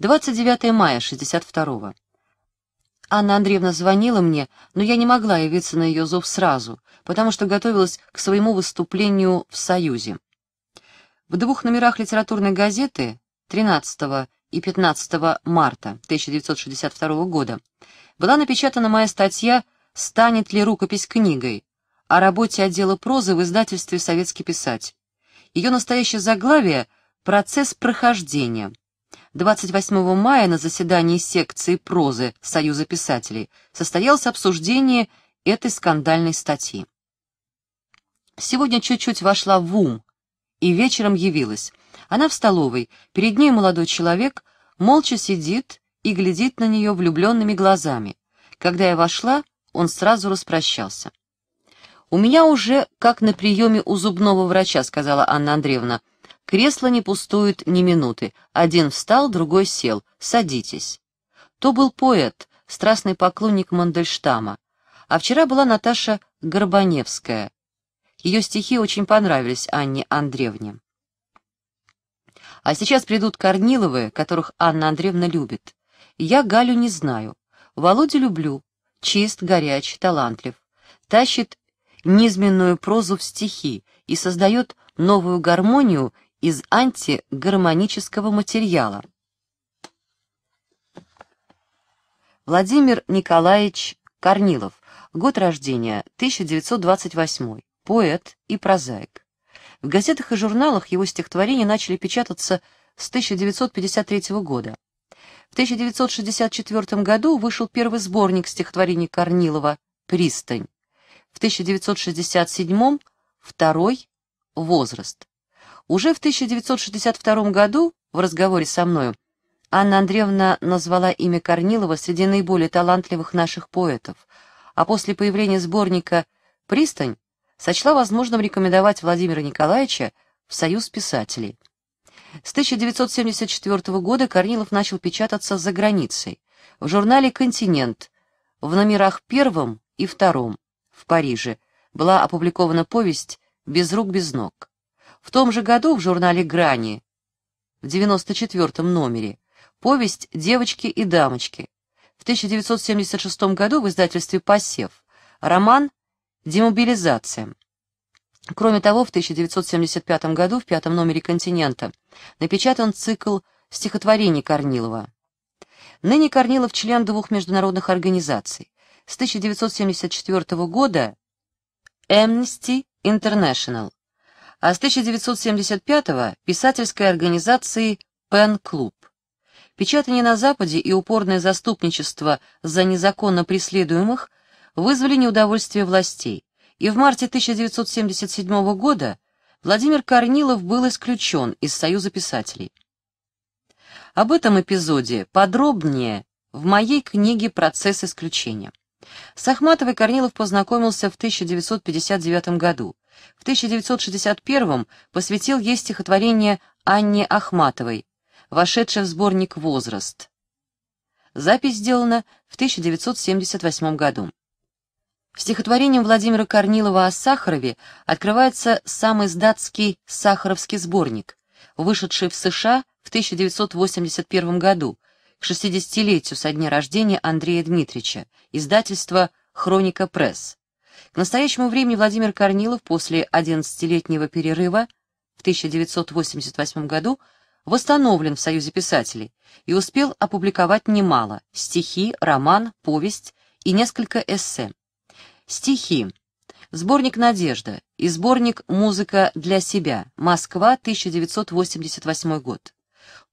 29 мая 62-го. Анна Андреевна звонила мне, но я не могла явиться на ее зов сразу, потому что готовилась к своему выступлению в «Союзе». В двух номерах литературной газеты 13 и 15 марта 1962 года была напечатана моя статья «Станет ли рукопись книгой?» о работе отдела прозы в издательстве «Советский писать». Ее настоящее заглавие «Процесс прохождения». 28 мая на заседании секции прозы Союза писателей состоялось обсуждение этой скандальной статьи. Сегодня чуть-чуть вошла в ум и вечером явилась. Она в столовой, перед ней молодой человек, молча сидит и глядит на нее влюбленными глазами. Когда я вошла, он сразу распрощался. «У меня уже, как на приеме у зубного врача», — сказала Анна Андреевна, — Кресло не пустуют ни минуты. Один встал, другой сел. Садитесь. То был поэт, страстный поклонник Мандельштама. А вчера была Наташа Горбаневская. Ее стихи очень понравились Анне Андреевне. А сейчас придут Корниловы, которых Анна Андреевна любит. Я Галю не знаю. Володю люблю. Чист, горяч, талантлив. Тащит низменную прозу в стихи и создает новую гармонию из антигармонического материала. Владимир Николаевич Корнилов. Год рождения 1928. Поэт и прозаик. В газетах и журналах его стихотворения начали печататься с 1953 года. В 1964 году вышел первый сборник стихотворений Корнилова «Пристань». В 1967 второй «Возраст». Уже в 1962 году в разговоре со мною Анна Андреевна назвала имя Корнилова среди наиболее талантливых наших поэтов, а после появления сборника «Пристань» сочла возможным рекомендовать Владимира Николаевича в Союз писателей. С 1974 года Корнилов начал печататься за границей, в журнале «Континент», в номерах первом и втором в Париже была опубликована повесть «Без рук, без ног». В том же году в журнале «Грани» в 94-м номере повесть «Девочки и дамочки». В 1976 году в издательстве «Посев» роман «Демобилизация». Кроме того, в 1975 году в пятом номере «Континента» напечатан цикл стихотворений Корнилова. Ныне Корнилов член двух международных организаций. С 1974 года Amnesty International а с 1975-го писательской организации «Пен-клуб». Печатание на Западе и упорное заступничество за незаконно преследуемых вызвали неудовольствие властей, и в марте 1977 года Владимир Корнилов был исключен из Союза писателей. Об этом эпизоде подробнее в моей книге «Процесс исключения». С Ахматовой Корнилов познакомился в 1959 году, в 1961 посвятил ей стихотворение Анне Ахматовой, вошедшее в сборник «Возраст». Запись сделана в 1978 году. Стихотворением Владимира Корнилова о Сахарове открывается самый издатский «Сахаровский сборник», вышедший в США в 1981 году, к 60-летию со дня рождения Андрея Дмитриевича издательство «Хроника Пресс». К настоящему времени Владимир Корнилов после 11-летнего перерыва в 1988 году восстановлен в Союзе писателей и успел опубликовать немало – стихи, роман, повесть и несколько эссе. Стихи. Сборник «Надежда» и сборник «Музыка для себя. Москва, 1988 год».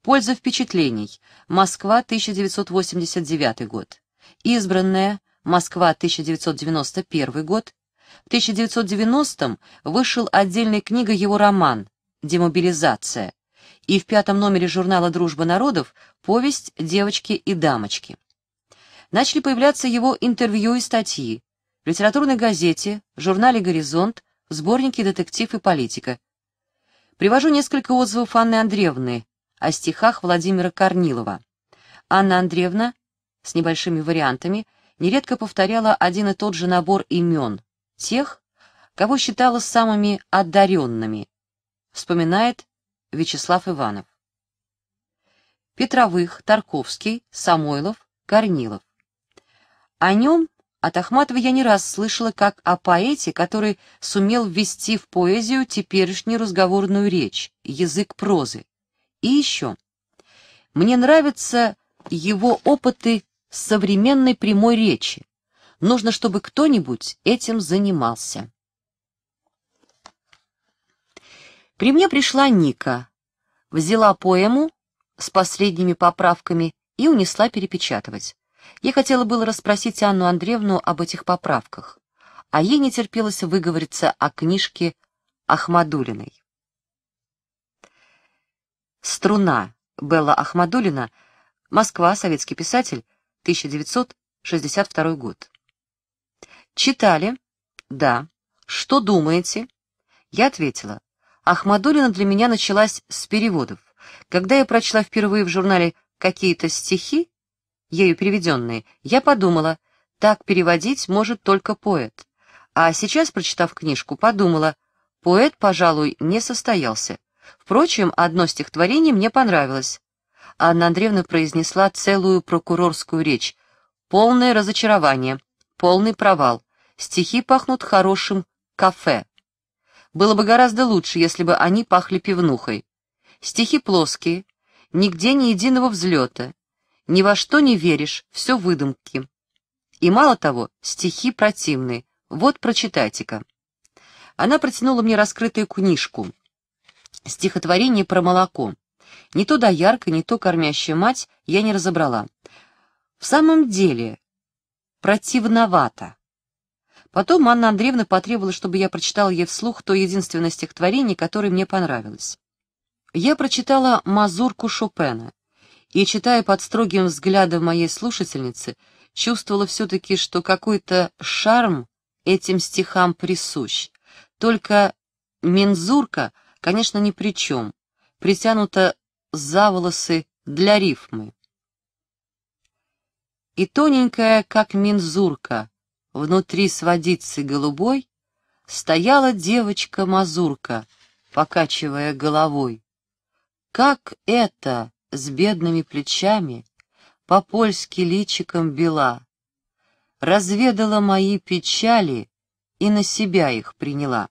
«Польза впечатлений. Москва, 1989 год». «Избранная. Москва, 1991 год, в 1990-м вышел отдельной книга его роман «Демобилизация» и в пятом номере журнала «Дружба народов» повесть «Девочки и дамочки». Начали появляться его интервью и статьи в литературной газете, журнале «Горизонт», в сборнике «Детектив и политика». Привожу несколько отзывов Анны Андреевны о стихах Владимира Корнилова. Анна Андреевна, с небольшими вариантами – нередко повторяла один и тот же набор имен, тех, кого считала самыми одаренными, вспоминает Вячеслав Иванов. Петровых, Тарковский, Самойлов, Корнилов. О нем, от Ахматова я не раз слышала как о поэте, который сумел ввести в поэзию теперешнюю разговорную речь, язык прозы. И еще. Мне нравятся его опыты современной прямой речи. Нужно, чтобы кто-нибудь этим занимался. При мне пришла Ника, взяла поэму с последними поправками и унесла перепечатывать. Я хотела было расспросить Анну Андреевну об этих поправках, а ей не терпелось выговориться о книжке Ахмадулиной. «Струна» Белла Ахмадулина, Москва, советский писатель, 1962 год. Читали? Да. Что думаете? Я ответила. Ахмадулина для меня началась с переводов. Когда я прочла впервые в журнале какие-то стихи, ею переведенные, я подумала, так переводить может только поэт. А сейчас, прочитав книжку, подумала, поэт, пожалуй, не состоялся. Впрочем, одно стихотворение мне понравилось. Анна Андреевна произнесла целую прокурорскую речь. «Полное разочарование, полный провал. Стихи пахнут хорошим кафе. Было бы гораздо лучше, если бы они пахли пивнухой. Стихи плоские, нигде ни единого взлета. Ни во что не веришь, все выдумки. И мало того, стихи противные. Вот прочитайте-ка». Она протянула мне раскрытую книжку. Стихотворение про молоко. Не то доярка, не то кормящая мать, я не разобрала. В самом деле, противновато. Потом Анна Андреевна потребовала, чтобы я прочитала ей вслух то единственное стихотворение, которое мне понравилось. Я прочитала «Мазурку Шопена» и, читая под строгим взглядом моей слушательницы, чувствовала все-таки, что какой-то шарм этим стихам присущ. Только мензурка, конечно, ни при чем, притянута за волосы для рифмы. И тоненькая, как мензурка, внутри сводицы голубой, стояла девочка-мазурка, покачивая головой. Как это с бедными плечами, по-польски личиком бела, разведала мои печали и на себя их приняла.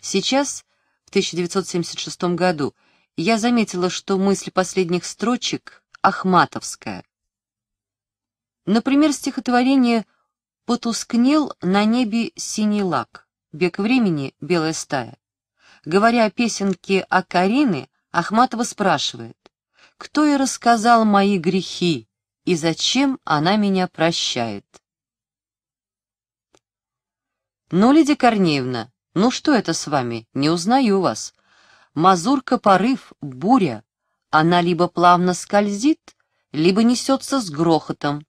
Сейчас, в 1976 году, я заметила, что мысль последних строчек ахматовская. Например, стихотворение «Потускнел на небе синий лак», «Бег времени, белая стая». Говоря о песенке о Карине, Ахматова спрашивает, «Кто и рассказал мои грехи, и зачем она меня прощает?» «Ну, Лидия Корнеевна, ну что это с вами? Не узнаю вас», Мазурка — порыв, буря. Она либо плавно скользит, либо несется с грохотом.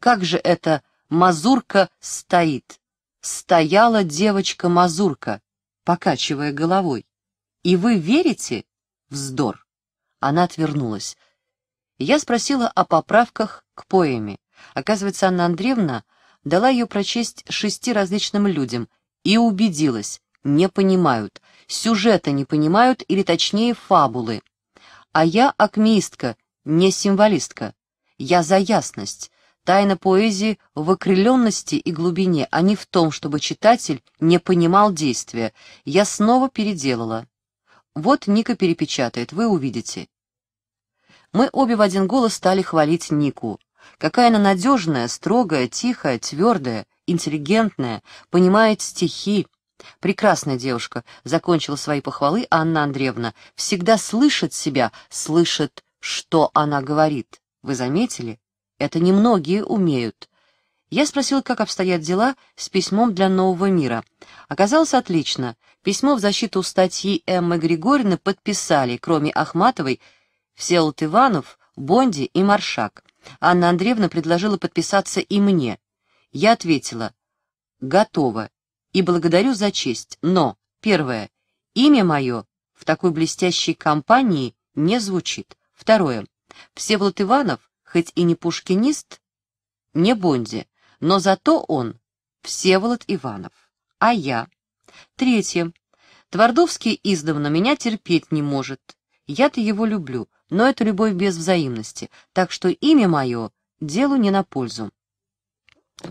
Как же это мазурка стоит? Стояла девочка-мазурка, покачивая головой. И вы верите? Вздор. Она отвернулась. Я спросила о поправках к поэме. Оказывается, Анна Андреевна дала ее прочесть шести различным людям и убедилась, не понимают — сюжета не понимают или точнее фабулы. А я акмеистка, не символистка. Я за ясность. Тайна поэзии в окрыленности и глубине, а не в том, чтобы читатель не понимал действия. Я снова переделала. Вот Ника перепечатает, вы увидите. Мы обе в один голос стали хвалить Нику. Какая она надежная, строгая, тихая, твердая, интеллигентная, понимает стихи, Прекрасная девушка, закончила свои похвалы Анна Андреевна, всегда слышит себя, слышит, что она говорит. Вы заметили? Это немногие умеют. Я спросил, как обстоят дела с письмом для «Нового мира». Оказалось, отлично. Письмо в защиту статьи Эммы Григорьевны подписали, кроме Ахматовой, Всеволод Иванов, Бонди и Маршак. Анна Андреевна предложила подписаться и мне. Я ответила «Готово» и благодарю за честь, но, первое, имя мое в такой блестящей компании не звучит. Второе, Всеволод Иванов, хоть и не пушкинист, не Бонди, но зато он Всеволод Иванов, а я. Третье, Твардовский издавна меня терпеть не может. Я-то его люблю, но это любовь без взаимности, так что имя мое делу не на пользу.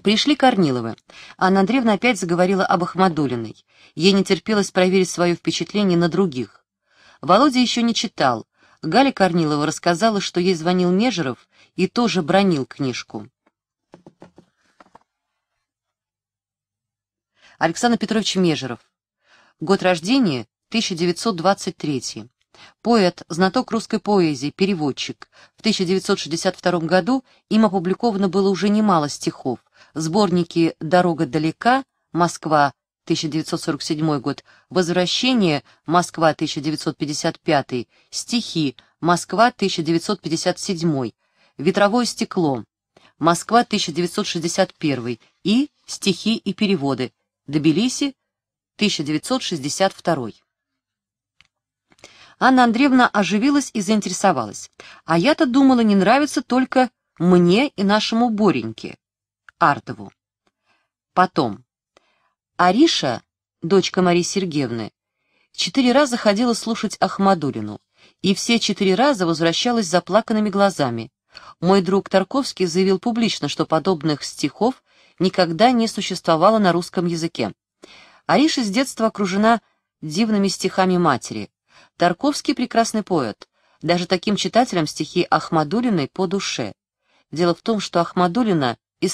Пришли Корниловы. Анна Андреевна опять заговорила об Ахмадулиной. Ей не терпелось проверить свое впечатление на других. Володя еще не читал. Галя Корнилова рассказала, что ей звонил Межеров и тоже бронил книжку. Александр Петрович Межеров. Год рождения 1923. Поэт, знаток русской поэзии, переводчик. В 1962 году им опубликовано было уже немало стихов, сборники «Дорога далека», «Москва», 1947 год, «Возвращение», «Москва», 1955, «Стихи», «Москва», 1957, «Ветровое стекло», «Москва», 1961 и «Стихи и переводы», «Тбилиси», 1962. Анна Андреевна оживилась и заинтересовалась. «А я-то думала, не нравится только мне и нашему Бореньке. Артову. Потом. Ариша, дочка Марии Сергеевны, четыре раза ходила слушать Ахмадулину, и все четыре раза возвращалась заплаканными глазами. Мой друг Тарковский заявил публично, что подобных стихов никогда не существовало на русском языке. Ариша с детства окружена дивными стихами матери. Тарковский прекрасный поэт. Даже таким читателям стихи Ахмадулиной по душе. Дело в том, что Ахмадулина и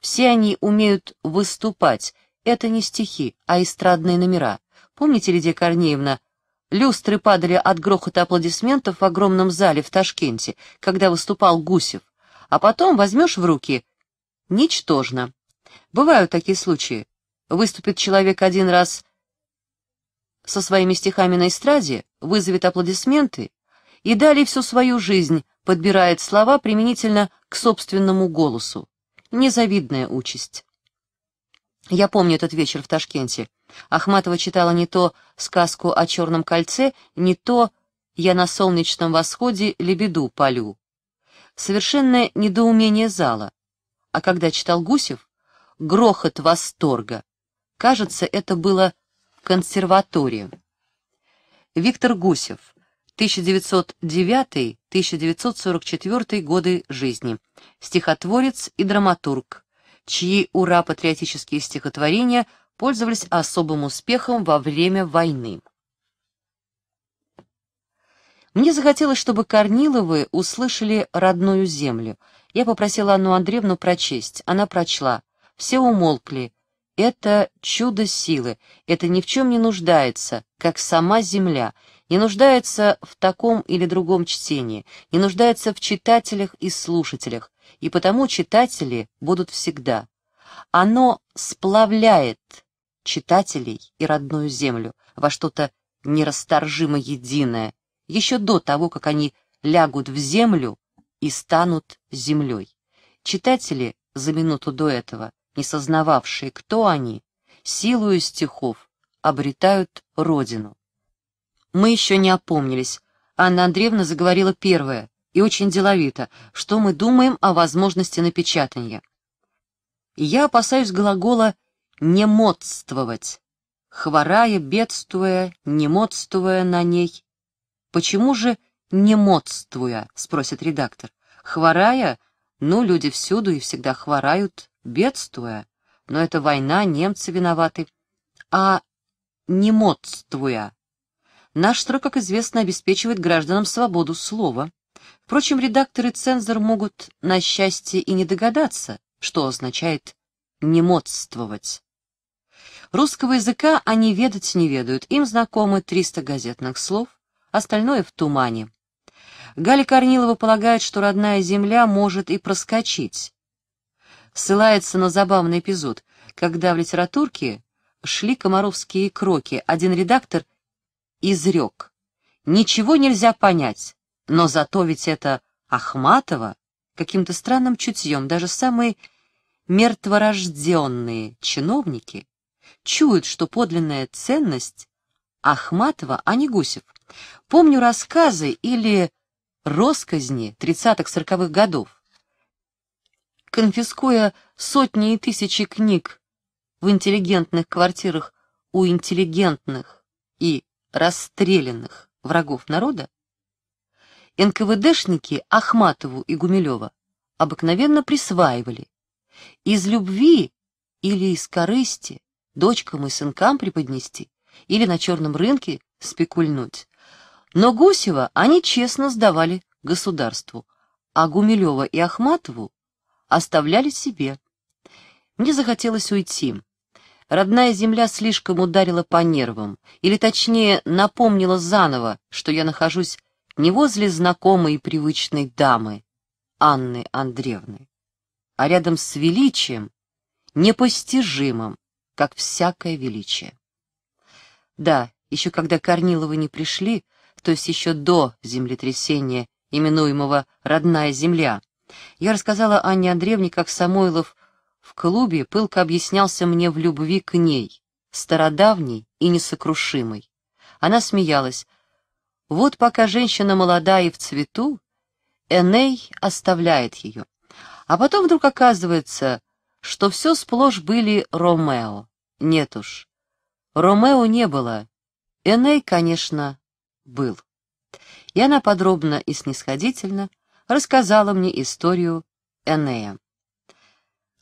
Все они умеют выступать. Это не стихи, а эстрадные номера. Помните, Лидия Корнеевна, люстры падали от грохота аплодисментов в огромном зале в Ташкенте, когда выступал Гусев. А потом возьмешь в руки. Ничтожно. Бывают такие случаи. Выступит человек один раз со своими стихами на эстраде, вызовет аплодисменты, и далее всю свою жизнь подбирает слова применительно к собственному голосу. Незавидная участь. Я помню этот вечер в Ташкенте. Ахматова читала не то сказку о черном кольце, не то «Я на солнечном восходе лебеду полю». Совершенное недоумение зала. А когда читал Гусев, грохот восторга. Кажется, это было консерваторием. Виктор Гусев. 1909-1944 годы жизни, стихотворец и драматург, чьи ура-патриотические стихотворения пользовались особым успехом во время войны. Мне захотелось, чтобы Корниловы услышали родную землю. Я попросила Анну Андреевну прочесть. Она прочла. Все умолкли. Это чудо силы. Это ни в чем не нуждается, как сама земля — не нуждается в таком или другом чтении, не нуждается в читателях и слушателях, и потому читатели будут всегда. Оно сплавляет читателей и родную землю во что-то нерасторжимо единое, еще до того, как они лягут в землю и станут землей. Читатели за минуту до этого, не сознававшие, кто они, силою стихов обретают родину. Мы еще не опомнились. Анна Андреевна заговорила первая, и очень деловито, что мы думаем о возможности напечатания. Я опасаюсь глагола немодствовать, хворая, бедствуя, немодствуя на ней. «Почему же немодствуя? модствуя?» — спросит редактор. «Хворая? Ну, люди всюду и всегда хворают, бедствуя. Но это война, немцы виноваты. А немодствуя? Наш строй, как известно, обеспечивает гражданам свободу слова. Впрочем, редактор и цензор могут, на счастье, и не догадаться, что означает «немодствовать». Русского языка они ведать не ведают, им знакомы 300 газетных слов, остальное в тумане. Галя Корнилова полагает, что родная земля может и проскочить. Ссылается на забавный эпизод, когда в литературке шли комаровские кроки. Один редактор изрек. Ничего нельзя понять, но зато ведь это Ахматова каким-то странным чутьем, даже самые мертворожденные чиновники чуют, что подлинная ценность Ахматова, а не Гусев. Помню рассказы или росказни 30-40-х годов. Конфискуя сотни и тысячи книг в интеллигентных квартирах у интеллигентных и расстрелянных врагов народа, НКВДшники Ахматову и Гумилева обыкновенно присваивали. Из любви или из корысти дочкам и сынкам преподнести или на черном рынке спекульнуть. Но Гусева они честно сдавали государству, а Гумилева и Ахматову оставляли себе. Мне захотелось уйти. Родная земля слишком ударила по нервам, или точнее напомнила заново, что я нахожусь не возле знакомой и привычной дамы, Анны Андреевны, а рядом с величием, непостижимым, как всякое величие. Да, еще когда Корниловы не пришли, то есть еще до землетрясения, именуемого «Родная земля», я рассказала Анне Андреевне, как Самойлов в клубе пылко объяснялся мне в любви к ней, стародавней и несокрушимой. Она смеялась. Вот пока женщина молодая и в цвету, Эней оставляет ее. А потом вдруг оказывается, что все сплошь были Ромео. Нет уж. Ромео не было. Эней, конечно, был. И она подробно и снисходительно рассказала мне историю Энея.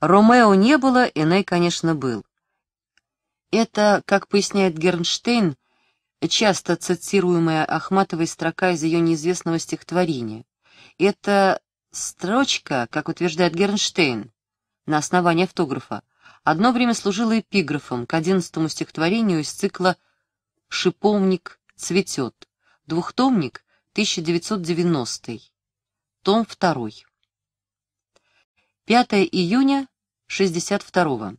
Ромео не было, Эней, конечно, был. Это, как поясняет Гернштейн, часто цитируемая Ахматовой строка из ее неизвестного стихотворения. Это строчка, как утверждает Гернштейн, на основании автографа, одно время служила эпиграфом к одиннадцатому стихотворению из цикла «Шиповник цветет», двухтомник, 1990, том 2. 5 июня 62 -го.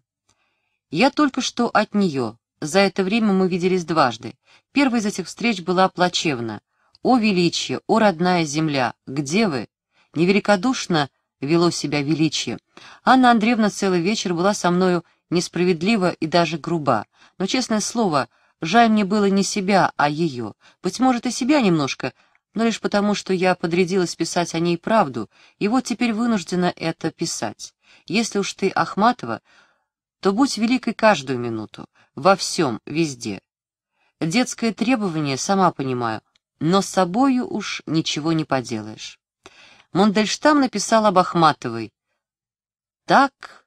Я только что от нее. За это время мы виделись дважды. Первая из этих встреч была плачевна. «О величие! О родная земля! Где вы?» Невеликодушно вело себя величие. Анна Андреевна целый вечер была со мною несправедлива и даже груба. Но, честное слово, жаль мне было не себя, а ее. Быть может, и себя немножко, но лишь потому, что я подрядилась писать о ней правду, и вот теперь вынуждена это писать. Если уж ты Ахматова, то будь великой каждую минуту, во всем, везде. Детское требование, сама понимаю, но с собою уж ничего не поделаешь. Мондельштам написал об Ахматовой. Так,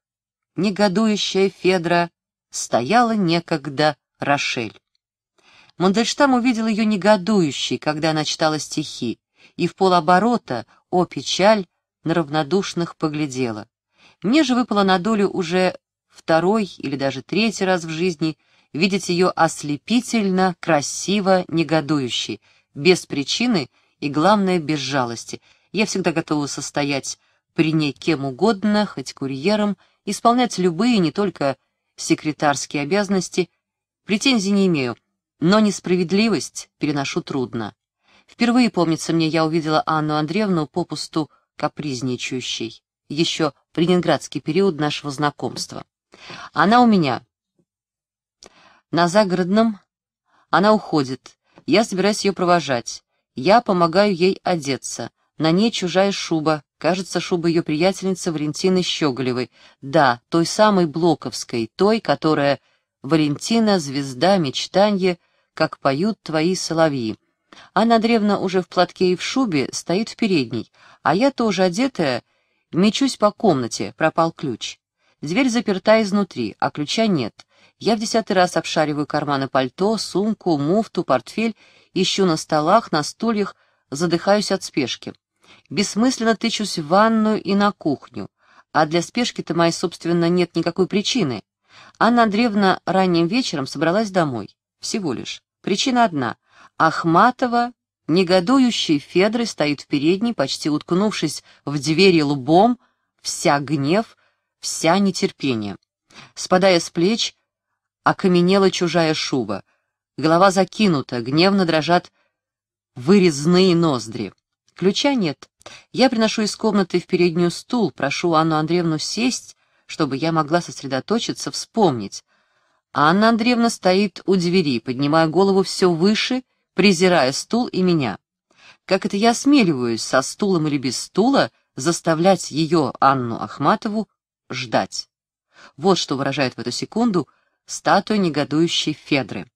негодующая Федра, стояла некогда Рошель. Мандельштам увидел ее негодующей, когда она читала стихи, и в полоборота, о печаль, на равнодушных поглядела. Мне же выпало на долю уже второй или даже третий раз в жизни видеть ее ослепительно, красиво, негодующей, без причины и, главное, без жалости. Я всегда готова состоять при ней кем угодно, хоть курьером, исполнять любые, не только секретарские обязанности. Претензий не имею, но несправедливость переношу трудно. Впервые, помнится мне, я увидела Анну Андреевну попусту капризничающей. Еще в ленинградский период нашего знакомства. Она у меня. На загородном она уходит. Я собираюсь ее провожать. Я помогаю ей одеться. На ней чужая шуба. Кажется, шуба ее приятельницы Валентины Щеголевой. Да, той самой Блоковской, той, которая Валентина, звезда, мечтанье, как поют твои соловьи. Анна Древна уже в платке и в шубе стоит в передней, а я тоже одетая, мечусь по комнате, пропал ключ. Дверь заперта изнутри, а ключа нет. Я в десятый раз обшариваю карманы пальто, сумку, муфту, портфель, ищу на столах, на стульях, задыхаюсь от спешки. Бессмысленно тычусь в ванную и на кухню. А для спешки-то моей, собственно, нет никакой причины. Анна Древна ранним вечером собралась домой. Всего лишь. Причина одна. Ахматова, негодующий Федры, стоит в передней, почти уткнувшись в двери лбом, вся гнев, вся нетерпение. Спадая с плеч, окаменела чужая шуба. Голова закинута, гневно дрожат вырезные ноздри. Ключа нет. Я приношу из комнаты в переднюю стул, прошу Анну Андреевну сесть, чтобы я могла сосредоточиться, вспомнить. Анна Андреевна стоит у двери, поднимая голову все выше, презирая стул и меня. Как это я осмеливаюсь со стулом или без стула заставлять ее, Анну Ахматову, ждать? Вот что выражает в эту секунду статуя негодующей Федры.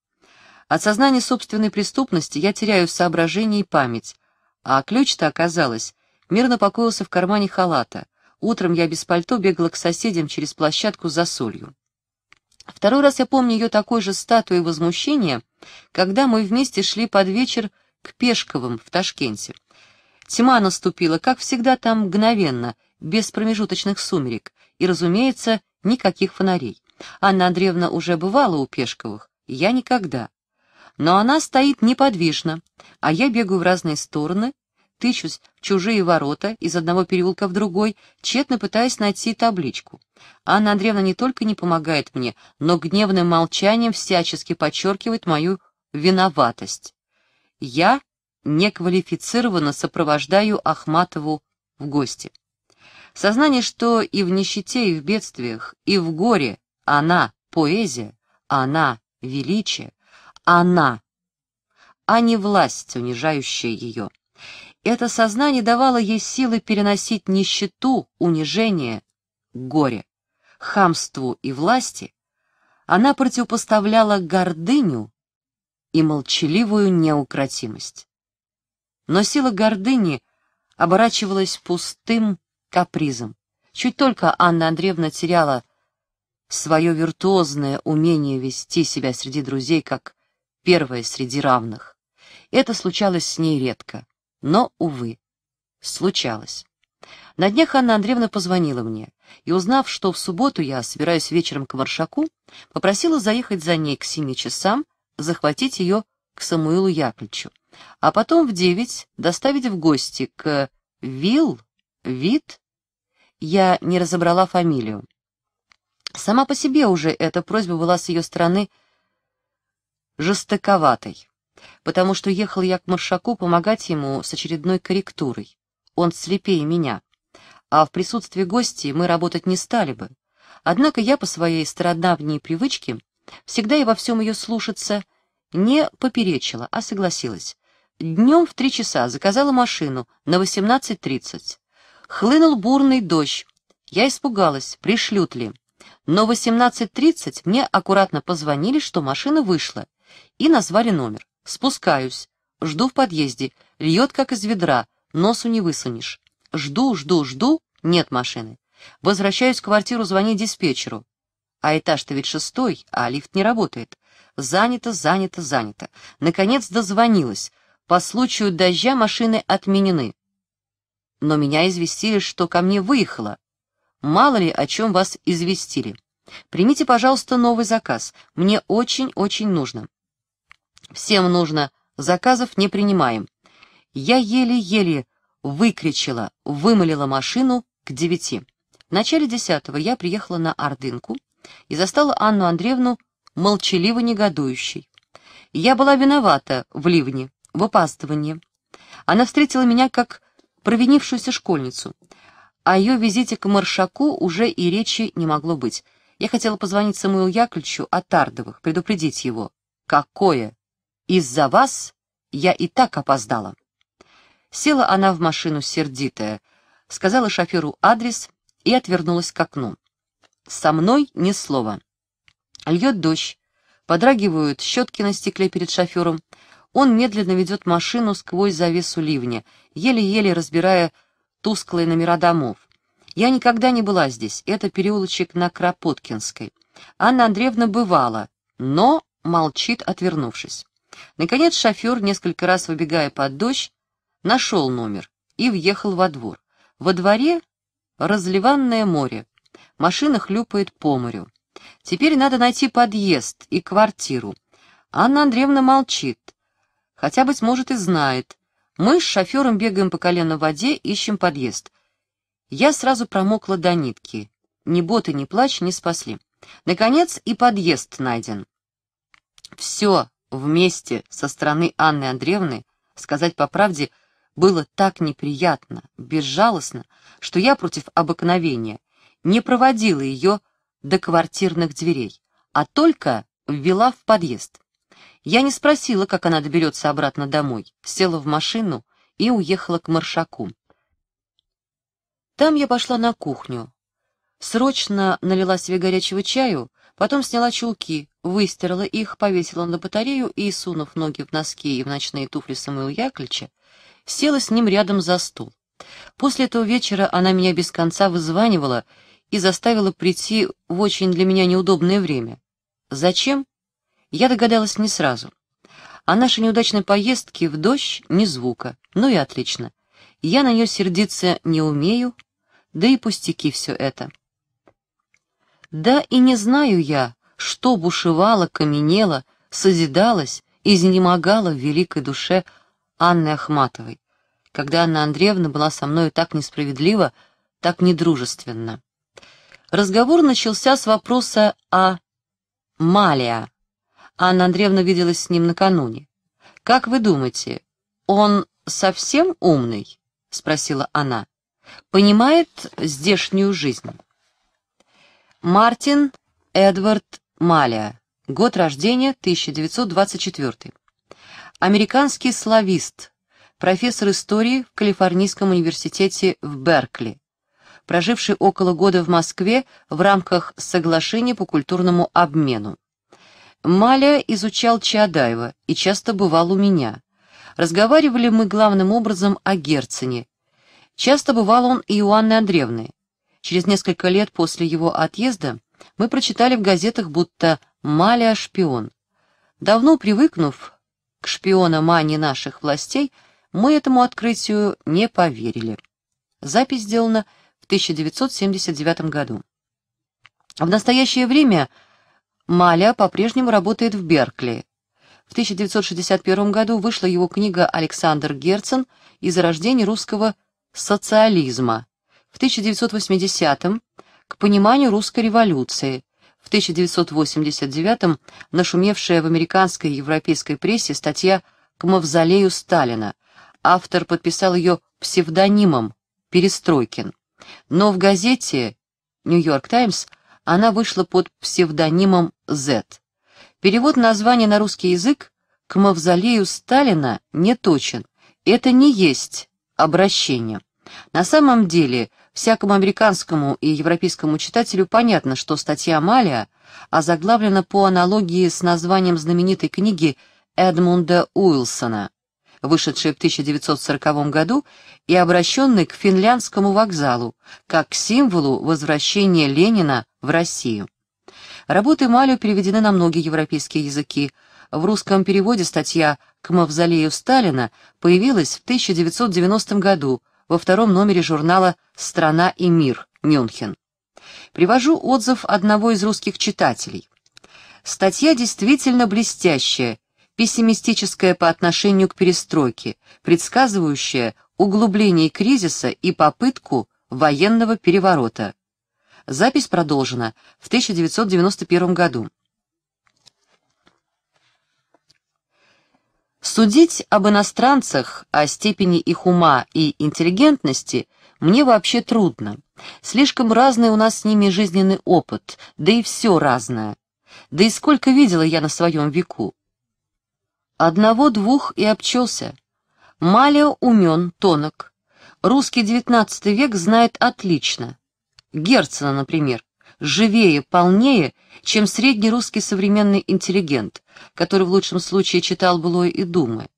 От сознания собственной преступности я теряю соображение и память, а ключ-то, оказалось, мирно покоился в кармане халата. Утром я без пальто бегала к соседям через площадку за солью. Второй раз я помню ее такой же статуей возмущения, когда мы вместе шли под вечер к Пешковым в Ташкенте. Тьма наступила, как всегда там мгновенно, без промежуточных сумерек, и, разумеется, никаких фонарей. Анна Андреевна уже бывала у Пешковых, я никогда. Но она стоит неподвижно, а я бегаю в разные стороны, тычусь в чужие ворота из одного переулка в другой, тщетно пытаясь найти табличку. Анна Андреевна не только не помогает мне, но гневным молчанием всячески подчеркивает мою виноватость. Я неквалифицированно сопровождаю Ахматову в гости. Сознание, что и в нищете, и в бедствиях, и в горе она — поэзия, она — величие, она, а не власть, унижающая ее. Это сознание давало ей силы переносить нищету, унижение, горе, хамству и власти. Она противопоставляла гордыню и молчаливую неукротимость. Но сила гордыни оборачивалась пустым капризом. Чуть только Анна Андреевна теряла свое виртуозное умение вести себя среди друзей как первая среди равных. Это случалось с ней редко. Но, увы, случалось. На днях Анна Андреевна позвонила мне и, узнав, что в субботу я собираюсь вечером к Маршаку, попросила заехать за ней к семи часам, захватить ее к Самуилу Яковлевичу, а потом в девять доставить в гости к Вил, Вит. Я не разобрала фамилию. Сама по себе уже эта просьба была с ее стороны жестоковатой потому что ехал я к Маршаку помогать ему с очередной корректурой. Он слепее меня. А в присутствии гостей мы работать не стали бы. Однако я по своей стародавней привычке всегда и во всем ее слушаться не поперечила, а согласилась. Днем в три часа заказала машину на 18.30. Хлынул бурный дождь. Я испугалась, пришлют ли. Но в 18.30 мне аккуратно позвонили, что машина вышла, и назвали номер. Спускаюсь. Жду в подъезде. Льет, как из ведра. Носу не высунешь. Жду, жду, жду. Нет машины. Возвращаюсь в квартиру, звони диспетчеру. А этаж-то ведь шестой, а лифт не работает. Занято, занято, занято. Наконец дозвонилась. По случаю дождя машины отменены. Но меня известили, что ко мне выехала. Мало ли, о чем вас известили. Примите, пожалуйста, новый заказ. Мне очень-очень нужно. Всем нужно, заказов не принимаем. Я еле-еле выкричала, вымолила машину к девяти. В начале десятого я приехала на Ордынку и застала Анну Андреевну молчаливо негодующей. Я была виновата в ливне, в опаздывании. Она встретила меня как провинившуюся школьницу. О ее визите к Маршаку уже и речи не могло быть. Я хотела позвонить Самуилу Яковлевичу от Ардовых, предупредить его. Какое из-за вас я и так опоздала. Села она в машину сердитая, сказала шоферу адрес и отвернулась к окну. Со мной ни слова. Льет дождь, подрагивают щетки на стекле перед шофером. Он медленно ведет машину сквозь завесу ливня, еле-еле разбирая тусклые номера домов. Я никогда не была здесь, это переулочек на Кропоткинской. Анна Андреевна бывала, но молчит, отвернувшись. Наконец шофер, несколько раз выбегая под дождь, нашел номер и въехал во двор. Во дворе разливанное море. Машина хлюпает по морю. Теперь надо найти подъезд и квартиру. Анна Андреевна молчит, хотя, быть может, и знает. Мы с шофером бегаем по колено в воде, ищем подъезд. Я сразу промокла до нитки. Ни боты, ни плач не спасли. Наконец и подъезд найден. «Все», вместе со стороны Анны Андреевны, сказать по правде, было так неприятно, безжалостно, что я против обыкновения не проводила ее до квартирных дверей, а только ввела в подъезд. Я не спросила, как она доберется обратно домой, села в машину и уехала к Маршаку. Там я пошла на кухню, срочно налила себе горячего чаю Потом сняла чулки, выстирала их, повесила на батарею и, сунув ноги в носки и в ночные туфли Самуила Яковлевича, села с ним рядом за стул. После этого вечера она меня без конца вызванивала и заставила прийти в очень для меня неудобное время. Зачем? Я догадалась не сразу. О нашей неудачной поездке в дождь ни звука. Ну и отлично. Я на нее сердиться не умею, да и пустяки все это. Да и не знаю я, что бушевало, каменело, созидалось, изнемогало в великой душе Анны Ахматовой, когда Анна Андреевна была со мною так несправедлива, так недружественно. Разговор начался с вопроса о Малия. Анна Андреевна виделась с ним накануне. «Как вы думаете, он совсем умный?» — спросила она. «Понимает здешнюю жизнь?» Мартин Эдвард Маля. Год рождения 1924. Американский славист, профессор истории в Калифорнийском университете в Беркли, проживший около года в Москве в рамках соглашения по культурному обмену. Маля изучал Чаадаева и часто бывал у меня. Разговаривали мы главным образом о Герцене. Часто бывал он и у Анны Андреевны. Через несколько лет после его отъезда мы прочитали в газетах, будто Маля шпион. Давно привыкнув к шпиона наших властей, мы этому открытию не поверили. Запись сделана в 1979 году. В настоящее время Маля по-прежнему работает в Беркли. В 1961 году вышла его книга «Александр Герцен. Из рождения русского социализма», в 1980-м к пониманию русской революции, в 1989-м нашумевшая в американской и европейской прессе статья «К мавзолею Сталина». Автор подписал ее псевдонимом Перестройкин. Но в газете «Нью-Йорк Таймс» она вышла под псевдонимом Z. Перевод названия на русский язык «К мавзолею Сталина» не точен. Это не есть обращение. На самом деле Всякому американскому и европейскому читателю понятно, что статья Амалия озаглавлена по аналогии с названием знаменитой книги Эдмунда Уилсона, вышедшей в 1940 году и обращенной к финляндскому вокзалу, как к символу возвращения Ленина в Россию. Работы Малю переведены на многие европейские языки. В русском переводе статья «К мавзолею Сталина» появилась в 1990 году во втором номере журнала «Страна и мир. Мюнхен». Привожу отзыв одного из русских читателей. Статья действительно блестящая, пессимистическая по отношению к перестройке, предсказывающая углубление кризиса и попытку военного переворота. Запись продолжена в 1991 году. Судить об иностранцах, о степени их ума и интеллигентности мне вообще трудно. Слишком разный у нас с ними жизненный опыт, да и все разное. Да и сколько видела я на своем веку. Одного-двух и обчелся. Малио умен, тонок. Русский девятнадцатый век знает отлично. Герцена, например живее, полнее, чем средний русский современный интеллигент, который в лучшем случае читал былое и думы,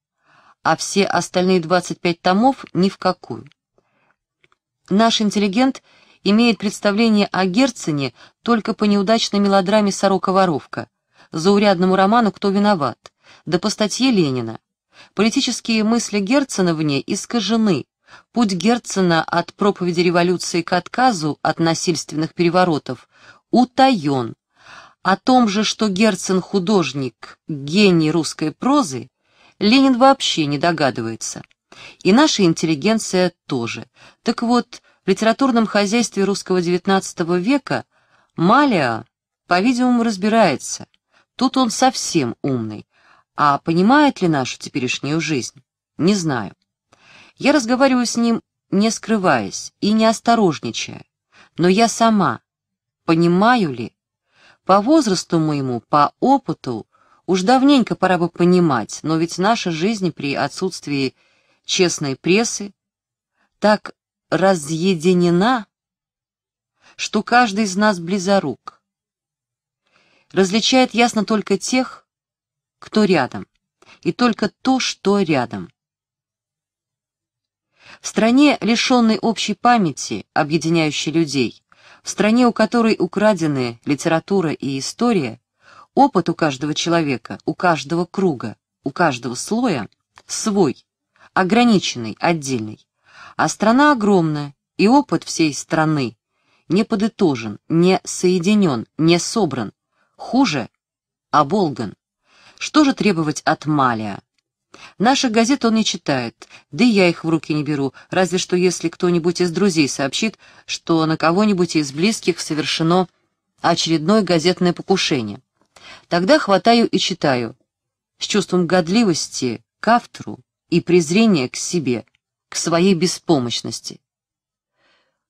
а все остальные 25 томов ни в какую. Наш интеллигент имеет представление о Герцене только по неудачной мелодраме «Сорока-воровка», заурядному роману «Кто виноват», да по статье Ленина. Политические мысли Герцена в ней искажены, Путь Герцена от проповеди революции к отказу от насильственных переворотов утаен. О том же, что Герцен художник, гений русской прозы, Ленин вообще не догадывается. И наша интеллигенция тоже. Так вот, в литературном хозяйстве русского XIX века Малиа, по-видимому, разбирается. Тут он совсем умный. А понимает ли нашу теперешнюю жизнь? Не знаю. Я разговариваю с ним, не скрываясь и не осторожничая, но я сама, понимаю ли, по возрасту моему, по опыту, уж давненько пора бы понимать, но ведь наша жизнь при отсутствии честной прессы так разъединена, что каждый из нас близорук. Различает ясно только тех, кто рядом, и только то, что рядом. В стране, лишенной общей памяти, объединяющей людей, в стране, у которой украдены литература и история, опыт у каждого человека, у каждого круга, у каждого слоя свой, ограниченный, отдельный. А страна огромна, и опыт всей страны не подытожен, не соединен, не собран. Хуже — оболган. Что же требовать от Малия? Наших газет он не читает, да и я их в руки не беру, разве что если кто-нибудь из друзей сообщит, что на кого-нибудь из близких совершено очередное газетное покушение. Тогда хватаю и читаю. С чувством годливости к автору и презрения к себе, к своей беспомощности.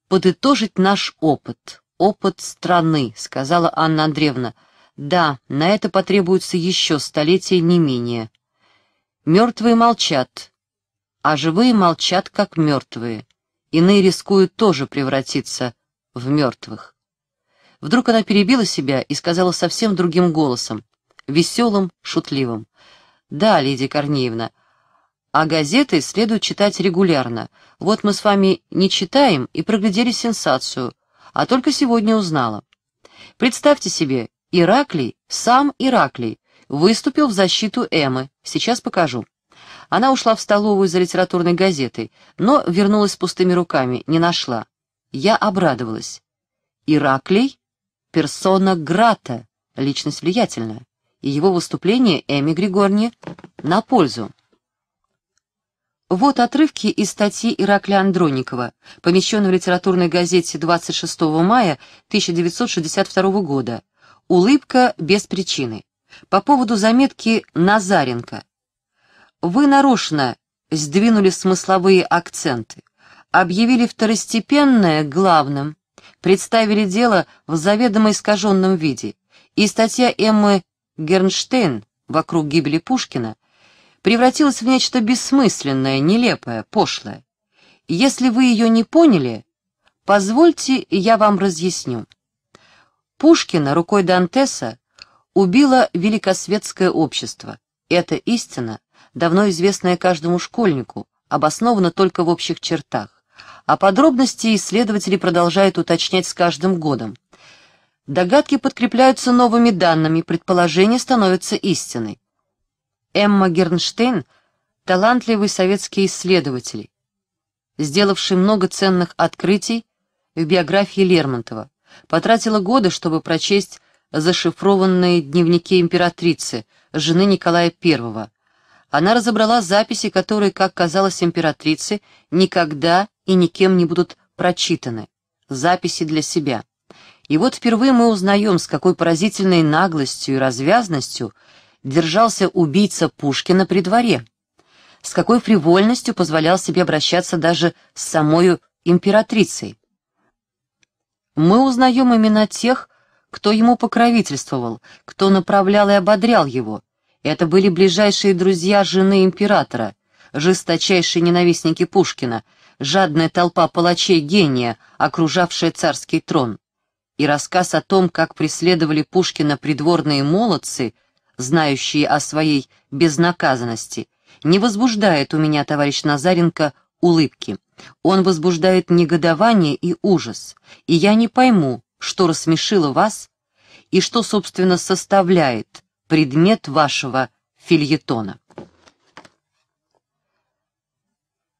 «Подытожить наш опыт, опыт страны», — сказала Анна Андреевна. «Да, на это потребуется еще столетие не менее». Мертвые молчат, а живые молчат, как мертвые. Иные рискуют тоже превратиться в мертвых. Вдруг она перебила себя и сказала совсем другим голосом, веселым, шутливым. «Да, Лидия Корнеевна, а газеты следует читать регулярно. Вот мы с вами не читаем и проглядели сенсацию, а только сегодня узнала. Представьте себе, Ираклий, сам Ираклий, выступил в защиту Эммы. Сейчас покажу. Она ушла в столовую за литературной газетой, но вернулась с пустыми руками, не нашла. Я обрадовалась. Ираклий — персона Грата, личность влиятельная, и его выступление Эми Григорьевне на пользу. Вот отрывки из статьи Ираклия Андроникова, помещенной в литературной газете 26 мая 1962 года «Улыбка без причины» по поводу заметки Назаренко. Вы нарочно сдвинули смысловые акценты, объявили второстепенное главным, представили дело в заведомо искаженном виде, и статья Эммы Гернштейн вокруг гибели Пушкина превратилась в нечто бессмысленное, нелепое, пошлое. Если вы ее не поняли, позвольте, я вам разъясню. Пушкина рукой Дантеса убило великосветское общество. Эта истина, давно известная каждому школьнику, обоснована только в общих чертах. А подробности исследователи продолжают уточнять с каждым годом. Догадки подкрепляются новыми данными, предположения становятся истиной. Эмма Гернштейн – талантливый советский исследователь, сделавший много ценных открытий в биографии Лермонтова, потратила годы, чтобы прочесть зашифрованные дневники императрицы, жены Николая I. Она разобрала записи, которые, как казалось императрице, никогда и никем не будут прочитаны. Записи для себя. И вот впервые мы узнаем, с какой поразительной наглостью и развязностью держался убийца Пушкина при дворе, с какой фривольностью позволял себе обращаться даже с самою императрицей. Мы узнаем имена тех, кто ему покровительствовал, кто направлял и ободрял его. Это были ближайшие друзья жены императора, жесточайшие ненавистники Пушкина, жадная толпа палачей-гения, окружавшая царский трон. И рассказ о том, как преследовали Пушкина придворные молодцы, знающие о своей безнаказанности, не возбуждает у меня, товарищ Назаренко, улыбки. Он возбуждает негодование и ужас, и я не пойму, что рассмешило вас и что, собственно, составляет предмет вашего фильетона.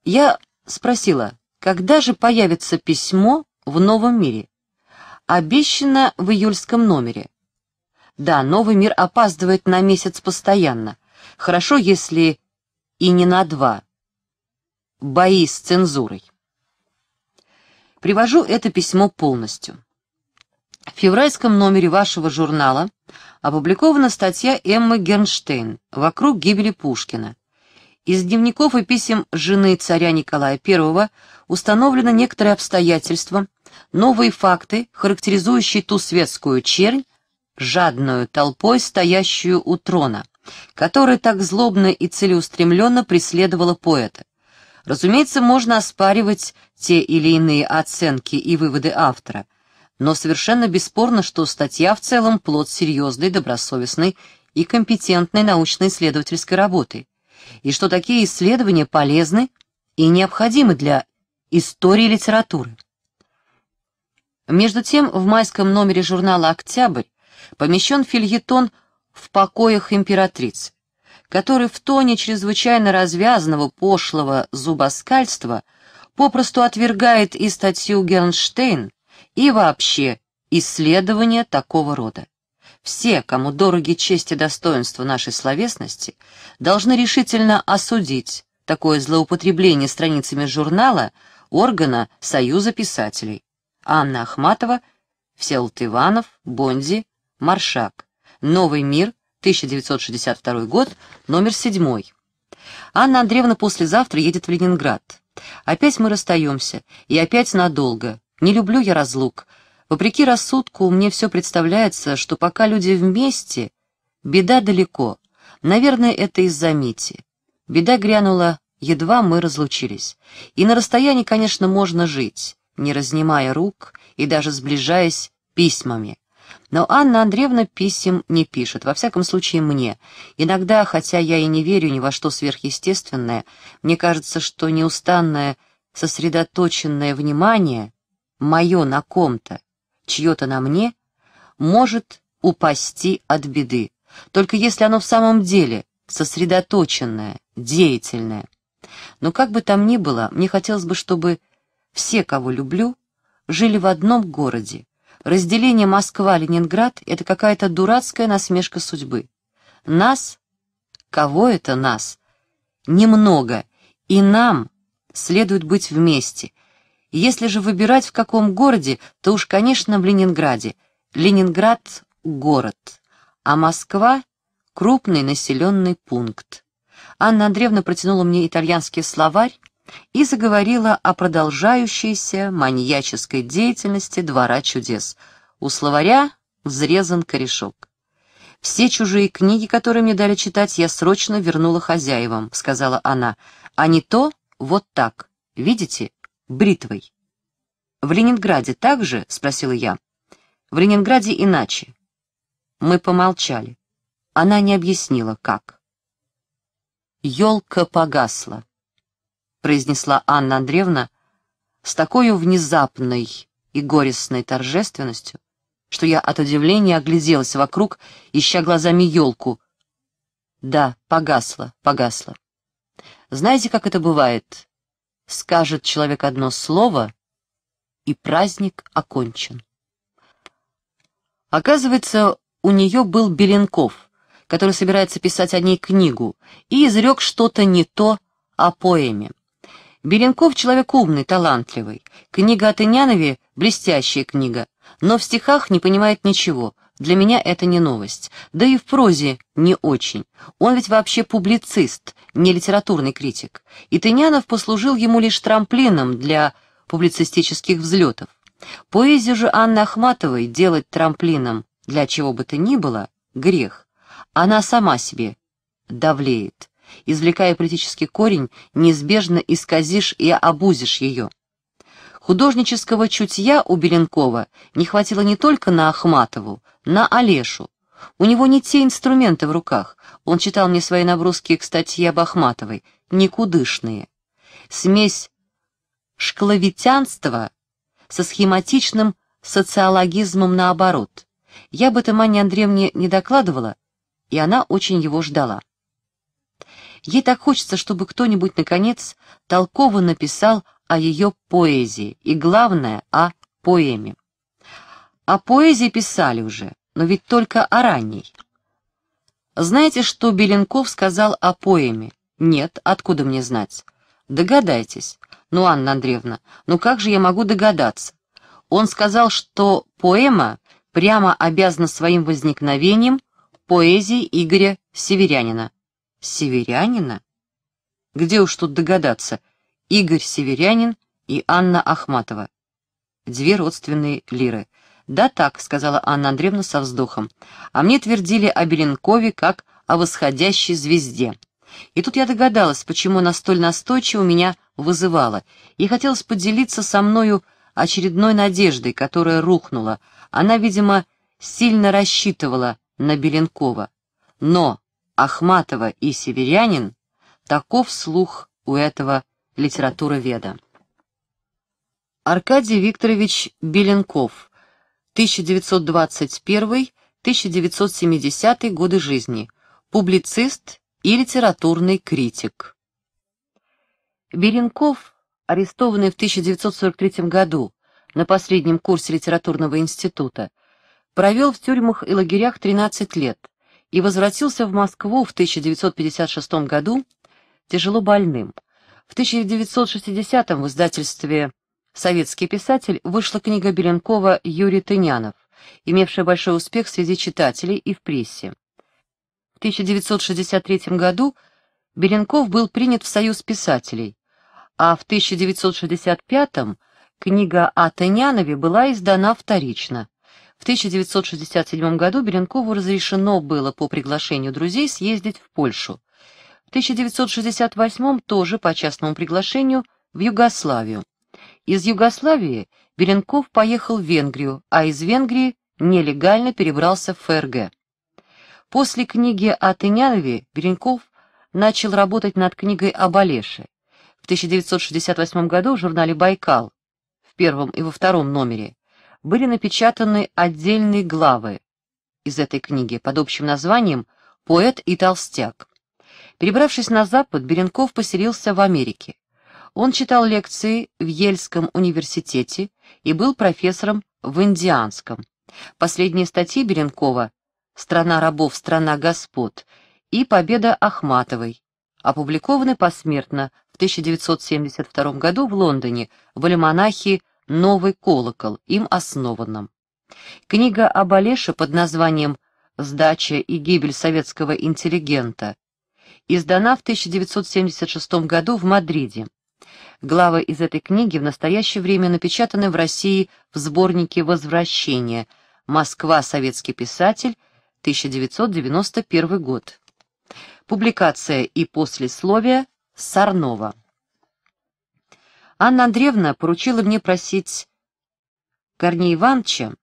Я спросила, когда же появится письмо в новом мире? Обещано в июльском номере. Да, новый мир опаздывает на месяц постоянно. Хорошо, если и не на два. Бои с цензурой. Привожу это письмо полностью. В февральском номере вашего журнала опубликована статья Эммы Гернштейн «Вокруг гибели Пушкина». Из дневников и писем жены царя Николая I установлено некоторые обстоятельства, новые факты, характеризующие ту светскую чернь, жадную толпой, стоящую у трона, которая так злобно и целеустремленно преследовала поэта. Разумеется, можно оспаривать те или иные оценки и выводы автора – но совершенно бесспорно, что статья в целом плод серьезной, добросовестной и компетентной научно-исследовательской работы, и что такие исследования полезны и необходимы для истории литературы. Между тем, в майском номере журнала «Октябрь» помещен фильетон «В покоях императриц», который в тоне чрезвычайно развязанного пошлого зубоскальства попросту отвергает и статью Гернштейн, и вообще исследования такого рода. Все, кому дороги честь и достоинство нашей словесности, должны решительно осудить такое злоупотребление страницами журнала органа Союза писателей. Анна Ахматова, Всеволод Иванов, Бонди, Маршак. «Новый мир», 1962 год, номер 7. Анна Андреевна послезавтра едет в Ленинград. Опять мы расстаемся, и опять надолго, не люблю я разлук. Вопреки рассудку, мне все представляется, что пока люди вместе, беда далеко. Наверное, это из-за Мити. Беда грянула, едва мы разлучились. И на расстоянии, конечно, можно жить, не разнимая рук и даже сближаясь письмами. Но Анна Андреевна писем не пишет, во всяком случае мне. Иногда, хотя я и не верю ни во что сверхъестественное, мне кажется, что неустанное, сосредоточенное внимание мое на ком-то, чье-то на мне, может упасти от беды, только если оно в самом деле сосредоточенное, деятельное. Но как бы там ни было, мне хотелось бы, чтобы все, кого люблю, жили в одном городе. Разделение Москва-Ленинград — это какая-то дурацкая насмешка судьбы. Нас, кого это нас, немного, и нам следует быть вместе — если же выбирать в каком городе, то уж, конечно, в Ленинграде. Ленинград — город, а Москва — крупный населенный пункт. Анна Андреевна протянула мне итальянский словарь и заговорила о продолжающейся маньяческой деятельности двора чудес. У словаря взрезан корешок. «Все чужие книги, которые мне дали читать, я срочно вернула хозяевам», — сказала она. «А не то вот так. Видите?» бритвой. «В Ленинграде так же?» — спросила я. «В Ленинграде иначе». Мы помолчали. Она не объяснила, как. «Елка погасла», — произнесла Анна Андреевна с такой внезапной и горестной торжественностью, что я от удивления огляделась вокруг, ища глазами елку. «Да, погасла, погасла. Знаете, как это бывает?» скажет человек одно слово, и праздник окончен. Оказывается, у нее был Беленков, который собирается писать о ней книгу, и изрек что-то не то о поэме. Беленков человек умный, талантливый. Книга о Тынянове — блестящая книга, но в стихах не понимает ничего, для меня это не новость. Да и в прозе не очень. Он ведь вообще публицист, не литературный критик. И Тынянов послужил ему лишь трамплином для публицистических взлетов. Поэзию же Анны Ахматовой делать трамплином для чего бы то ни было — грех. Она сама себе давлеет. Извлекая политический корень, неизбежно исказишь и обузишь ее. Художнического чутья у Беленкова не хватило не только на Ахматову, на Олешу. У него не те инструменты в руках. Он читал мне свои наброски к статье об Ахматовой, никудышные. Смесь шкловитянства со схематичным социологизмом наоборот. Я об этом Анне Андреевне не докладывала, и она очень его ждала. Ей так хочется, чтобы кто-нибудь, наконец, толково написал о ее поэзии и, главное, о поэме. О поэзии писали уже, но ведь только о ранней. Знаете, что Беленков сказал о поэме? Нет, откуда мне знать? Догадайтесь. Ну, Анна Андреевна, ну как же я могу догадаться? Он сказал, что поэма прямо обязана своим возникновением поэзии Игоря Северянина. Северянина? Где уж тут догадаться, Игорь Северянин и Анна Ахматова. Две родственные лиры. «Да так», — сказала Анна Андреевна со вздохом, «а мне твердили о Беленкове как о восходящей звезде». И тут я догадалась, почему она столь настойчиво меня вызывала, и хотелось поделиться со мною очередной надеждой, которая рухнула. Она, видимо, сильно рассчитывала на Беленкова. Но Ахматова и Северянин, таков слух у этого Литература веда. Аркадий Викторович Беленков, 1921-1970 годы жизни, публицист и литературный критик. Беленков, арестованный в 1943 году на последнем курсе литературного института, провел в тюрьмах и лагерях 13 лет и возвратился в Москву в 1956 году тяжело больным – в 1960-м в издательстве «Советский писатель» вышла книга Беленкова «Юрий Тынянов», имевшая большой успех среди читателей и в прессе. В 1963 году Беленков был принят в Союз писателей, а в 1965-м книга о Тынянове была издана вторично. В 1967 году Беленкову разрешено было по приглашению друзей съездить в Польшу. 1968 тоже по частному приглашению в Югославию. Из Югославии Беленков поехал в Венгрию, а из Венгрии нелегально перебрался в ФРГ. После книги о Тынянове Беленков начал работать над книгой об Олеше. В 1968 году в журнале «Байкал» в первом и во втором номере были напечатаны отдельные главы из этой книги под общим названием «Поэт и толстяк». Перебравшись на Запад, Беренков поселился в Америке. Он читал лекции в Ельском университете и был профессором в Индианском. Последние статьи Беренкова «Страна рабов, страна господ» и «Победа Ахматовой» опубликованы посмертно в 1972 году в Лондоне в альманахе «Новый колокол», им основанном. Книга об Олеше под названием «Сдача и гибель советского интеллигента» издана в 1976 году в Мадриде. Главы из этой книги в настоящее время напечатаны в России в сборнике «Возвращение. Москва. Советский писатель. 1991 год». Публикация и послесловие Сарнова. Анна Андреевна поручила мне просить Корнея Ивановича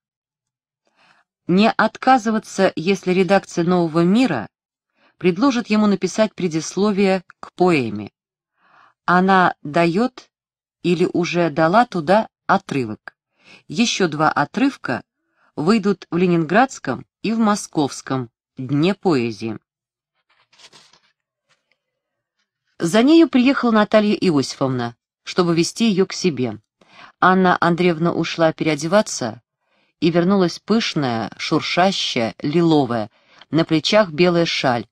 не отказываться, если редакция «Нового мира» предложит ему написать предисловие к поэме. Она дает или уже дала туда отрывок. Еще два отрывка выйдут в ленинградском и в московском «Дне поэзии». За нею приехала Наталья Иосифовна, чтобы вести ее к себе. Анна Андреевна ушла переодеваться и вернулась пышная, шуршащая, лиловая, на плечах белая шаль,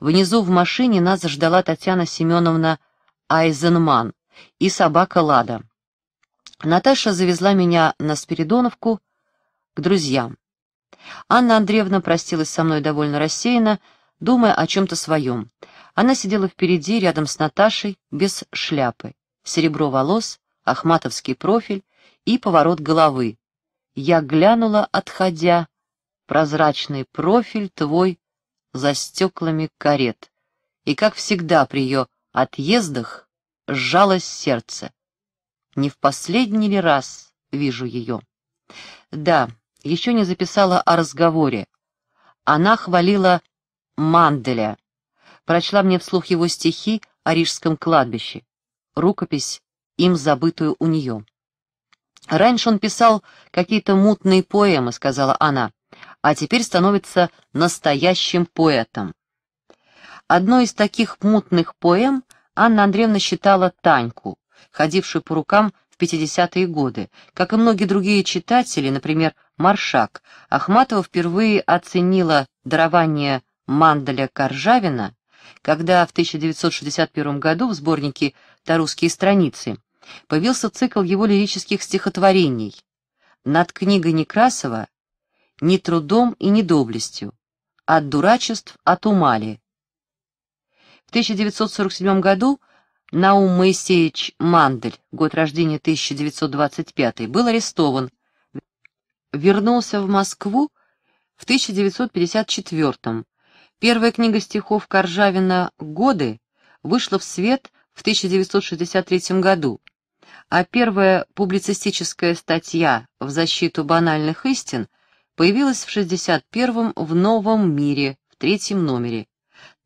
Внизу в машине нас ждала Татьяна Семеновна Айзенман и собака Лада. Наташа завезла меня на Спиридоновку к друзьям. Анна Андреевна простилась со мной довольно рассеянно, думая о чем-то своем. Она сидела впереди, рядом с Наташей, без шляпы. Серебро волос, ахматовский профиль и поворот головы. Я глянула, отходя. Прозрачный профиль твой за стеклами карет, и, как всегда при ее отъездах, сжалось сердце. Не в последний ли раз вижу ее? Да, еще не записала о разговоре. Она хвалила Манделя, прочла мне вслух его стихи о рижском кладбище, рукопись, им забытую у нее. «Раньше он писал какие-то мутные поэмы», — сказала она а теперь становится настоящим поэтом. Одной из таких мутных поэм Анна Андреевна считала Таньку, ходившую по рукам в 50-е годы. Как и многие другие читатели, например, Маршак, Ахматова впервые оценила дарование Манделя Коржавина, когда в 1961 году в сборнике «Тарусские страницы» появился цикл его лирических стихотворений. Над книгой Некрасова ни трудом и ни доблестью, от дурачеств от умали. В 1947 году Наум Моисеевич Мандель, год рождения 1925, был арестован, вернулся в Москву в 1954 Первая книга стихов Коржавина «Годы» вышла в свет в 1963 году, а первая публицистическая статья «В защиту банальных истин» появилась в 61-м в «Новом мире» в третьем номере.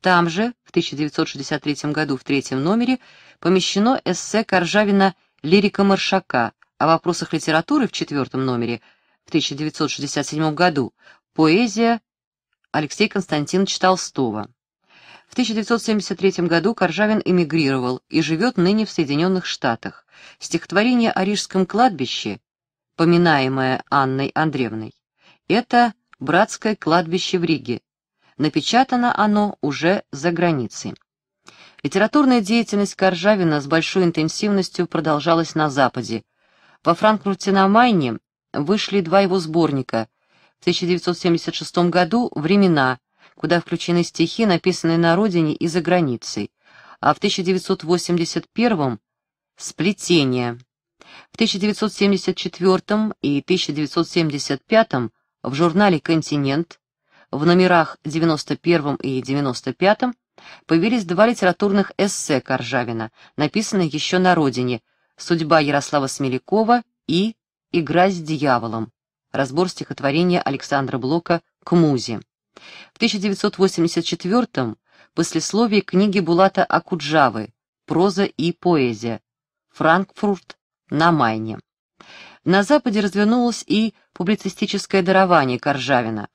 Там же, в 1963 году в третьем номере, помещено эссе Коржавина «Лирика Маршака» о вопросах литературы в четвертом номере в 1967 году, поэзия Алексея Константиновича Толстого. В 1973 году Коржавин эмигрировал и живет ныне в Соединенных Штатах. Стихотворение о Рижском кладбище, поминаемое Анной Андреевной, это братское кладбище в Риге. Напечатано оно уже за границей. Литературная деятельность Коржавина с большой интенсивностью продолжалась на Западе. Во Франкфурте на Майне вышли два его сборника. В 1976 году «Времена», куда включены стихи, написанные на родине и за границей, а в 1981 «Сплетение». В 1974 и 1975 в журнале «Континент» в номерах 91 и 95 появились два литературных эссе Коржавина, написанных еще на родине «Судьба Ярослава Смелякова» и «Игра с дьяволом», разбор стихотворения Александра Блока «К музе». В 1984-м послесловие книги Булата Акуджавы «Проза и поэзия. Франкфурт на Майне» на Западе развернулось и публицистическое дарование Коржавина.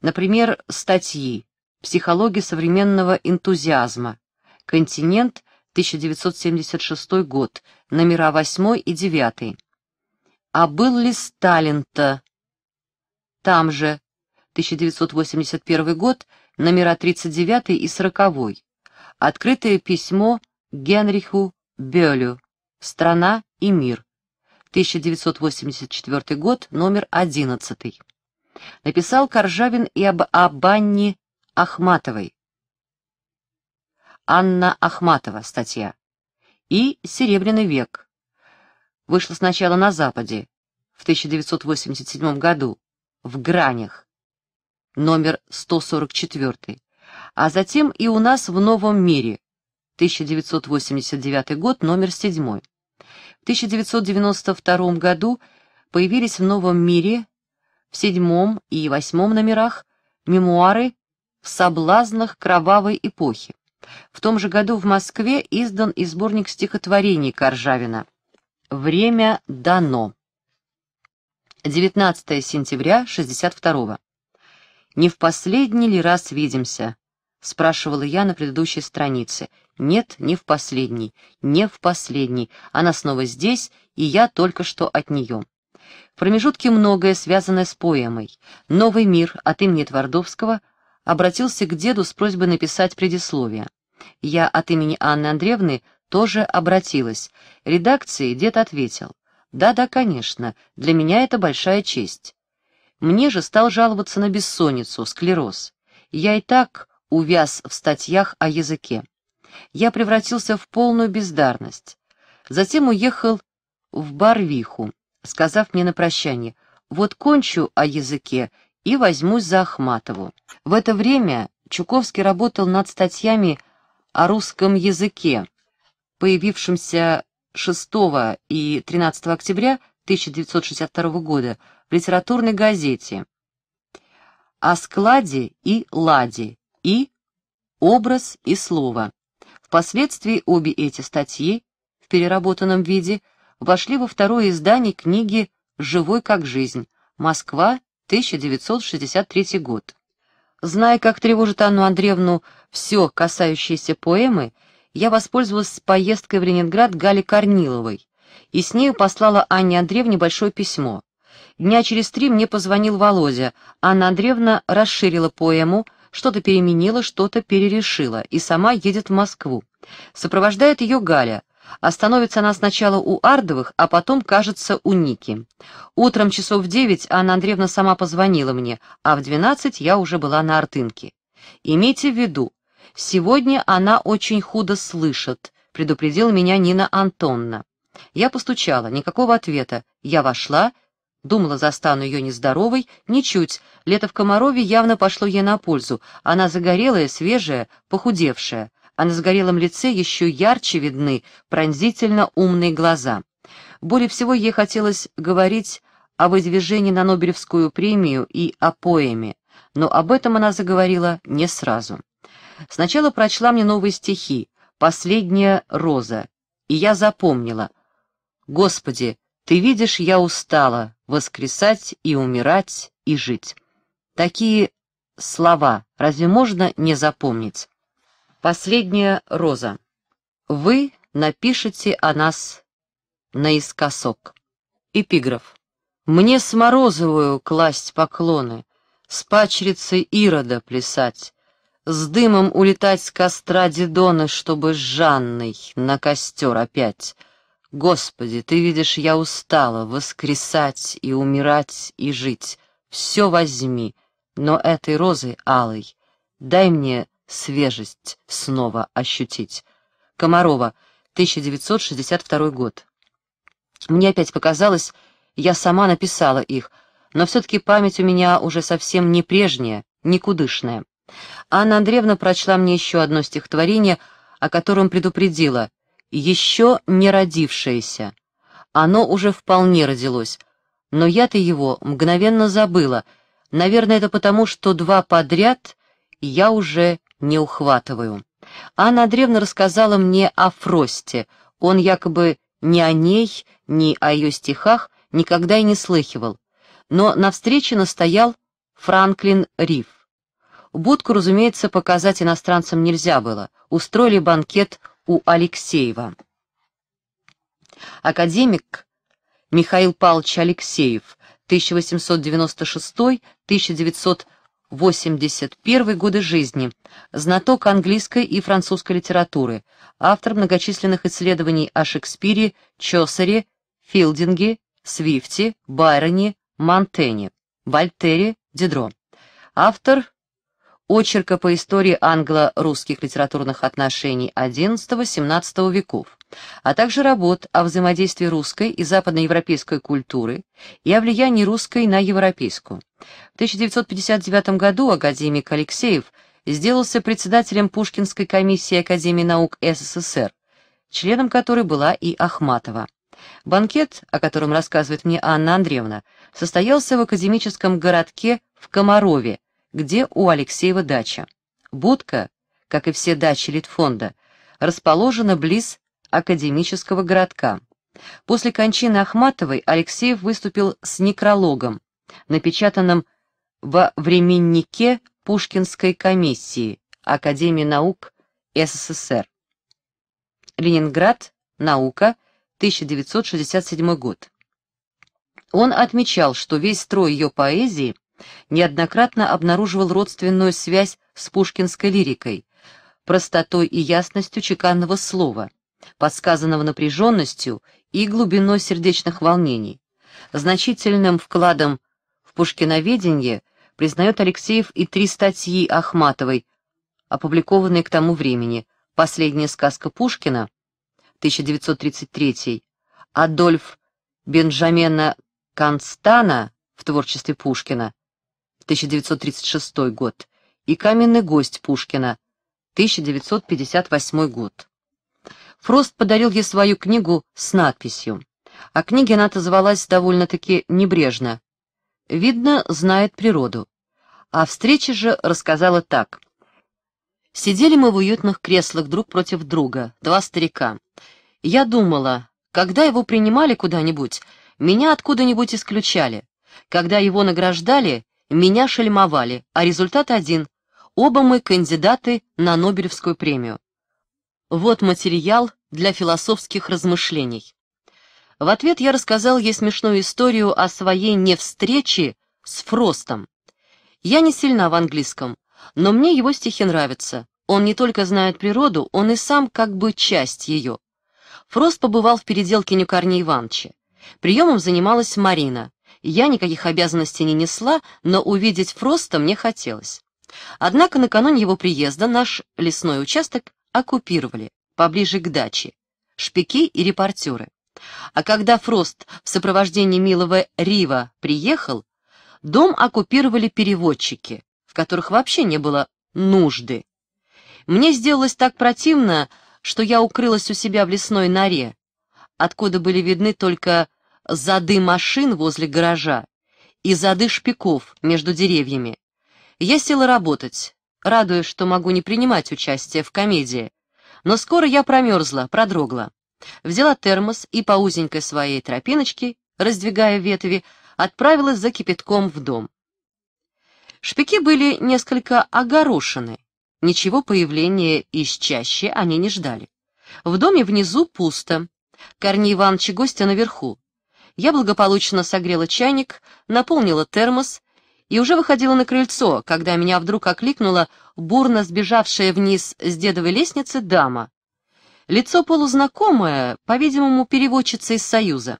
Например, статьи «Психология современного энтузиазма», «Континент», 1976 год, номера 8 и 9. «А был ли Сталин-то?» Там же, 1981 год, номера 39 и 40. Открытое письмо Генриху Бёлю «Страна и мир», 1984 год, номер 11. Написал Коржавин и об, об Ахматовой. Анна Ахматова, статья. И «Серебряный век». Вышла сначала на Западе, в 1987 году, в «Гранях», номер 144, а затем и у нас в «Новом мире», 1989 год, номер 7. В 1992 году появились в «Новом мире» в седьмом и восьмом номерах мемуары «В соблазнах кровавой эпохи». В том же году в Москве издан и сборник стихотворений Коржавина «Время дано». 19 сентября 62 -го. «Не в последний ли раз видимся? — спрашивала я на предыдущей странице. «Нет, не в последней, не в последней. Она снова здесь, и я только что от нее». В промежутке многое, связанное с поэмой. «Новый мир» от имени Твардовского обратился к деду с просьбой написать предисловие. Я от имени Анны Андреевны тоже обратилась. Редакции дед ответил. «Да-да, конечно, для меня это большая честь». Мне же стал жаловаться на бессонницу, склероз. Я и так увяз в статьях о языке. Я превратился в полную бездарность. Затем уехал в Барвиху, сказав мне на прощание, «Вот кончу о языке и возьмусь за Ахматову». В это время Чуковский работал над статьями о русском языке, появившимся 6 и 13 октября 1962 года в литературной газете о складе и ладе и «Образ и слово». Впоследствии обе эти статьи в переработанном виде вошли во второе издание книги «Живой как жизнь. Москва, 1963 год». Зная, как тревожит Анну Андреевну все, касающееся поэмы, я воспользовалась поездкой в Ленинград Гали Корниловой и с нею послала Анне Андреевне большое письмо. Дня через три мне позвонил Володя. Анна Андреевна расширила поэму, что-то переменила, что-то перерешила, и сама едет в Москву. Сопровождает ее Галя. Остановится она сначала у Ардовых, а потом, кажется, у Ники. Утром часов в девять Анна Андреевна сама позвонила мне, а в двенадцать я уже была на Артынке. Имейте в виду, сегодня она очень худо слышит, предупредила меня Нина Антонна. Я постучала, никакого ответа. Я вошла Думала, застану ее нездоровой, ничуть. Лето в Комарове явно пошло ей на пользу. Она загорелая, свежая, похудевшая. А на загорелом лице еще ярче видны пронзительно умные глаза. Более всего ей хотелось говорить о выдвижении на Нобелевскую премию и о поэме, но об этом она заговорила не сразу. Сначала прочла мне новые стихи «Последняя роза», и я запомнила. «Господи, ты видишь, я устала, воскресать и умирать и жить. Такие слова разве можно не запомнить? Последняя роза. Вы напишите о нас наискосок. Эпиграф. Мне с Морозовую класть поклоны, С пачерицей Ирода плясать, С дымом улетать с костра Дидона, Чтобы с Жанной на костер опять — «Господи, ты видишь, я устала воскресать и умирать и жить. Все возьми, но этой розы алой дай мне свежесть снова ощутить». Комарова, 1962 год. Мне опять показалось, я сама написала их, но все-таки память у меня уже совсем не прежняя, никудышная. Анна Андреевна прочла мне еще одно стихотворение, о котором предупредила — еще не родившееся. Оно уже вполне родилось, но я-то его мгновенно забыла. Наверное, это потому, что два подряд я уже не ухватываю. Анна Андреевна рассказала мне о Фросте. Он якобы ни о ней, ни о ее стихах никогда и не слыхивал. Но на встрече настоял Франклин Риф. Будку, разумеется, показать иностранцам нельзя было. Устроили банкет у Алексеева. Академик Михаил Павлович Алексеев, 1896-1981 годы жизни, знаток английской и французской литературы, автор многочисленных исследований о Шекспире, Чосере, Филдинге, Свифте, Байроне, Монтене, Вольтере, Дидро. Автор очерка по истории англо-русских литературных отношений XI-XVII веков, а также работ о взаимодействии русской и западноевропейской культуры и о влиянии русской на европейскую. В 1959 году академик Алексеев сделался председателем Пушкинской комиссии Академии наук СССР, членом которой была и Ахматова. Банкет, о котором рассказывает мне Анна Андреевна, состоялся в академическом городке в Комарове где у Алексеева дача. Будка, как и все дачи Литфонда, расположена близ академического городка. После кончины Ахматовой Алексеев выступил с некрологом, напечатанным во временнике Пушкинской комиссии Академии наук СССР. Ленинград, наука, 1967 год. Он отмечал, что весь строй ее поэзии неоднократно обнаруживал родственную связь с пушкинской лирикой, простотой и ясностью чеканного слова, подсказанного напряженностью и глубиной сердечных волнений. Значительным вкладом в пушкиноведение признает Алексеев и три статьи Ахматовой, опубликованные к тому времени «Последняя сказка Пушкина» 1933, «Адольф Бенджамена Констана» в творчестве Пушкина 1936 год, и «Каменный гость» Пушкина, 1958 год. Фрост подарил ей свою книгу с надписью, а книге она отозвалась довольно-таки небрежно. «Видно, знает природу». О а встрече же рассказала так. «Сидели мы в уютных креслах друг против друга, два старика. Я думала, когда его принимали куда-нибудь, меня откуда-нибудь исключали. Когда его награждали, меня шельмовали, а результат один. Оба мы кандидаты на Нобелевскую премию. Вот материал для философских размышлений. В ответ я рассказал ей смешную историю о своей невстрече с Фростом. Я не сильна в английском, но мне его стихи нравятся. Он не только знает природу, он и сам как бы часть ее. Фрост побывал в переделке Нюкарни Ивановича. Приемом занималась Марина. Я никаких обязанностей не несла, но увидеть Фроста мне хотелось. Однако накануне его приезда наш лесной участок оккупировали, поближе к даче, шпики и репортеры. А когда Фрост в сопровождении милого Рива приехал, дом оккупировали переводчики, в которых вообще не было нужды. Мне сделалось так противно, что я укрылась у себя в лесной норе, откуда были видны только зады машин возле гаража и зады шпиков между деревьями. Я села работать, радуясь, что могу не принимать участие в комедии. Но скоро я промерзла, продрогла. Взяла термос и по узенькой своей тропиночке, раздвигая ветви, отправилась за кипятком в дом. Шпики были несколько огорошены. Ничего появления из чаще они не ждали. В доме внизу пусто. Корней Иванович гостя наверху. Я благополучно согрела чайник, наполнила термос и уже выходила на крыльцо, когда меня вдруг окликнула бурно сбежавшая вниз с дедовой лестницы дама. Лицо полузнакомое, по-видимому, переводчица из Союза.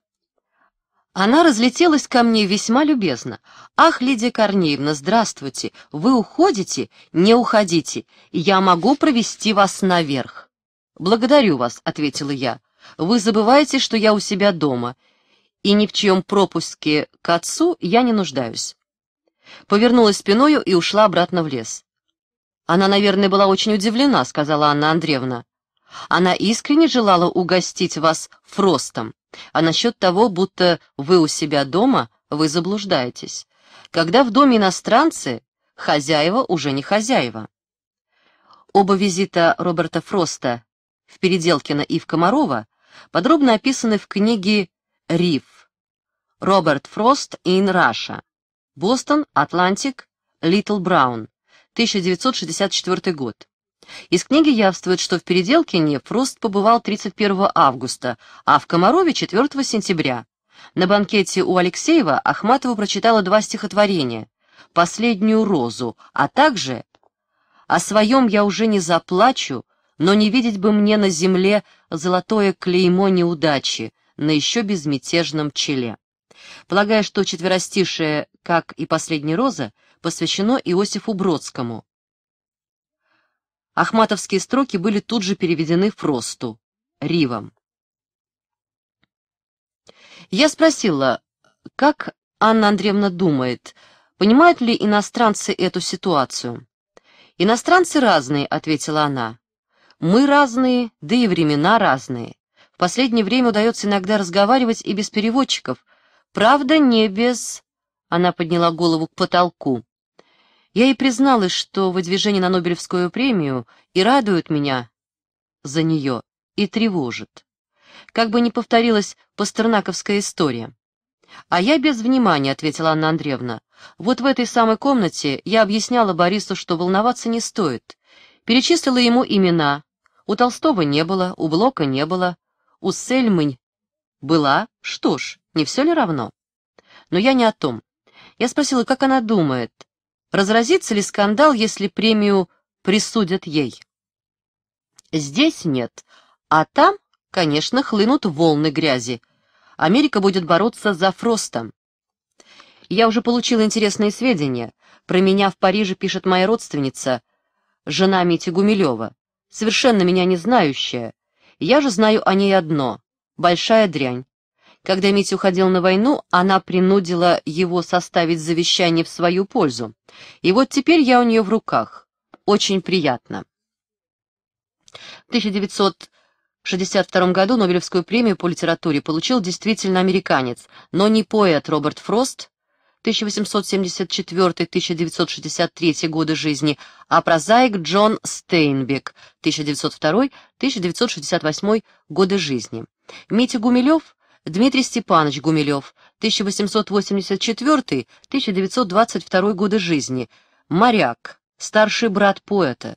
Она разлетелась ко мне весьма любезно. «Ах, Лидия Корнеевна, здравствуйте! Вы уходите? Не уходите! Я могу провести вас наверх!» «Благодарю вас», — ответила я. «Вы забываете, что я у себя дома, и ни в чьем пропуске к отцу я не нуждаюсь. Повернулась спиною и ушла обратно в лес. Она, наверное, была очень удивлена, сказала Анна Андреевна. Она искренне желала угостить вас фростом, а насчет того, будто вы у себя дома, вы заблуждаетесь. Когда в доме иностранцы, хозяева уже не хозяева. Оба визита Роберта Фроста в Переделкино и в Комарова подробно описаны в книге «Риф. Роберт Фрост in Russia. Бостон, Атлантик, Литл Браун. 1964 год. Из книги явствует, что в Переделкине Фрост побывал 31 августа, а в Комарове 4 сентября. На банкете у Алексеева Ахматова прочитала два стихотворения «Последнюю розу», а также «О своем я уже не заплачу, но не видеть бы мне на земле золотое клеймо неудачи на еще безмятежном челе» полагая, что четверостишее, как и «Последняя роза», посвящено Иосифу Бродскому. Ахматовские строки были тут же переведены Фросту, Ривом. Я спросила, как Анна Андреевна думает, понимают ли иностранцы эту ситуацию? «Иностранцы разные», — ответила она. «Мы разные, да и времена разные. В последнее время удается иногда разговаривать и без переводчиков, Правда, не без... Она подняла голову к потолку. Я и призналась, что выдвижение на Нобелевскую премию и радует меня за нее, и тревожит. Как бы ни повторилась пастернаковская история. «А я без внимания», — ответила Анна Андреевна. «Вот в этой самой комнате я объясняла Борису, что волноваться не стоит. Перечислила ему имена. У Толстого не было, у Блока не было, у Сельмынь была. Что ж, не все ли равно? Но я не о том. Я спросила, как она думает, разразится ли скандал, если премию присудят ей? Здесь нет, а там, конечно, хлынут волны грязи. Америка будет бороться за Фростом. Я уже получила интересные сведения. Про меня в Париже пишет моя родственница, жена Мити Гумилева, совершенно меня не знающая. Я же знаю о ней одно — большая дрянь. Когда Митя уходил на войну, она принудила его составить завещание в свою пользу. И вот теперь я у нее в руках. Очень приятно. В 1962 году Нобелевскую премию по литературе получил действительно американец, но не поэт Роберт Фрост, 1874-1963 годы жизни, а прозаик Джон Стейнбек, 1902-1968 годы жизни. Митя Гумилев Дмитрий Степанович Гумилев, 1884-1922 годы жизни, моряк, старший брат поэта.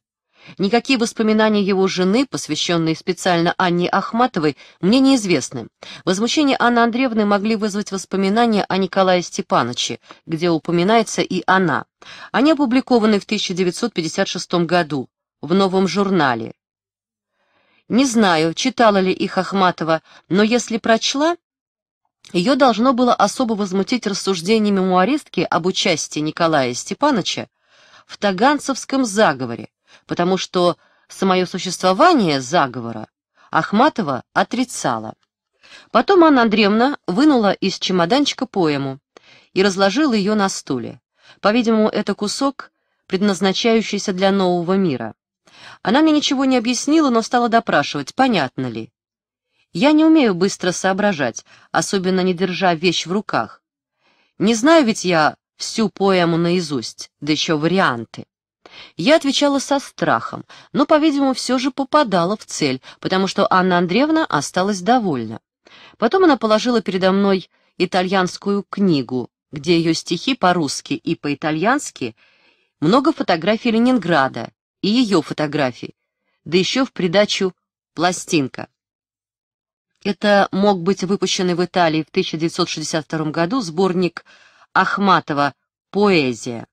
Никакие воспоминания его жены, посвященные специально Анне Ахматовой, мне неизвестны. Возмущение Анны Андреевны могли вызвать воспоминания о Николае Степановиче, где упоминается и она. Они опубликованы в 1956 году в новом журнале не знаю, читала ли их Ахматова, но если прочла, ее должно было особо возмутить рассуждение мемуаристки об участии Николая Степановича в Таганцевском заговоре, потому что самое существование заговора Ахматова отрицала. Потом Анна Андреевна вынула из чемоданчика поэму и разложила ее на стуле. По-видимому, это кусок, предназначающийся для нового мира. Она мне ничего не объяснила, но стала допрашивать, понятно ли. Я не умею быстро соображать, особенно не держа вещь в руках. Не знаю ведь я всю поэму наизусть, да еще варианты. Я отвечала со страхом, но, по-видимому, все же попадала в цель, потому что Анна Андреевна осталась довольна. Потом она положила передо мной итальянскую книгу, где ее стихи по-русски и по-итальянски, много фотографий Ленинграда, и ее фотографии, да еще в придачу пластинка. Это мог быть выпущенный в Италии в 1962 году сборник Ахматова «Поэзия».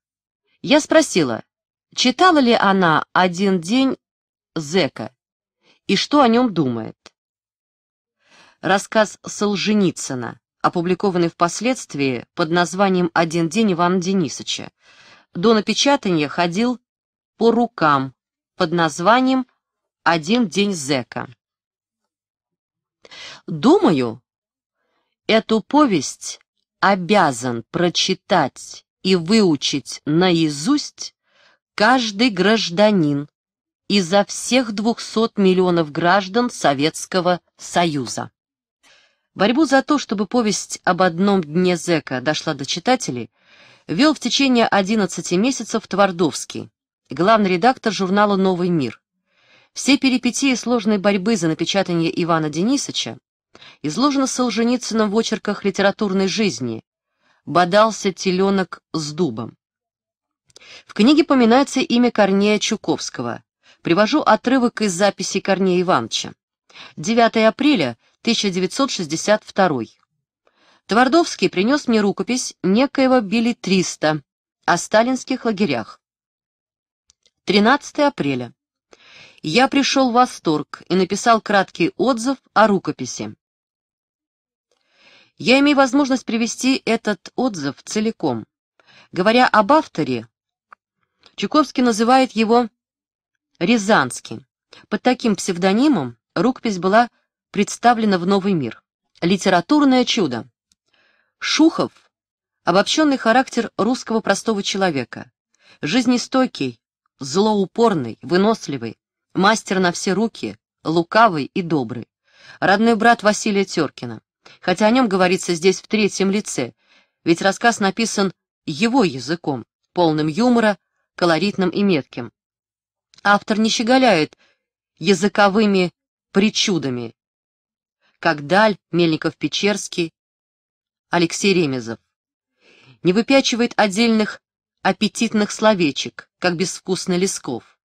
Я спросила, читала ли она «Один день зэка» и что о нем думает. Рассказ Солженицына, опубликованный впоследствии под названием «Один день Ивана Денисовича», до напечатания ходил по рукам под названием «Один день зэка». Думаю, эту повесть обязан прочитать и выучить наизусть каждый гражданин изо всех 200 миллионов граждан Советского Союза. Борьбу за то, чтобы повесть об одном дне зэка дошла до читателей, вел в течение 11 месяцев Твардовский, главный редактор журнала «Новый мир». Все перипетии сложной борьбы за напечатание Ивана Денисовича изложено Солженицыным в очерках литературной жизни «Бодался теленок с дубом». В книге поминается имя Корнея Чуковского. Привожу отрывок из записи Корнея Ивановича. 9 апреля 1962. Твардовский принес мне рукопись некоего билетриста о сталинских лагерях. 13 апреля. Я пришел в восторг и написал краткий отзыв о рукописи. Я имею возможность привести этот отзыв целиком. Говоря об авторе, Чуковский называет его Рязанский. Под таким псевдонимом рукопись была представлена в новый мир. Литературное чудо. Шухов — обобщенный характер русского простого человека, жизнестойкий, злоупорный, выносливый, мастер на все руки, лукавый и добрый. Родной брат Василия Теркина. Хотя о нем говорится здесь в третьем лице, ведь рассказ написан его языком, полным юмора, колоритным и метким. Автор не щеголяет языковыми причудами, как Даль, Мельников-Печерский, Алексей Ремезов. Не выпячивает отдельных аппетитных словечек, как безвкусный Лесков.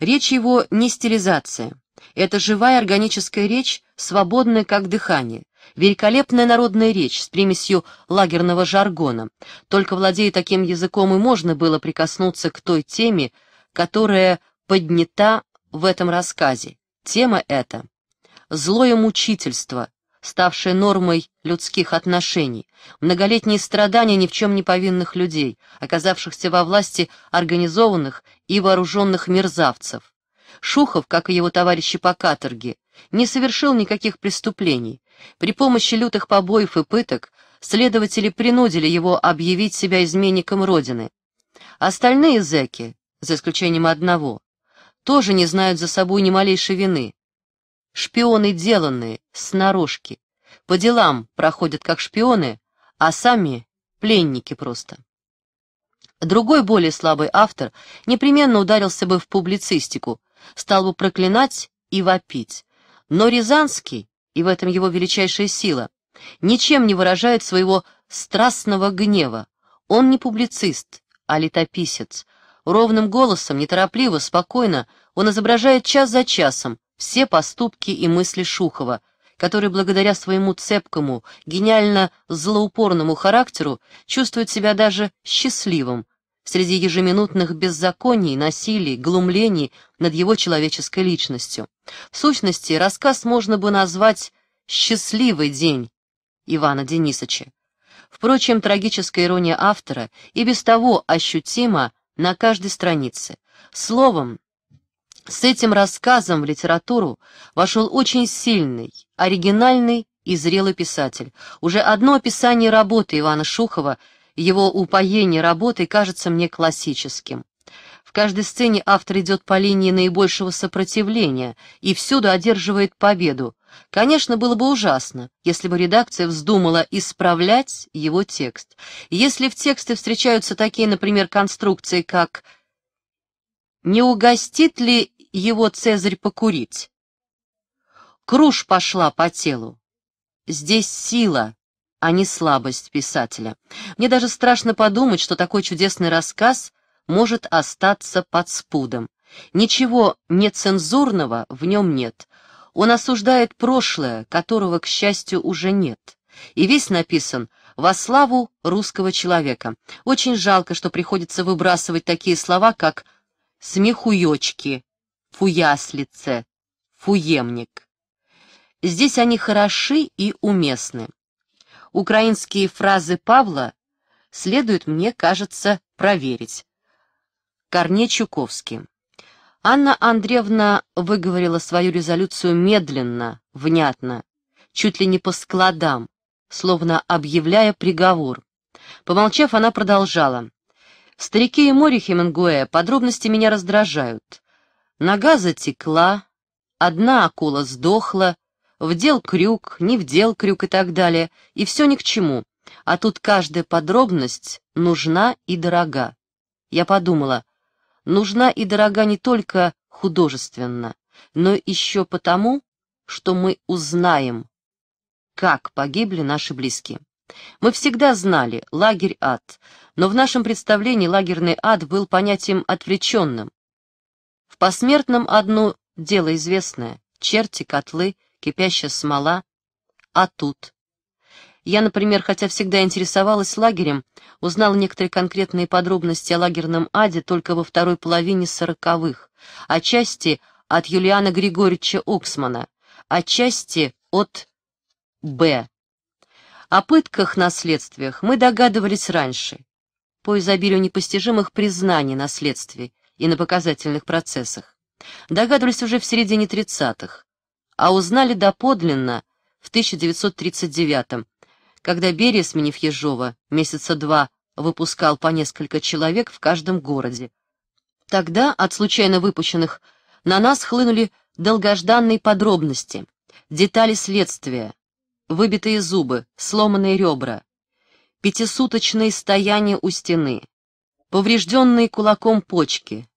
Речь его не стилизация. Это живая органическая речь, свободная как дыхание. Великолепная народная речь с примесью лагерного жаргона. Только владея таким языком и можно было прикоснуться к той теме, которая поднята в этом рассказе. Тема эта — злое мучительство, ставшее нормой людских отношений, многолетние страдания ни в чем не повинных людей, оказавшихся во власти организованных и вооруженных мерзавцев. Шухов, как и его товарищи по каторге, не совершил никаких преступлений. При помощи лютых побоев и пыток следователи принудили его объявить себя изменником Родины. Остальные зэки, за исключением одного, тоже не знают за собой ни малейшей вины, Шпионы деланные, снарошки. По делам проходят как шпионы, а сами пленники просто. Другой, более слабый автор непременно ударился бы в публицистику, стал бы проклинать и вопить. Но Рязанский, и в этом его величайшая сила, ничем не выражает своего страстного гнева. Он не публицист, а летописец. Ровным голосом, неторопливо, спокойно он изображает час за часом все поступки и мысли Шухова, который благодаря своему цепкому, гениально злоупорному характеру чувствует себя даже счастливым среди ежеминутных беззаконий, насилий, глумлений над его человеческой личностью. В сущности, рассказ можно бы назвать «Счастливый день» Ивана Денисовича. Впрочем, трагическая ирония автора и без того ощутима на каждой странице. Словом, с этим рассказом в литературу вошел очень сильный, оригинальный и зрелый писатель. Уже одно описание работы Ивана Шухова, его упоение работой, кажется мне классическим. В каждой сцене автор идет по линии наибольшего сопротивления и всюду одерживает победу. Конечно, было бы ужасно, если бы редакция вздумала исправлять его текст. Если в тексте встречаются такие, например, конструкции, как «Не угостит ли его, Цезарь, покурить!» Круж пошла по телу. Здесь сила, а не слабость писателя. Мне даже страшно подумать, что такой чудесный рассказ может остаться под спудом. Ничего нецензурного в нем нет. Он осуждает прошлое, которого, к счастью, уже нет. И весь написан во славу русского человека. Очень жалко, что приходится выбрасывать такие слова, как «смехуёчки», фуяслице, фуемник. Здесь они хороши и уместны. Украинские фразы Павла следует, мне кажется, проверить. Корне Чуковский. Анна Андреевна выговорила свою резолюцию медленно, внятно, чуть ли не по складам, словно объявляя приговор. Помолчав, она продолжала. «Старики и море Хемингуэя подробности меня раздражают. Нога затекла, одна акула сдохла, вдел крюк, не вдел крюк и так далее, и все ни к чему. А тут каждая подробность нужна и дорога. Я подумала, нужна и дорога не только художественно, но еще потому, что мы узнаем, как погибли наши близкие. Мы всегда знали лагерь-ад, но в нашем представлении лагерный ад был понятием отвлеченным, в посмертном одно дело известное — черти, котлы, кипящая смола. А тут? Я, например, хотя всегда интересовалась лагерем, узнала некоторые конкретные подробности о лагерном аде только во второй половине сороковых, отчасти от Юлиана Григорьевича Оксмана, отчасти от Б. О пытках на мы догадывались раньше, по изобилию непостижимых признаний наследствий и на показательных процессах, догадывались уже в середине 30-х, а узнали доподлинно в 1939-м, когда Берия, сменив Ежова, месяца два выпускал по несколько человек в каждом городе. Тогда от случайно выпущенных на нас хлынули долгожданные подробности, детали следствия, выбитые зубы, сломанные ребра, пятисуточные стояния у стены, Поврежденные кулаком почки,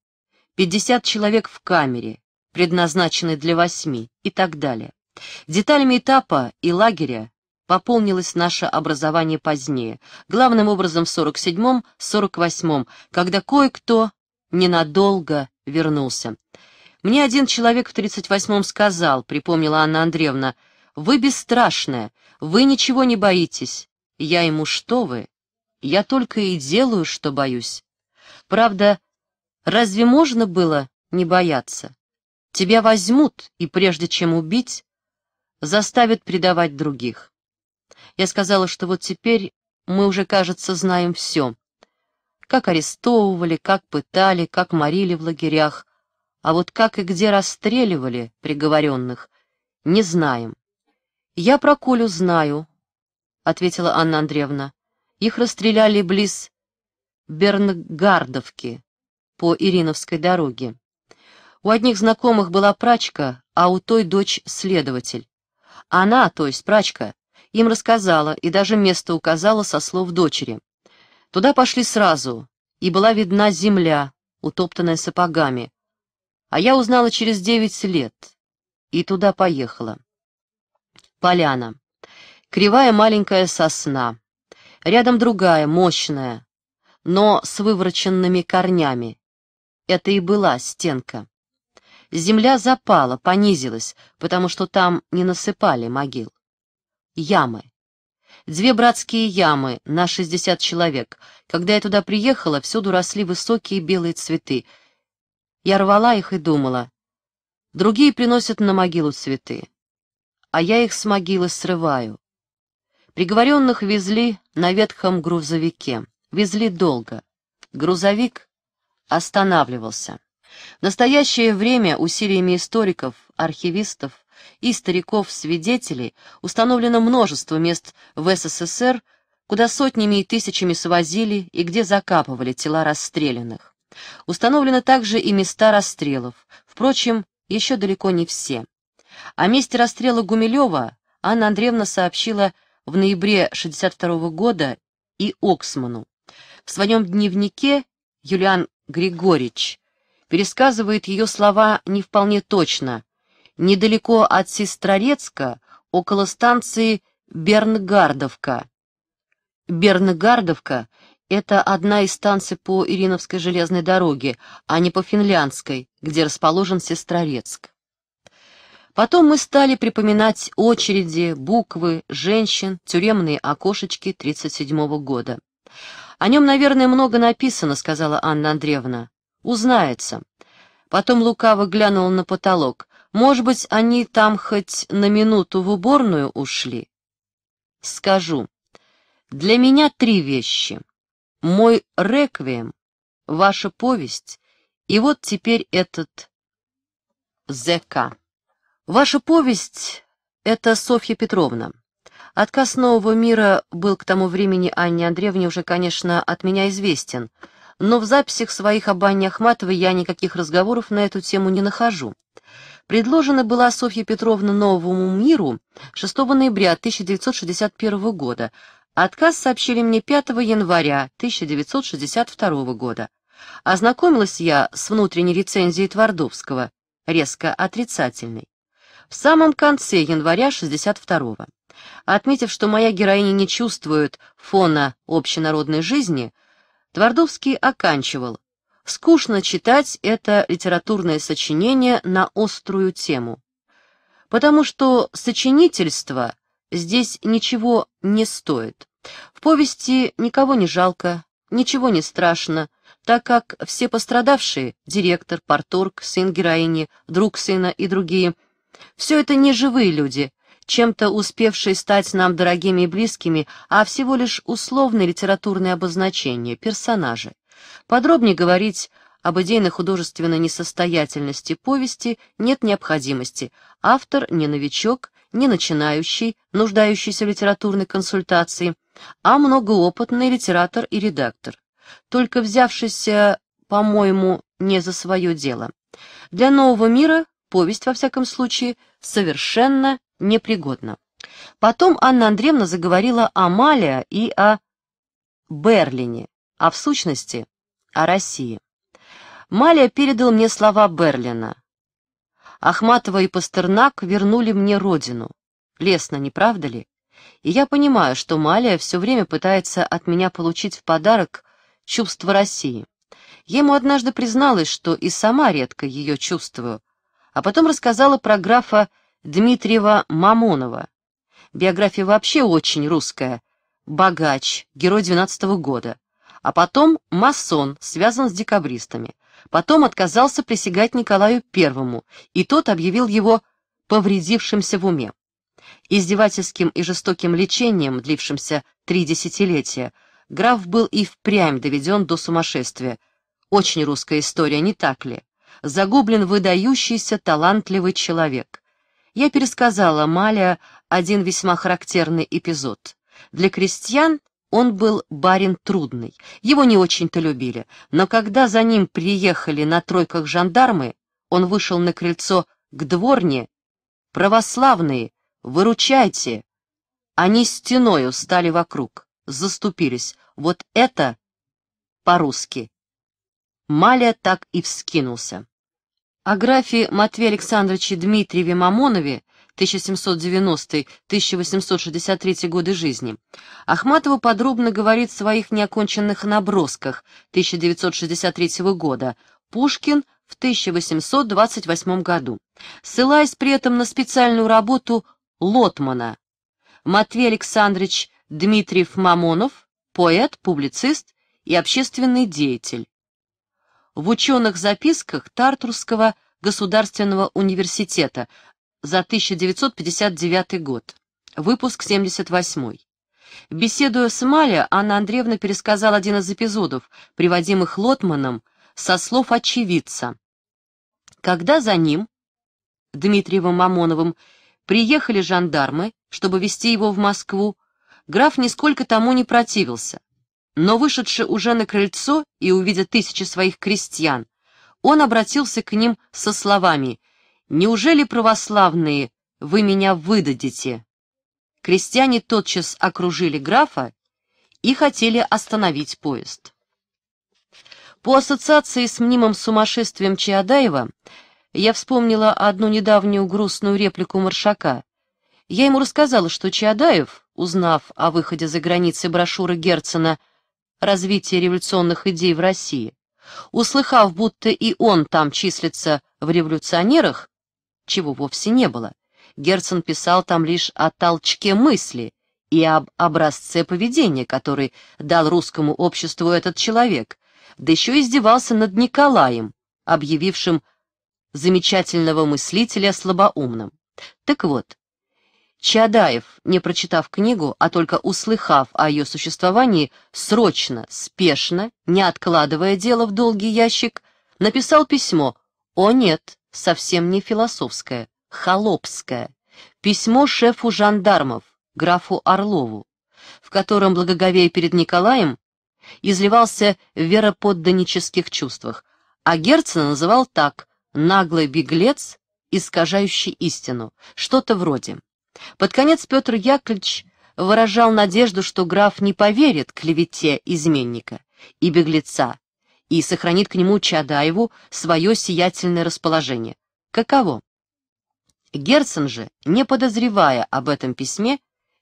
50 человек в камере, предназначенной для восьми и так далее. Деталями этапа и лагеря пополнилось наше образование позднее, главным образом в 47-м, 48-м, когда кое-кто ненадолго вернулся. Мне один человек в 38-м сказал, припомнила Анна Андреевна, «Вы бесстрашная, вы ничего не боитесь». Я ему, что вы, я только и делаю, что боюсь. Правда, разве можно было не бояться? Тебя возьмут, и прежде чем убить, заставят предавать других. Я сказала, что вот теперь мы уже, кажется, знаем все. Как арестовывали, как пытали, как морили в лагерях, а вот как и где расстреливали приговоренных, не знаем. «Я про Колю знаю», — ответила Анна Андреевна. Их расстреляли близ Бернгардовки по Ириновской дороге. У одних знакомых была прачка, а у той дочь следователь. Она, то есть прачка, им рассказала и даже место указала со слов дочери. Туда пошли сразу, и была видна земля, утоптанная сапогами. А я узнала через девять лет, и туда поехала. Поляна. Кривая маленькая сосна, Рядом другая, мощная, но с вывороченными корнями. Это и была стенка. Земля запала, понизилась, потому что там не насыпали могил. Ямы. Две братские ямы на 60 человек. Когда я туда приехала, всюду росли высокие белые цветы. Я рвала их и думала. Другие приносят на могилу цветы, а я их с могилы срываю. Приговоренных везли на ветхом грузовике. Везли долго. Грузовик останавливался. В настоящее время усилиями историков, архивистов и стариков-свидетелей установлено множество мест в СССР, куда сотнями и тысячами свозили и где закапывали тела расстрелянных. Установлены также и места расстрелов, впрочем, еще далеко не все. О месте расстрела Гумилева Анна Андреевна сообщила в ноябре 1962 года и Оксману. В своем дневнике Юлиан Григорьевич пересказывает ее слова не вполне точно. Недалеко от Сестрорецка, около станции Бернгардовка. Бернгардовка — это одна из станций по Ириновской железной дороге, а не по финляндской, где расположен Сестрорецк. Потом мы стали припоминать очереди, буквы, женщин, тюремные окошечки 37-го года. «О нем, наверное, много написано», — сказала Анна Андреевна. «Узнается». Потом лукаво глянула на потолок. «Может быть, они там хоть на минуту в уборную ушли?» «Скажу. Для меня три вещи. Мой реквием, ваша повесть и вот теперь этот ЗК». Ваша повесть — это Софья Петровна. Отказ нового мира был к тому времени Анне Андреевне уже, конечно, от меня известен, но в записях своих об Анне Ахматовой я никаких разговоров на эту тему не нахожу. Предложена была Софья Петровна новому миру 6 ноября 1961 года, Отказ сообщили мне 5 января 1962 года. Ознакомилась я с внутренней рецензией Твардовского, резко отрицательной в самом конце января 62-го. Отметив, что моя героиня не чувствует фона общенародной жизни, Твардовский оканчивал «Скучно читать это литературное сочинение на острую тему, потому что сочинительство здесь ничего не стоит. В повести никого не жалко, ничего не страшно, так как все пострадавшие — директор, порторг, сын героини, друг сына и другие — все это не живые люди, чем-то успевшие стать нам дорогими и близкими, а всего лишь условные литературные обозначения, персонажи. Подробнее говорить об идейно-художественной несостоятельности повести нет необходимости. Автор не новичок, не начинающий, нуждающийся в литературной консультации, а многоопытный литератор и редактор, только взявшийся, по-моему, не за свое дело. Для нового мира повесть, во всяком случае, совершенно непригодна. Потом Анна Андреевна заговорила о Малия и о Берлине, а в сущности о России. Малия передал мне слова Берлина. Ахматова и Пастернак вернули мне родину. Лесно, не правда ли? И я понимаю, что Малия все время пытается от меня получить в подарок чувство России. Ему однажды призналась, что и сама редко ее чувствую, а потом рассказала про графа Дмитриева Мамонова. Биография вообще очень русская. Богач, герой двенадцатого года. А потом масон, связан с декабристами. Потом отказался присягать Николаю Первому, и тот объявил его повредившимся в уме. Издевательским и жестоким лечением, длившимся три десятилетия, граф был и впрямь доведен до сумасшествия. Очень русская история, не так ли? загублен выдающийся талантливый человек. Я пересказала Маля один весьма характерный эпизод. Для крестьян он был барин трудный, его не очень-то любили, но когда за ним приехали на тройках жандармы, он вышел на крыльцо к дворне. «Православные, выручайте!» Они стеною стали вокруг, заступились. Вот это по-русски. Маля так и вскинулся. О графе Матвея Александровиче Дмитриеве Мамонове 1790-1863 годы жизни Ахматова подробно говорит в своих неоконченных набросках 1963 года «Пушкин в 1828 году», ссылаясь при этом на специальную работу Лотмана. Матвей Александрович Дмитриев Мамонов, поэт, публицист и общественный деятель в ученых записках Тартурского государственного университета за 1959 год, выпуск 78. Беседуя с Маля, Анна Андреевна пересказала один из эпизодов, приводимых Лотманом, со слов очевидца. Когда за ним, Дмитриевым Мамоновым, приехали жандармы, чтобы везти его в Москву, граф нисколько тому не противился. Но вышедший уже на крыльцо и увидя тысячи своих крестьян, он обратился к ним со словами «Неужели православные вы меня выдадите?» Крестьяне тотчас окружили графа и хотели остановить поезд. По ассоциации с мнимым сумасшествием Чаадаева я вспомнила одну недавнюю грустную реплику Маршака. Я ему рассказала, что Чаадаев, узнав о выходе за границы брошюры Герцена развития революционных идей в России, услыхав, будто и он там числится в революционерах, чего вовсе не было, Герцен писал там лишь о толчке мысли и об образце поведения, который дал русскому обществу этот человек, да еще издевался над Николаем, объявившим замечательного мыслителя слабоумным. Так вот, Чадаев, не прочитав книгу, а только услыхав о ее существовании, срочно, спешно, не откладывая дело в долгий ящик, написал письмо. О нет, совсем не философское, холопское. Письмо шефу жандармов, графу Орлову, в котором, благоговея перед Николаем, изливался в вероподданнических чувствах, а Герцена называл так «наглый беглец, искажающий истину», что-то вроде. Под конец Петр Яковлевич выражал надежду, что граф не поверит клевете изменника и беглеца и сохранит к нему Чадаеву свое сиятельное расположение. Каково? Герцен же, не подозревая об этом письме,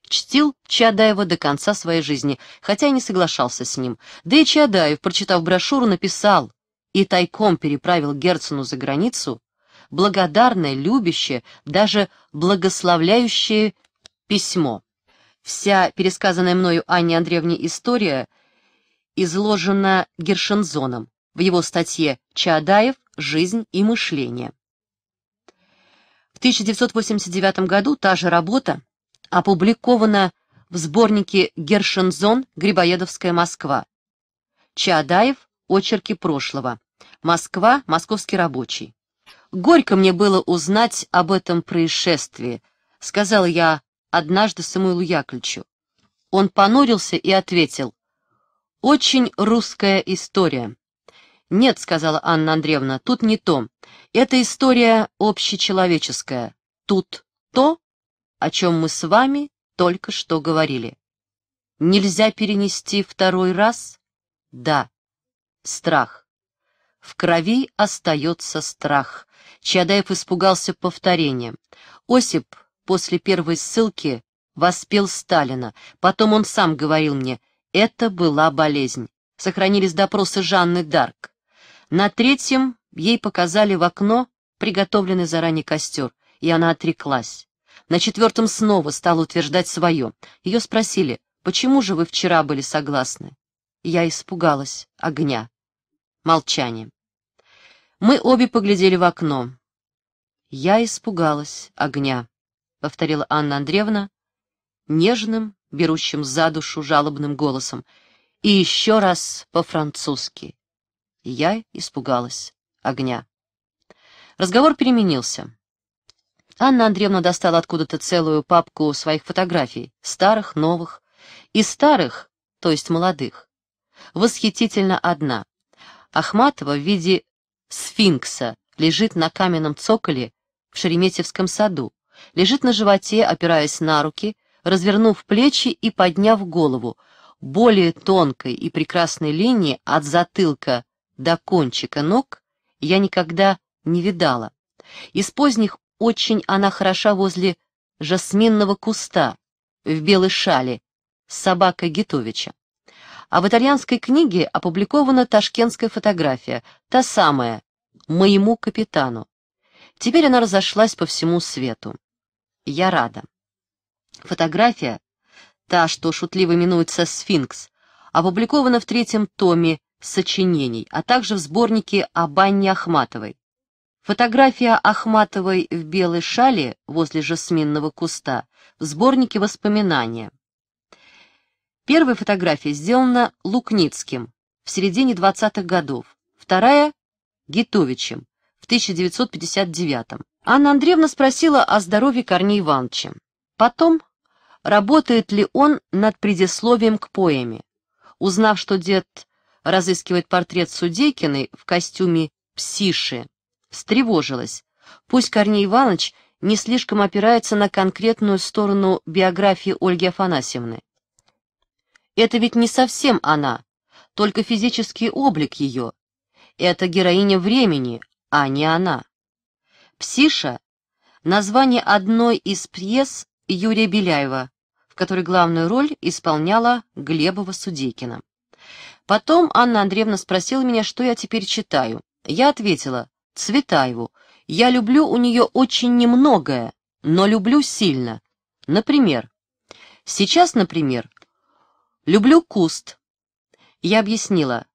чтил Чадаева до конца своей жизни, хотя и не соглашался с ним. Да и Чадаев, прочитав брошюру, написал и тайком переправил Герцену за границу благодарное, любящее, даже благословляющее письмо. Вся пересказанная мною Анне Андреевне история изложена Гершензоном в его статье «Чаадаев. Жизнь и мышление». В 1989 году та же работа опубликована в сборнике «Гершензон. Грибоедовская Москва». Чаадаев. Очерки прошлого. Москва. Московский рабочий. «Горько мне было узнать об этом происшествии», — сказал я однажды Самуилу Яковлевичу. Он понурился и ответил. «Очень русская история». «Нет», — сказала Анна Андреевна, — «тут не то. Это история общечеловеческая. Тут то, о чем мы с вами только что говорили». «Нельзя перенести второй раз?» «Да». «Страх». «В крови остается страх», Чадаев испугался повторения. Осип после первой ссылки воспел Сталина. Потом он сам говорил мне, это была болезнь. Сохранились допросы Жанны Дарк. На третьем ей показали в окно приготовленный заранее костер, и она отреклась. На четвертом снова стала утверждать свое. Ее спросили, почему же вы вчера были согласны? Я испугалась огня. Молчание. Мы обе поглядели в окно. «Я испугалась огня», — повторила Анна Андреевна нежным, берущим за душу жалобным голосом, и еще раз по-французски. Я испугалась огня. Разговор переменился. Анна Андреевна достала откуда-то целую папку своих фотографий, старых, новых, и старых, то есть молодых. Восхитительно одна. Ахматова в виде сфинкса лежит на каменном цоколе в Шереметьевском саду, лежит на животе, опираясь на руки, развернув плечи и подняв голову, более тонкой и прекрасной линии от затылка до кончика ног я никогда не видала. Из поздних очень она хороша возле жасминного куста в белой шале собака Гитовича. А в итальянской книге опубликована ташкентская фотография, та самая «Моему капитану». Теперь она разошлась по всему свету. Я рада. Фотография, та, что шутливо именуется «Сфинкс», опубликована в третьем томе сочинений, а также в сборнике о Банне Ахматовой. Фотография Ахматовой в белой шале возле жасминного куста в сборнике «Воспоминания». Первая фотография сделана Лукницким в середине 20-х годов, вторая — Гитовичем в 1959-м. Анна Андреевна спросила о здоровье Корнея Ивановича. Потом, работает ли он над предисловием к поэме. Узнав, что дед разыскивает портрет Судейкиной в костюме псиши, встревожилась. Пусть Корней Иванович не слишком опирается на конкретную сторону биографии Ольги Афанасьевны. Это ведь не совсем она, только физический облик ее. Это героиня времени, а не она. «Псиша» — название одной из пьес Юрия Беляева, в которой главную роль исполняла Глебова Судейкина. Потом Анна Андреевна спросила меня, что я теперь читаю. Я ответила «Цветаеву. Я люблю у нее очень немногое, но люблю сильно. Например, сейчас, например, Люблю куст. Я объяснила.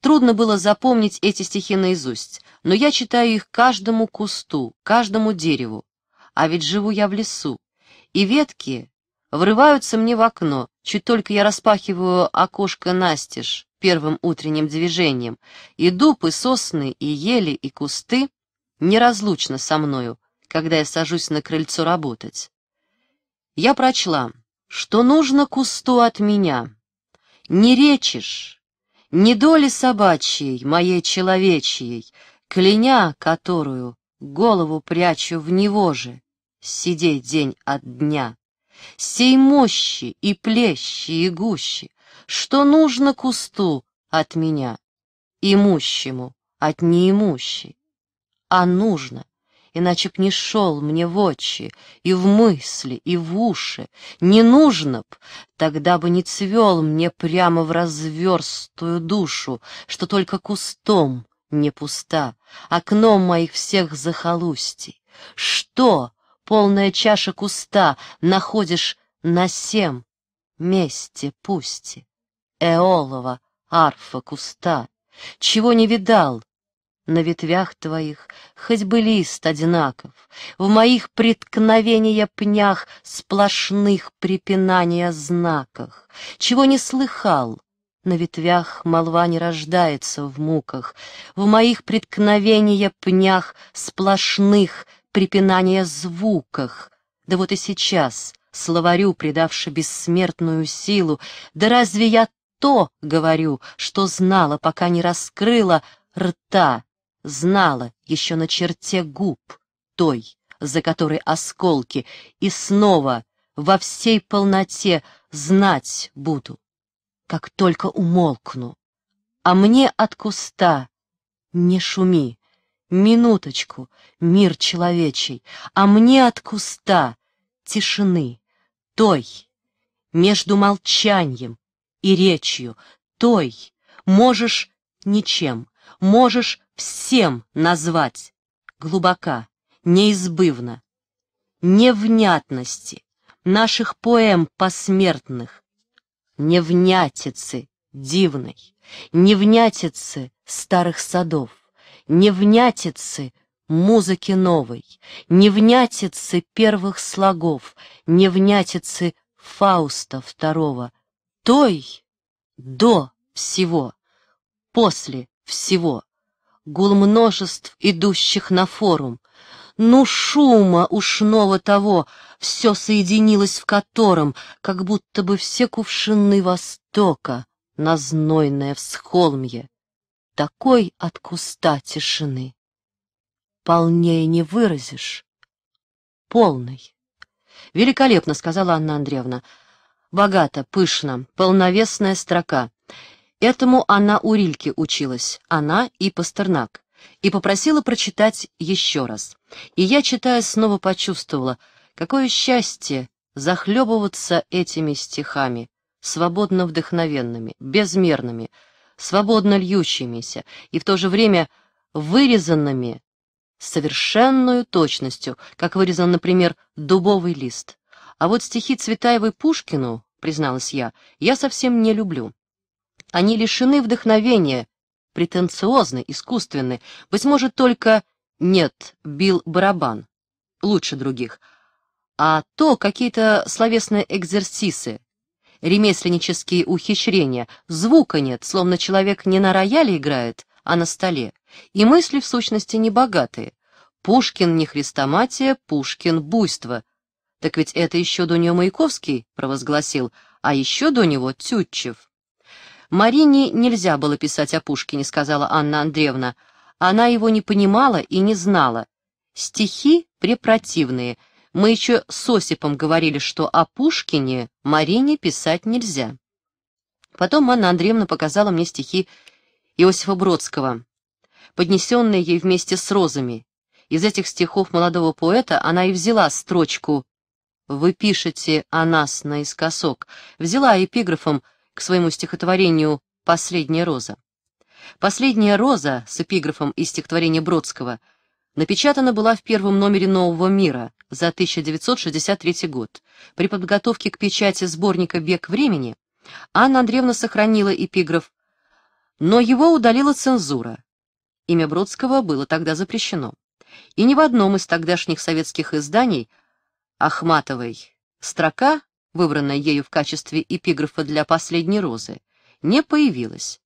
Трудно было запомнить эти стихи наизусть, но я читаю их каждому кусту, каждому дереву. А ведь живу я в лесу, и ветки врываются мне в окно, чуть только я распахиваю окошко настежь первым утренним движением, и дуб, сосны, и ели, и кусты неразлучно со мною, когда я сажусь на крыльцо работать. Я прочла что нужно кусту от меня. Не речишь, не доли собачьей, моей человечьей, клиня которую голову прячу в него же, сидеть день от дня. Сей мощи и плещи и гущи, что нужно кусту от меня, имущему от неимущей, а нужно иначе б не шел мне в очи, и в мысли, и в уши. Не нужно б, тогда бы не цвел мне прямо в разверстую душу, что только кустом не пуста, окном моих всех захолустий. Что, полная чаша куста, находишь на сем месте пусти? Эолова, арфа куста, чего не видал, на ветвях твоих хоть бы лист одинаков, В моих преткновения пнях сплошных препинания знаках, Чего не слыхал, на ветвях молва не рождается в муках, В моих преткновения пнях сплошных препинания звуках, Да вот и сейчас словарю, придавши бессмертную силу, Да разве я то говорю, что знала, пока не раскрыла рта, знала еще на черте губ той, за которой осколки, и снова во всей полноте знать буду, как только умолкну. А мне от куста не шуми, минуточку, мир человечий, а мне от куста тишины, той, между молчанием и речью, той, можешь ничем, можешь всем назвать глубока, неизбывно, невнятности наших поэм посмертных, невнятицы дивной, невнятицы старых садов, невнятицы музыки новой, невнятицы первых слогов, невнятицы Фауста второго, той до всего, после всего, гул множеств идущих на форум, ну шума ушного того, все соединилось в котором, как будто бы все кувшины Востока на знойное всхолмье, такой от куста тишины. Полнее не выразишь, полный. Великолепно, сказала Анна Андреевна. Богато, пышно, полновесная строка. Этому она у Рильки училась, она и Пастернак, и попросила прочитать еще раз. И я, читая, снова почувствовала, какое счастье захлебываться этими стихами, свободно вдохновенными, безмерными, свободно льющимися и в то же время вырезанными с совершенную точностью, как вырезан, например, дубовый лист. А вот стихи Цветаевой Пушкину, призналась я, я совсем не люблю. Они лишены вдохновения, претенциозны, искусственны, быть может, только «нет, бил барабан» лучше других, а то какие-то словесные экзерсисы, ремесленнические ухищрения, звука нет, словно человек не на рояле играет, а на столе, и мысли в сущности не богатые. Пушкин не хрестоматия, Пушкин буйство. Так ведь это еще до него Маяковский провозгласил, а еще до него Тютчев. «Марине нельзя было писать о Пушкине», — сказала Анна Андреевна. «Она его не понимала и не знала. Стихи препротивные. Мы еще с Осипом говорили, что о Пушкине Марине писать нельзя». Потом Анна Андреевна показала мне стихи Иосифа Бродского, поднесенные ей вместе с розами. Из этих стихов молодого поэта она и взяла строчку «Вы пишете о нас наискосок», взяла эпиграфом «Связь» к своему стихотворению «Последняя роза». «Последняя роза» с эпиграфом из стихотворения Бродского напечатана была в первом номере «Нового мира» за 1963 год. При подготовке к печати сборника «Бег времени» Анна Андреевна сохранила эпиграф, но его удалила цензура. Имя Бродского было тогда запрещено. И ни в одном из тогдашних советских изданий Ахматовой строка выбранная ею в качестве эпиграфа для «Последней розы», не появилась.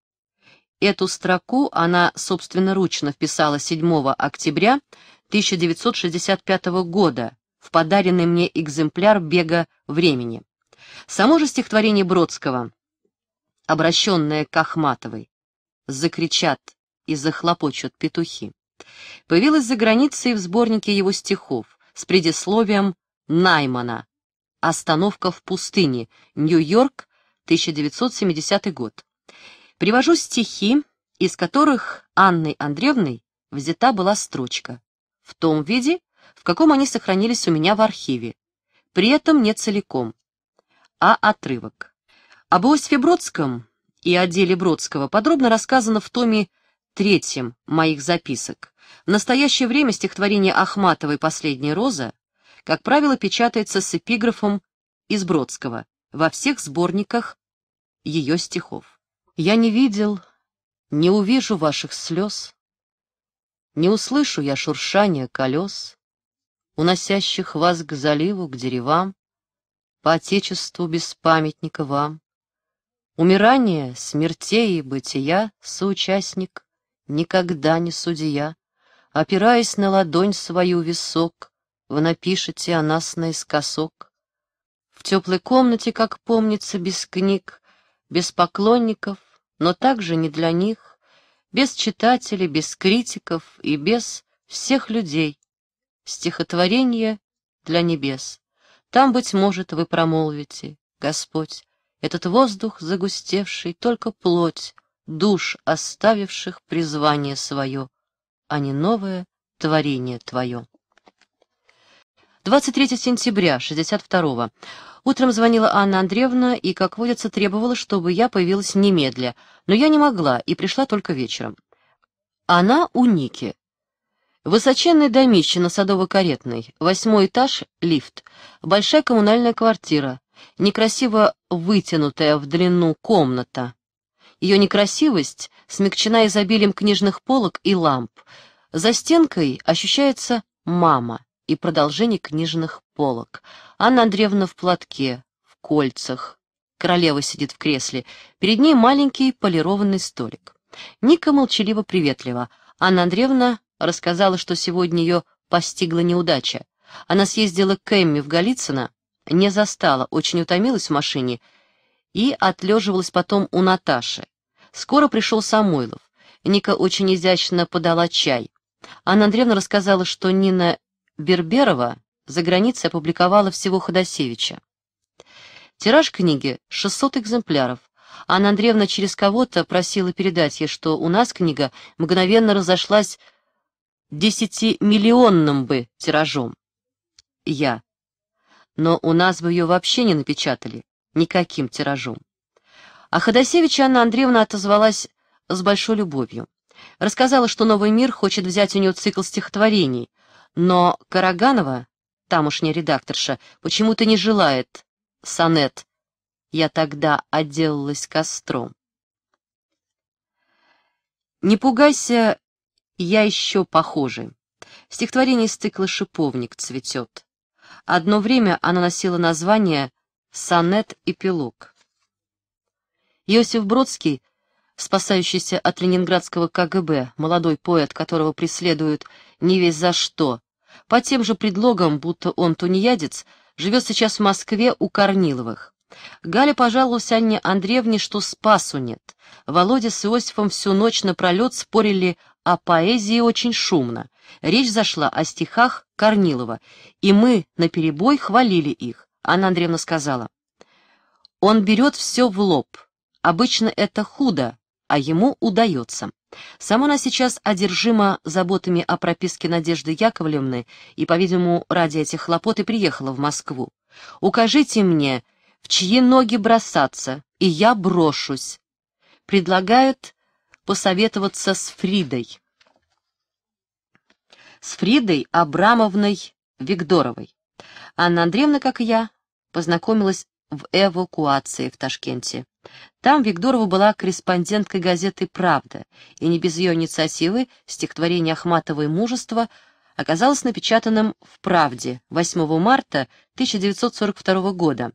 Эту строку она собственноручно вписала 7 октября 1965 года в подаренный мне экземпляр «Бега времени». Само же стихотворение Бродского, обращенное к Ахматовой, «Закричат и захлопочут петухи», появилось за границей в сборнике его стихов с предисловием «Наймана», «Остановка в пустыне», Нью-Йорк, 1970 год. Привожу стихи, из которых Анной Андреевной взята была строчка, в том виде, в каком они сохранились у меня в архиве, при этом не целиком, а отрывок. Об Иосифе Бродском и о деле Бродского подробно рассказано в томе третьем моих записок. В настоящее время стихотворение Ахматовой «Последняя роза» как правило, печатается с эпиграфом из Бродского во всех сборниках ее стихов. «Я не видел, не увижу ваших слез, не услышу я шуршания колес, уносящих вас к заливу, к деревам, по отечеству без памятника вам. Умирание, смертей и бытия, соучастник, никогда не судья, опираясь на ладонь свою висок, вы напишете о нас наискосок. В теплой комнате, как помнится, без книг, без поклонников, но также не для них, без читателей, без критиков и без всех людей. Стихотворение для небес. Там, быть может, вы промолвите, Господь, этот воздух загустевший, только плоть, душ, оставивших призвание свое, а не новое творение твое. 23 сентября 62-го. Утром звонила Анна Андреевна и, как водится, требовала, чтобы я появилась немедля, но я не могла и пришла только вечером. Она у Ники. Высоченный домище на Садово-Каретной, восьмой этаж, лифт, большая коммунальная квартира, некрасиво вытянутая в длину комната. Ее некрасивость смягчена изобилием книжных полок и ламп. За стенкой ощущается мама и продолжение книжных полок. Анна Андреевна в платке, в кольцах. Королева сидит в кресле. Перед ней маленький полированный столик. Ника молчаливо-приветлива. Анна Андреевна рассказала, что сегодня ее постигла неудача. Она съездила к Эмми в Голицыно, не застала, очень утомилась в машине и отлеживалась потом у Наташи. Скоро пришел Самойлов. Ника очень изящно подала чай. Анна Андреевна рассказала, что Нина Берберова за границей опубликовала всего Ходосевича. Тираж книги — 600 экземпляров. Анна Андреевна через кого-то просила передать ей, что у нас книга мгновенно разошлась десятимиллионным бы тиражом. Я. Но у нас бы ее вообще не напечатали, никаким тиражом. А Ходосевича Анна Андреевна отозвалась с большой любовью. Рассказала, что «Новый мир» хочет взять у нее цикл стихотворений, но Караганова, тамошняя редакторша, почему-то не желает сонет «Я тогда отделалась костром». «Не пугайся, я еще похожий». Стихотворение из цикла «Шиповник цветет». Одно время она носила название «Сонет и пилок». Иосиф Бродский спасающийся от ленинградского КГБ, молодой поэт, которого преследуют не весь за что, по тем же предлогам, будто он тунеядец, живет сейчас в Москве у Корниловых. Галя пожаловалась Анне Андреевне, что спасу нет. Володя с Иосифом всю ночь напролет спорили о поэзии очень шумно. Речь зашла о стихах Корнилова, и мы наперебой хвалили их. Анна Андреевна сказала, «Он берет все в лоб. Обычно это худо, а ему удается. Сама она сейчас одержима заботами о прописке Надежды Яковлевны и, по-видимому, ради этих хлопот и приехала в Москву. «Укажите мне, в чьи ноги бросаться, и я брошусь». Предлагают посоветоваться с Фридой. С Фридой Абрамовной Викторовой. Анна Андреевна, как и я, познакомилась в эвакуации в Ташкенте. Там Викторова была корреспонденткой газеты «Правда», и не без ее инициативы стихотворение Ахматовой «Мужество» оказалось напечатанным в «Правде» 8 марта 1942 года.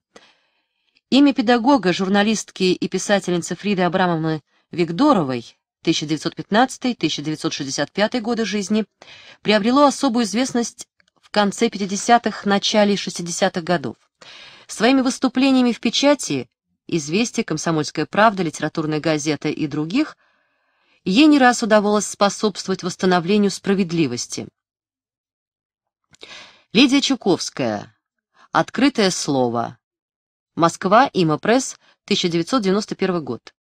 Имя педагога, журналистки и писательницы Фриды Абрамовны Викторовой 1915-1965 годы жизни приобрело особую известность в конце 50-х, начале 60-х годов. Своими выступлениями в печати «Известия», «Комсомольская правда», «Литературная газета» и других, ей не раз удавалось способствовать восстановлению справедливости. Лидия Чуковская. Открытое слово. Москва, Имопресс, 1991 год.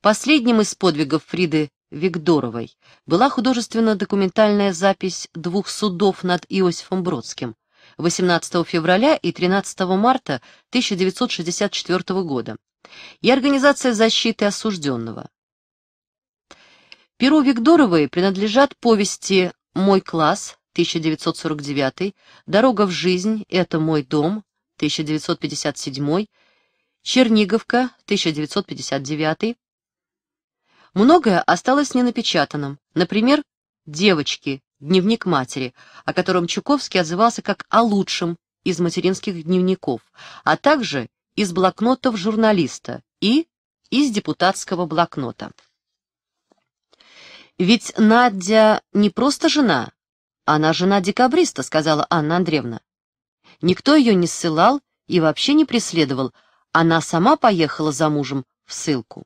Последним из подвигов Фриды Викдоровой была художественно-документальная запись двух судов над Иосифом Бродским 18 февраля и 13 марта 1964 года, и Организация защиты осужденного. Перу Викторовой принадлежат повести «Мой класс» 1949, «Дорога в жизнь. Это мой дом» 1957, «Черниговка» 1959. Многое осталось ненапечатанным, например, «Девочки. Дневник матери», о котором Чуковский отзывался как о лучшем из материнских дневников, а также из блокнотов журналиста и из депутатского блокнота. «Ведь Надя не просто жена, она жена декабриста», — сказала Анна Андреевна. «Никто ее не ссылал и вообще не преследовал, она сама поехала за мужем в ссылку».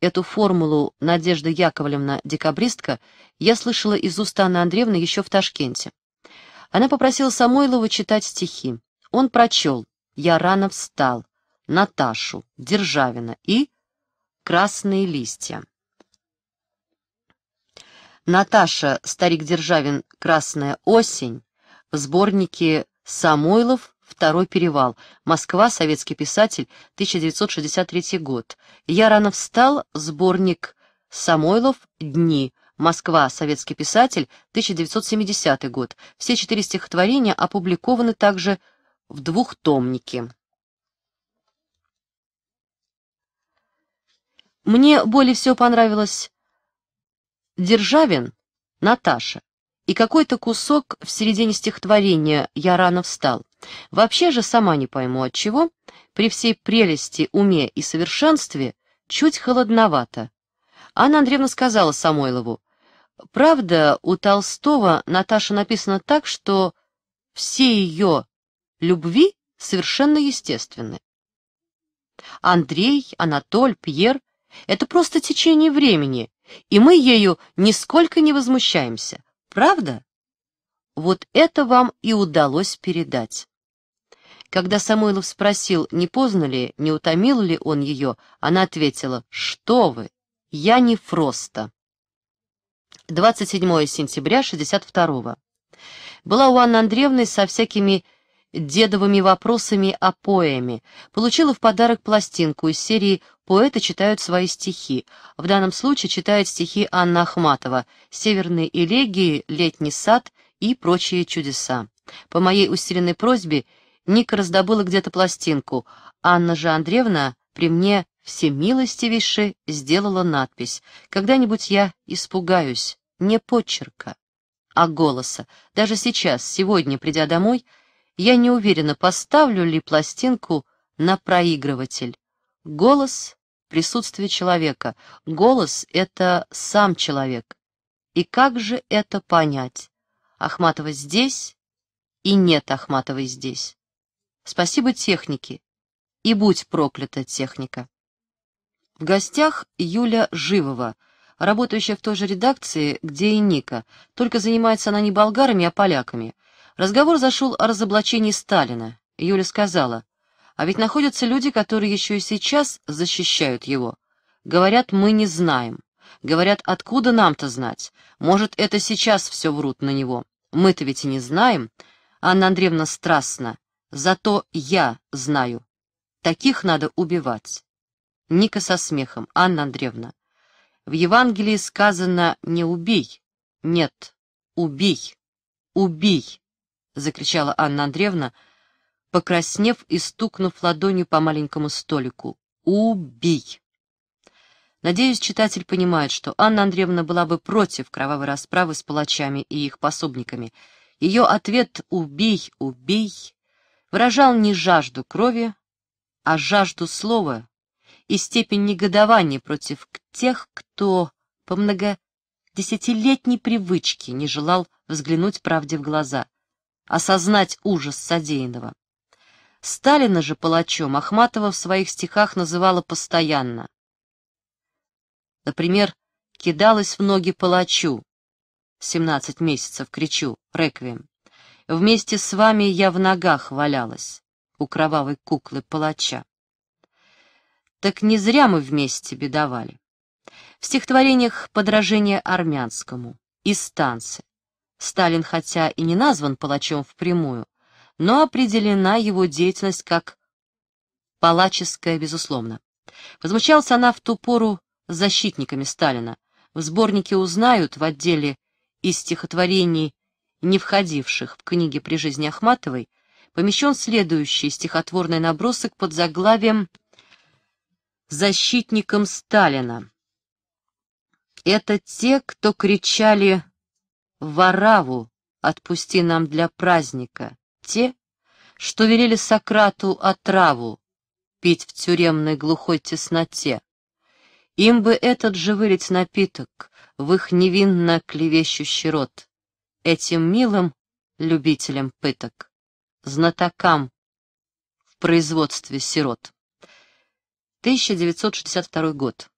Эту формулу Надежда Яковлевна, декабристка, я слышала из уст Анны Андреевны еще в Ташкенте. Она попросила Самойлова читать стихи. Он прочел, я рано встал, Наташу, Державина и «Красные листья». Наташа, старик Державин, «Красная осень» в сборнике «Самойлов. Второй перевал. Москва. Советский писатель. 1963 год». «Я рано встал» сборник «Самойлов. Дни». Москва. Советский писатель. 1970 год. Все четыре стихотворения опубликованы также в двухтомнике. Мне более всего понравилось Державин, Наташа, и какой-то кусок в середине стихотворения «Я рано встал». Вообще же сама не пойму от чего, при всей прелести, уме и совершенстве чуть холодновато. Анна Андреевна сказала Самойлову, «Правда, у Толстого Наташа написана так, что все ее любви совершенно естественны. Андрей, Анатоль, Пьер — это просто течение времени, и мы ею нисколько не возмущаемся, правда? Вот это вам и удалось передать. Когда Самойлов спросил, не поздно ли, не утомил ли он ее, она ответила, что вы, я не Фроста. 27 сентября 62-го. Была у Анны Андреевны со всякими дедовыми вопросами о поэме, получила в подарок пластинку из серии «Поэты читают свои стихи». В данном случае читает стихи Анна Ахматова «Северные элегии», «Летний сад» и прочие чудеса. По моей усиленной просьбе Ника раздобыла где-то пластинку. Анна же Андреевна при мне все всемилостивейше сделала надпись «Когда-нибудь я испугаюсь, не почерка, а голоса. Даже сейчас, сегодня, придя домой, — я не уверена, поставлю ли пластинку на проигрыватель. Голос — присутствие человека. Голос — это сам человек. И как же это понять? Ахматова здесь и нет Ахматовой здесь. Спасибо технике. И будь проклята техника. В гостях Юля Живова, работающая в той же редакции, где и Ника, только занимается она не болгарами, а поляками. Разговор зашел о разоблачении Сталина. Юля сказала, «А ведь находятся люди, которые еще и сейчас защищают его. Говорят, мы не знаем. Говорят, откуда нам-то знать? Может, это сейчас все врут на него. Мы-то ведь и не знаем. Анна Андреевна страстна. Зато я знаю. Таких надо убивать». Ника со смехом. «Анна Андреевна, в Евангелии сказано «не убей». Нет, убей, убей. — закричала Анна Андреевна, покраснев и стукнув ладонью по маленькому столику. «Убей!» Надеюсь, читатель понимает, что Анна Андреевна была бы против кровавой расправы с палачами и их пособниками. Ее ответ «убей, убей» выражал не жажду крови, а жажду слова и степень негодования против тех, кто по многодесятилетней привычке не желал взглянуть правде в глаза осознать ужас содеянного. Сталина же палачом Ахматова в своих стихах называла постоянно. Например, «Кидалась в ноги палачу», «17 месяцев кричу», «Реквием». «Вместе с вами я в ногах валялась» у кровавой куклы палача. Так не зря мы вместе бедовали. В стихотворениях подражение армянскому, и станцы, Сталин хотя и не назван палачом впрямую, но определена его деятельность как палаческая, безусловно. Возмущалась она в ту пору защитниками Сталина. В сборнике «Узнают» в отделе из стихотворений, не входивших в книги при жизни Ахматовой, помещен следующий стихотворный набросок под заглавием «Защитником Сталина». Это те, кто кричали Вараву отпусти нам для праздника те, что верили Сократу отраву пить в тюремной глухой тесноте. Им бы этот же вылить напиток в их невинно клевещущий рот, этим милым любителям пыток, знатокам в производстве сирот. 1962 год.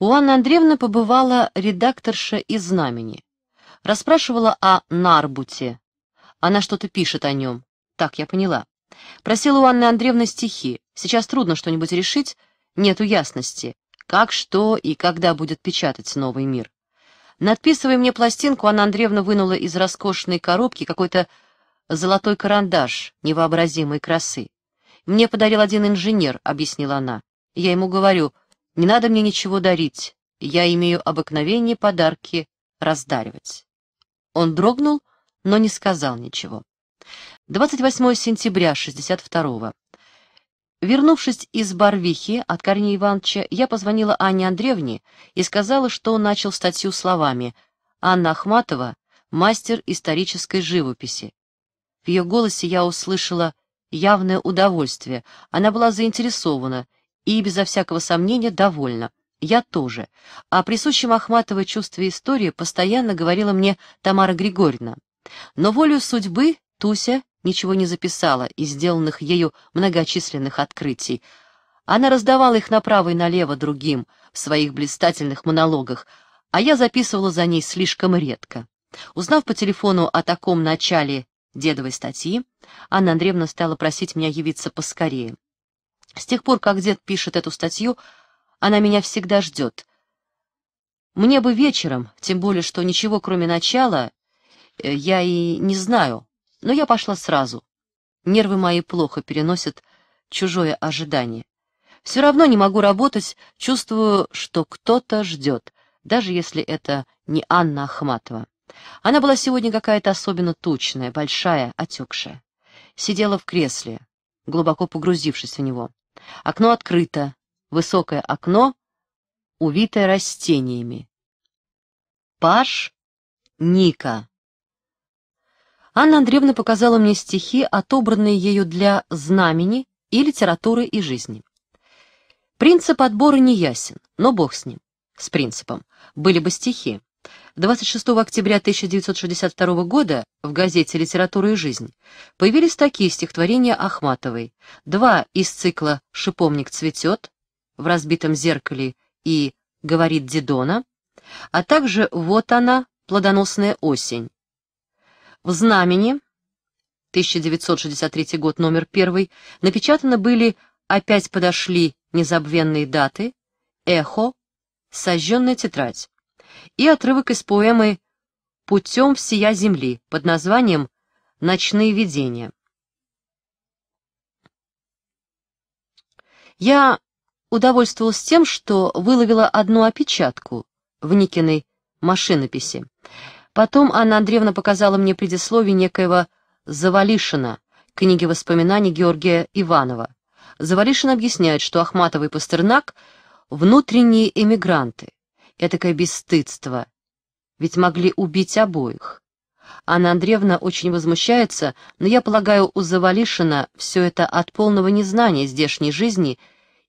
У Анны Андреевны побывала редакторша из «Знамени». Расспрашивала о Нарбуте. Она что-то пишет о нем. Так я поняла. Просила у Анны Андреевны стихи. Сейчас трудно что-нибудь решить, нету ясности. Как, что и когда будет печатать «Новый мир». Надписывая мне пластинку, Анна Андреевна вынула из роскошной коробки какой-то золотой карандаш невообразимой красы. «Мне подарил один инженер», — объяснила она. Я ему говорю — не надо мне ничего дарить, я имею обыкновение подарки раздаривать». Он дрогнул, но не сказал ничего. 28 сентября 62-го. Вернувшись из Барвихи от Корнея Ивановича, я позвонила Анне Андреевне и сказала, что начал статью словами «Анна Ахматова — мастер исторической живописи». В ее голосе я услышала явное удовольствие, она была заинтересована и, безо всякого сомнения, довольна. Я тоже. О присущем Ахматовой чувстве истории постоянно говорила мне Тамара Григорьевна. Но волю судьбы Туся ничего не записала из сделанных ею многочисленных открытий. Она раздавала их направо и налево другим в своих блистательных монологах, а я записывала за ней слишком редко. Узнав по телефону о таком начале дедовой статьи, Анна Андреевна стала просить меня явиться поскорее. С тех пор, как дед пишет эту статью, она меня всегда ждет. Мне бы вечером, тем более, что ничего кроме начала, э, я и не знаю, но я пошла сразу. Нервы мои плохо переносят чужое ожидание. Все равно не могу работать, чувствую, что кто-то ждет, даже если это не Анна Ахматова. Она была сегодня какая-то особенно тучная, большая, отекшая. Сидела в кресле, глубоко погрузившись в него. Окно открыто, высокое окно, увитое растениями. Паш Ника. Анна Андреевна показала мне стихи, отобранные ею для знамени и литературы и жизни. Принцип отбора не ясен, но бог с ним. С принципом. Были бы стихи. 26 октября 1962 года в газете «Литература и жизнь» появились такие стихотворения Ахматовой. Два из цикла «Шиповник цветет» в разбитом зеркале и «Говорит Дидона», а также «Вот она, плодоносная осень». В «Знамени» 1963 год, номер первый, напечатаны были «Опять подошли незабвенные даты», «Эхо», «Сожженная тетрадь» и отрывок из поэмы «Путем всея земли» под названием «Ночные видения». Я удовольствовалась тем, что выловила одну опечатку в Никиной машинописи. Потом Анна Андреевна показала мне предисловие некоего Завалишина, книги воспоминаний Георгия Иванова. Завалишин объясняет, что Ахматова и Пастернак — внутренние эмигранты этакое бесстыдство. Ведь могли убить обоих. Анна Андреевна очень возмущается, но я полагаю, у Завалишина все это от полного незнания здешней жизни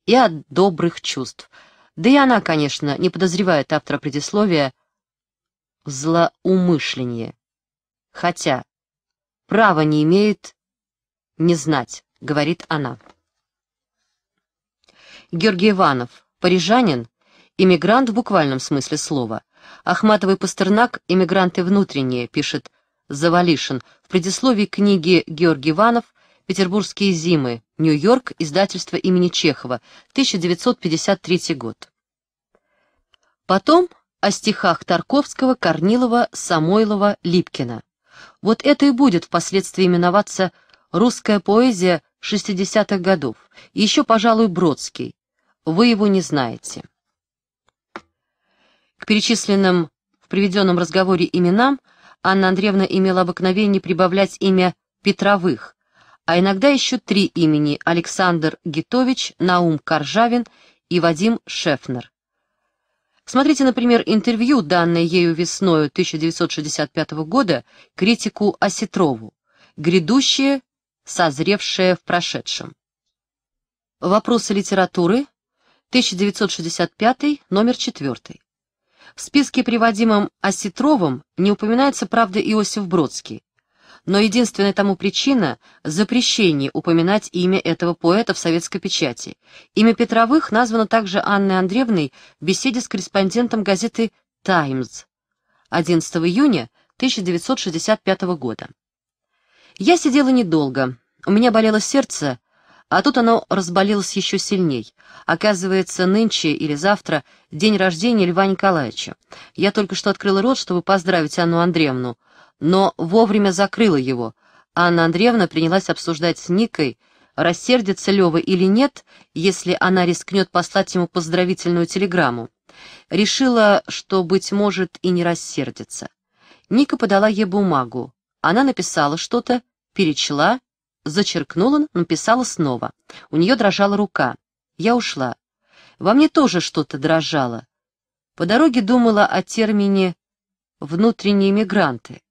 и от добрых чувств. Да и она, конечно, не подозревает автора предисловия в злоумышлении. Хотя право не имеет не знать, говорит она. Георгий Иванов, парижанин, Иммигрант в буквальном смысле слова. Ахматова и Пастернак «Иммигранты внутренние», пишет Завалишин в предисловии книги Георгий Иванов «Петербургские зимы. Нью-Йорк. Издательство имени Чехова. 1953 год». Потом о стихах Тарковского, Корнилова, Самойлова, Липкина. Вот это и будет впоследствии именоваться «Русская поэзия 60-х годов». Еще, пожалуй, Бродский. Вы его не знаете перечисленным в приведенном разговоре именам Анна Андреевна имела обыкновение прибавлять имя Петровых, а иногда еще три имени – Александр Гитович, Наум Коржавин и Вадим Шефнер. Смотрите, например, интервью, данное ею весною 1965 года критику Осетрову «Грядущее, созревшее в прошедшем». Вопросы литературы, 1965, номер 4. В списке, приводимом Осетровым, не упоминается, правда, Иосиф Бродский. Но единственная тому причина – запрещение упоминать имя этого поэта в советской печати. Имя Петровых названо также Анной Андреевной в беседе с корреспондентом газеты «Таймс» 11 июня 1965 года. Я сидела недолго. У меня болело сердце, а тут оно разболелось еще сильней. Оказывается, нынче или завтра день рождения Льва Николаевича. Я только что открыла рот, чтобы поздравить Анну Андреевну, но вовремя закрыла его. Анна Андреевна принялась обсуждать с Никой, рассердится Лева или нет, если она рискнет послать ему поздравительную телеграмму. Решила, что, быть может, и не рассердится. Ника подала ей бумагу. Она написала что-то, перечла Зачеркнула, написала снова. У нее дрожала рука. Я ушла. Во мне тоже что-то дрожало. По дороге думала о термине «внутренние мигранты».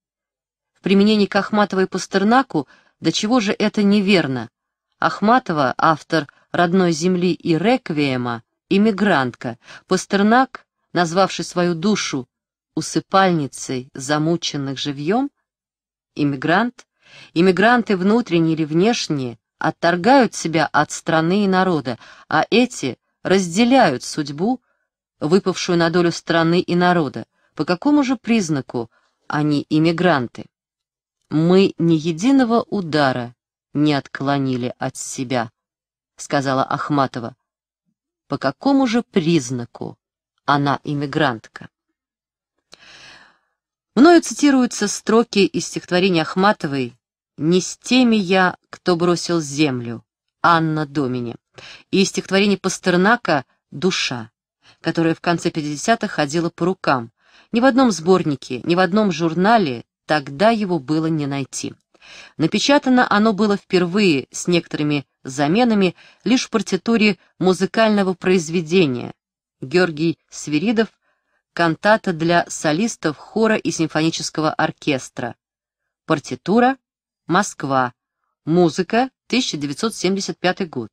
В применении к Ахматовой и Пастернаку до чего же это неверно? Ахматова, автор «Родной земли» и «Реквиема», иммигрантка. Пастернак, назвавший свою душу усыпальницей замученных живьем, иммигрант, Иммигранты внутренние или внешние отторгают себя от страны и народа, а эти разделяют судьбу, выпавшую на долю страны и народа. По какому же признаку они иммигранты? «Мы ни единого удара не отклонили от себя», — сказала Ахматова. «По какому же признаку она иммигрантка?» Мною цитируются строки из стихотворения Ахматовой «Не с теми я, кто бросил землю» Анна Домини, и стихотворение Пастернака «Душа», которое в конце 50-х ходило по рукам. Ни в одном сборнике, ни в одном журнале тогда его было не найти. Напечатано оно было впервые с некоторыми заменами лишь в партитуре музыкального произведения. Георгий Свиридов «Кантата для солистов хора и симфонического оркестра». Партитура Москва. Музыка, 1975 год.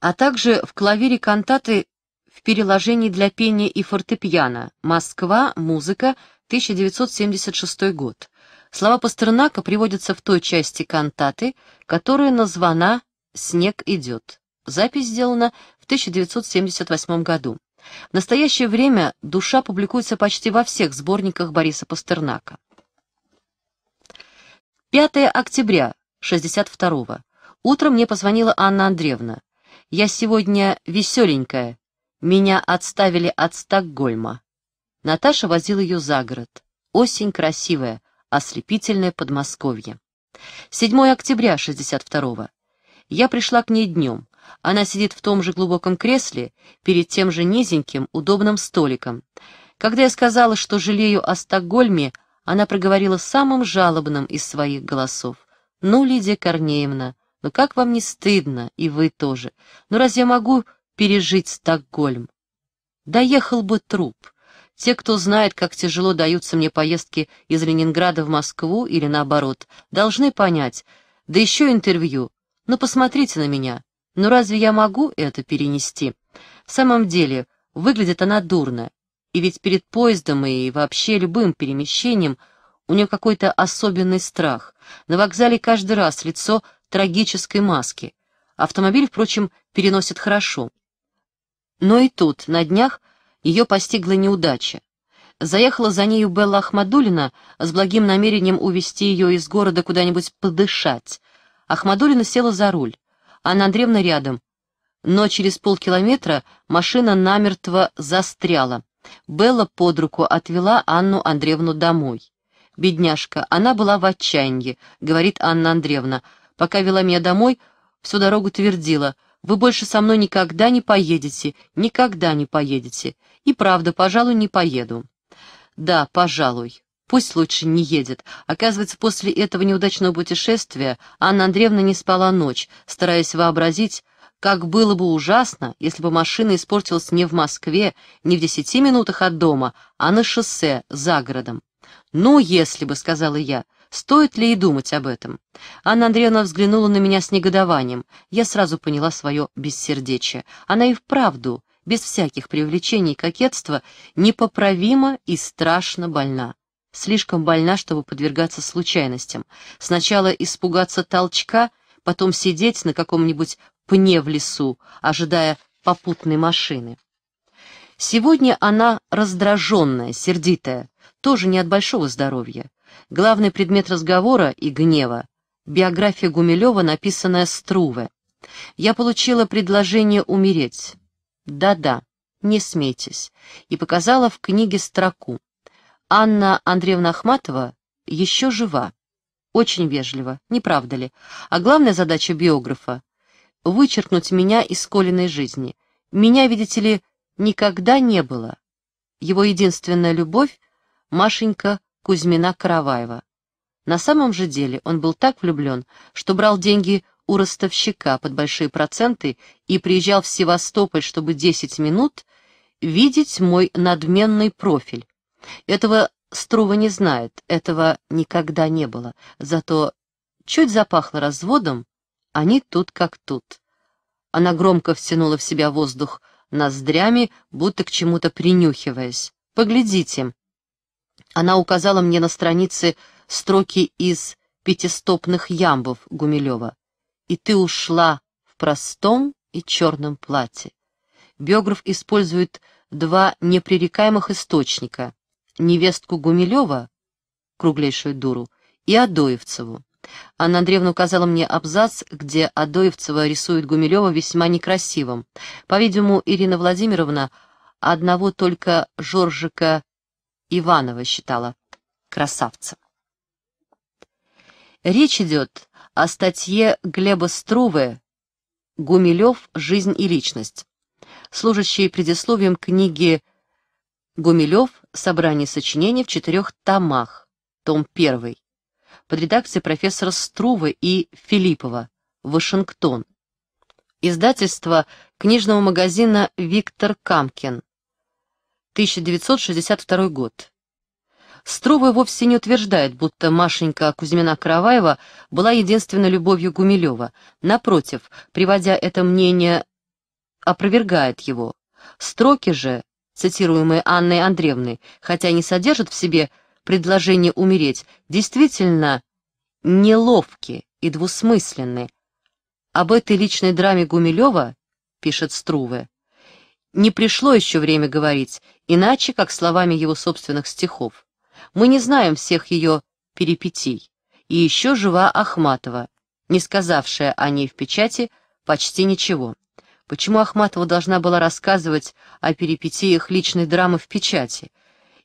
А также в клавире кантаты в переложении для пения и фортепиано. Москва. Музыка, 1976 год. Слова Пастернака приводятся в той части кантаты, которая названа «Снег идет». Запись сделана в 1978 году. В настоящее время «Душа» публикуется почти во всех сборниках Бориса Пастернака. 5 октября 62-го. Утром мне позвонила Анна Андреевна. Я сегодня веселенькая. Меня отставили от Стокгольма. Наташа возила ее за город. Осень красивая, ослепительное Подмосковье. 7 октября 62-го. Я пришла к ней днем. Она сидит в том же глубоком кресле, перед тем же низеньким, удобным столиком. Когда я сказала, что жалею о Стокгольме, она проговорила самым жалобным из своих голосов. «Ну, Лидия Корнеевна, ну как вам не стыдно, и вы тоже? Ну разве я могу пережить Стокгольм?» «Доехал бы труп. Те, кто знает, как тяжело даются мне поездки из Ленинграда в Москву или наоборот, должны понять. Да еще интервью. Ну посмотрите на меня. Ну разве я могу это перенести?» В самом деле, выглядит она дурно. И ведь перед поездом и вообще любым перемещением у нее какой-то особенный страх. На вокзале каждый раз лицо трагической маски. Автомобиль, впрочем, переносит хорошо. Но и тут, на днях, ее постигла неудача. Заехала за нею Белла Ахмадулина с благим намерением увезти ее из города куда-нибудь подышать. Ахмадулина села за руль. Анна Андреевна рядом. Но через полкилометра машина намертво застряла. Белла под руку отвела Анну Андреевну домой. «Бедняжка, она была в отчаянии», — говорит Анна Андреевна. «Пока вела меня домой, всю дорогу твердила, вы больше со мной никогда не поедете, никогда не поедете. И правда, пожалуй, не поеду». «Да, пожалуй», Пусть лучше не едет. Оказывается, после этого неудачного путешествия Анна Андреевна не спала ночь, стараясь вообразить, как было бы ужасно, если бы машина испортилась не в Москве, не в десяти минутах от дома, а на шоссе, за городом. «Ну, если бы», — сказала я, — «стоит ли и думать об этом?» Анна Андреевна взглянула на меня с негодованием. Я сразу поняла свое бессердечие. Она и вправду, без всяких привлечений и кокетства, непоправимо и страшно больна. Слишком больна, чтобы подвергаться случайностям. Сначала испугаться толчка — потом сидеть на каком-нибудь пне в лесу, ожидая попутной машины. Сегодня она раздраженная, сердитая, тоже не от большого здоровья. Главный предмет разговора и гнева — биография Гумилева, написанная Струве. Я получила предложение умереть. Да-да, не смейтесь. И показала в книге строку. Анна Андреевна Ахматова еще жива. Очень вежливо, не правда ли? А главная задача биографа вычеркнуть меня из Колиной жизни. Меня, видите ли, никогда не было. Его единственная любовь — Машенька Кузьмина-Караваева. На самом же деле он был так влюблен, что брал деньги у ростовщика под большие проценты и приезжал в Севастополь, чтобы 10 минут видеть мой надменный профиль. Этого Струва не знает, этого никогда не было. Зато чуть запахло разводом, они тут как тут. Она громко втянула в себя воздух ноздрями, будто к чему-то принюхиваясь. «Поглядите!» Она указала мне на странице строки из «Пятистопных ямбов» Гумилева. «И ты ушла в простом и черном платье». Биограф использует два непререкаемых источника — невестку Гумилева, круглейшую дуру, и Адоевцеву. Анна Андреевна указала мне абзац, где Адоевцева рисует Гумилева весьма некрасивым. По-видимому, Ирина Владимировна одного только Жоржика Иванова считала красавцем. Речь идет о статье Глеба Струве «Гумилев. Жизнь и личность», служащей предисловием книги «Гумилев. Собрание сочинений в четырех томах», том 1 под редакцией профессора Струва и Филиппова, Вашингтон. Издательство книжного магазина «Виктор Камкин», 1962 год. Струва вовсе не утверждает, будто Машенька Кузьмина-Караваева была единственной любовью Гумилева. Напротив, приводя это мнение, опровергает его. Строки же, цитируемые Анной Андреевной, хотя не содержат в себе предложения умереть действительно неловки и двусмысленны. Об этой личной драме Гумилева, пишет Струве, не пришло еще время говорить, иначе, как словами его собственных стихов. Мы не знаем всех ее перипетий. И еще жива Ахматова, не сказавшая о ней в печати почти ничего. Почему Ахматова должна была рассказывать о перипетиях личной драмы в печати?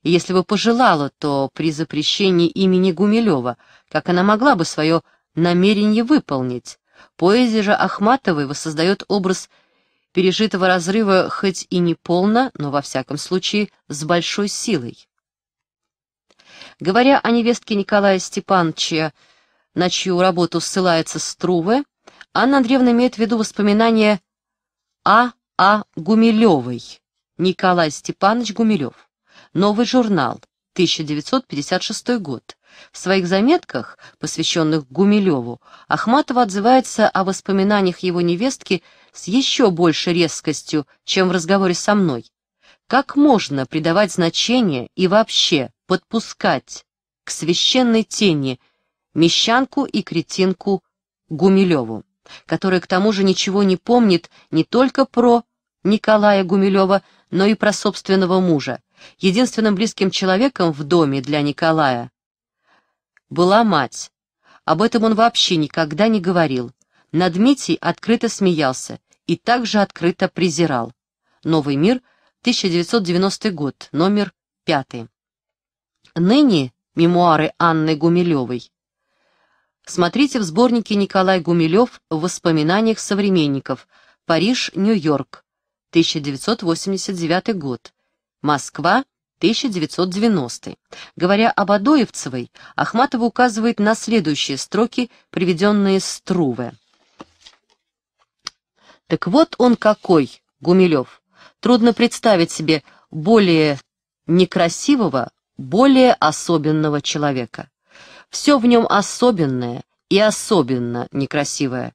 и если бы пожелала, то при запрещении имени Гумилева, как она могла бы свое намерение выполнить. Поэзия же Ахматовой воссоздает образ пережитого разрыва хоть и не полно, но во всяком случае с большой силой. Говоря о невестке Николая Степановича, на чью работу ссылается Струве, Анна Андреевна имеет в виду воспоминания А. А. Гумилевой, Николай Степанович Гумилев. «Новый журнал», 1956 год. В своих заметках, посвященных Гумилеву, Ахматова отзывается о воспоминаниях его невестки с еще большей резкостью, чем в разговоре со мной. Как можно придавать значение и вообще подпускать к священной тени мещанку и кретинку Гумилеву, которая к тому же ничего не помнит не только про Николая Гумилева, но и про собственного мужа, Единственным близким человеком в доме для Николая была мать. Об этом он вообще никогда не говорил. Над Митей открыто смеялся и также открыто презирал. «Новый мир», 1990 год, номер 5. Ныне мемуары Анны Гумилевой. Смотрите в сборнике Николай Гумилев в воспоминаниях современников. Париж, Нью-Йорк, 1989 год. Москва, 1990. Говоря об Адоевцевой, Ахматова указывает на следующие строки, приведенные Струве. «Так вот он какой, Гумилев. Трудно представить себе более некрасивого, более особенного человека. Все в нем особенное и особенно некрасивое.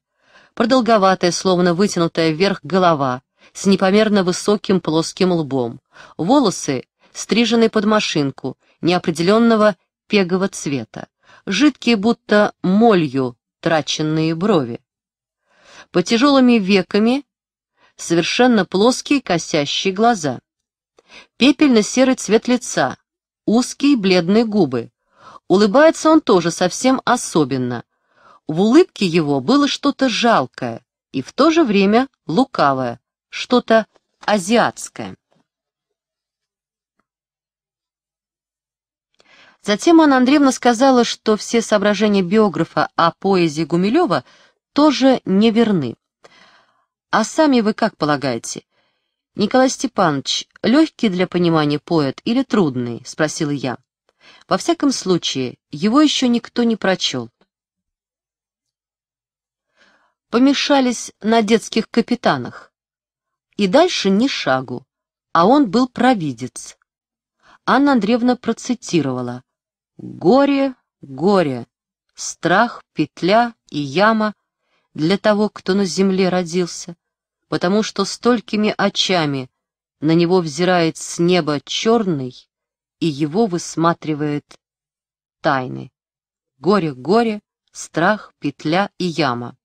Продолговатая, словно вытянутая вверх голова – с непомерно высоким плоским лбом, волосы стрижены под машинку, неопределенного пегового цвета, жидкие будто молью траченные брови. По тяжелыми веками совершенно плоские косящие глаза. Пепельно-серый цвет лица, узкие бледные губы. Улыбается он тоже совсем особенно. В улыбке его было что-то жалкое и в то же время лукавое, что-то азиатское. Затем Анна Андреевна сказала, что все соображения биографа о поэзии Гумилева тоже не верны. А сами вы как полагаете? «Николай Степанович, легкий для понимания поэт или трудный?» — спросила я. «Во всяком случае, его еще никто не прочел». Помешались на детских капитанах. И дальше ни шагу, а он был провидец. Анна Андреевна процитировала. «Горе, горе, страх, петля и яма для того, кто на земле родился, потому что столькими очами на него взирает с неба черный, и его высматривает тайны. Горе, горе, страх, петля и яма».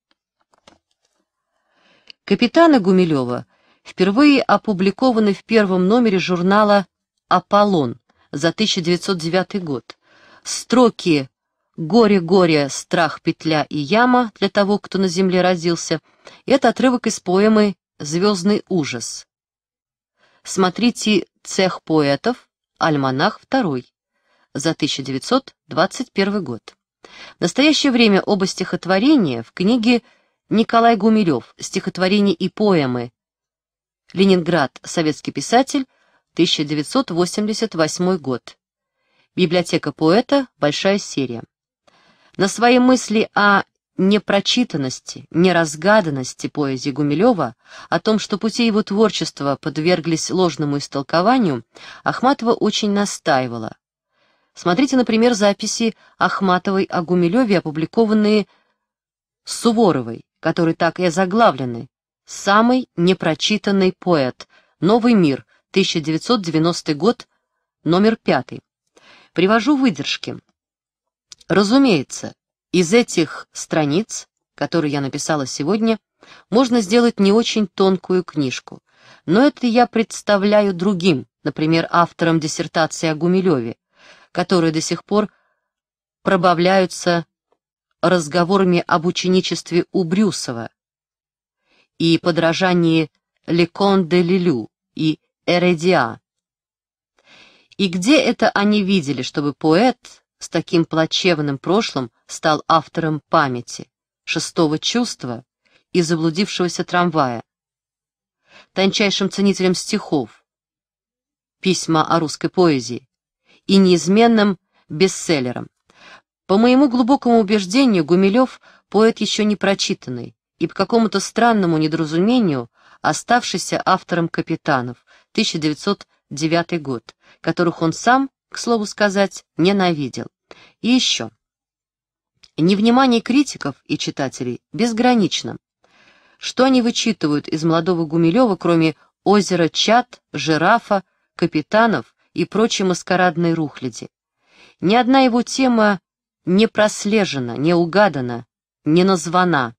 Капитана Гумилева впервые опубликованы в первом номере журнала «Аполлон» за 1909 год. Строки «Горе-горе, страх, петля и яма» для того, кто на земле родился, это отрывок из поэмы «Звездный ужас». Смотрите «Цех поэтов», «Альманах второй за 1921 год. В настоящее время оба стихотворения в книге «Николай Гумилев. Стихотворения и поэмы. Ленинград, советский писатель, 1988 год. Библиотека поэта, большая серия. На свои мысли о непрочитанности, неразгаданности поэзии Гумилева, о том, что пути его творчества подверглись ложному истолкованию, Ахматова очень настаивала. Смотрите, например, записи Ахматовой о Гумилеве, опубликованные Суворовой, которые так и озаглавлены Самый непрочитанный поэт. Новый мир. 1990 год. Номер пятый. Привожу выдержки. Разумеется, из этих страниц, которые я написала сегодня, можно сделать не очень тонкую книжку. Но это я представляю другим, например, авторам диссертации о Гумилеве, которые до сих пор пробавляются разговорами об ученичестве у Брюсова, и подражании Лекон де Лилю и Эредиа. И где это они видели, чтобы поэт с таким плачевным прошлым стал автором памяти, шестого чувства и заблудившегося трамвая, тончайшим ценителем стихов, письма о русской поэзии и неизменным бестселлером. По моему глубокому убеждению, Гумилев — поэт еще не прочитанный, и по какому-то странному недоразумению оставшийся автором «Капитанов» 1909 год, которых он сам, к слову сказать, ненавидел. И еще. Невнимание критиков и читателей безгранично. Что они вычитывают из молодого Гумилева, кроме озера Чат, жирафа, капитанов и прочей маскарадной рухляди? Ни одна его тема не прослежена, не угадана, не названа.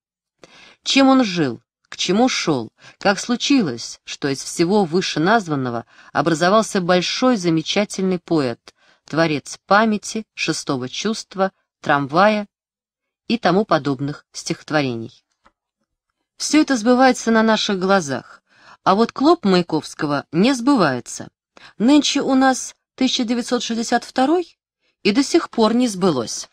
Чем он жил, к чему шел, как случилось, что из всего вышеназванного образовался большой замечательный поэт, творец памяти, шестого чувства, трамвая и тому подобных стихотворений. Все это сбывается на наших глазах, а вот клоп Маяковского не сбывается. Нынче у нас 1962 и до сих пор не сбылось.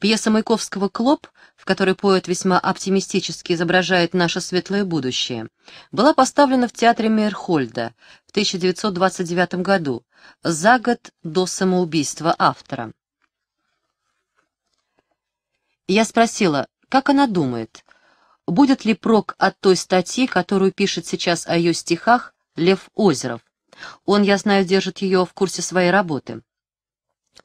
Пьеса Маяковского «Клоп», в которой поэт весьма оптимистически изображает наше светлое будущее, была поставлена в театре Мейерхольда в 1929 году, за год до самоубийства автора. Я спросила, как она думает, будет ли прок от той статьи, которую пишет сейчас о ее стихах Лев Озеров. Он, я знаю, держит ее в курсе своей работы.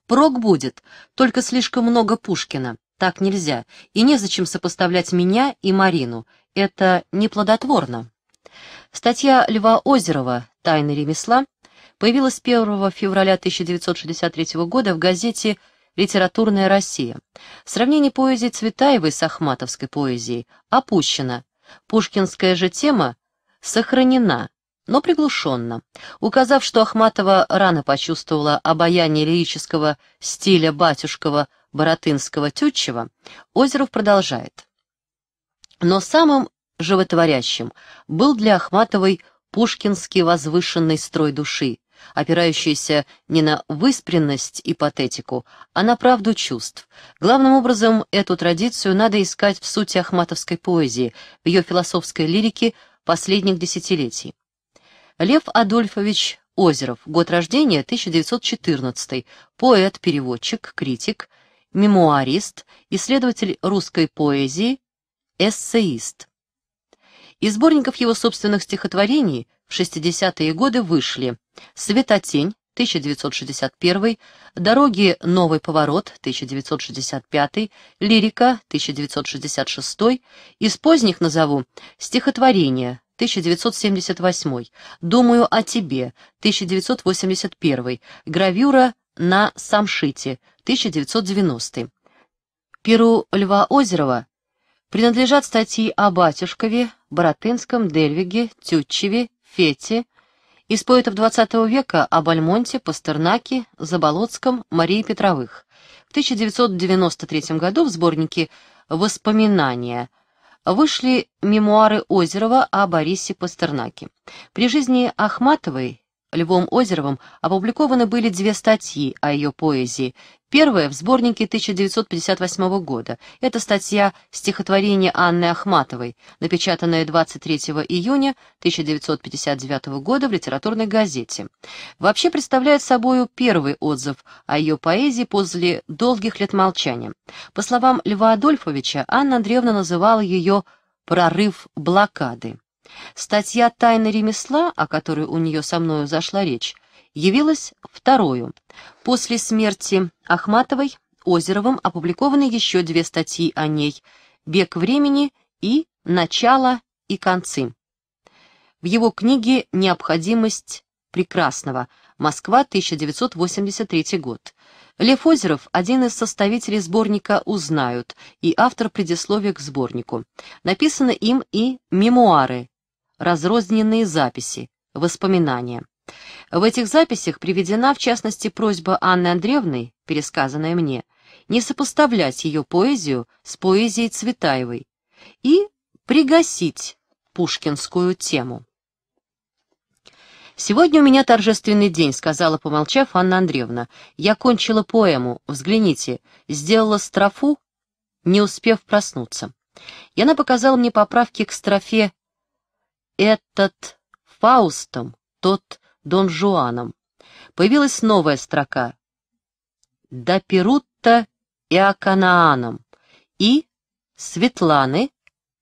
Прок будет, только слишком много Пушкина. Так нельзя. И незачем сопоставлять меня и Марину. Это неплодотворно. Статья Льва Озерова «Тайны ремесла» появилась 1 февраля 1963 года в газете «Литературная Россия». Сравнение поэзии Цветаевой с ахматовской поэзией опущено. Пушкинская же тема сохранена но приглушенно, указав, что Ахматова рано почувствовала обаяние лирического стиля батюшкова Боротынского Тютчева, Озеров продолжает. Но самым животворящим был для Ахматовой пушкинский возвышенный строй души, опирающийся не на выспренность и патетику, а на правду чувств. Главным образом, эту традицию надо искать в сути ахматовской поэзии, в ее философской лирике последних десятилетий. Лев Адольфович Озеров, год рождения 1914, поэт, переводчик, критик, мемуарист, исследователь русской поэзии, эссеист. Из сборников его собственных стихотворений в 60-е годы вышли «Светотень» 1961, «Дороги. Новый поворот» 1965, «Лирика» 1966, из поздних назову «Стихотворение» 1978, «Думаю о тебе», 1981, гравюра на Самшите, 1990. Перу Льва Озерова принадлежат статьи о Батюшкове, Боротынском, Дельвиге, Тютчеве, Фете, из поэтов XX века о Бальмонте, Пастернаке, Заболоцком, Марии Петровых. В 1993 году в сборнике «Воспоминания» вышли мемуары Озерова о Борисе Пастернаке. При жизни Ахматовой Львом Озеровым опубликованы были две статьи о ее поэзии. Первая в сборнике 1958 года. Это статья стихотворение Анны Ахматовой, напечатанная 23 июня 1959 года в литературной газете. Вообще представляет собой первый отзыв о ее поэзии после долгих лет молчания. По словам Льва Адольфовича, Анна Андреевна называла ее «прорыв блокады». Статья «Тайна ремесла», о которой у нее со мною зашла речь, явилась вторую. После смерти Ахматовой Озеровым опубликованы еще две статьи о ней «Бег времени» и «Начало и концы». В его книге «Необходимость прекрасного. Москва, 1983 год». Лев Озеров – один из составителей сборника «Узнают» и автор предисловия к сборнику. Написаны им и мемуары разрозненные записи, воспоминания. В этих записях приведена, в частности, просьба Анны Андреевны, пересказанная мне, не сопоставлять ее поэзию с поэзией Цветаевой и пригасить пушкинскую тему. «Сегодня у меня торжественный день», — сказала, помолчав, Анна Андреевна. «Я кончила поэму, взгляните, сделала строфу, не успев проснуться». И она показала мне поправки к строфе этот Фаустом, тот Дон Жуаном. Появилась новая строка «Да Перутто и Аканааном» и «Светланы»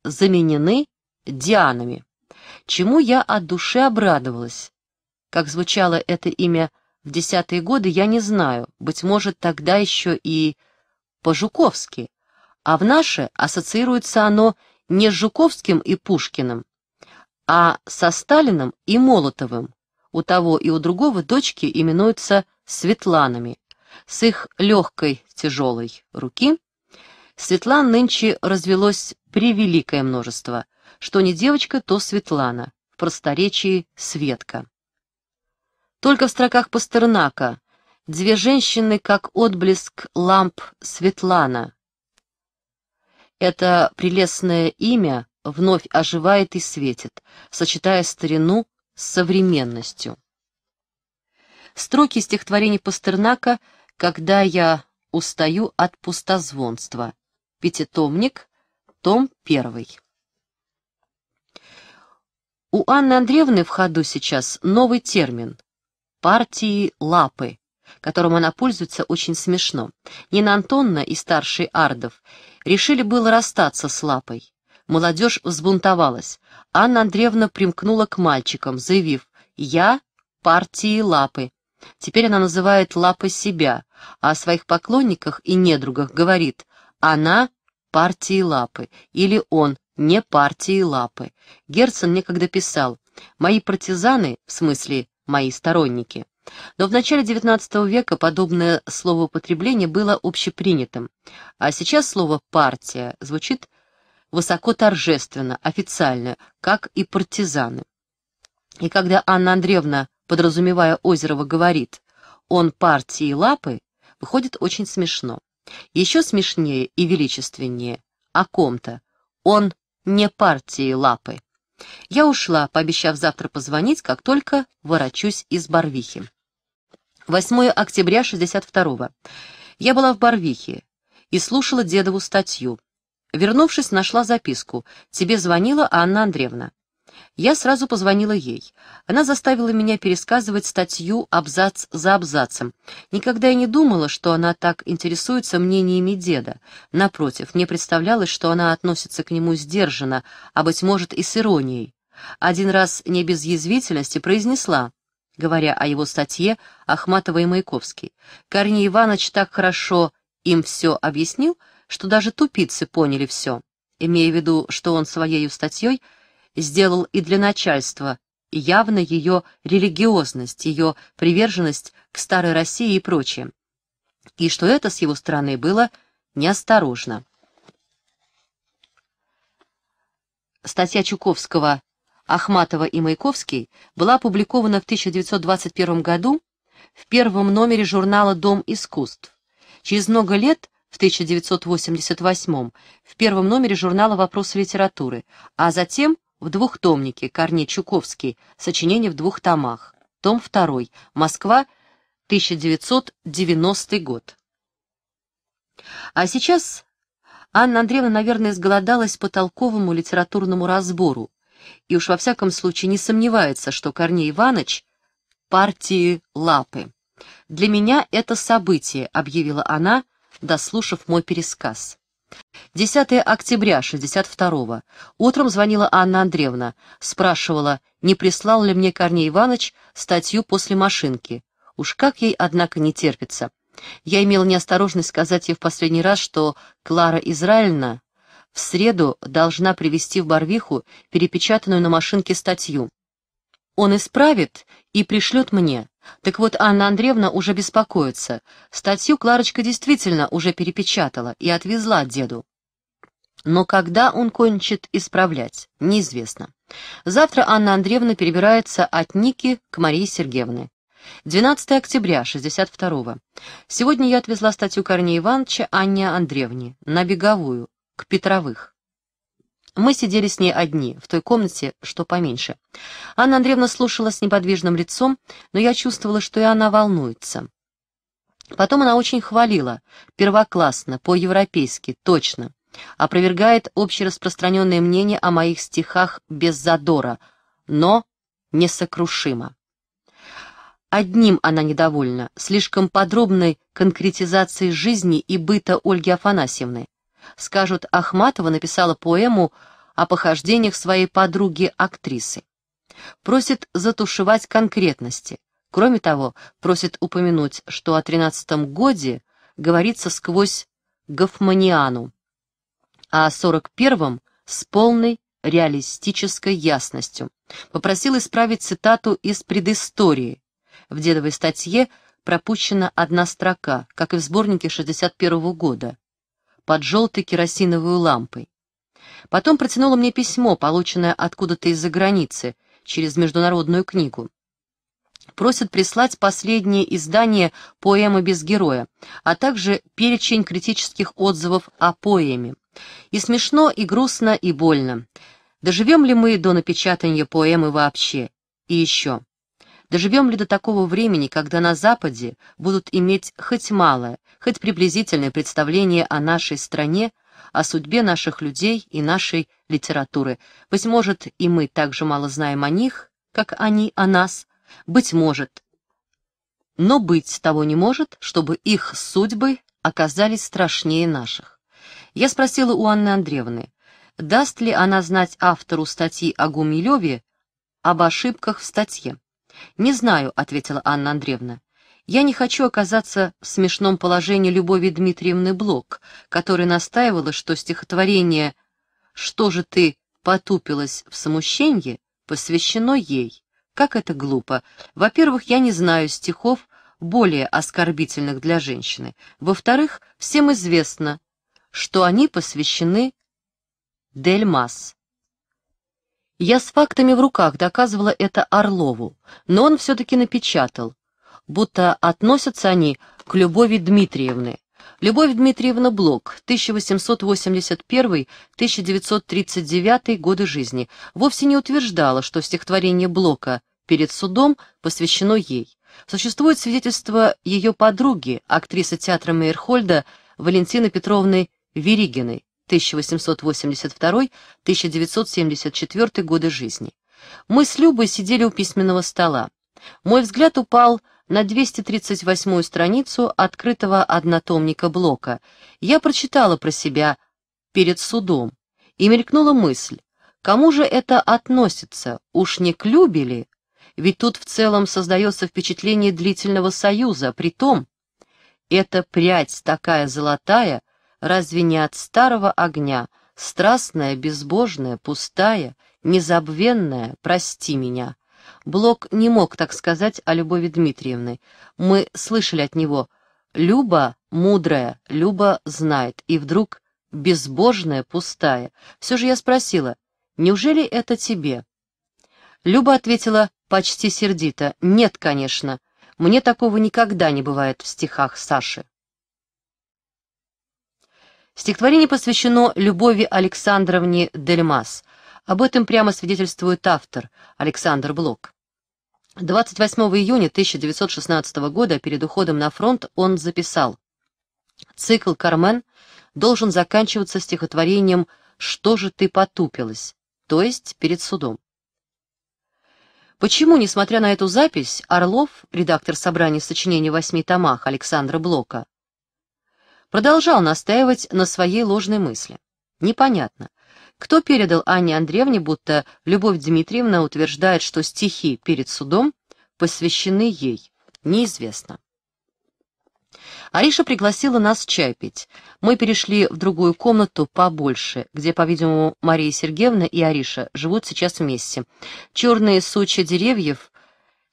заменены Дианами, чему я от души обрадовалась. Как звучало это имя в десятые годы, я не знаю, быть может, тогда еще и по-жуковски, а в наше ассоциируется оно не с Жуковским и Пушкиным, а со Сталиным и Молотовым у того и у другого дочки именуются Светланами. С их легкой, тяжелой руки Светлан нынче развелось превеликое множество. Что не девочка, то Светлана, в просторечии Светка. Только в строках Пастернака две женщины, как отблеск ламп Светлана. Это прелестное имя вновь оживает и светит, сочетая старину с современностью. Строки стихотворений Пастернака «Когда я устаю от пустозвонства». Пятитомник, том первый. У Анны Андреевны в ходу сейчас новый термин – партии лапы, которым она пользуется очень смешно. Нина Антонна и старший Ардов решили было расстаться с лапой. Молодежь взбунтовалась. Анна Андреевна примкнула к мальчикам, заявив «Я партии лапы». Теперь она называет лапы себя, а о своих поклонниках и недругах говорит «Она партии лапы» или «Он не партии лапы». Герцен некогда писал «Мои партизаны, в смысле мои сторонники». Но в начале XIX века подобное словоупотребление было общепринятым, а сейчас слово «партия» звучит высоко торжественно, официально, как и партизаны. И когда Анна Андреевна, подразумевая Озерова, говорит «он партии лапы», выходит очень смешно. Еще смешнее и величественнее о ком-то. Он не партии лапы. Я ушла, пообещав завтра позвонить, как только ворочусь из Барвихи. 8 октября 62-го. Я была в Барвихе и слушала дедову статью. Вернувшись, нашла записку. «Тебе звонила Анна Андреевна». Я сразу позвонила ей. Она заставила меня пересказывать статью абзац за абзацем. Никогда я не думала, что она так интересуется мнениями деда. Напротив, мне представлялось, что она относится к нему сдержанно, а, быть может, и с иронией. Один раз не без язвительности произнесла, говоря о его статье Ахматова и Маяковский. «Корней Иванович так хорошо им все объяснил, — что даже тупицы поняли все, имея в виду, что он своей статьей сделал и для начальства явно ее религиозность, ее приверженность к старой России и прочее, и что это с его стороны было неосторожно. Статья Чуковского Ахматова и Маяковский была опубликована в 1921 году в первом номере журнала «Дом искусств». Через много лет в 1988 в первом номере журнала «Вопросы литературы», а затем в двухтомнике «Корней Чуковский», сочинение в двух томах, том 2, Москва, 1990 год. А сейчас Анна Андреевна, наверное, сголодалась по толковому литературному разбору, и уж во всяком случае не сомневается, что Корней Иванович — партии лапы. «Для меня это событие», — объявила она, дослушав мой пересказ. 10 октября 62-го. Утром звонила Анна Андреевна, спрашивала, не прислал ли мне Корней Иванович статью после машинки. Уж как ей, однако, не терпится. Я имела неосторожность сказать ей в последний раз, что Клара Израильна в среду должна привезти в Барвиху перепечатанную на машинке статью. Он исправит и пришлет мне. Так вот, Анна Андреевна уже беспокоится. Статью Кларочка действительно уже перепечатала и отвезла деду. Но когда он кончит исправлять, неизвестно. Завтра Анна Андреевна перебирается от Ники к Марии Сергеевне. 12 октября 62 -го. Сегодня я отвезла статью Корнея Ивановича Анне Андреевне на Беговую, к Петровых. Мы сидели с ней одни, в той комнате, что поменьше. Анна Андреевна слушала с неподвижным лицом, но я чувствовала, что и она волнуется. Потом она очень хвалила, первоклассно, по-европейски, точно. Опровергает общераспространенное мнение о моих стихах без задора, но несокрушимо. Одним она недовольна, слишком подробной конкретизацией жизни и быта Ольги Афанасьевны. Скажут, Ахматова написала поэму о похождениях своей подруги-актрисы. Просит затушевать конкретности. Кроме того, просит упомянуть, что о тринадцатом годе говорится сквозь Гофманиану, а о сорок первом с полной реалистической ясностью. Попросил исправить цитату из предыстории. В дедовой статье пропущена одна строка, как и в сборнике 61 -го года под желтой керосиновой лампой. Потом протянула мне письмо, полученное откуда-то из-за границы, через международную книгу. Просят прислать последнее издание «Поэмы без героя», а также перечень критических отзывов о поэме. И смешно, и грустно, и больно. Доживем ли мы до напечатания поэмы вообще? И еще. Доживем ли до такого времени, когда на Западе будут иметь хоть малое, хоть приблизительное представление о нашей стране, о судьбе наших людей и нашей литературы? Быть может, и мы так же мало знаем о них, как они о нас. Быть может. Но быть того не может, чтобы их судьбы оказались страшнее наших. Я спросила у Анны Андреевны, даст ли она знать автору статьи о Гумилеве об ошибках в статье. «Не знаю», — ответила Анна Андреевна. «Я не хочу оказаться в смешном положении Любови Дмитриевны Блок, которая настаивала, что стихотворение «Что же ты потупилась в смущенье» посвящено ей. Как это глупо. Во-первых, я не знаю стихов, более оскорбительных для женщины. Во-вторых, всем известно, что они посвящены Дельмас, я с фактами в руках доказывала это Орлову, но он все-таки напечатал, будто относятся они к Любови Дмитриевны. Любовь Дмитриевна Блок, 1881-1939 годы жизни, вовсе не утверждала, что стихотворение Блока «Перед судом» посвящено ей. Существует свидетельство ее подруги, актрисы театра Мейерхольда Валентины Петровны Веригиной, 1882-1974 годы жизни. Мы с Любой сидели у письменного стола. Мой взгляд упал на 238-ю страницу открытого однотомника Блока. Я прочитала про себя «Перед судом» и мелькнула мысль, кому же это относится, уж не к Любе Ведь тут в целом создается впечатление длительного союза, при том, эта прядь такая золотая — разве не от старого огня, страстная, безбожная, пустая, незабвенная, прости меня. Блок не мог так сказать о Любови Дмитриевны. Мы слышали от него «Люба мудрая, Люба знает», и вдруг «безбожная, пустая». Все же я спросила, «Неужели это тебе?» Люба ответила почти сердито, «Нет, конечно, мне такого никогда не бывает в стихах Саши». Стихотворение посвящено Любови Александровне Дельмас. Об этом прямо свидетельствует автор Александр Блок. 28 июня 1916 года перед уходом на фронт он записал «Цикл «Кармен» должен заканчиваться стихотворением «Что же ты потупилась?», то есть перед судом. Почему, несмотря на эту запись, Орлов, редактор собрания сочинений восьми томах Александра Блока, продолжал настаивать на своей ложной мысли. Непонятно, кто передал Анне Андреевне, будто Любовь Дмитриевна утверждает, что стихи перед судом посвящены ей, неизвестно. Ариша пригласила нас чай пить. Мы перешли в другую комнату побольше, где, по-видимому, Мария Сергеевна и Ариша живут сейчас вместе. Черные сучья деревьев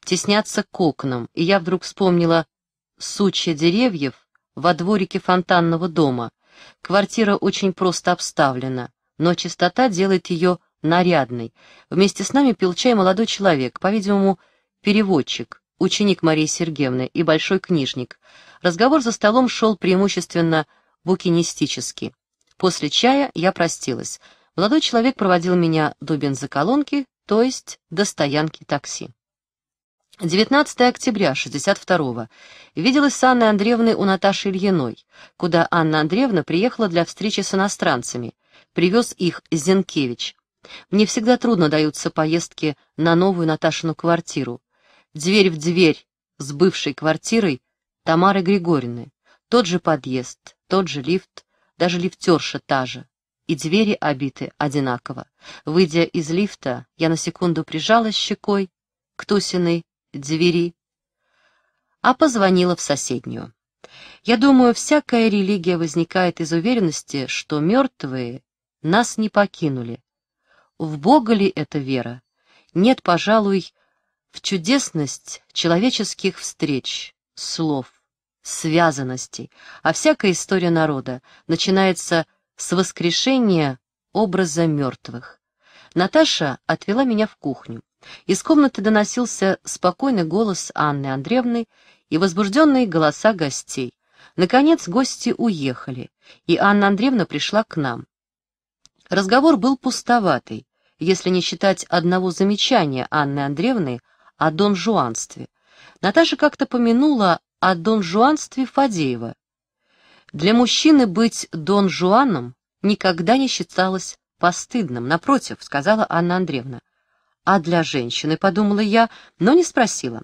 теснятся к окнам, и я вдруг вспомнила сучья деревьев во дворике фонтанного дома. Квартира очень просто обставлена, но чистота делает ее нарядной. Вместе с нами пил чай молодой человек, по-видимому, переводчик, ученик Марии Сергеевны и большой книжник. Разговор за столом шел преимущественно букинистически. После чая я простилась. Молодой человек проводил меня до бензоколонки, то есть до стоянки такси. 19 октября 62-го. Виделась с Анной Андреевной у Наташи Ильиной, куда Анна Андреевна приехала для встречи с иностранцами. Привез их Зенкевич. Мне всегда трудно даются поездки на новую Наташину квартиру. Дверь в дверь с бывшей квартирой Тамары Григорьевны. Тот же подъезд, тот же лифт, даже лифтерша та же. И двери обиты одинаково. Выйдя из лифта, я на секунду прижалась щекой к Тусиной двери, а позвонила в соседнюю. Я думаю, всякая религия возникает из уверенности, что мертвые нас не покинули. В Бога ли эта вера? Нет, пожалуй, в чудесность человеческих встреч, слов, связанностей, а всякая история народа начинается с воскрешения образа мертвых. Наташа отвела меня в кухню. Из комнаты доносился спокойный голос Анны Андреевны и возбужденные голоса гостей. Наконец гости уехали, и Анна Андреевна пришла к нам. Разговор был пустоватый, если не считать одного замечания Анны Андреевны о дон Жуанстве. Наташа как-то помянула о дон Жуанстве Фадеева. Для мужчины быть дон Жуаном никогда не считалось постыдным, напротив, сказала Анна Андреевна а для женщины, подумала я, но не спросила.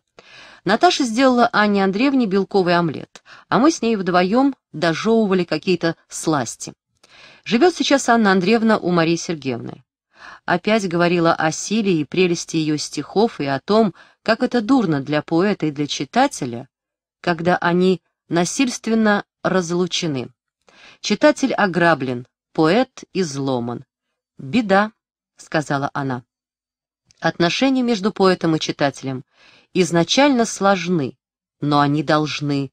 Наташа сделала Анне Андреевне белковый омлет, а мы с ней вдвоем дожевывали какие-то сласти. Живет сейчас Анна Андреевна у Марии Сергеевны. Опять говорила о силе и прелести ее стихов и о том, как это дурно для поэта и для читателя, когда они насильственно разлучены. Читатель ограблен, поэт изломан. «Беда», — сказала она. Отношения между поэтом и читателем изначально сложны, но они должны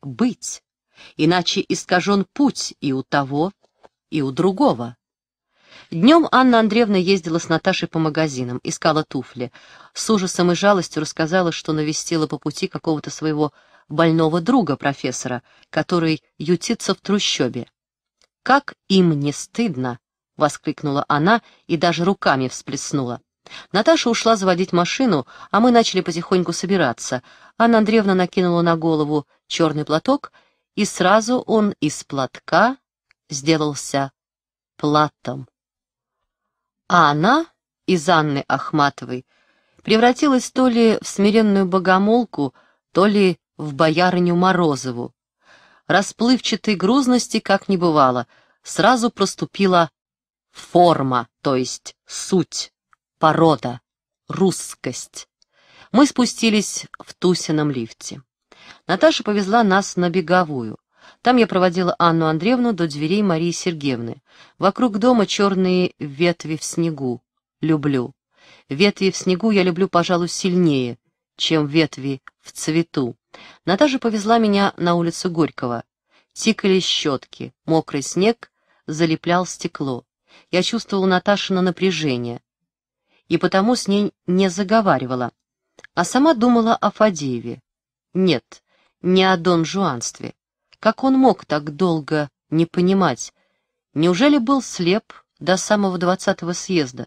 быть, иначе искажен путь и у того, и у другого. Днем Анна Андреевна ездила с Наташей по магазинам, искала туфли. С ужасом и жалостью рассказала, что навестила по пути какого-то своего больного друга профессора, который ютится в трущобе. «Как им не стыдно!» — воскликнула она и даже руками всплеснула. Наташа ушла заводить машину, а мы начали потихоньку собираться. Анна Андреевна накинула на голову черный платок, и сразу он из платка сделался платом. А она из Анны Ахматовой превратилась то ли в смиренную богомолку, то ли в боярыню Морозову. Расплывчатой грузности, как не бывало, сразу проступила форма, то есть суть порода, русскость. Мы спустились в Тусином лифте. Наташа повезла нас на беговую. Там я проводила Анну Андреевну до дверей Марии Сергеевны. Вокруг дома черные ветви в снегу. Люблю. Ветви в снегу я люблю, пожалуй, сильнее, чем ветви в цвету. Наташа повезла меня на улицу Горького. Тикали щетки, мокрый снег залеплял стекло. Я чувствовала Наташино напряжение и потому с ней не заговаривала, а сама думала о Фадееве. Нет, не о Дон Жуанстве. Как он мог так долго не понимать? Неужели был слеп до самого двадцатого съезда?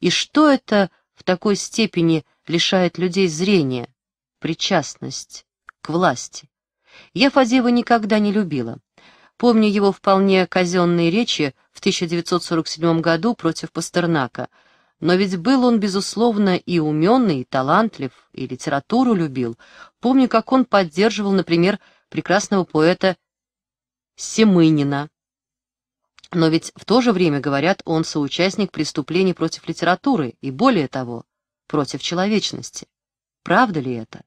И что это в такой степени лишает людей зрения, причастность к власти? Я Фадеева никогда не любила. Помню его вполне казенные речи в 1947 году против Пастернака — но ведь был он, безусловно, и умённый, и талантлив, и литературу любил. Помню, как он поддерживал, например, прекрасного поэта Семынина. Но ведь в то же время, говорят, он соучастник преступлений против литературы и, более того, против человечности. Правда ли это?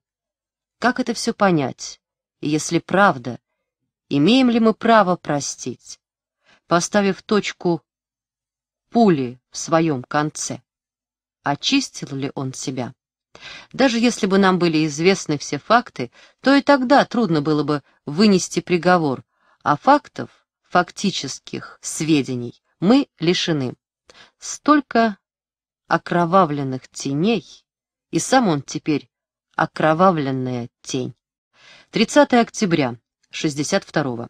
Как это все понять? И если правда, имеем ли мы право простить? Поставив точку пули в своем конце. Очистил ли он себя? Даже если бы нам были известны все факты, то и тогда трудно было бы вынести приговор, а фактов, фактических сведений мы лишены. Столько окровавленных теней, и сам он теперь окровавленная тень. 30 октября, 62-го.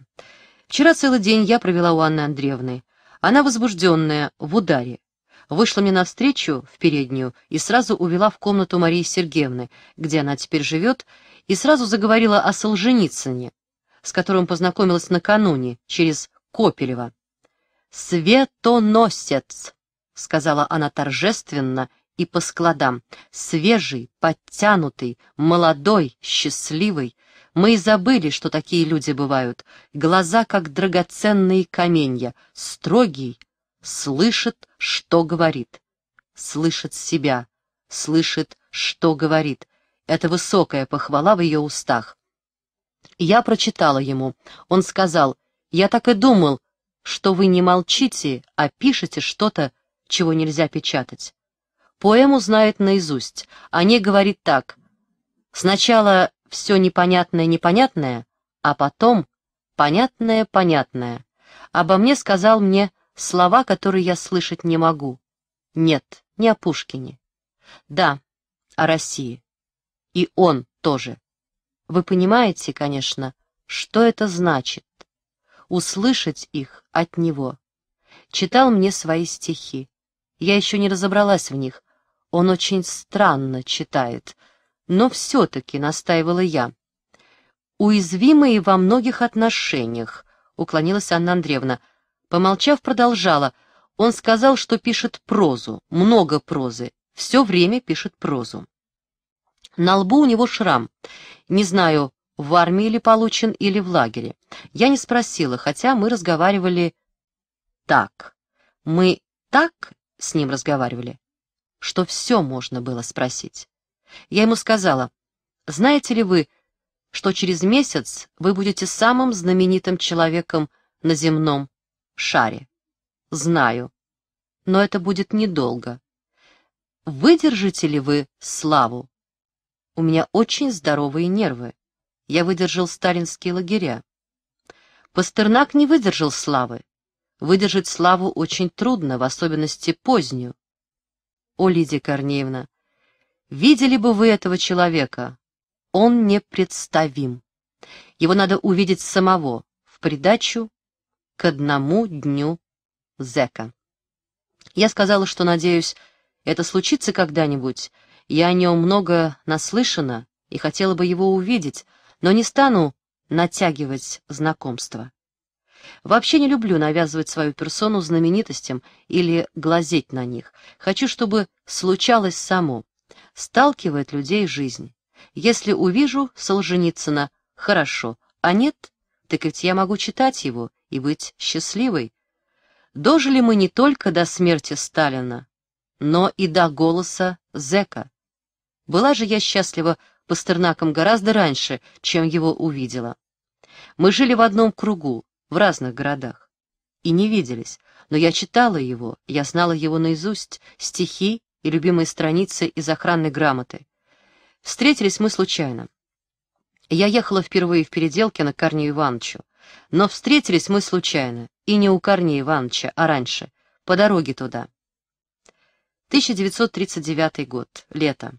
Вчера целый день я провела у Анны Андреевны. Она возбужденная, в ударе вышла мне навстречу в переднюю и сразу увела в комнату Марии Сергеевны, где она теперь живет, и сразу заговорила о Солженицыне, с которым познакомилась накануне через Копелева. «Светоносец», — сказала она торжественно и по складам, — «свежий, подтянутый, молодой, счастливый». Мы и забыли, что такие люди бывают. Глаза, как драгоценные каменья, строгий, слышит, что говорит. Слышит себя, слышит, что говорит. Это высокая похвала в ее устах. Я прочитала ему. Он сказал, «Я так и думал, что вы не молчите, а пишете что-то, чего нельзя печатать». Поэму знает наизусть. О ней говорит так. Сначала все непонятное-непонятное, а потом понятное-понятное. Обо мне сказал мне слова, которые я слышать не могу. Нет, не о Пушкине. Да, о России. И он тоже. Вы понимаете, конечно, что это значит. Услышать их от него. Читал мне свои стихи. Я еще не разобралась в них. Он очень странно читает. Но все-таки, настаивала я. Уязвимые во многих отношениях, уклонилась Анна Андреевна, Помолчав, продолжала. Он сказал, что пишет прозу, много прозы, все время пишет прозу. На лбу у него шрам. Не знаю, в армии ли получен или в лагере. Я не спросила, хотя мы разговаривали так. Мы так с ним разговаривали, что все можно было спросить. Я ему сказала, знаете ли вы, что через месяц вы будете самым знаменитым человеком на земном шаре. Знаю. Но это будет недолго. Выдержите ли вы славу? У меня очень здоровые нервы. Я выдержал сталинские лагеря. Пастернак не выдержал славы. Выдержать славу очень трудно, в особенности позднюю. О, Лидия Корнеевна, видели бы вы этого человека? Он непредставим. Его надо увидеть самого, в придачу к одному дню зэка. Я сказала, что надеюсь, это случится когда-нибудь. Я о нем много наслышана и хотела бы его увидеть, но не стану натягивать знакомство. Вообще не люблю навязывать свою персону знаменитостям или глазеть на них. Хочу, чтобы случалось само. Сталкивает людей жизнь. Если увижу Солженицына, хорошо, а нет, так ведь я могу читать его и быть счастливой. Дожили мы не только до смерти Сталина, но и до голоса Зека. Была же я счастлива Пастернаком гораздо раньше, чем его увидела. Мы жили в одном кругу, в разных городах, и не виделись, но я читала его, я знала его наизусть, стихи и любимые страницы из охранной грамоты. Встретились мы случайно. Я ехала впервые в Переделкино на Корнею Ивановичу. Но встретились мы случайно, и не у Корнея Ивановича, а раньше, по дороге туда. 1939 год, лето.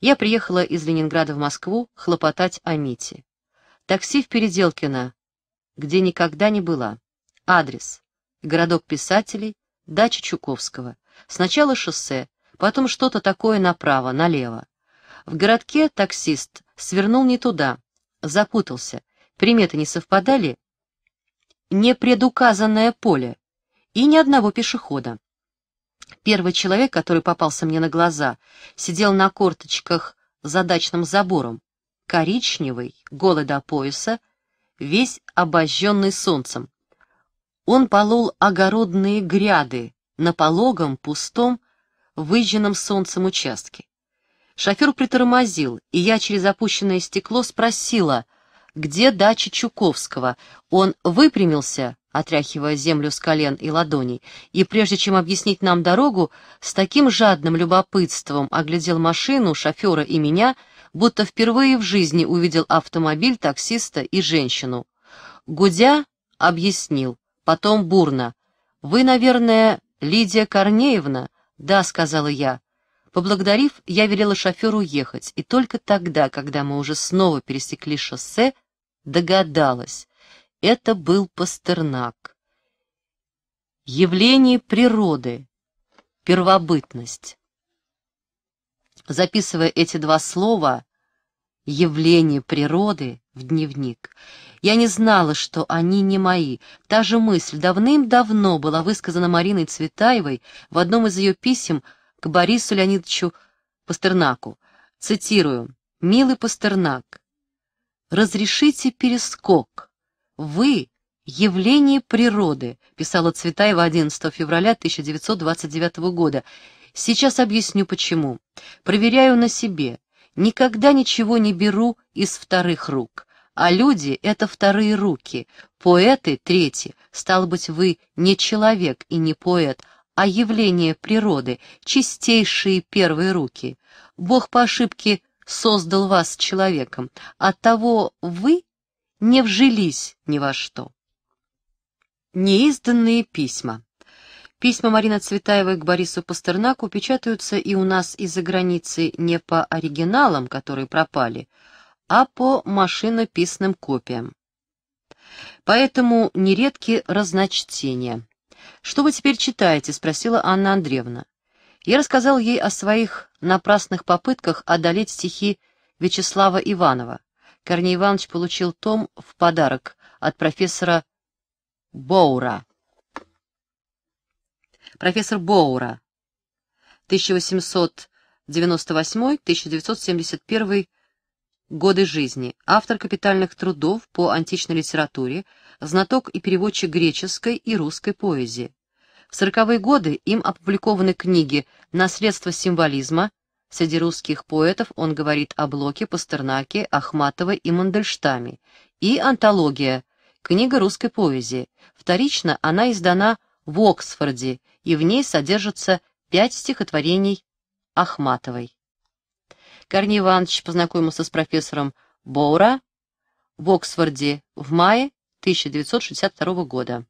Я приехала из Ленинграда в Москву хлопотать о Мите. Такси в Переделкино, где никогда не была. Адрес. Городок писателей, дача Чуковского. Сначала шоссе, потом что-то такое направо, налево. В городке таксист свернул не туда, запутался — приметы не совпадали, не предуказанное поле и ни одного пешехода. Первый человек, который попался мне на глаза, сидел на корточках за дачным забором, коричневый, голый до пояса, весь обожженный солнцем. Он полол огородные гряды на пологом, пустом, выжженном солнцем участке. Шофер притормозил, и я через опущенное стекло спросила — где дача Чуковского. Он выпрямился, отряхивая землю с колен и ладоней, и прежде чем объяснить нам дорогу, с таким жадным любопытством оглядел машину, шофера и меня, будто впервые в жизни увидел автомобиль, таксиста и женщину. Гудя объяснил, потом бурно. «Вы, наверное, Лидия Корнеевна?» «Да», — сказала я. Поблагодарив, я велела шоферу ехать, и только тогда, когда мы уже снова пересекли шоссе, догадалась. Это был Пастернак. Явление природы. Первобытность. Записывая эти два слова «явление природы» в дневник, я не знала, что они не мои. Та же мысль давным-давно была высказана Мариной Цветаевой в одном из ее писем к Борису Леонидовичу Пастернаку. Цитирую. «Милый Пастернак, «Разрешите перескок. Вы — явление природы», — писала Цветаева 11 февраля 1929 года. «Сейчас объясню, почему. Проверяю на себе. Никогда ничего не беру из вторых рук. А люди — это вторые руки, поэты — третьи. Стало быть, вы не человек и не поэт, а явление природы, чистейшие первые руки. Бог по ошибке создал вас человеком, того вы не вжились ни во что. Неизданные письма. Письма Марины Цветаевой к Борису Пастернаку печатаются и у нас из-за границы не по оригиналам, которые пропали, а по машинописным копиям. Поэтому нередки разночтения. «Что вы теперь читаете?» — спросила Анна Андреевна. Я рассказал ей о своих напрасных попытках одолеть стихи Вячеслава Иванова. Корней Иванович получил том в подарок от профессора Боура. Профессор Боура, 1898-1971 годы жизни, автор капитальных трудов по античной литературе, знаток и переводчик греческой и русской поэзии. В сороковые годы им опубликованы книги «Наследство символизма», Среди русских поэтов он говорит о Блоке, Пастернаке, Ахматовой и Мандельштаме. И антология «Книга русской поэзии». Вторично она издана в Оксфорде, и в ней содержатся пять стихотворений Ахматовой. Корней Иванович познакомился с профессором Боура в Оксфорде в мае 1962 года.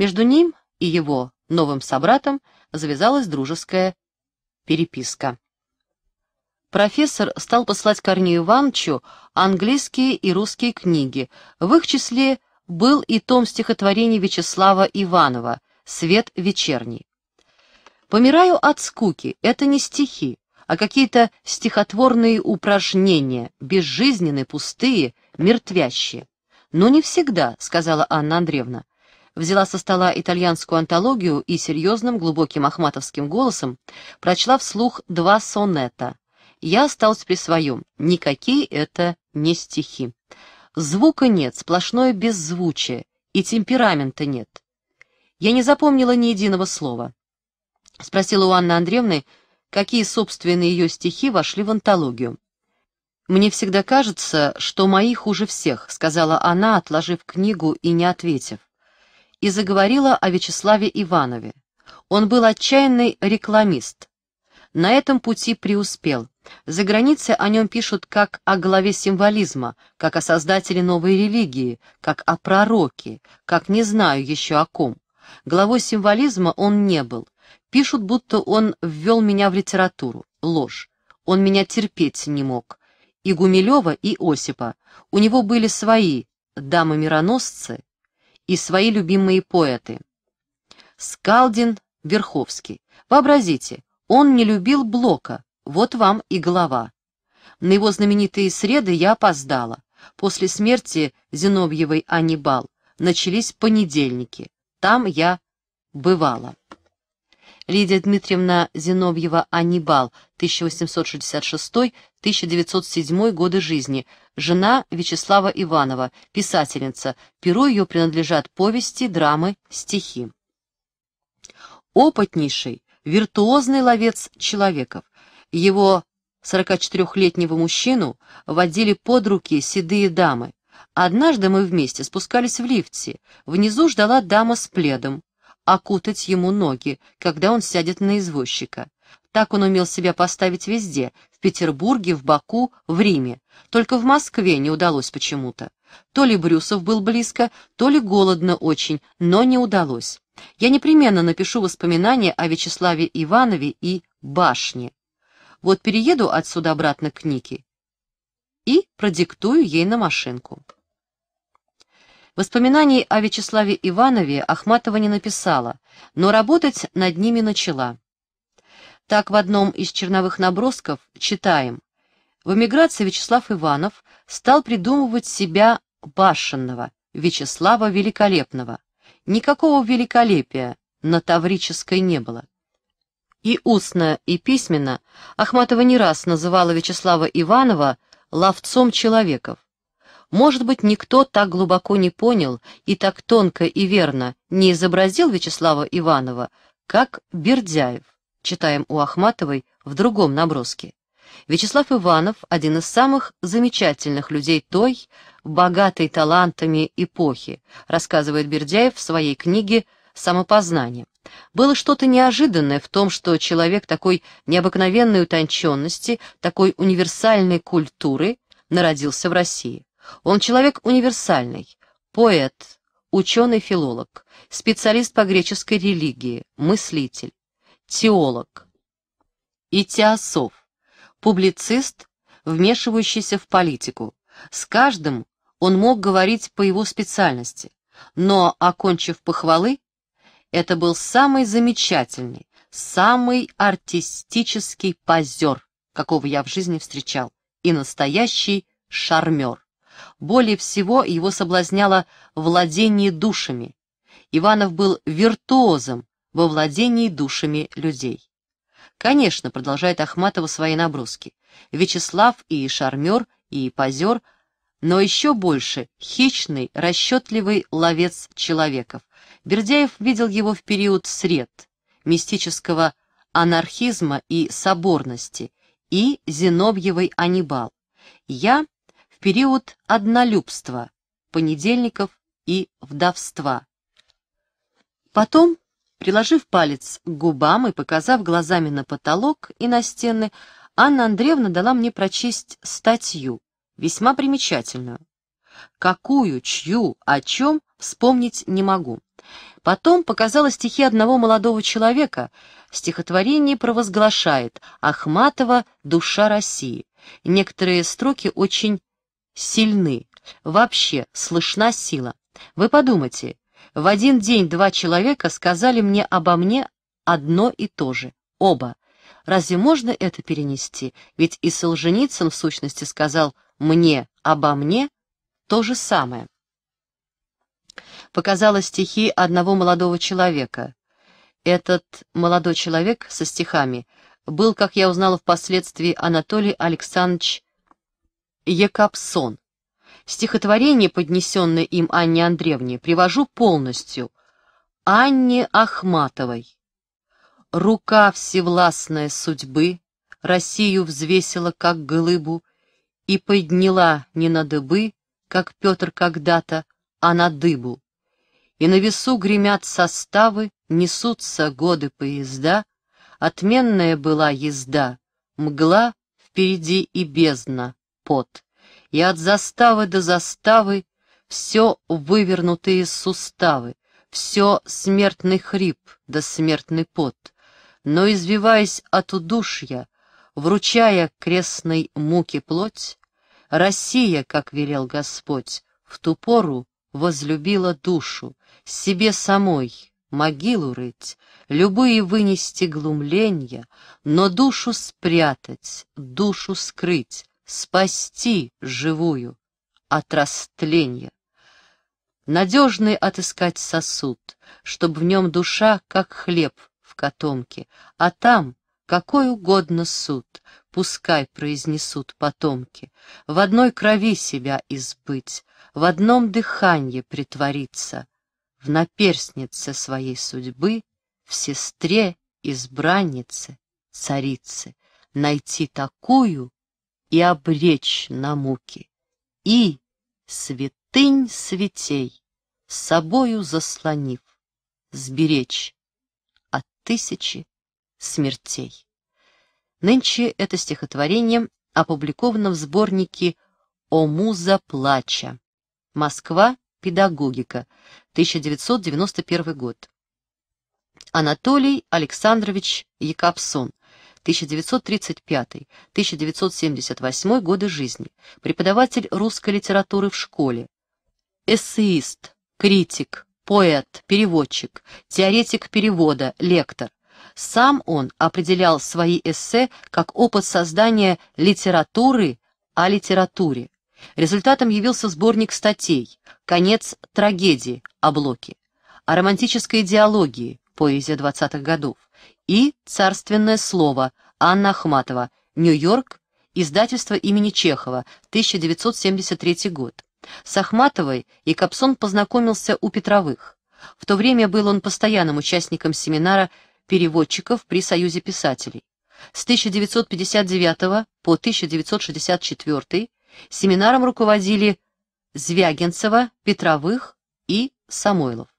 Между ним и его новым собратом завязалась дружеская переписка. Профессор стал посылать Корнею Ивановичу английские и русские книги. В их числе был и том стихотворений Вячеслава Иванова «Свет вечерний». «Помираю от скуки» — это не стихи, а какие-то стихотворные упражнения, безжизненные, пустые, мертвящие. «Но не всегда», — сказала Анна Андреевна взяла со стола итальянскую антологию и серьезным глубоким ахматовским голосом прочла вслух два сонета. Я осталась при своем. Никакие это не стихи. Звука нет, сплошное беззвучие, и темперамента нет. Я не запомнила ни единого слова. Спросила у Анны Андреевны, какие собственные ее стихи вошли в антологию. «Мне всегда кажется, что мои хуже всех», — сказала она, отложив книгу и не ответив и заговорила о Вячеславе Иванове. Он был отчаянный рекламист. На этом пути преуспел. За границей о нем пишут как о главе символизма, как о создателе новой религии, как о пророке, как не знаю еще о ком. Главой символизма он не был. Пишут, будто он ввел меня в литературу. Ложь. Он меня терпеть не мог. И Гумилева, и Осипа. У него были свои дамы-мироносцы, и свои любимые поэты. Скалдин, Верховский. Вообразите, он не любил Блока, вот вам и голова. На его знаменитые среды я опоздала. После смерти Зиновьевой Аннибал начались понедельники. Там я бывала. Лидия Дмитриевна Зиновьева-Анибал, 1866-1907 годы жизни, жена Вячеслава Иванова, писательница. Перу ее принадлежат повести, драмы, стихи. Опытнейший, виртуозный ловец человеков. Его 44-летнего мужчину водили под руки седые дамы. Однажды мы вместе спускались в лифте. Внизу ждала дама с пледом окутать ему ноги, когда он сядет на извозчика. Так он умел себя поставить везде — в Петербурге, в Баку, в Риме. Только в Москве не удалось почему-то. То ли Брюсов был близко, то ли голодно очень, но не удалось. Я непременно напишу воспоминания о Вячеславе Иванове и башне. Вот перееду отсюда обратно к Нике и продиктую ей на машинку. Воспоминаний о Вячеславе Иванове Ахматова не написала, но работать над ними начала. Так в одном из черновых набросков читаем. В эмиграции Вячеслав Иванов стал придумывать себя башенного, Вячеслава Великолепного. Никакого великолепия на Таврической не было. И устно, и письменно Ахматова не раз называла Вячеслава Иванова ловцом человеков. Может быть, никто так глубоко не понял и так тонко и верно не изобразил Вячеслава Иванова, как Бердяев, читаем у Ахматовой в другом наброске. Вячеслав Иванов – один из самых замечательных людей той, богатой талантами эпохи, рассказывает Бердяев в своей книге «Самопознание». Было что-то неожиданное в том, что человек такой необыкновенной утонченности, такой универсальной культуры народился в России. Он человек универсальный, поэт, ученый-филолог, специалист по греческой религии, мыслитель, теолог и теософ, публицист, вмешивающийся в политику. С каждым он мог говорить по его специальности, но, окончив похвалы, это был самый замечательный, самый артистический позер, какого я в жизни встречал, и настоящий шармер. Более всего его соблазняло владение душами. Иванов был виртуозом во владении душами людей. Конечно, продолжает Ахматова свои наброски, Вячеслав и шармер, и позер, но еще больше хищный, расчетливый ловец человеков. Бердяев видел его в период сред, мистического анархизма и соборности, и Зенобьевой Анибал. Я период однолюбства, понедельников и вдовства. Потом, приложив палец к губам и показав глазами на потолок и на стены, Анна Андреевна дала мне прочесть статью, весьма примечательную. Какую, чью, о чем, вспомнить не могу. Потом показала стихи одного молодого человека. Стихотворение провозглашает «Ахматова. Душа России». Некоторые строки очень сильны. Вообще, слышна сила. Вы подумайте, в один день два человека сказали мне обо мне одно и то же, оба. Разве можно это перенести? Ведь и Солженицын в сущности сказал «мне обо мне» то же самое. Показала стихи одного молодого человека. Этот молодой человек со стихами был, как я узнала впоследствии, Анатолий Александрович Екапсон. Стихотворение, поднесенное им Анне Андреевне, привожу полностью. Анне Ахматовой. Рука всевластная судьбы Россию взвесила, как глыбу, И подняла не на дыбы, как Петр когда-то, а на дыбу. И на весу гремят составы, несутся годы поезда, Отменная была езда, мгла впереди и бездна, пот, и от заставы до заставы все вывернутые суставы, все смертный хрип да смертный пот, но, извиваясь от удушья, вручая крестной муки плоть, Россия, как велел Господь, в ту пору возлюбила душу, себе самой, могилу рыть, любые вынести глумления, но душу спрятать, душу скрыть, спасти живую от растления. Надежный отыскать сосуд, чтоб в нем душа, как хлеб в котомке, а там какой угодно суд, пускай произнесут потомки, в одной крови себя избыть, в одном дыхании притвориться, в наперстнице своей судьбы, в сестре, избраннице, царице, найти такую, и обречь на муки, и, святынь святей, собою заслонив, сберечь от тысячи смертей. Нынче это стихотворение опубликовано в сборнике «О муза плача». Москва, педагогика, 1991 год. Анатолий Александрович Якобсон. 1935-1978 годы жизни, преподаватель русской литературы в школе, эссеист, критик, поэт, переводчик, теоретик перевода, лектор. Сам он определял свои эссе как опыт создания литературы о литературе. Результатом явился сборник статей «Конец трагедии» о Блоке, о романтической идеологии, поэзия 20-х годов, и «Царственное слово» Анна Ахматова, Нью-Йорк, издательство имени Чехова, 1973 год. С Ахматовой и Капсон познакомился у Петровых. В то время был он постоянным участником семинара переводчиков при Союзе писателей. С 1959 по 1964 семинаром руководили Звягинцева, Петровых и Самойлов.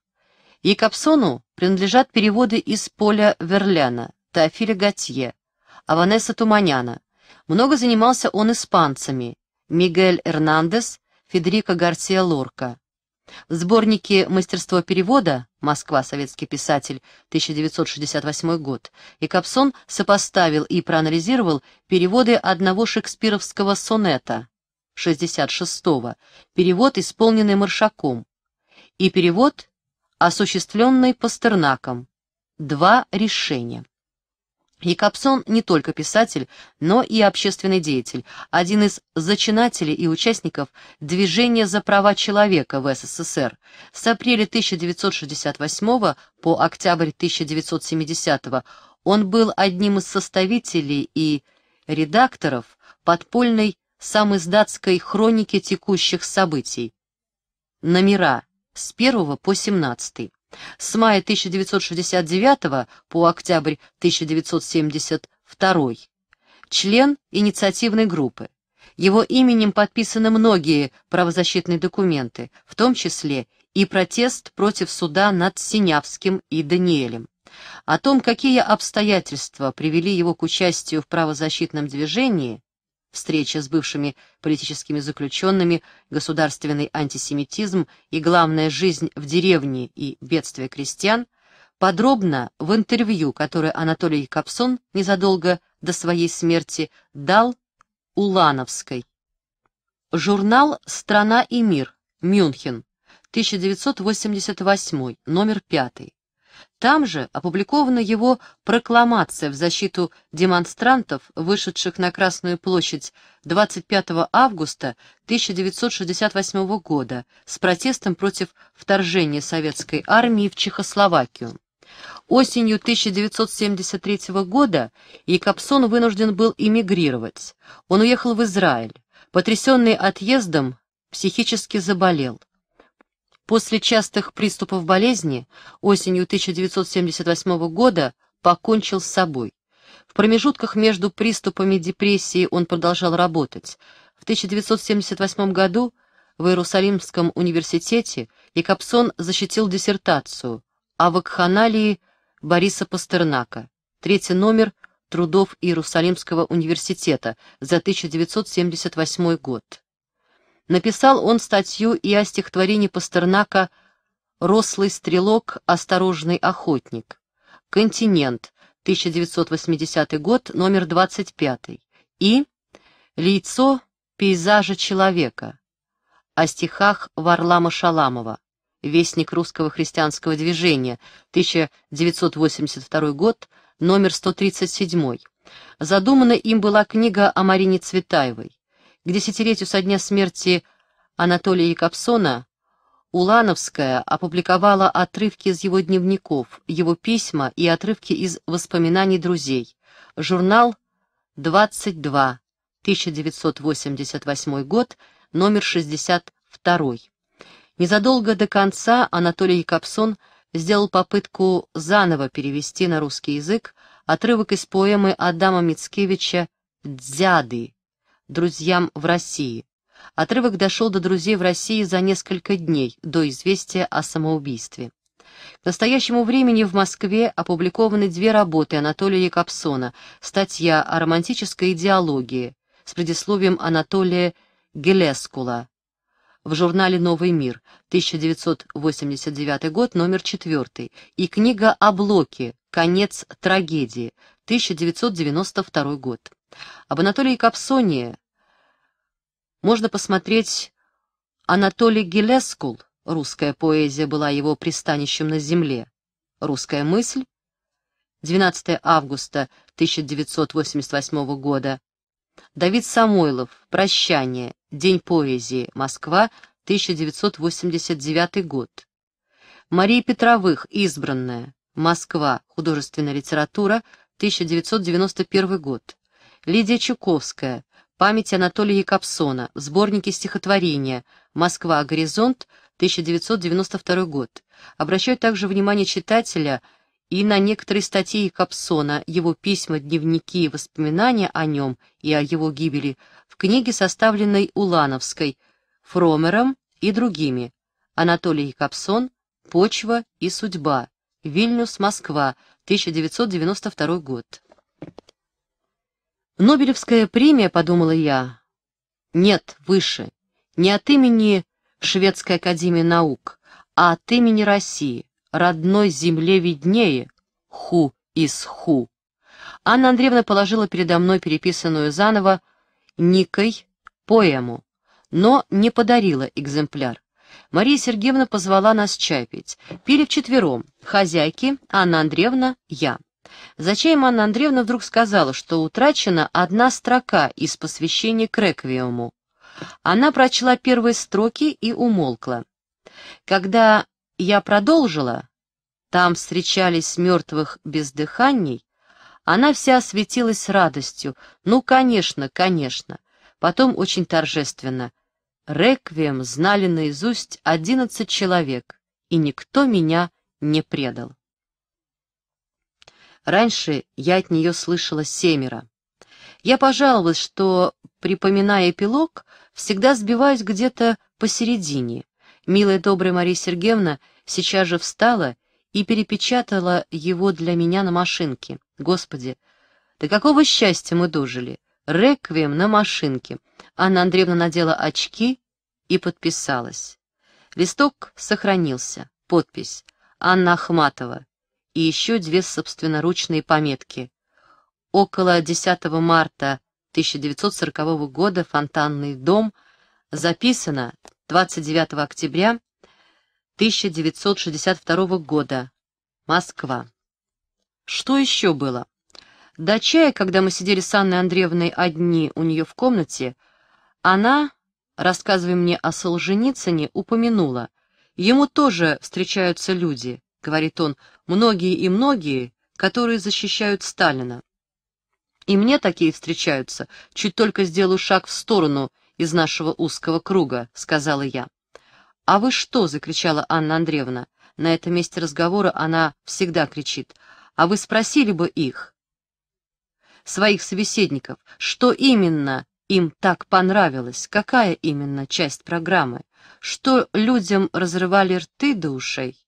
И Капсону принадлежат переводы из Поля Верляна, Теофиля Готье, Аванеса Туманяна. Много занимался он испанцами, Мигель Эрнандес, Федерико Гарсия Лорка. В сборнике «Мастерство перевода» «Москва. Советский писатель. 1968 год» и Капсон сопоставил и проанализировал переводы одного шекспировского сонета 66-го, перевод, исполненный Маршаком, и перевод осуществленной Пастернаком. Два решения. Якобсон не только писатель, но и общественный деятель, один из зачинателей и участников движения за права человека в СССР. С апреля 1968 по октябрь 1970 он был одним из составителей и редакторов подпольной самоиздатской хроники текущих событий. Номера с 1 по 17. С мая 1969 по октябрь 1972 член инициативной группы. Его именем подписаны многие правозащитные документы, в том числе и протест против суда над Синявским и Даниэлем. О том, какие обстоятельства привели его к участию в правозащитном движении, встреча с бывшими политическими заключенными, государственный антисемитизм и, главная жизнь в деревне и бедствие крестьян, подробно в интервью, которое Анатолий Капсон незадолго до своей смерти дал Улановской. Журнал «Страна и мир», Мюнхен, 1988, номер 5. Там же опубликована его прокламация в защиту демонстрантов, вышедших на Красную площадь 25 августа 1968 года с протестом против вторжения советской армии в Чехословакию. Осенью 1973 года Якобсон вынужден был эмигрировать. Он уехал в Израиль. Потрясенный отъездом, психически заболел. После частых приступов болезни осенью 1978 года покончил с собой. В промежутках между приступами депрессии он продолжал работать. В 1978 году в Иерусалимском университете Якобсон защитил диссертацию о вакханалии Бориса Пастернака, третий номер трудов Иерусалимского университета за 1978 год написал он статью и о стихотворении Пастернака «Рослый стрелок, осторожный охотник», «Континент», 1980 год, номер 25, и «Лицо пейзажа человека» о стихах Варлама Шаламова, «Вестник русского христианского движения», 1982 год, номер 137. Задумана им была книга о Марине Цветаевой. К десятилетию со дня смерти Анатолия Якобсона Улановская опубликовала отрывки из его дневников, его письма и отрывки из воспоминаний друзей. Журнал «22», 1988 год, номер 62. Незадолго до конца Анатолий Якобсон сделал попытку заново перевести на русский язык отрывок из поэмы Адама Мицкевича «Дзяды» друзьям в России. Отрывок дошел до друзей в России за несколько дней до известия о самоубийстве. К настоящему времени в Москве опубликованы две работы Анатолия Якобсона, статья о романтической идеологии с предисловием Анатолия Гелескула в журнале «Новый мир», 1989 год, номер 4, и книга о Блоке «Конец трагедии», 1992 год. Об Анатолии Капсоне можно посмотреть Анатолий Гелескул, русская поэзия была его пристанищем на земле, русская мысль, 12 августа 1988 года, Давид Самойлов, «Прощание. День поэзии. Москва. 1989 год». Мария Петровых, «Избранная. Москва. Художественная литература. 1991 год». Лидия Чуковская, Память Анатолия Капсона. В сборнике стихотворения «Москва. Горизонт. 1992 год». Обращаю также внимание читателя и на некоторые статьи Капсона, его письма, дневники, и воспоминания о нем и о его гибели в книге, составленной Улановской, Фромером и другими. Анатолий Капсон, «Почва и судьба», Вильнюс, Москва, 1992 год. Нобелевская премия, подумала я, нет, выше, не от имени Шведской академии наук, а от имени России, родной земле виднее, ху из ху. Анна Андреевна положила передо мной переписанную заново Никой поэму, но не подарила экземпляр. Мария Сергеевна позвала нас чай пить. Пили вчетвером, хозяйки, Анна Андреевна, я. Зачем Анна Андреевна вдруг сказала, что утрачена одна строка из посвящения к реквиему? Она прочла первые строки и умолкла. Когда я продолжила, там встречались мертвых без дыханий, она вся осветилась радостью. Ну, конечно, конечно. Потом очень торжественно. Реквием знали наизусть одиннадцать человек, и никто меня не предал. Раньше я от нее слышала семеро. Я пожаловалась, что, припоминая эпилог, всегда сбиваюсь где-то посередине. Милая добрая Мария Сергеевна сейчас же встала и перепечатала его для меня на машинке. Господи, да какого счастья мы дожили! Реквием на машинке. Анна Андреевна надела очки и подписалась. Листок сохранился. Подпись. Анна Ахматова и еще две собственноручные пометки. Около 10 марта 1940 года «Фонтанный дом» записано 29 октября 1962 года. Москва. Что еще было? До чая, когда мы сидели с Анной Андреевной одни у нее в комнате, она, рассказывая мне о Солженицыне, упомянула. Ему тоже встречаются люди, говорит он, Многие и многие, которые защищают Сталина. И мне такие встречаются, чуть только сделаю шаг в сторону из нашего узкого круга, сказала я. «А вы что?» — закричала Анна Андреевна. На этом месте разговора она всегда кричит. «А вы спросили бы их?» Своих собеседников, что именно им так понравилось, какая именно часть программы, что людям разрывали рты до ушей?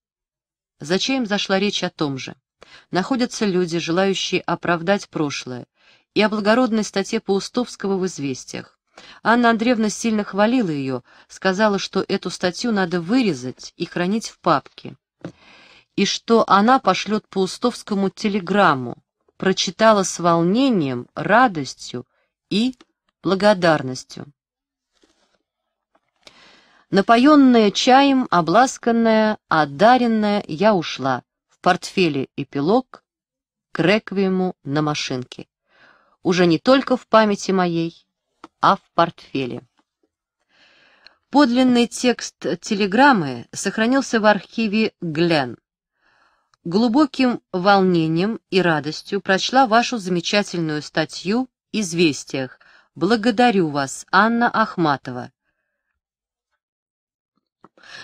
Зачем зашла речь о том же? Находятся люди, желающие оправдать прошлое, и о благородной статье Паустовского в «Известиях». Анна Андреевна сильно хвалила ее, сказала, что эту статью надо вырезать и хранить в папке, и что она пошлет Паустовскому телеграмму, прочитала с волнением, радостью и благодарностью. Напоенная чаем, обласканная, одаренная, я ушла. В портфеле эпилог к реквиему на машинке. Уже не только в памяти моей, а в портфеле. Подлинный текст телеграммы сохранился в архиве Глен. Глубоким волнением и радостью прочла вашу замечательную статью «Известиях». Благодарю вас, Анна Ахматова.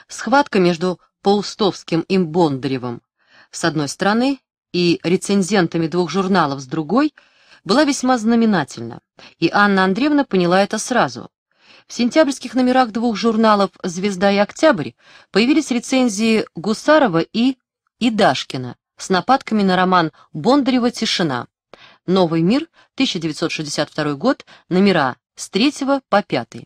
Схватка между Паустовским и Бондаревым с одной стороны и рецензентами двух журналов с другой была весьма знаменательна, и Анна Андреевна поняла это сразу. В сентябрьских номерах двух журналов «Звезда» и «Октябрь» появились рецензии Гусарова и Идашкина с нападками на роман Бондарева «Тишина». «Новый мир», 1962 год, номера с 3 по 5.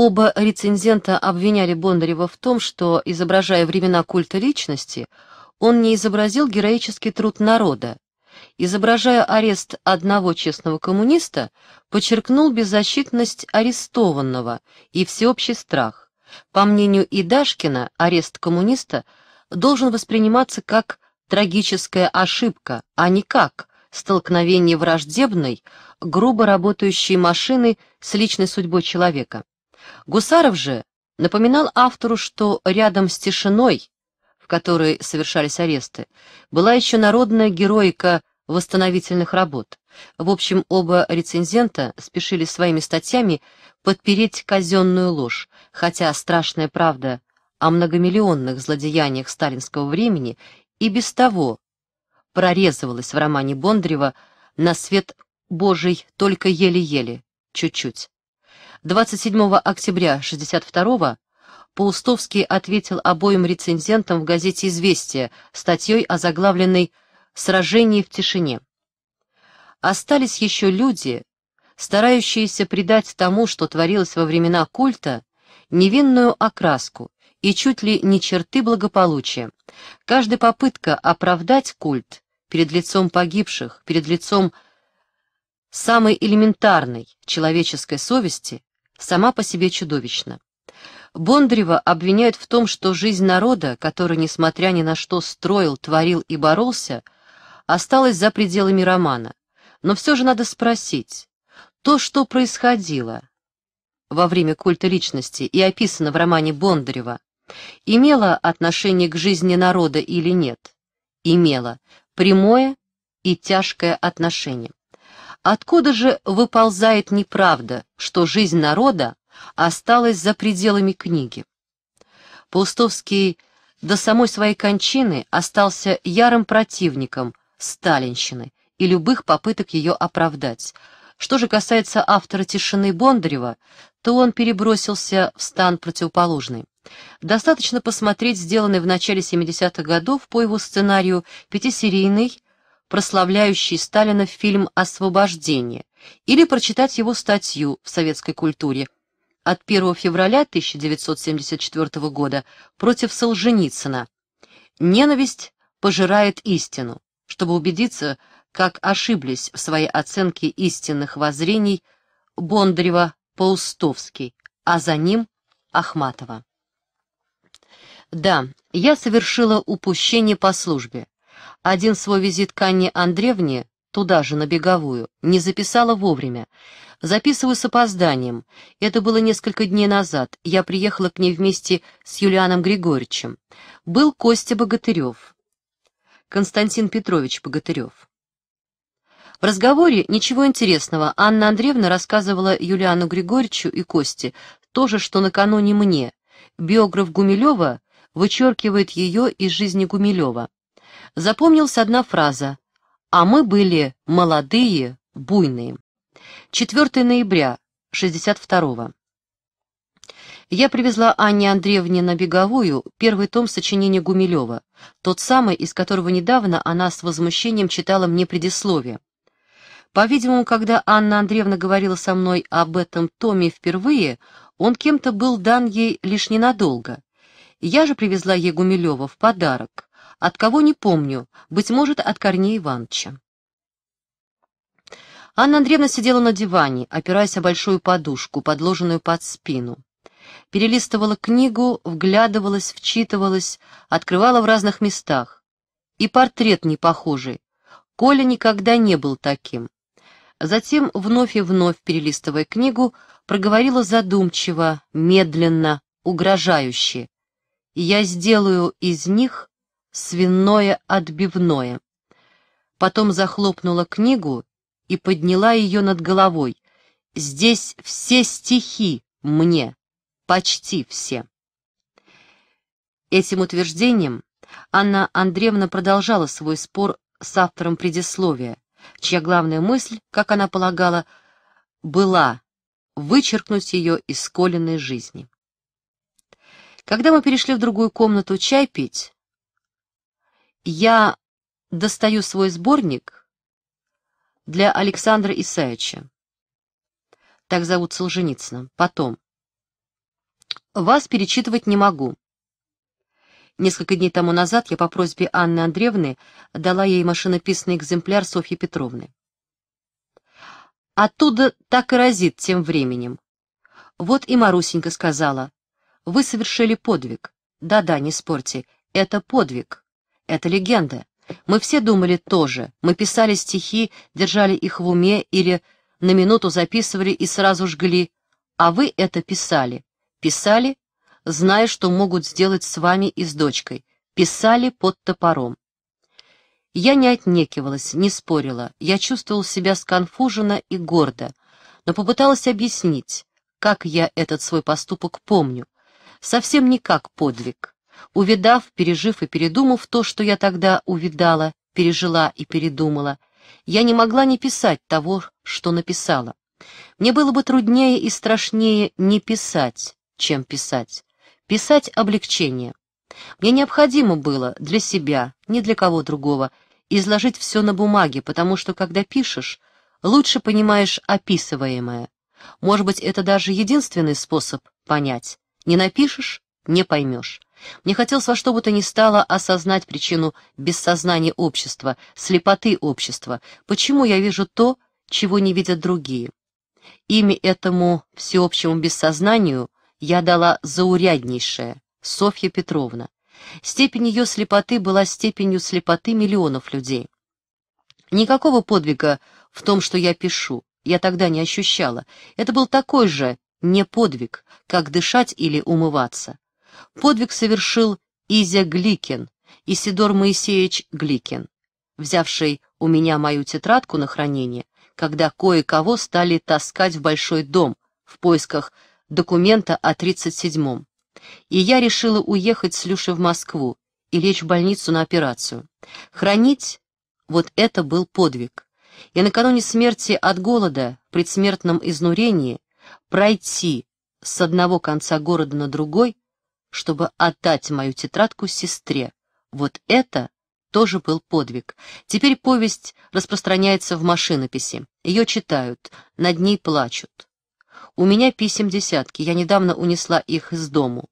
Оба рецензента обвиняли Бондарева в том, что, изображая времена культа личности, он не изобразил героический труд народа, изображая арест одного честного коммуниста, подчеркнул беззащитность арестованного и всеобщий страх. По мнению Идашкина, арест коммуниста должен восприниматься как трагическая ошибка, а не как столкновение враждебной, грубо работающей машины с личной судьбой человека. Гусаров же напоминал автору, что рядом с тишиной, в которой совершались аресты, была еще народная героика восстановительных работ. В общем, оба рецензента спешили своими статьями подпереть казенную ложь, хотя страшная правда о многомиллионных злодеяниях сталинского времени и без того прорезывалась в романе Бондарева на свет Божий только еле-еле, чуть-чуть. 27 октября 1962 Паустовский ответил обоим рецензентам в газете «Известия» статьей о заглавленной «Сражение в тишине». Остались еще люди, старающиеся придать тому, что творилось во времена культа, невинную окраску и чуть ли не черты благополучия. Каждая попытка оправдать культ перед лицом погибших, перед лицом самой элементарной человеческой совести сама по себе чудовищна. Бондарева обвиняют в том, что жизнь народа, который, несмотря ни на что, строил, творил и боролся, осталась за пределами романа. Но все же надо спросить, то, что происходило во время культа личности и описано в романе Бондарева, имело отношение к жизни народа или нет? Имело прямое и тяжкое отношение. Откуда же выползает неправда, что жизнь народа осталась за пределами книги? Паустовский до самой своей кончины остался ярым противником сталинщины и любых попыток ее оправдать. Что же касается автора «Тишины» Бондарева, то он перебросился в стан противоположный. Достаточно посмотреть сделанный в начале 70-х годов по его сценарию пятисерийный прославляющий Сталина фильм «Освобождение», или прочитать его статью в советской культуре от 1 февраля 1974 года против Солженицына «Ненависть пожирает истину», чтобы убедиться, как ошиблись в своей оценке истинных воззрений Бондарева-Паустовский, а за ним Ахматова. Да, я совершила упущение по службе. Один свой визит к Анне Андреевне, туда же, на беговую, не записала вовремя. Записываю с опозданием. Это было несколько дней назад. Я приехала к ней вместе с Юлианом Григорьевичем. Был Костя Богатырев. Константин Петрович Богатырев. В разговоре ничего интересного. Анна Андреевна рассказывала Юлиану Григорьевичу и Косте то же, что накануне мне. Биограф Гумилева вычеркивает ее из жизни Гумилева запомнилась одна фраза «А мы были молодые, буйные». 4 ноября 62 -го. Я привезла Анне Андреевне на Беговую первый том сочинения Гумилева, тот самый, из которого недавно она с возмущением читала мне предисловие. По-видимому, когда Анна Андреевна говорила со мной об этом томе впервые, он кем-то был дан ей лишь ненадолго. Я же привезла ей Гумилева в подарок. От кого не помню, быть может, от Корнея Ивановича. Анна Андреевна сидела на диване, опираясь о большую подушку, подложенную под спину. Перелистывала книгу, вглядывалась, вчитывалась, открывала в разных местах. И портрет не похожий. Коля никогда не был таким. Затем, вновь и вновь перелистывая книгу, проговорила задумчиво, медленно, угрожающе. «Я сделаю из них свиное отбивное. Потом захлопнула книгу и подняла ее над головой. Здесь все стихи мне, почти все. Этим утверждением Анна Андреевна продолжала свой спор с автором предисловия, чья главная мысль, как она полагала, была вычеркнуть ее из коленной жизни. Когда мы перешли в другую комнату чай пить, я достаю свой сборник для Александра Исаевича. Так зовут Солженицына. Потом. Вас перечитывать не могу. Несколько дней тому назад я по просьбе Анны Андреевны дала ей машинописный экземпляр Софьи Петровны. Оттуда так и разит тем временем. Вот и Марусенька сказала, вы совершили подвиг. Да-да, не спорьте, это подвиг. Это легенда. Мы все думали тоже. Мы писали стихи, держали их в уме или на минуту записывали и сразу жгли. А вы это писали. Писали, зная, что могут сделать с вами и с дочкой. Писали под топором. Я не отнекивалась, не спорила. Я чувствовала себя сконфуженно и гордо, но попыталась объяснить, как я этот свой поступок помню. Совсем не как подвиг. Увидав, пережив и передумав то, что я тогда увидала, пережила и передумала, я не могла не писать того, что написала. Мне было бы труднее и страшнее не писать, чем писать. Писать облегчение. Мне необходимо было для себя, не для кого другого, изложить все на бумаге, потому что, когда пишешь, лучше понимаешь описываемое. Может быть, это даже единственный способ понять. Не напишешь — не поймешь. Мне хотелось во что бы то ни стало осознать причину бессознания общества, слепоты общества, почему я вижу то, чего не видят другие. Имя этому всеобщему бессознанию я дала зауряднейшее, Софья Петровна. Степень ее слепоты была степенью слепоты миллионов людей. Никакого подвига в том, что я пишу, я тогда не ощущала. Это был такой же не подвиг, как дышать или умываться. Подвиг совершил Изя Гликин, Исидор Моисеевич Гликин, взявший у меня мою тетрадку на хранение, когда кое-кого стали таскать в большой дом в поисках документа о 37-м. И я решила уехать с Люшей в Москву и лечь в больницу на операцию. Хранить — вот это был подвиг. И накануне смерти от голода, предсмертном изнурении, пройти с одного конца города на другой — чтобы отдать мою тетрадку сестре. Вот это тоже был подвиг. Теперь повесть распространяется в машинописи. Ее читают, над ней плачут. У меня писем десятки, я недавно унесла их из дому.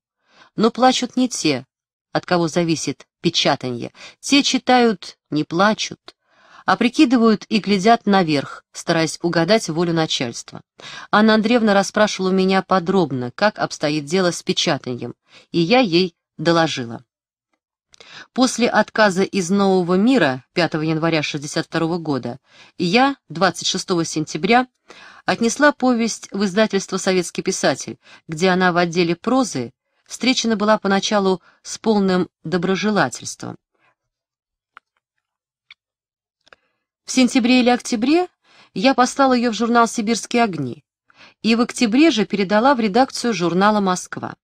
Но плачут не те, от кого зависит печатанье. Те читают, не плачут а прикидывают и глядят наверх, стараясь угадать волю начальства. Анна Андреевна расспрашивала меня подробно, как обстоит дело с печатанием, и я ей доложила. После отказа из Нового мира 5 января 1962 года я 26 сентября отнесла повесть в издательство «Советский писатель», где она в отделе прозы встречена была поначалу с полным доброжелательством. В сентябре или октябре я послала ее в журнал «Сибирские огни» и в октябре же передала в редакцию журнала «Москва».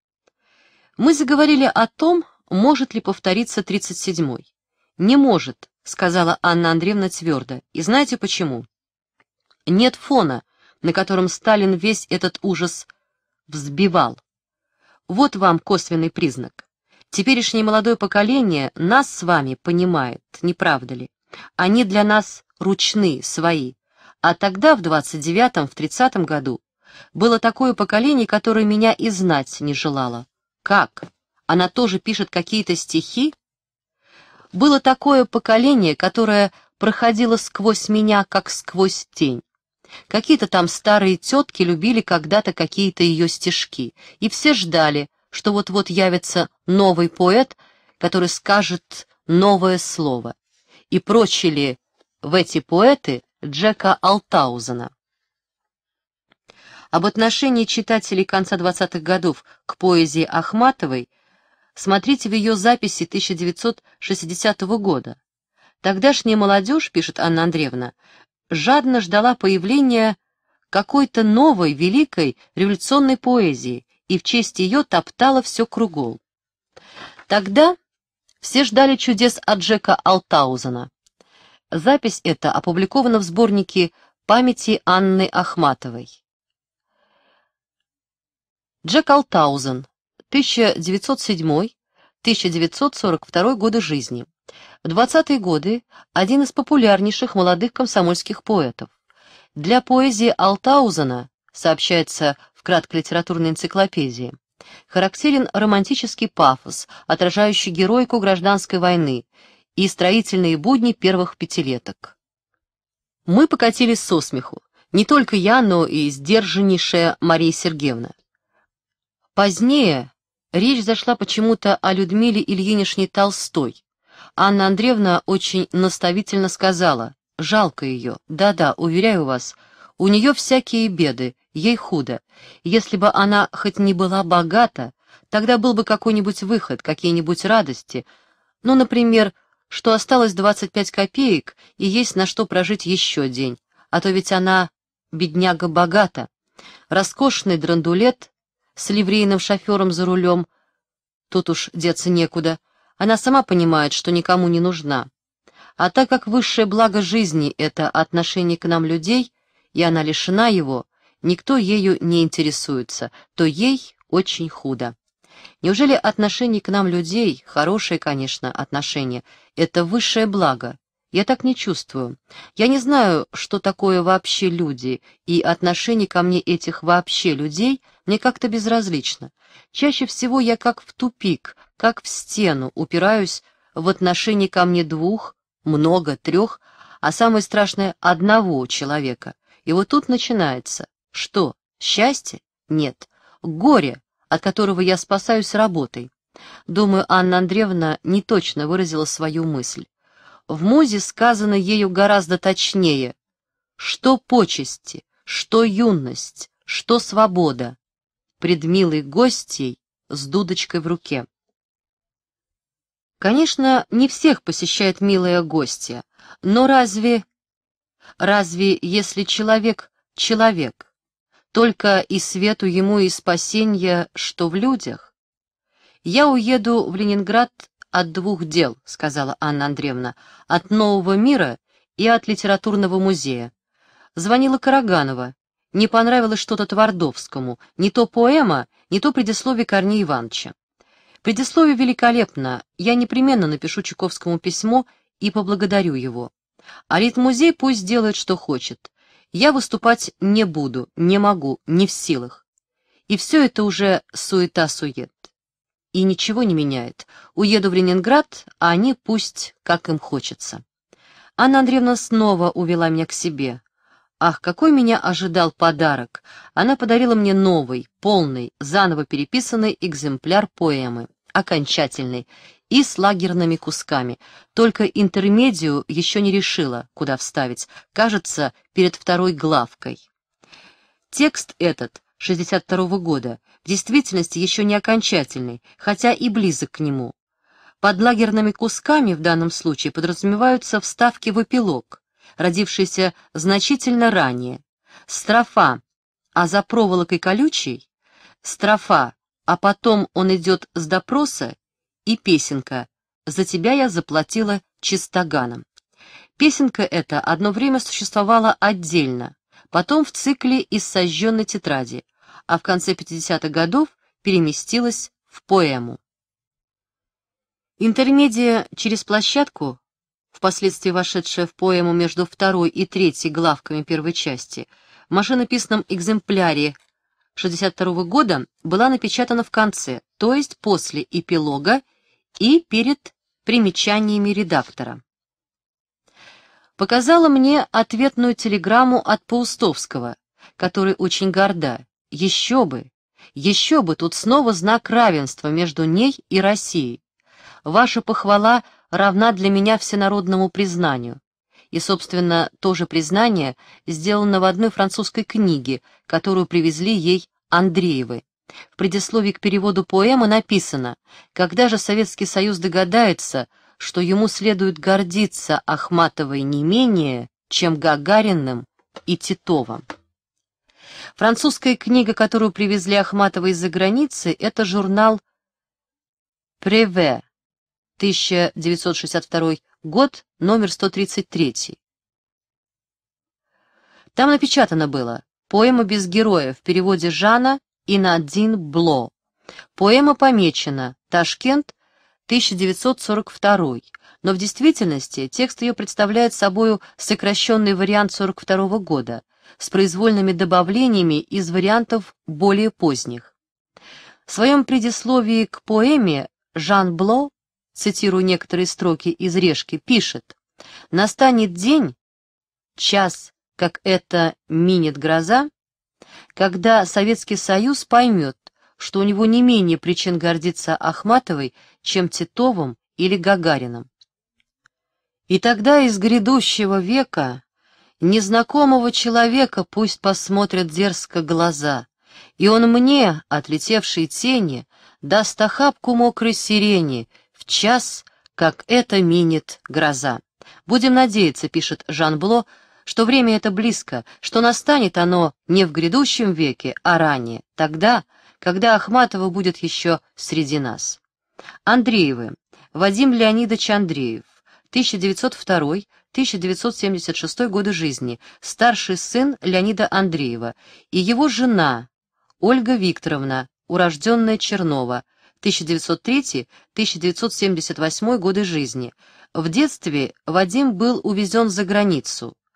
Мы заговорили о том, может ли повториться 37-й. «Не может», — сказала Анна Андреевна твердо, — «и знаете почему?» «Нет фона, на котором Сталин весь этот ужас взбивал. Вот вам косвенный признак. Теперешнее молодое поколение нас с вами понимает, не правда ли? Они для нас ручные, свои. А тогда, в 29-м, в 30-м году, было такое поколение, которое меня и знать не желало. Как? Она тоже пишет какие-то стихи? Было такое поколение, которое проходило сквозь меня, как сквозь тень. Какие-то там старые тетки любили когда-то какие-то ее стишки, и все ждали, что вот-вот явится новый поэт, который скажет новое слово и прочили в эти поэты Джека Алтаузена. Об отношении читателей конца 20-х годов к поэзии Ахматовой смотрите в ее записи 1960 года. Тогдашняя молодежь, пишет Анна Андреевна, жадно ждала появления какой-то новой, великой революционной поэзии и в честь ее топтала все кругом. Тогда все ждали чудес от Джека Алтаузена. Запись эта опубликована в сборнике «Памяти Анны Ахматовой». Джек Алтаузен, 1907-1942 годы жизни. В 20-е годы один из популярнейших молодых комсомольских поэтов. Для поэзии Алтаузена, сообщается в краткой литературной энциклопедии, Характерен романтический пафос, отражающий героику гражданской войны и строительные будни первых пятилеток. Мы покатились со смеху. Не только я, но и сдержаннейшая Мария Сергеевна. Позднее речь зашла почему-то о Людмиле Ильиничне Толстой. Анна Андреевна очень наставительно сказала, жалко ее, да-да, уверяю вас, у нее всякие беды, Ей худо. Если бы она хоть не была богата, тогда был бы какой-нибудь выход, какие-нибудь радости. Ну, например, что осталось 25 копеек, и есть на что прожить еще день. А то ведь она, бедняга, богата. Роскошный драндулет с ливрейным шофером за рулем. Тут уж деться некуда. Она сама понимает, что никому не нужна. А так как высшее благо жизни — это отношение к нам людей, и она лишена его, никто ею не интересуется, то ей очень худо. Неужели отношение к нам людей, хорошее, конечно, отношение, это высшее благо? Я так не чувствую. Я не знаю, что такое вообще люди, и отношение ко мне этих вообще людей мне как-то безразлично. Чаще всего я как в тупик, как в стену упираюсь в отношении ко мне двух, много, трех, а самое страшное — одного человека. И вот тут начинается. Что, счастье? Нет. Горе, от которого я спасаюсь работой. Думаю, Анна Андреевна не точно выразила свою мысль. В музе сказано ею гораздо точнее. Что почести, что юность, что свобода. Пред милой гостьей с дудочкой в руке. Конечно, не всех посещает милая гостья, но разве... Разве если человек — человек, только и свету ему и спасенья, что в людях. «Я уеду в Ленинград от двух дел», — сказала Анна Андреевна, — «от нового мира и от литературного музея». Звонила Караганова. Не понравилось что-то Твардовскому, не то поэма, не то предисловие Корнея Ивановича. Предисловие великолепно, я непременно напишу Чуковскому письмо и поблагодарю его. А Литмузей пусть делает, что хочет. Я выступать не буду, не могу, не в силах. И все это уже суета-сует. И ничего не меняет. Уеду в Ленинград, а они пусть, как им хочется. Анна Андреевна снова увела меня к себе. Ах, какой меня ожидал подарок! Она подарила мне новый, полный, заново переписанный экземпляр поэмы, окончательный, и с лагерными кусками. Только интермедию еще не решила, куда вставить. Кажется, перед второй главкой. Текст этот, 62 -го года, в действительности еще не окончательный, хотя и близок к нему. Под лагерными кусками в данном случае подразумеваются вставки в эпилог, родившийся значительно ранее, строфа «а за проволокой колючей», строфа «а потом он идет с допроса» и песенка «За тебя я заплатила чистоганом». Песенка эта одно время существовала отдельно, потом в цикле из сожженной тетради, а в конце 50-х годов переместилась в поэму. Интермедия через площадку, впоследствии вошедшая в поэму между второй и третьей главками первой части, в машинописном экземпляре 62 -го года была напечатана в конце, то есть после эпилога и перед примечаниями редактора. Показала мне ответную телеграмму от Паустовского, который очень горда. Еще бы! Еще бы! Тут снова знак равенства между ней и Россией. Ваша похвала равна для меня всенародному признанию. И, собственно, то же признание сделано в одной французской книге, которую привезли ей Андреевы. В предисловии к переводу поэмы написано «Когда же Советский Союз догадается, что ему следует гордиться Ахматовой не менее, чем Гагариным и Титовым». Французская книга, которую привезли Ахматовой из-за границы, это журнал «Преве» 1962 год, номер 133. Там напечатано было «Поэма без героя» в переводе Жана и Инадин Бло. Поэма помечена «Ташкент, 1942», но в действительности текст ее представляет собою сокращенный вариант 1942 года с произвольными добавлениями из вариантов более поздних. В своем предисловии к поэме Жан Бло, цитирую некоторые строки из «Решки», пишет «Настанет день, час, как это минет гроза, когда Советский Союз поймет, что у него не менее причин гордиться Ахматовой, чем Титовым или Гагарином. И тогда из грядущего века незнакомого человека пусть посмотрят дерзко глаза, и он мне, отлетевшей тени, даст охапку мокрой сирени в час, как это минет гроза. «Будем надеяться», — пишет Жан Бло, — что время это близко, что настанет оно не в грядущем веке, а ранее, тогда, когда Ахматова будет еще среди нас. Андреевы. Вадим Леонидович Андреев, 1902-1976 годы жизни, старший сын Леонида Андреева и его жена Ольга Викторовна, урожденная Чернова, 1903-1978 годы жизни. В детстве Вадим был увезен за границу,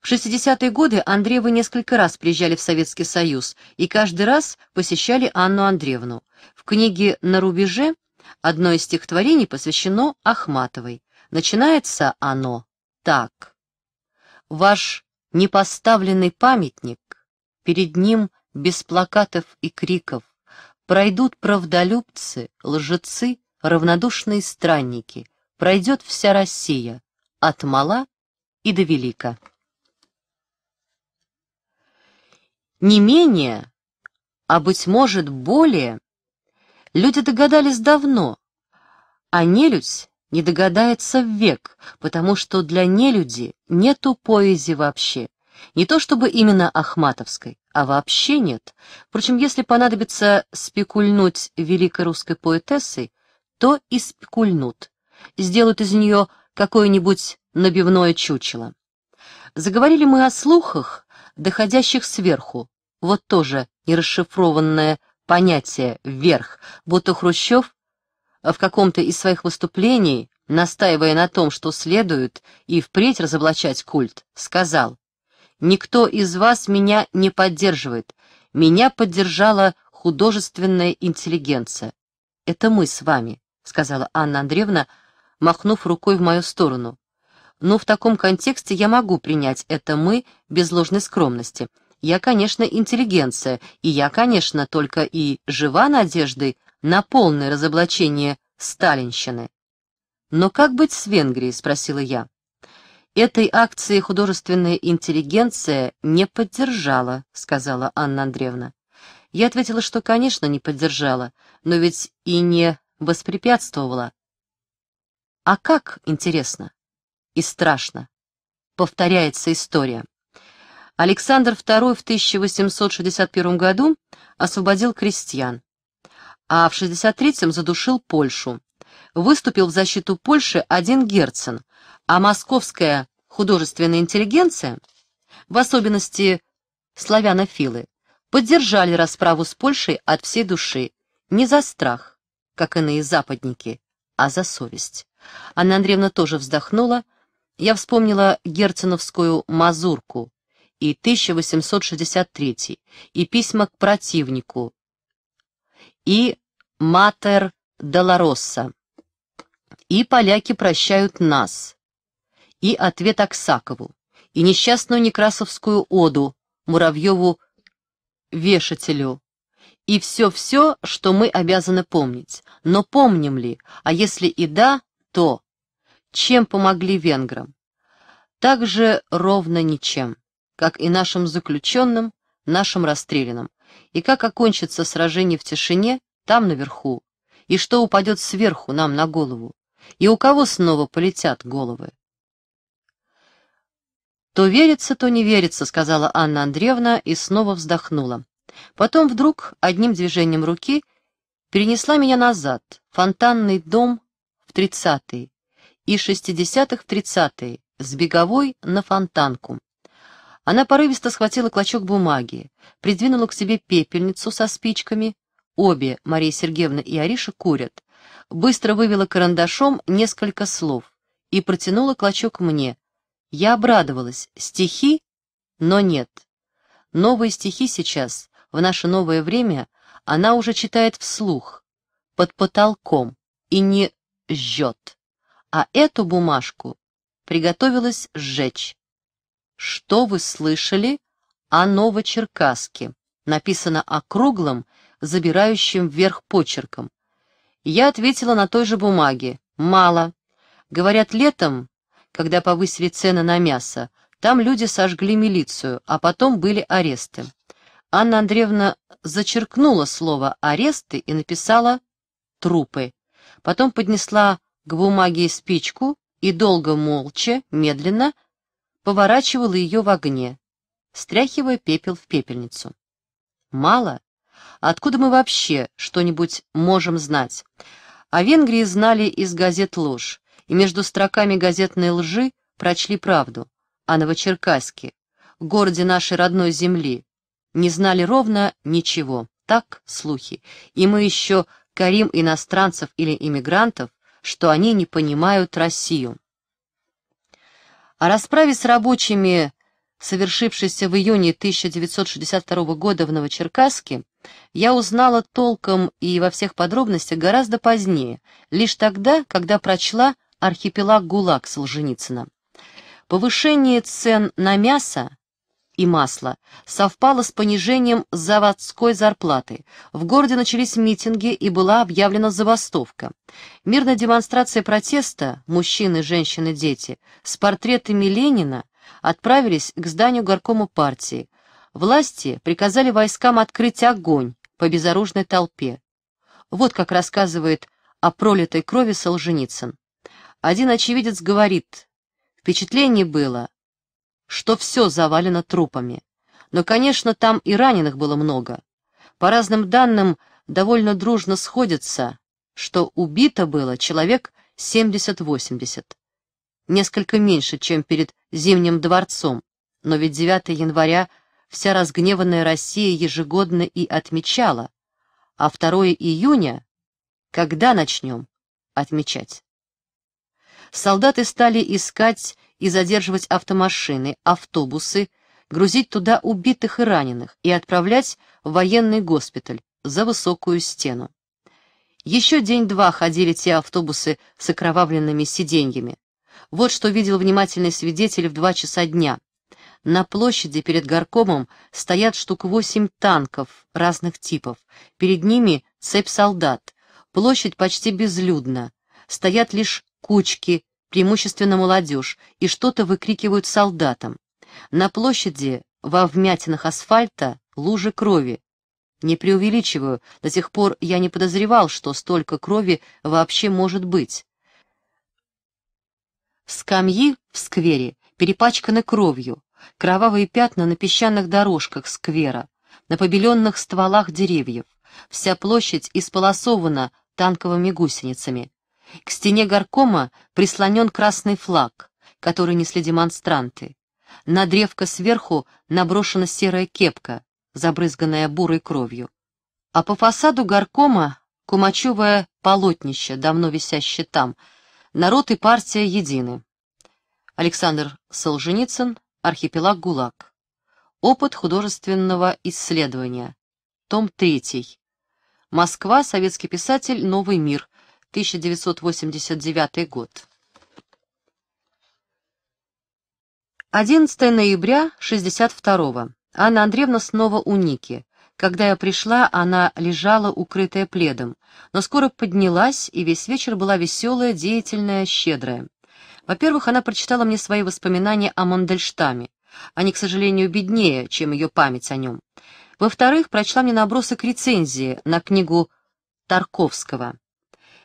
В 60-е годы Андреевы несколько раз приезжали в Советский Союз и каждый раз посещали Анну Андреевну. В книге «На рубеже» одно из стихотворений посвящено Ахматовой. Начинается оно так. «Ваш непоставленный памятник, перед ним без плакатов и криков, пройдут правдолюбцы, лжецы, равнодушные странники, пройдет вся Россия, от мала и до велика». Не менее, а, быть может, более, люди догадались давно, а нелюдь не догадается век, потому что для нелюди нету поэзии вообще. Не то чтобы именно Ахматовской, а вообще нет. Впрочем, если понадобится спекульнуть великой русской поэтессой, то и спекульнут. Сделают из нее какое-нибудь набивное чучело. Заговорили мы о слухах, доходящих сверху. Вот тоже нерасшифрованное понятие «вверх», будто Хрущев э, в каком-то из своих выступлений, настаивая на том, что следует и впредь разоблачать культ, сказал «Никто из вас меня не поддерживает, меня поддержала художественная интеллигенция». «Это мы с вами», — сказала Анна Андреевна, махнув рукой в мою сторону но в таком контексте я могу принять это «мы» без ложной скромности. Я, конечно, интеллигенция, и я, конечно, только и жива надеждой на полное разоблачение сталинщины. «Но как быть с Венгрией?» — спросила я. «Этой акции художественная интеллигенция не поддержала», — сказала Анна Андреевна. Я ответила, что, конечно, не поддержала, но ведь и не воспрепятствовала. «А как, интересно?» и страшно. Повторяется история. Александр II в 1861 году освободил крестьян, а в 1963 задушил Польшу. Выступил в защиту Польши один Герцен, а московская художественная интеллигенция, в особенности славянофилы, поддержали расправу с Польшей от всей души, не за страх, как иные западники, а за совесть. Анна Андреевна тоже вздохнула, я вспомнила герценовскую «Мазурку» и 1863, и письма к противнику, и «Матер Долоросса», и «Поляки прощают нас», и ответ Аксакову, и несчастную Некрасовскую оду Муравьеву-вешателю, и все-все, что мы обязаны помнить. Но помним ли, а если и да, то чем помогли венграм? Так же ровно ничем, как и нашим заключенным, нашим расстрелянным. И как окончится сражение в тишине, там наверху. И что упадет сверху нам на голову. И у кого снова полетят головы. «То верится, то не верится», — сказала Анна Андреевна и снова вздохнула. Потом вдруг одним движением руки перенесла меня назад, фонтанный дом в тридцатый, и 60-х в 30-е, с беговой на фонтанку. Она порывисто схватила клочок бумаги, придвинула к себе пепельницу со спичками. Обе, Мария Сергеевна и Ариша, курят. Быстро вывела карандашом несколько слов и протянула клочок мне. Я обрадовалась. Стихи? Но нет. Новые стихи сейчас, в наше новое время, она уже читает вслух, под потолком, и не жжет а эту бумажку приготовилась сжечь. «Что вы слышали о Новочеркасске?» написано округлым, забирающим вверх почерком. Я ответила на той же бумаге. «Мало. Говорят, летом, когда повысили цены на мясо, там люди сожгли милицию, а потом были аресты». Анна Андреевна зачеркнула слово «аресты» и написала «трупы». Потом поднесла к бумаге и спичку и долго молча, медленно, поворачивала ее в огне, стряхивая пепел в пепельницу. Мало? Откуда мы вообще что-нибудь можем знать? О а Венгрии знали из газет ложь, и между строками газетной лжи прочли правду. О Новочеркасске, городе нашей родной земли, не знали ровно ничего. Так слухи. И мы еще корим иностранцев или иммигрантов, что они не понимают Россию. О расправе с рабочими, совершившейся в июне 1962 года в Новочеркасске, я узнала толком и во всех подробностях гораздо позднее, лишь тогда, когда прочла «Архипелаг ГУЛАГ» Солженицына. Повышение цен на мясо и масла, совпало с понижением заводской зарплаты. В городе начались митинги и была объявлена забастовка. Мирная демонстрация протеста «Мужчины, женщины, дети» с портретами Ленина отправились к зданию горкома партии. Власти приказали войскам открыть огонь по безоружной толпе. Вот как рассказывает о пролитой крови Солженицын. Один очевидец говорит, впечатление было, что все завалено трупами. Но, конечно, там и раненых было много. По разным данным, довольно дружно сходится, что убито было человек 70-80. Несколько меньше, чем перед Зимним дворцом, но ведь 9 января вся разгневанная Россия ежегодно и отмечала, а 2 июня, когда начнем отмечать? Солдаты стали искать и задерживать автомашины, автобусы, грузить туда убитых и раненых и отправлять в военный госпиталь за высокую стену. Еще день-два ходили те автобусы с окровавленными сиденьями. Вот что видел внимательный свидетель в два часа дня. На площади перед горкомом стоят штук восемь танков разных типов. Перед ними цепь солдат. Площадь почти безлюдна. Стоят лишь кучки преимущественно молодежь, и что-то выкрикивают солдатам. На площади, во вмятинах асфальта, лужи крови. Не преувеличиваю, до сих пор я не подозревал, что столько крови вообще может быть. Скамьи в сквере перепачканы кровью, кровавые пятна на песчаных дорожках сквера, на побеленных стволах деревьев. Вся площадь исполосована танковыми гусеницами. К стене горкома прислонен красный флаг, который несли демонстранты. На древко сверху наброшена серая кепка, забрызганная бурой кровью. А по фасаду горкома кумачевое полотнище, давно висящее там. Народ и партия едины. Александр Солженицын, архипелаг ГУЛАГ. Опыт художественного исследования. Том 3. Москва, советский писатель, Новый мир, 1989 год. 11 ноября 62-го. Анна Андреевна снова у Ники. Когда я пришла, она лежала, укрытая пледом, но скоро поднялась и весь вечер была веселая, деятельная, щедрая. Во-первых, она прочитала мне свои воспоминания о Мандельштаме. Они, к сожалению, беднее, чем ее память о нем. Во-вторых, прочла мне набросок рецензии на книгу Тарковского.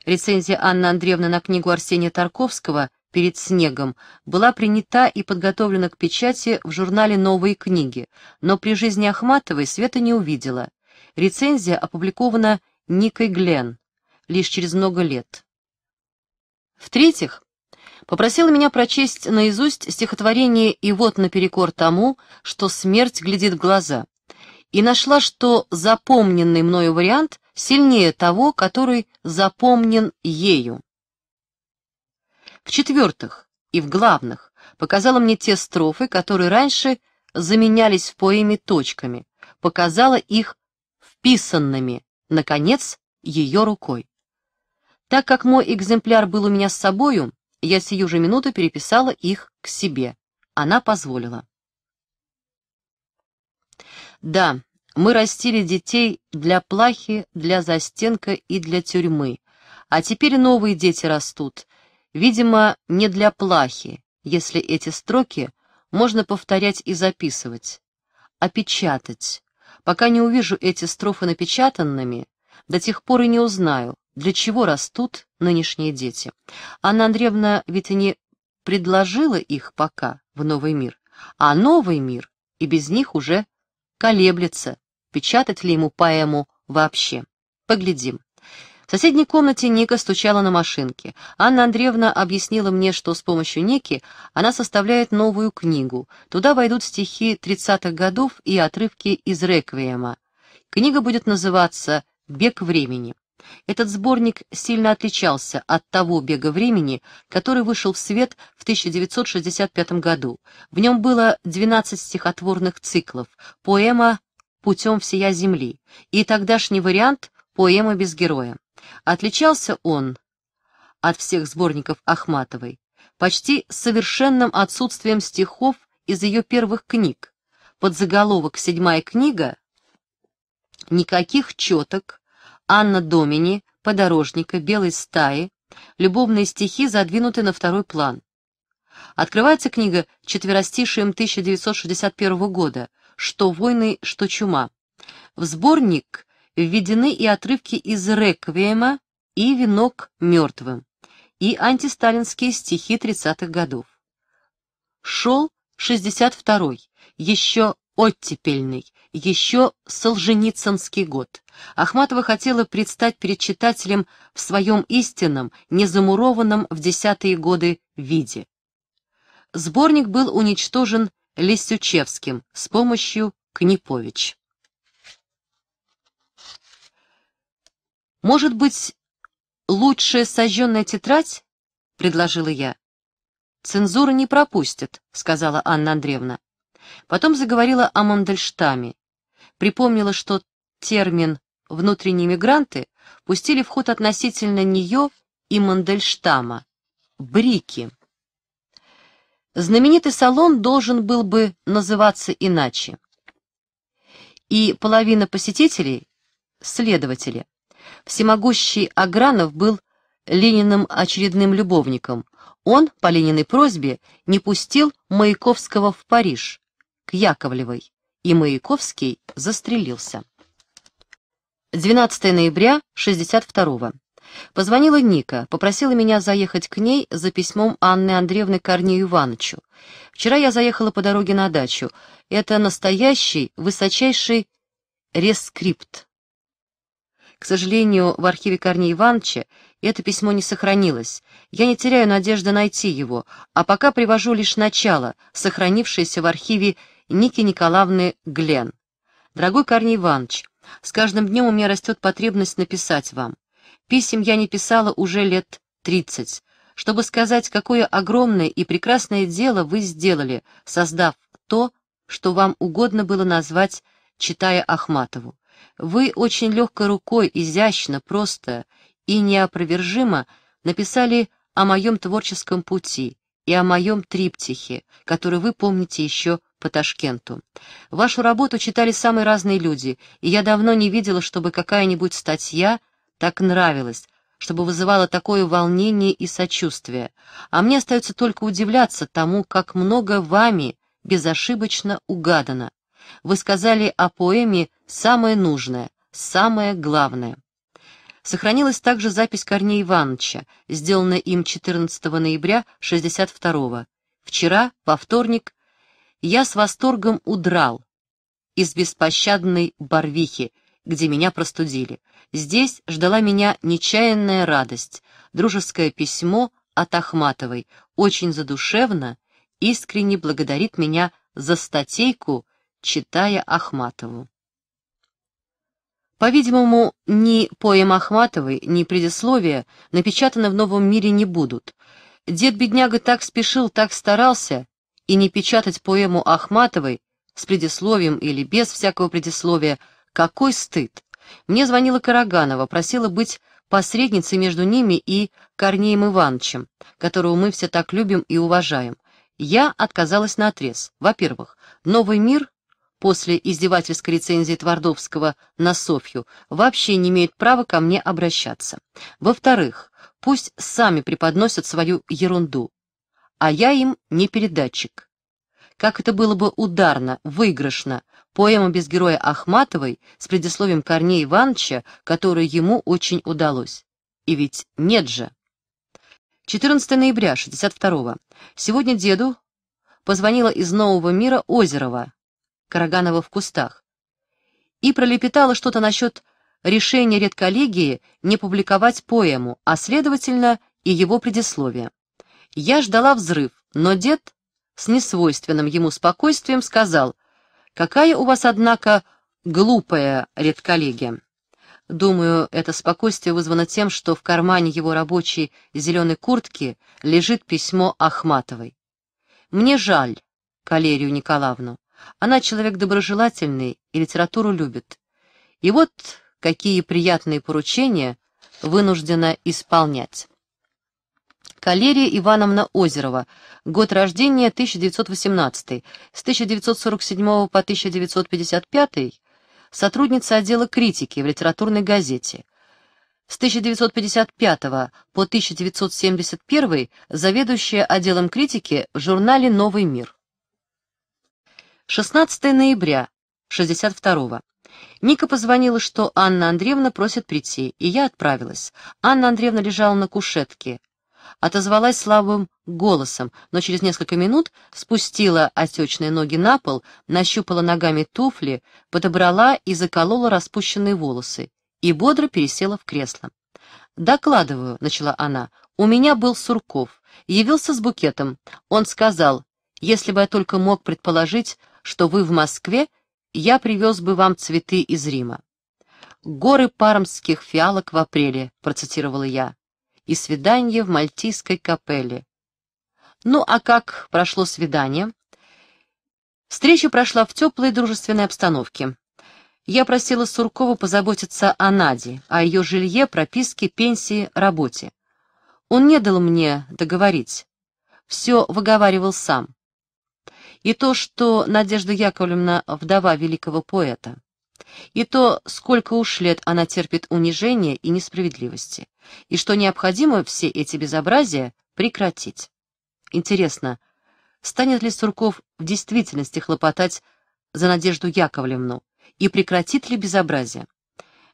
Рецензия Анны Андреевны на книгу Арсения Тарковского «Перед снегом» была принята и подготовлена к печати в журнале «Новые книги», но при жизни Ахматовой Света не увидела. Рецензия опубликована Никой Глен лишь через много лет. В-третьих, попросила меня прочесть наизусть стихотворение «И вот наперекор тому, что смерть глядит в глаза», и нашла, что запомненный мною вариант сильнее того, который запомнен ею. В-четвертых, и в главных, показала мне те строфы, которые раньше заменялись в поэме точками, показала их вписанными, наконец, ее рукой. Так как мой экземпляр был у меня с собою, я сию же минуту переписала их к себе. Она позволила. Да, мы растили детей для плахи, для застенка и для тюрьмы. А теперь новые дети растут. Видимо, не для плахи, если эти строки можно повторять и записывать. Опечатать. А пока не увижу эти строфы напечатанными, до тех пор и не узнаю, для чего растут нынешние дети. Анна Андреевна ведь и не предложила их пока в новый мир, а новый мир и без них уже колеблется, печатать ли ему поэму вообще. Поглядим. В соседней комнате Ника стучала на машинке. Анна Андреевна объяснила мне, что с помощью Ники она составляет новую книгу. Туда войдут стихи 30-х годов и отрывки из «Реквиема». Книга будет называться «Бег времени». Этот сборник сильно отличался от того «Бега времени», который вышел в свет в 1965 году. В нем было 12 стихотворных циклов, поэма путем всея земли и тогдашний вариант поэмы без героя. Отличался он от всех сборников Ахматовой почти совершенным отсутствием стихов из ее первых книг. Под заголовок «Седьмая книга» никаких четок, Анна Домини, Подорожника, Белой стаи, любовные стихи задвинуты на второй план. Открывается книга четверостишием 1961 года – что войны, что чума. В сборник введены и отрывки из «Реквиема» и «Венок мертвым», и антисталинские стихи 30-х годов. Шел 62-й, еще оттепельный, еще Солженицынский год. Ахматова хотела предстать перед читателем в своем истинном, незамурованном в десятые годы виде. Сборник был уничтожен Лисючевским с помощью Книпович. «Может быть, лучшая сожженная тетрадь?» — предложила я. «Цензура не пропустит», — сказала Анна Андреевна. Потом заговорила о Мандельштаме. Припомнила, что термин «внутренние мигранты» пустили в ход относительно нее и Мандельштама. «Брики» знаменитый салон должен был бы называться иначе. И половина посетителей — следователи. Всемогущий Агранов был Лениным очередным любовником. Он, по Лениной просьбе, не пустил Маяковского в Париж, к Яковлевой, и Маяковский застрелился. 12 ноября 62 -го. Позвонила Ника, попросила меня заехать к ней за письмом Анны Андреевны Корнею Ивановичу. Вчера я заехала по дороге на дачу. Это настоящий, высочайший рескрипт. К сожалению, в архиве Корнея Ивановича это письмо не сохранилось. Я не теряю надежды найти его, а пока привожу лишь начало, сохранившееся в архиве Ники Николаевны Глен. Дорогой Корней Иванович, с каждым днем у меня растет потребность написать вам. Писем я не писала уже лет тридцать, чтобы сказать, какое огромное и прекрасное дело вы сделали, создав то, что вам угодно было назвать, читая Ахматову. Вы очень легкой рукой, изящно, просто и неопровержимо написали о моем творческом пути и о моем триптихе, который вы помните еще по Ташкенту. Вашу работу читали самые разные люди, и я давно не видела, чтобы какая-нибудь статья — так нравилось, чтобы вызывало такое волнение и сочувствие, а мне остается только удивляться тому, как много вами безошибочно угадано. Вы сказали о поэме «Самое нужное», «Самое главное». Сохранилась также запись Корнея Ивановича, сделанная им 14 ноября 62 -го. Вчера, во вторник, я с восторгом удрал из беспощадной Барвихи, где меня простудили. Здесь ждала меня нечаянная радость, дружеское письмо от Ахматовой, очень задушевно, искренне благодарит меня за статейку, читая Ахматову. По-видимому, ни поэм Ахматовой, ни предисловия напечатаны в «Новом мире» не будут. Дед-бедняга так спешил, так старался, и не печатать поэму Ахматовой с предисловием или без всякого предисловия, какой стыд, мне звонила Караганова, просила быть посредницей между ними и Корнеем Ивановичем, которого мы все так любим и уважаем. Я отказалась на отрез. Во-первых, «Новый мир» после издевательской рецензии Твардовского на Софью вообще не имеет права ко мне обращаться. Во-вторых, пусть сами преподносят свою ерунду, а я им не передатчик. Как это было бы ударно, выигрышно. Поэма без героя Ахматовой с предисловием Корнея Ивановича, которое ему очень удалось. И ведь нет же. 14 ноября 62-го. Сегодня деду позвонила из Нового мира Озерова, Караганова в кустах, и пролепетала что-то насчет решения редколлегии не публиковать поэму, а, следовательно, и его предисловие. Я ждала взрыв, но дед с несвойственным ему спокойствием сказал, «Какая у вас, однако, глупая редколлегия». Думаю, это спокойствие вызвано тем, что в кармане его рабочей зеленой куртки лежит письмо Ахматовой. «Мне жаль Калерию Николаевну. Она человек доброжелательный и литературу любит. И вот какие приятные поручения вынуждена исполнять». Калерия Ивановна Озерова, год рождения 1918, с 1947 по 1955, сотрудница отдела критики в литературной газете. С 1955 по 1971 заведующая отделом критики в журнале «Новый мир». 16 ноября 62 -го. Ника позвонила, что Анна Андреевна просит прийти, и я отправилась. Анна Андреевна лежала на кушетке, отозвалась слабым голосом, но через несколько минут спустила отечные ноги на пол, нащупала ногами туфли, подобрала и заколола распущенные волосы и бодро пересела в кресло. «Докладываю», — начала она, — «у меня был Сурков. Явился с букетом. Он сказал, если бы я только мог предположить, что вы в Москве, я привез бы вам цветы из Рима». «Горы пармских фиалок в апреле», — процитировала я и свидание в Мальтийской капелле. Ну а как прошло свидание? Встреча прошла в теплой дружественной обстановке. Я просила Суркова позаботиться о Наде, о ее жилье, прописке, пенсии, работе. Он не дал мне договорить. Все выговаривал сам. И то, что Надежда Яковлевна — вдова великого поэта. И то, сколько уж лет она терпит унижения и несправедливости и что необходимо все эти безобразия прекратить. Интересно, станет ли Сурков в действительности хлопотать за Надежду Яковлевну и прекратит ли безобразие?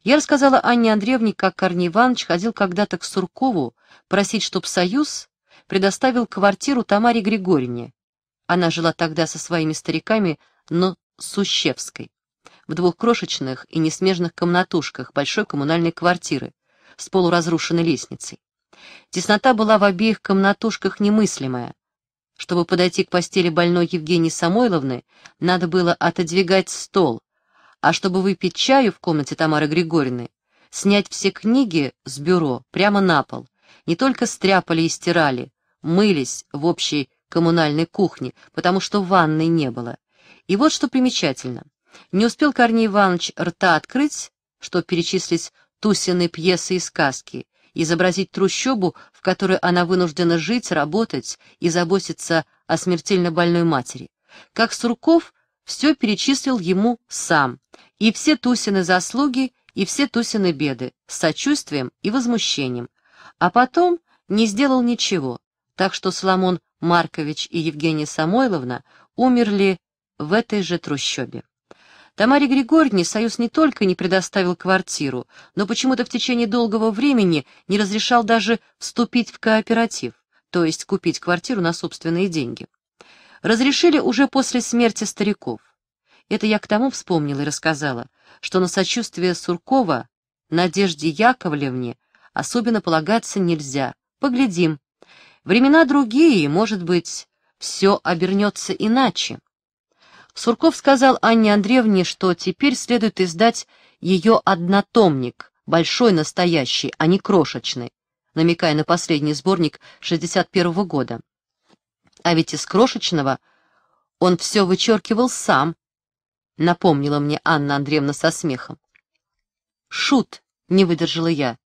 Я рассказала Анне Андреевне, как Корней Иванович ходил когда-то к Суркову просить, чтоб Союз предоставил квартиру Тамаре Григорьевне. Она жила тогда со своими стариками, но Сущевской, в двух крошечных и несмежных комнатушках большой коммунальной квартиры, с полуразрушенной лестницей. Теснота была в обеих комнатушках немыслимая. Чтобы подойти к постели больной Евгении Самойловны, надо было отодвигать стол, а чтобы выпить чаю в комнате Тамары Григорьевны, снять все книги с бюро прямо на пол. Не только стряпали и стирали, мылись в общей коммунальной кухне, потому что ванной не было. И вот что примечательно. Не успел Корней Иванович рта открыть, что перечислить Тусины пьесы и сказки, изобразить трущобу, в которой она вынуждена жить, работать и заботиться о смертельно больной матери. Как Сурков все перечислил ему сам, и все Тусины заслуги, и все Тусины беды, с сочувствием и возмущением. А потом не сделал ничего, так что Соломон Маркович и Евгения Самойловна умерли в этой же трущобе. Тамаре Григорьевне Союз не только не предоставил квартиру, но почему-то в течение долгого времени не разрешал даже вступить в кооператив, то есть купить квартиру на собственные деньги. Разрешили уже после смерти стариков. Это я к тому вспомнила и рассказала, что на сочувствие Суркова Надежде Яковлевне особенно полагаться нельзя. Поглядим. Времена другие, может быть, все обернется иначе. Сурков сказал Анне Андреевне, что теперь следует издать ее однотомник, большой настоящий, а не крошечный, намекая на последний сборник 61 -го года. А ведь из крошечного он все вычеркивал сам, напомнила мне Анна Андреевна со смехом. «Шут!» — не выдержала я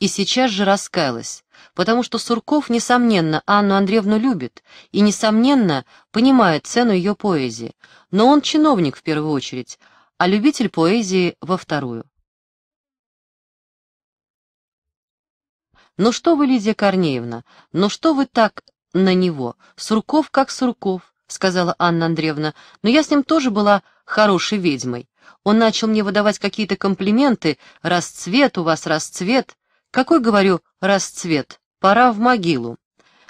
и сейчас же раскаялась, потому что Сурков, несомненно, Анну Андреевну любит и, несомненно, понимает цену ее поэзии, но он чиновник в первую очередь, а любитель поэзии во вторую. «Ну что вы, Лидия Корнеевна, ну что вы так на него? Сурков как Сурков», — сказала Анна Андреевна, «но я с ним тоже была хорошей ведьмой. Он начал мне выдавать какие-то комплименты, расцвет у вас, расцвет. Какой, говорю, расцвет? Пора в могилу.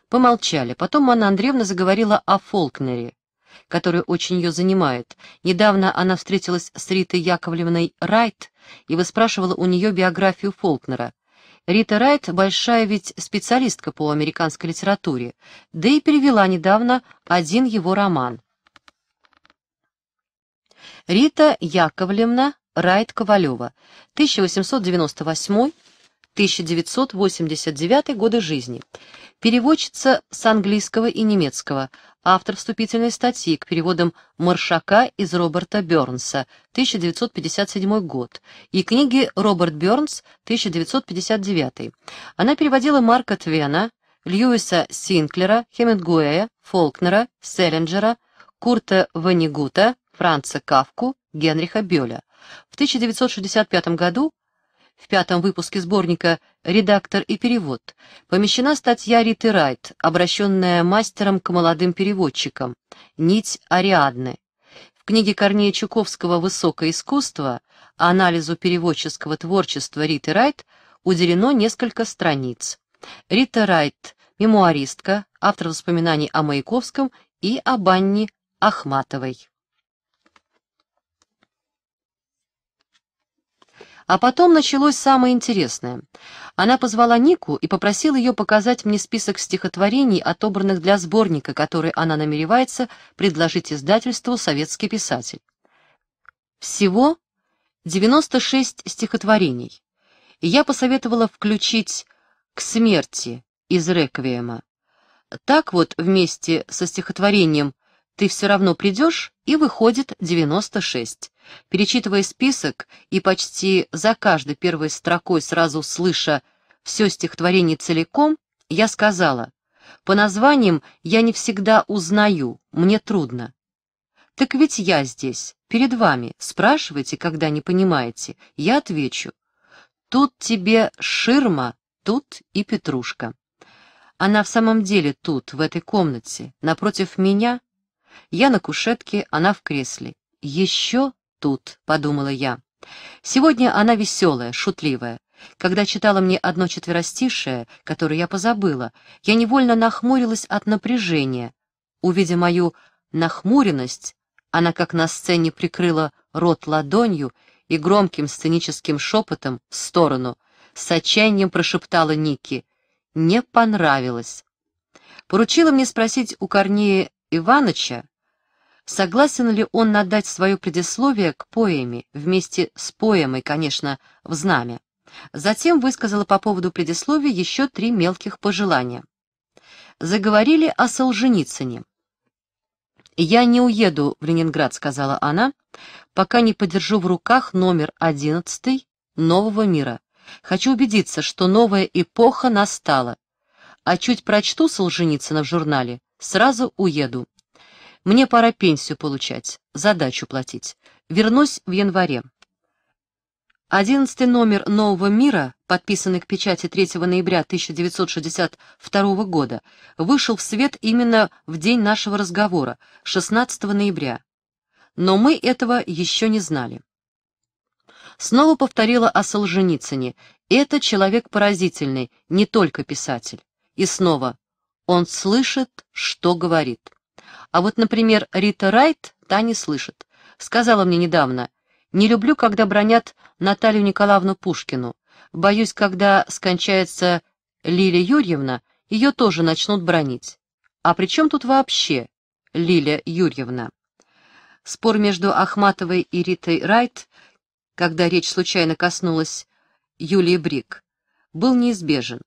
Помолчали. Потом Анна Андреевна заговорила о Фолкнере, который очень ее занимает. Недавно она встретилась с Ритой Яковлевной Райт и выспрашивала у нее биографию Фолкнера. Рита Райт — большая ведь специалистка по американской литературе, да и перевела недавно один его роман. Рита Яковлевна Райт-Ковалева, 1898 1989 годы жизни. Переводчица с английского и немецкого, автор вступительной статьи к переводам «Маршака» из Роберта Бернса, 1957 год, и книги «Роберт Бернс», 1959. Она переводила Марка Твена, Льюиса Синклера, Хемингуэя, Фолкнера, Селлинджера, Курта Ванигута, Франца Кавку, Генриха Бёля. В 1965 году в пятом выпуске сборника «Редактор и перевод» помещена статья Риты Райт, обращенная мастером к молодым переводчикам «Нить Ариадны». В книге Корнея Чуковского «Высокое искусство» анализу переводческого творчества Риты Райт уделено несколько страниц. Рита Райт – мемуаристка, автор воспоминаний о Маяковском и о Банне Ахматовой. А потом началось самое интересное. Она позвала Нику и попросила ее показать мне список стихотворений, отобранных для сборника, который она намеревается предложить издательству «Советский писатель». Всего 96 стихотворений. И я посоветовала включить «К смерти» из «Реквиема». Так вот, вместе со стихотворением «Ты все равно придешь» и выходит 96. Перечитывая список и почти за каждой первой строкой сразу слыша все стихотворение целиком, я сказала, «По названиям я не всегда узнаю, мне трудно». «Так ведь я здесь, перед вами, спрашивайте, когда не понимаете, я отвечу. Тут тебе ширма, тут и петрушка». Она в самом деле тут, в этой комнате, напротив меня. Я на кушетке, она в кресле. Еще тут», — подумала я. Сегодня она веселая, шутливая. Когда читала мне одно четверостишее, которое я позабыла, я невольно нахмурилась от напряжения. Увидя мою нахмуренность, она как на сцене прикрыла рот ладонью и громким сценическим шепотом в сторону с отчаянием прошептала Ники. «Не понравилось». Поручила мне спросить у Корнея Ивановича согласен ли он надать свое предисловие к поэме, вместе с поэмой, конечно, в знамя. Затем высказала по поводу предисловия еще три мелких пожелания. Заговорили о Солженицыне. «Я не уеду в Ленинград», — сказала она, — «пока не подержу в руках номер одиннадцатый «Нового мира». Хочу убедиться, что новая эпоха настала. А чуть прочту Солженицына в журнале, сразу уеду. Мне пора пенсию получать, задачу платить. Вернусь в январе. Одиннадцатый номер «Нового мира», подписанный к печати 3 ноября 1962 года, вышел в свет именно в день нашего разговора, 16 ноября. Но мы этого еще не знали. Снова повторила о Солженицыне. Это человек поразительный, не только писатель. И снова. Он слышит, что говорит. А вот, например, Рита Райт та не слышит. Сказала мне недавно, «Не люблю, когда бронят Наталью Николаевну Пушкину. Боюсь, когда скончается Лилия Юрьевна, ее тоже начнут бронить». А при чем тут вообще Лилия Юрьевна? Спор между Ахматовой и Ритой Райт, когда речь случайно коснулась Юлии Брик, был неизбежен.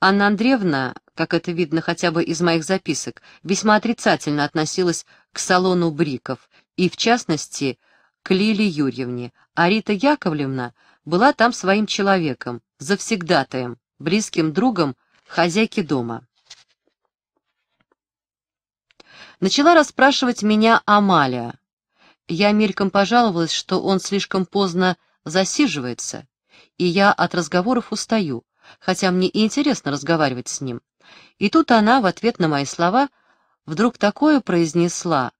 Анна Андреевна как это видно хотя бы из моих записок, весьма отрицательно относилась к салону Бриков и, в частности, к Лиле Юрьевне, а Рита Яковлевна была там своим человеком, завсегдатаем, близким другом хозяйки дома. Начала расспрашивать меня Амалия. Я мельком пожаловалась, что он слишком поздно засиживается, и я от разговоров устаю, хотя мне и интересно разговаривать с ним. И тут она, в ответ на мои слова, вдруг такое произнесла,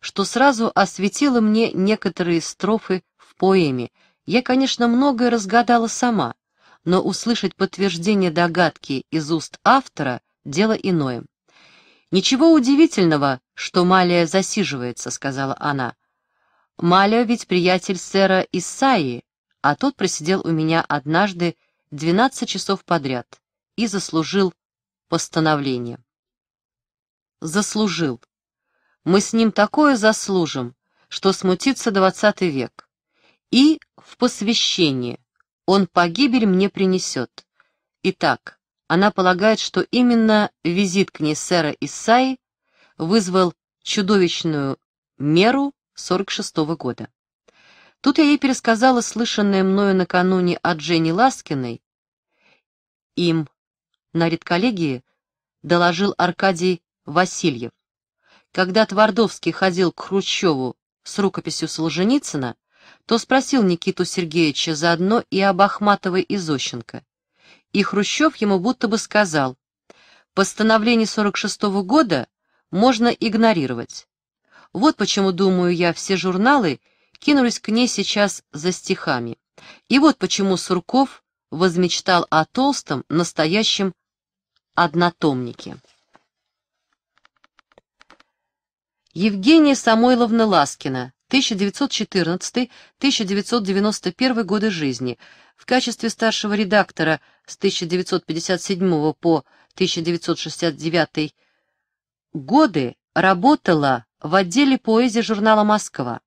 что сразу осветила мне некоторые строфы в поэме. Я, конечно, многое разгадала сама, но услышать подтверждение догадки из уст автора — дело иное. «Ничего удивительного, что Малия засиживается», — сказала она. «Малия ведь приятель сэра Исаи, а тот просидел у меня однажды 12 часов подряд и заслужил постановление. Заслужил. Мы с ним такое заслужим, что смутится двадцатый век. И в посвящении. Он погибель мне принесет. Итак, она полагает, что именно визит к ней сэра Исаи вызвал чудовищную меру 46 -го года. Тут я ей пересказала слышанное мною накануне от Дженни Ласкиной, им на редколлегии доложил Аркадий Васильев. Когда Твардовский ходил к Хрущеву с рукописью Солженицына, то спросил Никиту Сергеевича заодно и об Ахматовой и Зощенко. И Хрущев ему будто бы сказал, «Постановление 46 -го года можно игнорировать. Вот почему, думаю я, все журналы кинулись к ней сейчас за стихами. И вот почему Сурков возмечтал о толстом, настоящем однотомнике. Евгения Самойловна Ласкина, 1914-1991 годы жизни, в качестве старшего редактора с 1957 по 1969 годы работала в отделе поэзии журнала «Москва».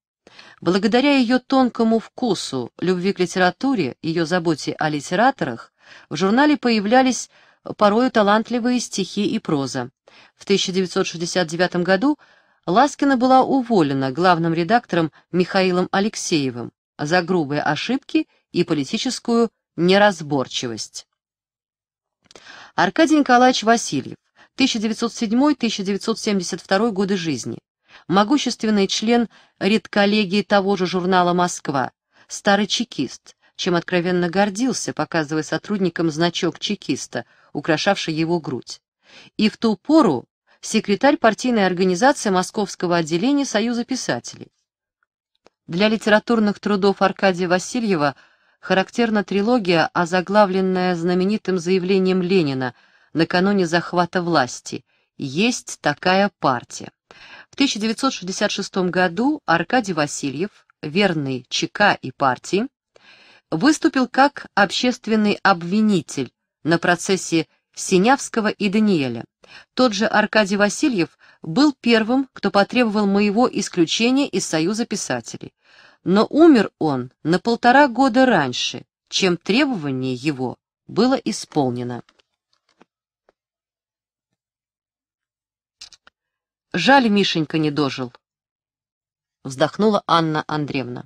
Благодаря ее тонкому вкусу, любви к литературе, ее заботе о литераторах, в журнале появлялись порою талантливые стихи и проза. В 1969 году Ласкина была уволена главным редактором Михаилом Алексеевым за грубые ошибки и политическую неразборчивость. Аркадий Николаевич Васильев, 1907-1972 годы жизни, могущественный член редколлегии того же журнала «Москва», старый чекист, чем откровенно гордился, показывая сотрудникам значок чекиста, украшавший его грудь. И в ту пору секретарь партийной организации Московского отделения Союза писателей. Для литературных трудов Аркадия Васильева характерна трилогия, озаглавленная знаменитым заявлением Ленина накануне захвата власти «Есть такая партия». В 1966 году Аркадий Васильев, верный ЧК и партии, выступил как общественный обвинитель на процессе Синявского и Даниэля. Тот же Аркадий Васильев был первым, кто потребовал моего исключения из Союза писателей. Но умер он на полтора года раньше, чем требование его было исполнено. Жаль, Мишенька не дожил. Вздохнула Анна Андреевна.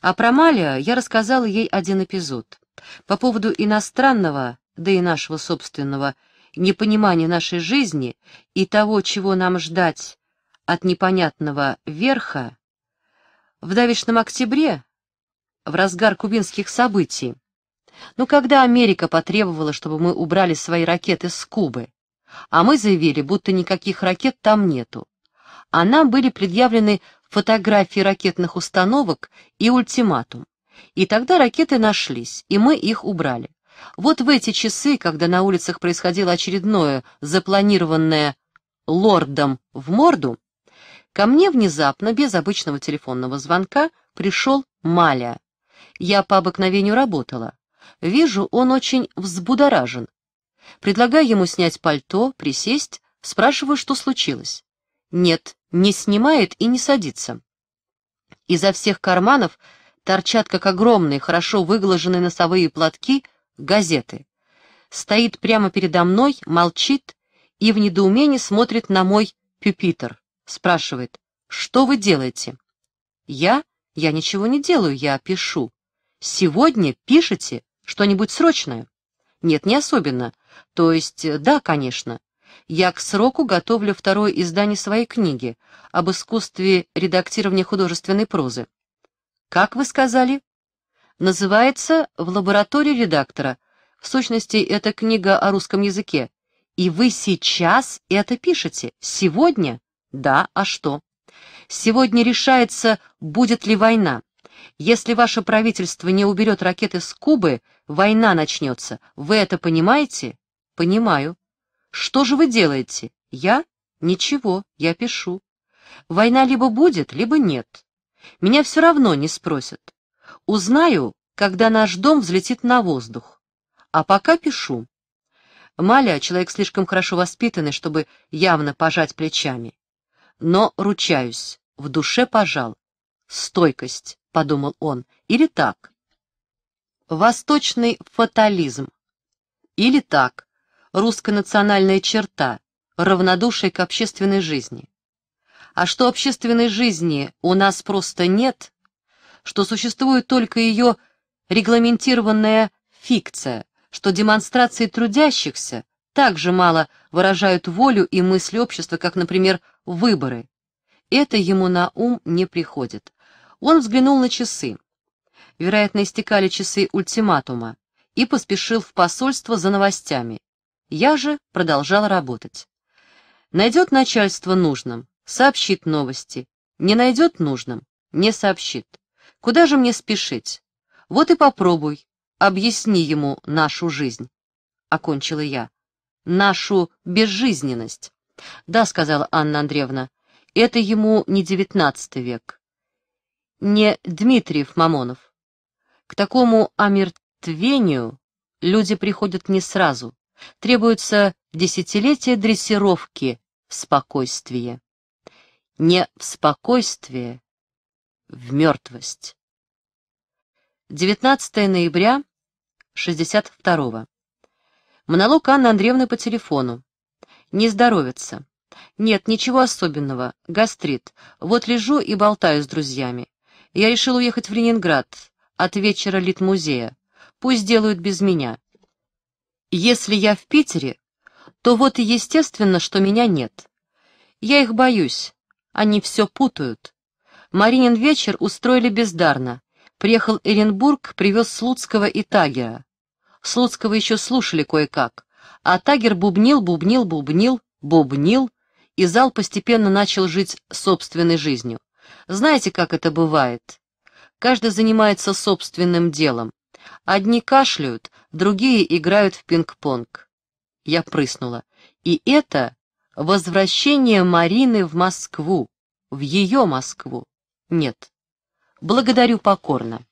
А про Маля я рассказала ей один эпизод. По поводу иностранного, да и нашего собственного, непонимания нашей жизни и того, чего нам ждать от непонятного верха, в давешном октябре, в разгар кубинских событий, ну когда Америка потребовала, чтобы мы убрали свои ракеты с Кубы, а мы заявили, будто никаких ракет там нету. А нам были предъявлены фотографии ракетных установок и ультиматум. И тогда ракеты нашлись, и мы их убрали. Вот в эти часы, когда на улицах происходило очередное запланированное лордом в морду, ко мне внезапно, без обычного телефонного звонка, пришел Маля. Я по обыкновению работала. Вижу, он очень взбудоражен, Предлагаю ему снять пальто, присесть, спрашиваю, что случилось. Нет, не снимает и не садится. Изо всех карманов торчат, как огромные, хорошо выглаженные носовые платки, газеты. Стоит прямо передо мной, молчит и в недоумении смотрит на мой пюпитер. Спрашивает, что вы делаете? Я? Я ничего не делаю, я пишу. Сегодня пишете что-нибудь срочное? Нет, не особенно. То есть, э, да, конечно, я к сроку готовлю второе издание своей книги об искусстве редактирования художественной прозы. Как вы сказали? Называется «В лаборатории редактора». В сущности, это книга о русском языке. И вы сейчас это пишете? Сегодня? Да, а что? Сегодня решается, будет ли война. Если ваше правительство не уберет ракеты с Кубы, война начнется. Вы это понимаете? Понимаю. Что же вы делаете? Я? Ничего, я пишу. Война либо будет, либо нет. Меня все равно не спросят. Узнаю, когда наш дом взлетит на воздух. А пока пишу. Маля — человек слишком хорошо воспитанный, чтобы явно пожать плечами. Но, ручаюсь, в душе пожал. Стойкость, — подумал он, — или так. Восточный фатализм. Или так русская национальная черта – равнодушие к общественной жизни. А что общественной жизни у нас просто нет, что существует только ее регламентированная фикция, что демонстрации трудящихся так же мало выражают волю и мысли общества, как, например, выборы. Это ему на ум не приходит. Он взглянул на часы. Вероятно, истекали часы ультиматума и поспешил в посольство за новостями. Я же продолжал работать. Найдет начальство нужным, сообщит новости. Не найдет нужным, не сообщит. Куда же мне спешить? Вот и попробуй, объясни ему нашу жизнь. Окончила я. Нашу безжизненность. Да, сказала Анна Андреевна, это ему не девятнадцатый век. Не Дмитриев Мамонов. К такому омертвению люди приходят не сразу, требуется десятилетие дрессировки в спокойствие. Не в спокойствие, в мертвость. 19 ноября 62 -го. Монолог Анны Андреевны по телефону. Не здоровится. Нет, ничего особенного. Гастрит. Вот лежу и болтаю с друзьями. Я решил уехать в Ленинград. От вечера литмузея. Пусть делают без меня. Если я в Питере, то вот и естественно, что меня нет. Я их боюсь, они все путают. Маринин вечер устроили бездарно. Приехал Эренбург, привез Слуцкого и Тагера. Слуцкого еще слушали кое-как, а Тагер бубнил, бубнил, бубнил, бубнил, и зал постепенно начал жить собственной жизнью. Знаете, как это бывает? Каждый занимается собственным делом. Одни кашляют, другие играют в пинг-понг. Я прыснула. И это возвращение Марины в Москву, в ее Москву. Нет. Благодарю покорно.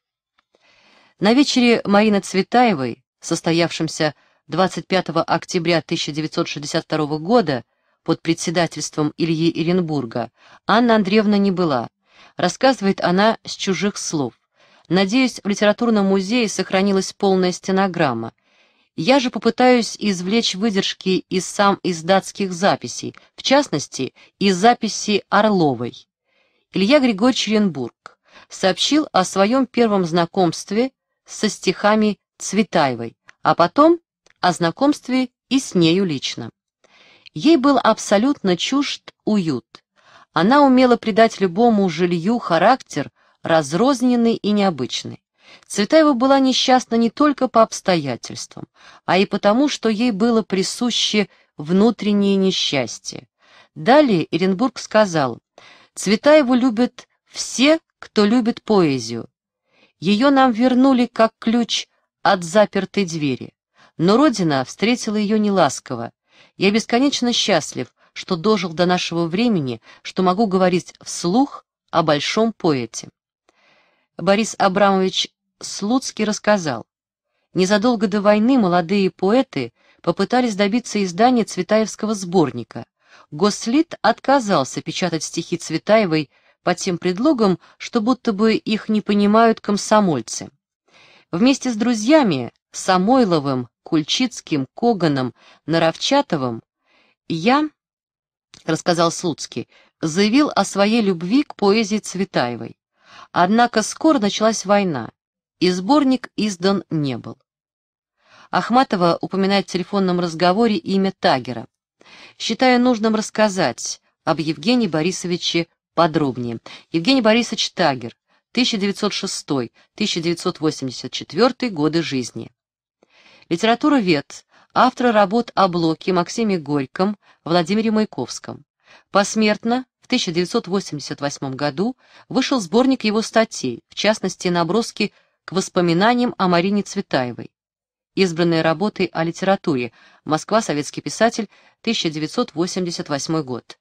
На вечере Марины Цветаевой, состоявшемся 25 октября 1962 года под председательством Ильи Иренбурга, Анна Андреевна не была. Рассказывает она с чужих слов. Надеюсь, в литературном музее сохранилась полная стенограмма. Я же попытаюсь извлечь выдержки из сам из датских записей, в частности, из записи Орловой. Илья Григорьевич Оренбург сообщил о своем первом знакомстве со стихами Цветаевой, а потом о знакомстве и с нею лично. Ей был абсолютно чужд уют. Она умела придать любому жилью характер – разрозненный и необычный. Цветаева была несчастна не только по обстоятельствам, а и потому, что ей было присуще внутреннее несчастье. Далее Эренбург сказал, «Цветаеву любят все, кто любит поэзию. Ее нам вернули как ключ от запертой двери. Но Родина встретила ее неласково. Я бесконечно счастлив, что дожил до нашего времени, что могу говорить вслух о большом поэте». Борис Абрамович Слуцкий рассказал. Незадолго до войны молодые поэты попытались добиться издания Цветаевского сборника. Гослит отказался печатать стихи Цветаевой под тем предлогом, что будто бы их не понимают комсомольцы. Вместе с друзьями Самойловым, Кульчицким, Коганом, Наровчатовым я, рассказал Слуцкий, заявил о своей любви к поэзии Цветаевой. Однако скоро началась война, и сборник издан не был. Ахматова упоминает в телефонном разговоре имя Тагера. считая нужным рассказать об Евгении Борисовиче подробнее. Евгений Борисович Тагер, 1906-1984 годы жизни. Литература вет. автор работ о Блоке, Максиме Горьком, Владимире Маяковском. Посмертно в 1988 году вышел сборник его статей, в частности, наброски к воспоминаниям о Марине Цветаевой. Избранные работы о литературе. Москва, советский писатель, 1988 год.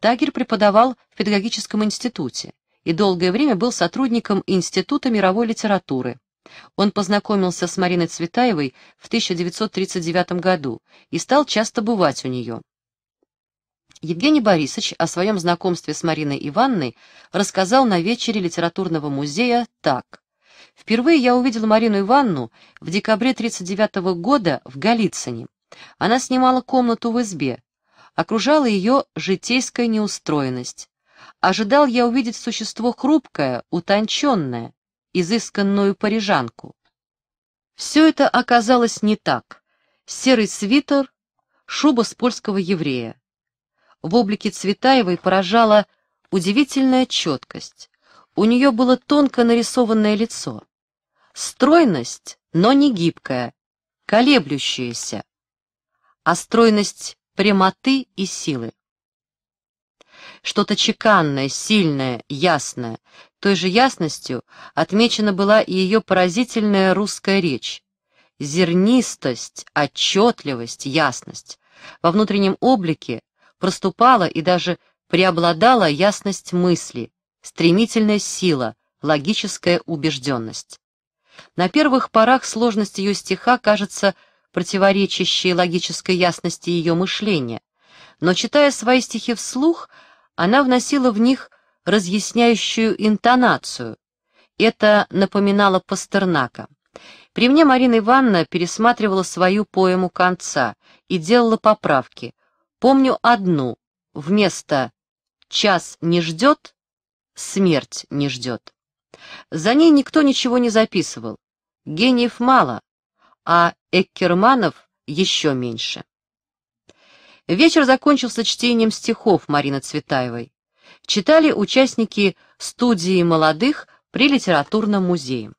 Тагер преподавал в педагогическом институте и долгое время был сотрудником Института мировой литературы. Он познакомился с Мариной Цветаевой в 1939 году и стал часто бывать у нее. Евгений Борисович о своем знакомстве с Мариной Ивановной рассказал на вечере литературного музея так. «Впервые я увидел Марину Ивановну в декабре 1939 года в Голицыне. Она снимала комнату в избе. Окружала ее житейская неустроенность. Ожидал я увидеть существо хрупкое, утонченное, изысканную парижанку. Все это оказалось не так. Серый свитер, шуба с польского еврея. В облике Цветаевой поражала удивительная четкость. У нее было тонко нарисованное лицо. Стройность, но не гибкая, колеблющаяся. А стройность прямоты и силы. Что-то чеканное, сильное, ясное. Той же ясностью отмечена была и ее поразительная русская речь. Зернистость, отчетливость, ясность. Во внутреннем облике проступала и даже преобладала ясность мысли, стремительная сила, логическая убежденность. На первых порах сложность ее стиха кажется противоречащей логической ясности ее мышления, но, читая свои стихи вслух, она вносила в них разъясняющую интонацию. Это напоминало Пастернака. При мне Марина Ивановна пересматривала свою поэму конца и делала поправки — Помню одну. Вместо «час не ждет» «смерть не ждет». За ней никто ничего не записывал. Гениев мало, а Эккерманов еще меньше. Вечер закончился чтением стихов Марины Цветаевой. Читали участники студии молодых при литературном музее.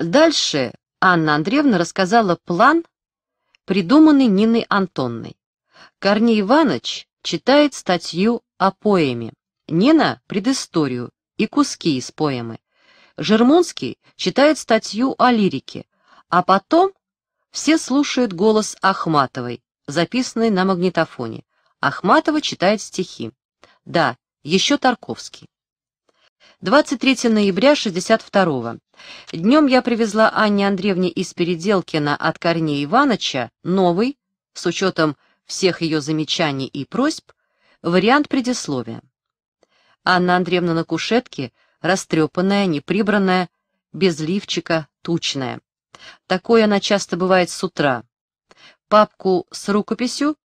Дальше Анна Андреевна рассказала план придуманный Ниной Антонной. Корней Иванович читает статью о поэме, Нина — предысторию и куски из поэмы. Жермунский читает статью о лирике, а потом все слушают голос Ахматовой, записанный на магнитофоне. Ахматова читает стихи. Да, еще Тарковский. 23 ноября 62-го. Днем я привезла Анне Андреевне из Переделкина от Корнея Ивановича новый, с учетом всех ее замечаний и просьб, вариант предисловия. Анна Андреевна на кушетке, растрепанная, неприбранная, без лифчика, тучная. Такое она часто бывает с утра. Папку с рукописью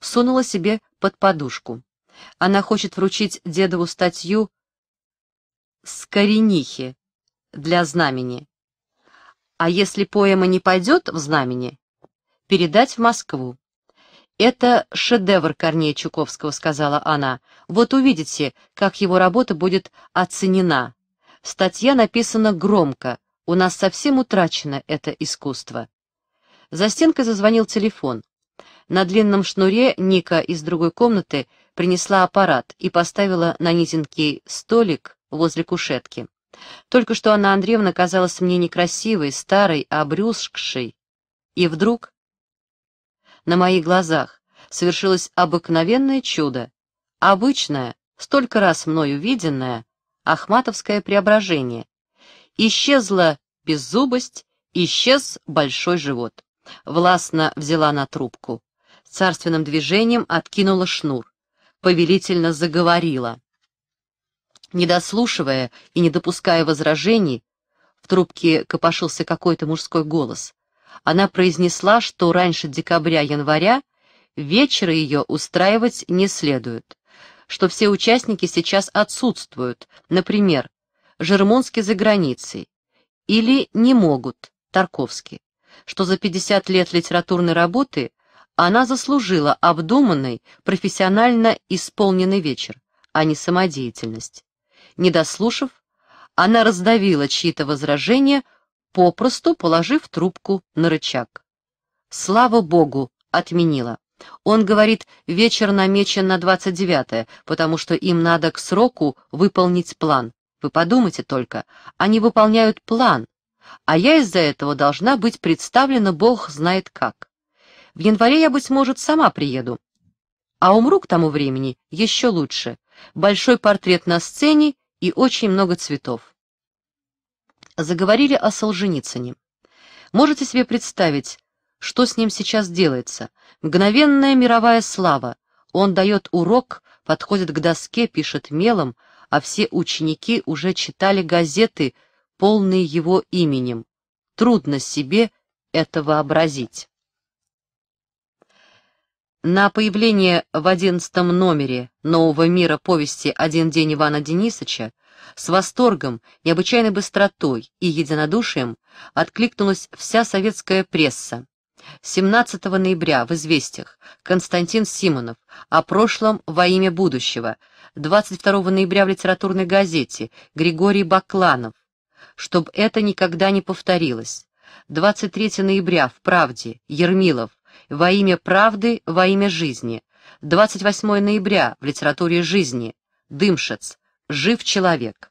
сунула себе под подушку. Она хочет вручить дедову статью «Скоренихи» для знамени. А если поэма не пойдет в знамени, передать в Москву. «Это шедевр Корнея Чуковского», — сказала она. «Вот увидите, как его работа будет оценена. Статья написана громко. У нас совсем утрачено это искусство». За стенкой зазвонил телефон. На длинном шнуре Ника из другой комнаты принесла аппарат и поставила на низенький столик возле кушетки. Только что Анна Андреевна казалась мне некрасивой, старой, обрюзгшей. И вдруг на моих глазах совершилось обыкновенное чудо, обычное, столько раз мною виденное, ахматовское преображение. Исчезла беззубость, исчез большой живот. Властно взяла на трубку. Царственным движением откинула шнур. Повелительно заговорила. Не дослушивая и не допуская возражений, в трубке копошился какой-то мужской голос. Она произнесла, что раньше декабря-января вечера ее устраивать не следует, что все участники сейчас отсутствуют, например, Жермунский за границей, или не могут, Тарковский, что за 50 лет литературной работы она заслужила обдуманный, профессионально исполненный вечер, а не самодеятельность. Не дослушав, она раздавила чьи-то возражения, попросту положив трубку на рычаг. Слава богу, отменила. Он говорит, вечер намечен на 29-е, потому что им надо к сроку выполнить план. Вы подумайте только, они выполняют план, а я из-за этого должна быть представлена бог знает как. В январе я, быть может, сама приеду. А умру к тому времени еще лучше. Большой портрет на сцене и очень много цветов. Заговорили о Солженицыне. Можете себе представить, что с ним сейчас делается? Мгновенная мировая слава. Он дает урок, подходит к доске, пишет мелом, а все ученики уже читали газеты, полные его именем. Трудно себе это вообразить. На появление в одиннадцатом номере «Нового мира» повести «Один день Ивана Денисовича» с восторгом, необычайной быстротой и единодушием откликнулась вся советская пресса. 17 ноября в «Известиях» Константин Симонов о прошлом во имя будущего, 22 ноября в литературной газете Григорий Бакланов, чтобы это никогда не повторилось, 23 ноября в «Правде» Ермилов, «Во имя правды, во имя жизни», 28 ноября в литературе жизни, Дымшец, «Жив человек».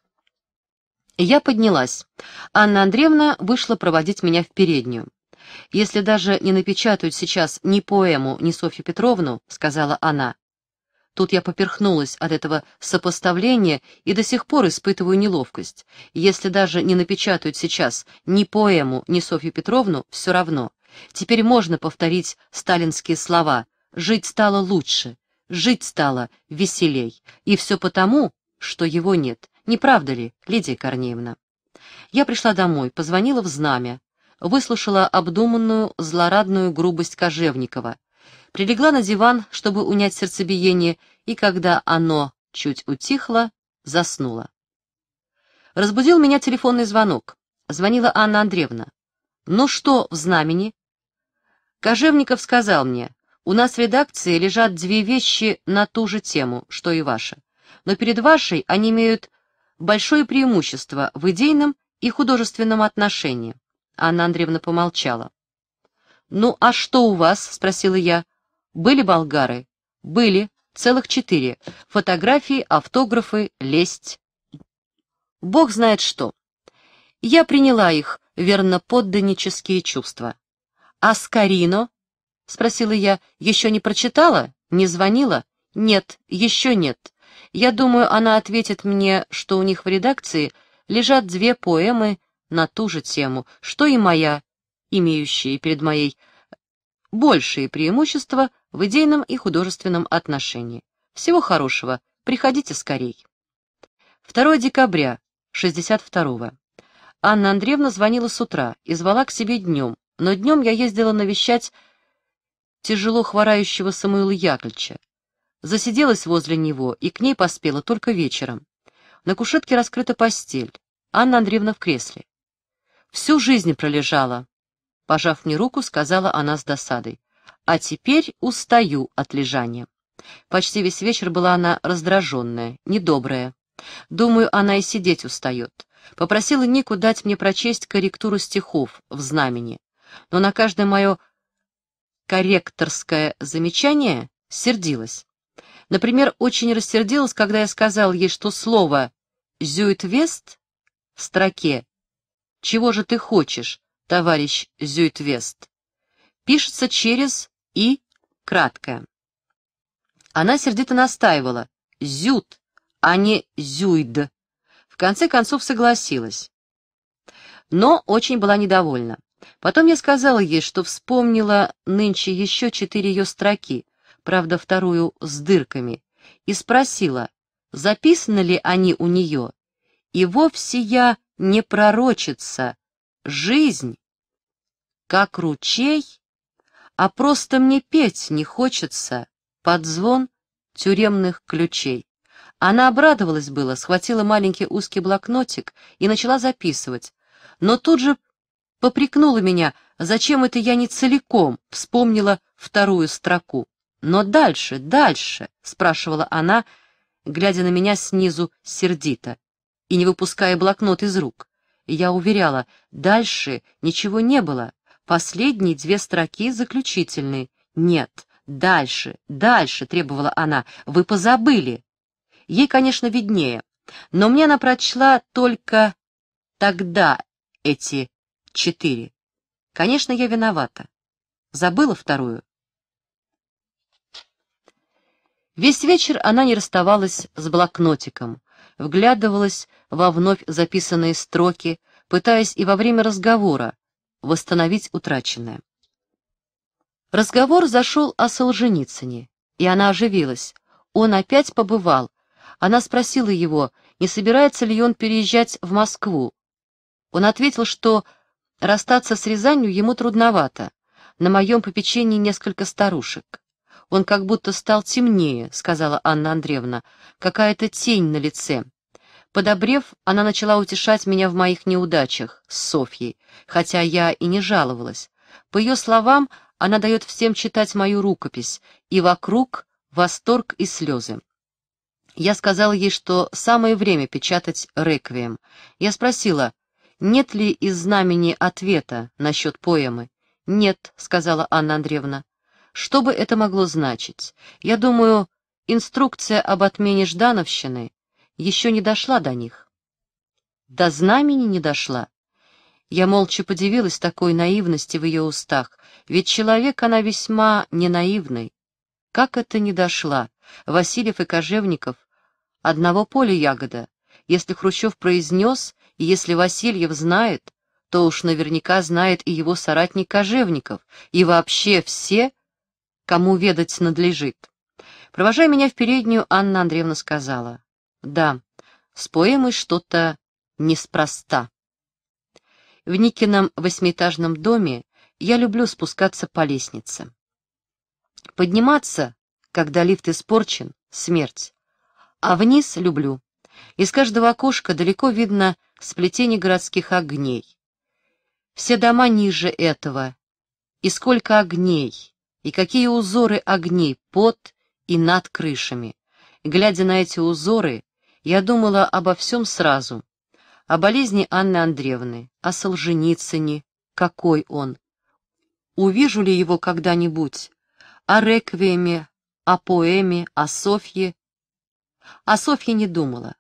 Я поднялась. Анна Андреевна вышла проводить меня в переднюю. «Если даже не напечатают сейчас ни поэму, ни Софью Петровну», — сказала она. Тут я поперхнулась от этого сопоставления и до сих пор испытываю неловкость. Если даже не напечатают сейчас ни поэму, ни Софью Петровну, все равно. Теперь можно повторить сталинские слова «жить стало лучше», «жить стало веселей», и все потому, что его нет. Не правда ли, Лидия Корнеевна? Я пришла домой, позвонила в знамя, выслушала обдуманную злорадную грубость Кожевникова, прилегла на диван, чтобы унять сердцебиение, и когда оно чуть утихло, заснула. Разбудил меня телефонный звонок. Звонила Анна Андреевна. «Ну что в знамени?» Кожевников сказал мне, у нас в редакции лежат две вещи на ту же тему, что и ваша. Но перед вашей они имеют большое преимущество в идейном и художественном отношении. Анна Андреевна помолчала. «Ну, а что у вас?» — спросила я. «Были болгары?» «Были. Целых четыре. Фотографии, автографы, лесть». «Бог знает что. Я приняла их верно подданнические чувства. «Аскарино?» — спросила я. «Еще не прочитала? Не звонила?» «Нет, еще нет. Я думаю, она ответит мне, что у них в редакции лежат две поэмы на ту же тему, что и моя, имеющие перед моей большие преимущества в идейном и художественном отношении. Всего хорошего, приходите скорей. 2 декабря, 62-го. Анна Андреевна звонила с утра и звала к себе днем, но днем я ездила навещать тяжело хворающего Самуила Яковлевича. Засиделась возле него и к ней поспела только вечером. На кушетке раскрыта постель, Анна Андреевна в кресле. «Всю жизнь пролежала», — пожав мне руку, сказала она с досадой. «А теперь устаю от лежания». Почти весь вечер была она раздраженная, недобрая. Думаю, она и сидеть устает. Попросила Нику дать мне прочесть корректуру стихов в знамени но на каждое мое корректорское замечание сердилась. Например, очень рассердилась, когда я сказал ей, что слово «зюитвест» в строке «Чего же ты хочешь, товарищ зюитвест?» пишется через «и» краткое. Она сердито настаивала «зют», а не «зюйд». В конце концов согласилась. Но очень была недовольна. Потом я сказала ей, что вспомнила нынче еще четыре ее строки, правда, вторую с дырками, и спросила, записаны ли они у нее. И вовсе я не пророчица, жизнь, как ручей, а просто мне петь не хочется под звон тюремных ключей. Она обрадовалась было, схватила маленький узкий блокнотик и начала записывать, но тут же попрекнула меня, зачем это я не целиком вспомнила вторую строку. «Но дальше, дальше», — спрашивала она, глядя на меня снизу сердито и не выпуская блокнот из рук. Я уверяла, дальше ничего не было. Последние две строки заключительные. «Нет, дальше, дальше», — требовала она, — «вы позабыли». Ей, конечно, виднее, но мне она прочла только тогда эти Четыре. Конечно, я виновата. Забыла вторую. Весь вечер она не расставалась с блокнотиком, вглядывалась во вновь записанные строки, пытаясь и во время разговора восстановить утраченное. Разговор зашел о Солженицыне, и она оживилась. Он опять побывал. Она спросила его, не собирается ли он переезжать в Москву. Он ответил, что Расстаться с Рязанью ему трудновато. На моем попечении несколько старушек. Он как будто стал темнее, сказала Анна Андреевна. Какая-то тень на лице. Подобрев, она начала утешать меня в моих неудачах с Софьей, хотя я и не жаловалась. По ее словам, она дает всем читать мою рукопись, и вокруг восторг и слезы. Я сказала ей, что самое время печатать «Реквием». Я спросила, нет ли из знамени ответа насчет поэмы? Нет, сказала Анна Андреевна. Что бы это могло значить? Я думаю, инструкция об отмене Ждановщины еще не дошла до них. До знамени не дошла. Я молча подивилась такой наивности в ее устах, ведь человек она весьма не наивный. Как это не дошла? Васильев и Кожевников — одного поля ягода. Если Хрущев произнес, и если Васильев знает, то уж наверняка знает и его соратник Кожевников, и вообще все, кому ведать надлежит. Провожая меня в переднюю, Анна Андреевна сказала, «Да, с поэмой что-то неспроста». В Никином восьмиэтажном доме я люблю спускаться по лестнице. Подниматься, когда лифт испорчен, смерть. А вниз люблю. Из каждого окошка далеко видно сплетение городских огней. Все дома ниже этого. И сколько огней, и какие узоры огней под и над крышами. Глядя на эти узоры, я думала обо всем сразу. О болезни Анны Андреевны, о Солженицыне, какой он. Увижу ли его когда-нибудь? О реквиеме, о поэме, о Софье. О Софье не думала.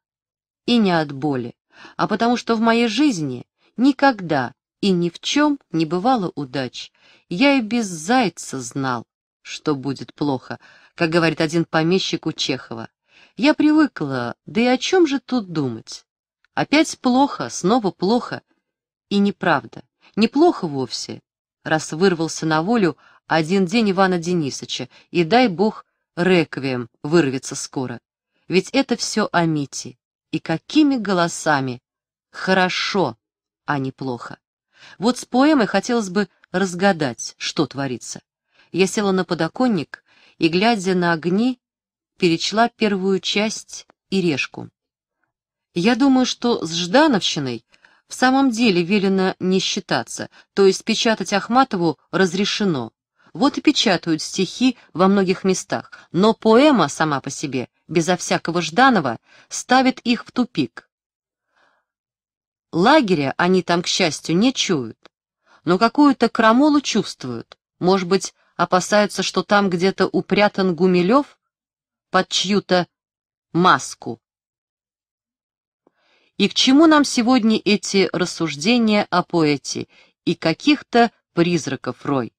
И не от боли а потому что в моей жизни никогда и ни в чем не бывало удач. Я и без зайца знал, что будет плохо, как говорит один помещик у Чехова. Я привыкла, да и о чем же тут думать? Опять плохо, снова плохо. И неправда, неплохо вовсе, раз вырвался на волю один день Ивана Денисовича, и дай бог, реквием вырвется скоро. Ведь это все о Мите, и какими голосами! Хорошо, а не плохо. Вот с поэмой хотелось бы разгадать, что творится. Я села на подоконник и, глядя на огни, перечла первую часть и решку. Я думаю, что с Ждановщиной в самом деле велено не считаться, то есть печатать Ахматову разрешено, вот и печатают стихи во многих местах, но поэма сама по себе, безо всякого Жданова, ставит их в тупик. Лагеря они там, к счастью, не чуют, но какую-то крамолу чувствуют. Может быть, опасаются, что там где-то упрятан Гумилев под чью-то маску. И к чему нам сегодня эти рассуждения о поэте и каких-то призраков Рой?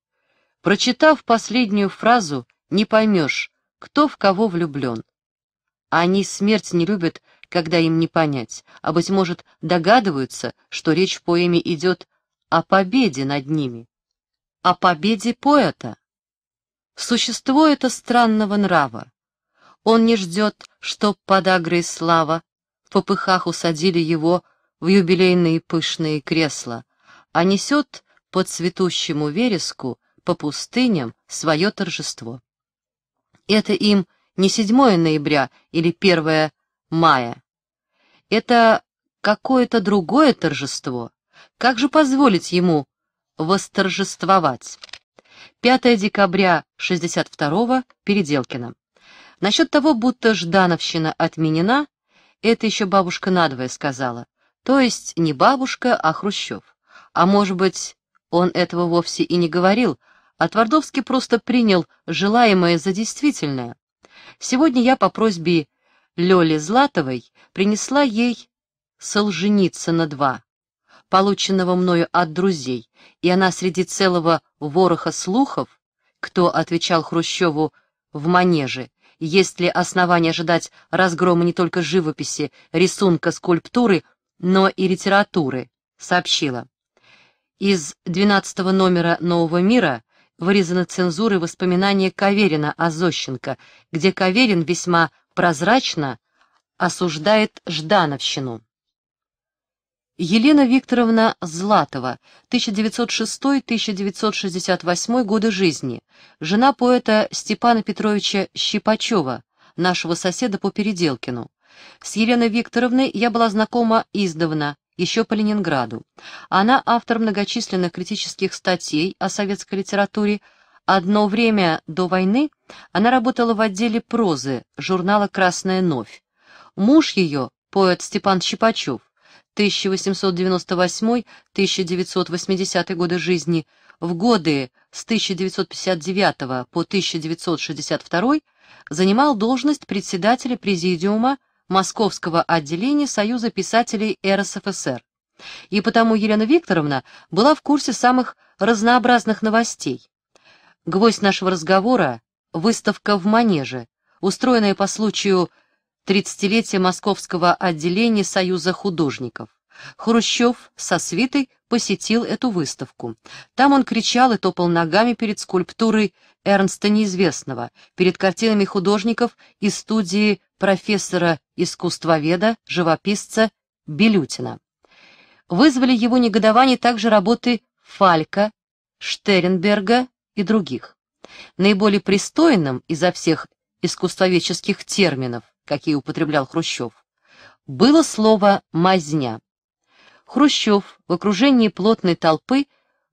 Прочитав последнюю фразу, не поймешь, кто в кого влюблен. А они смерть не любят, когда им не понять, а, быть может, догадываются, что речь в поэме идет о победе над ними, о победе поэта. Существо это странного нрава. Он не ждет, чтоб подагры и слава в попыхах усадили его в юбилейные пышные кресла, а несет по цветущему вереску по пустыням свое торжество. Это им не 7 ноября или 1 мая. Это какое-то другое торжество. Как же позволить ему восторжествовать? 5 декабря 62-го Переделкина. Насчет того, будто Ждановщина отменена, это еще бабушка надвое сказала. То есть не бабушка, а Хрущев. А может быть, он этого вовсе и не говорил, а Твардовский просто принял желаемое за действительное. Сегодня я по просьбе Лёли Златовой принесла ей солженицына два, полученного мною от друзей, и она среди целого вороха слухов, кто отвечал Хрущеву в манеже, есть ли основания ожидать разгрома не только живописи, рисунка, скульптуры, но и литературы, сообщила. Из 12 номера «Нового мира» вырезаны цензуры воспоминания Каверина о Зощенко, где Каверин весьма прозрачно осуждает Ждановщину. Елена Викторовна Златова, 1906-1968 годы жизни, жена поэта Степана Петровича Щипачева, нашего соседа по Переделкину. С Еленой Викторовной я была знакома издавна, еще по Ленинграду. Она автор многочисленных критических статей о советской литературе. Одно время до войны она работала в отделе прозы журнала «Красная новь». Муж ее, поэт Степан Щипачев, 1898-1980 годы жизни, в годы с 1959 по 1962 занимал должность председателя Президиума Московского отделения Союза писателей РСФСР. И потому Елена Викторовна была в курсе самых разнообразных новостей. Гвоздь нашего разговора — выставка в Манеже, устроенная по случаю 30-летия Московского отделения Союза художников. Хрущев со свитой посетил эту выставку. Там он кричал и топал ногами перед скульптурой Эрнста Неизвестного перед картинами художников из студии профессора искусствоведа, живописца Белютина. Вызвали его негодование также работы Фалька, Штеренберга и других. Наиболее пристойным изо всех искусствоведческих терминов, какие употреблял Хрущев, было слово «мазня». Хрущев в окружении плотной толпы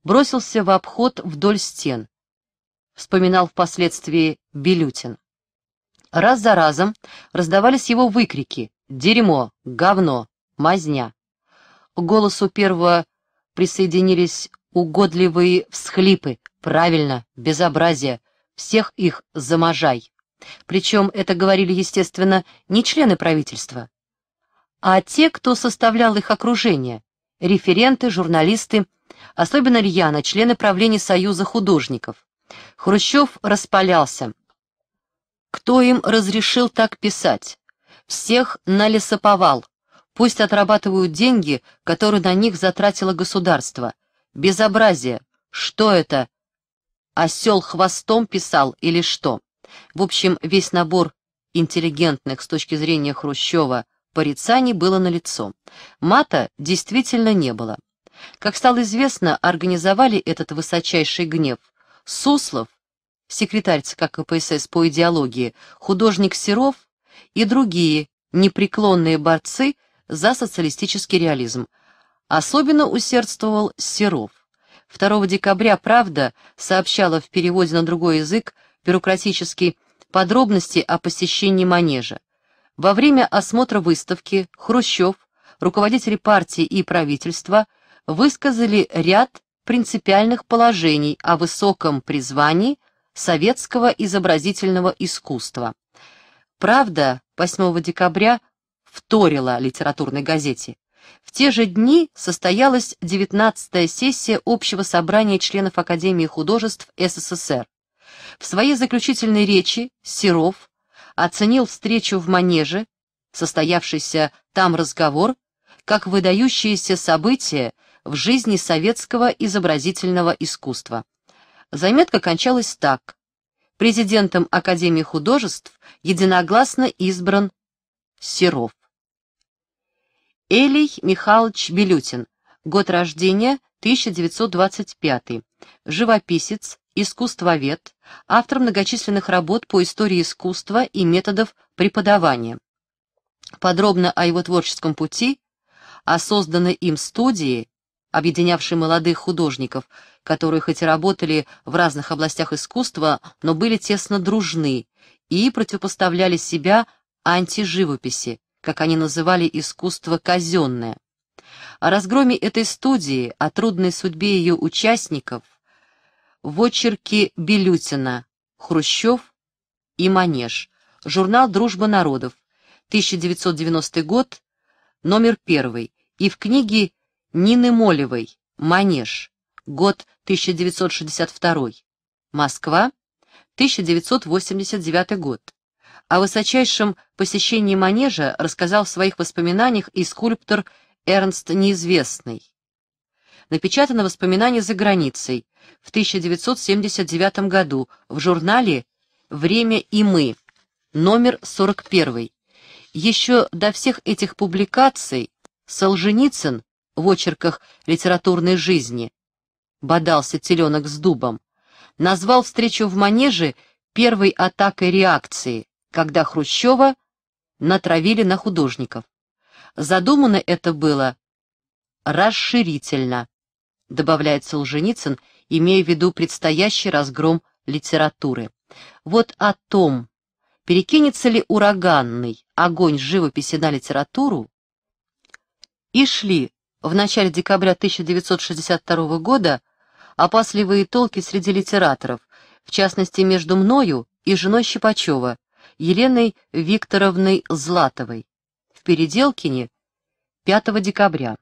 бросился в обход вдоль стен, вспоминал впоследствии Белютин. Раз за разом раздавались его выкрики «Дерьмо! Говно! Мазня!». К голосу первого присоединились угодливые всхлипы «Правильно! Безобразие! Всех их заможай!». Причем это говорили, естественно, не члены правительства, а те, кто составлял их окружение — референты, журналисты, особенно рьяно члены правления Союза художников. Хрущев распалялся. Кто им разрешил так писать? Всех на лесоповал. Пусть отрабатывают деньги, которые на них затратило государство. Безобразие. Что это? Осел хвостом писал или что? В общем, весь набор интеллигентных с точки зрения Хрущева порицаний было налицо. Мата действительно не было. Как стало известно, организовали этот высочайший гнев – Суслов, секретарь ЦК КПСС по идеологии, художник Серов и другие непреклонные борцы за социалистический реализм. Особенно усердствовал Серов. 2 декабря «Правда» сообщала в переводе на другой язык бюрократический подробности о посещении манежа. Во время осмотра выставки Хрущев, руководители партии и правительства высказали ряд принципиальных положений о высоком призвании советского изобразительного искусства. Правда, 8 декабря вторила литературной газете. В те же дни состоялась 19-я сессия Общего собрания членов Академии художеств СССР. В своей заключительной речи Серов оценил встречу в Манеже, состоявшийся там разговор, как выдающееся событие, в жизни советского изобразительного искусства. Заметка кончалась так. Президентом Академии художеств единогласно избран Серов. Элий Михайлович Белютин. Год рождения 1925. Живописец, искусствовед, автор многочисленных работ по истории искусства и методов преподавания. Подробно о его творческом пути, о созданной им студии объединявший молодых художников, которые хоть и работали в разных областях искусства, но были тесно дружны и противопоставляли себя антиживописи, как они называли искусство казенное. О разгроме этой студии, о трудной судьбе ее участников в очерке Белютина «Хрущев и Манеж», журнал «Дружба народов», 1990 год, номер первый, и в книге Нины Молевой, Манеж, год 1962, Москва, 1989 год. О высочайшем посещении Манежа рассказал в своих воспоминаниях и скульптор Эрнст Неизвестный. Напечатано воспоминание за границей в 1979 году в журнале «Время и мы», номер 41. Еще до всех этих публикаций Солженицын в очерках литературной жизни «Бодался теленок с дубом», назвал встречу в Манеже первой атакой реакции, когда Хрущева натравили на художников. Задумано это было расширительно, добавляет Солженицын, имея в виду предстоящий разгром литературы. Вот о том, перекинется ли ураганный огонь живописи на литературу, и шли в начале декабря 1962 года опасливые толки среди литераторов, в частности между мною и женой Щипачева, Еленой Викторовной Златовой, в Переделкине 5 декабря.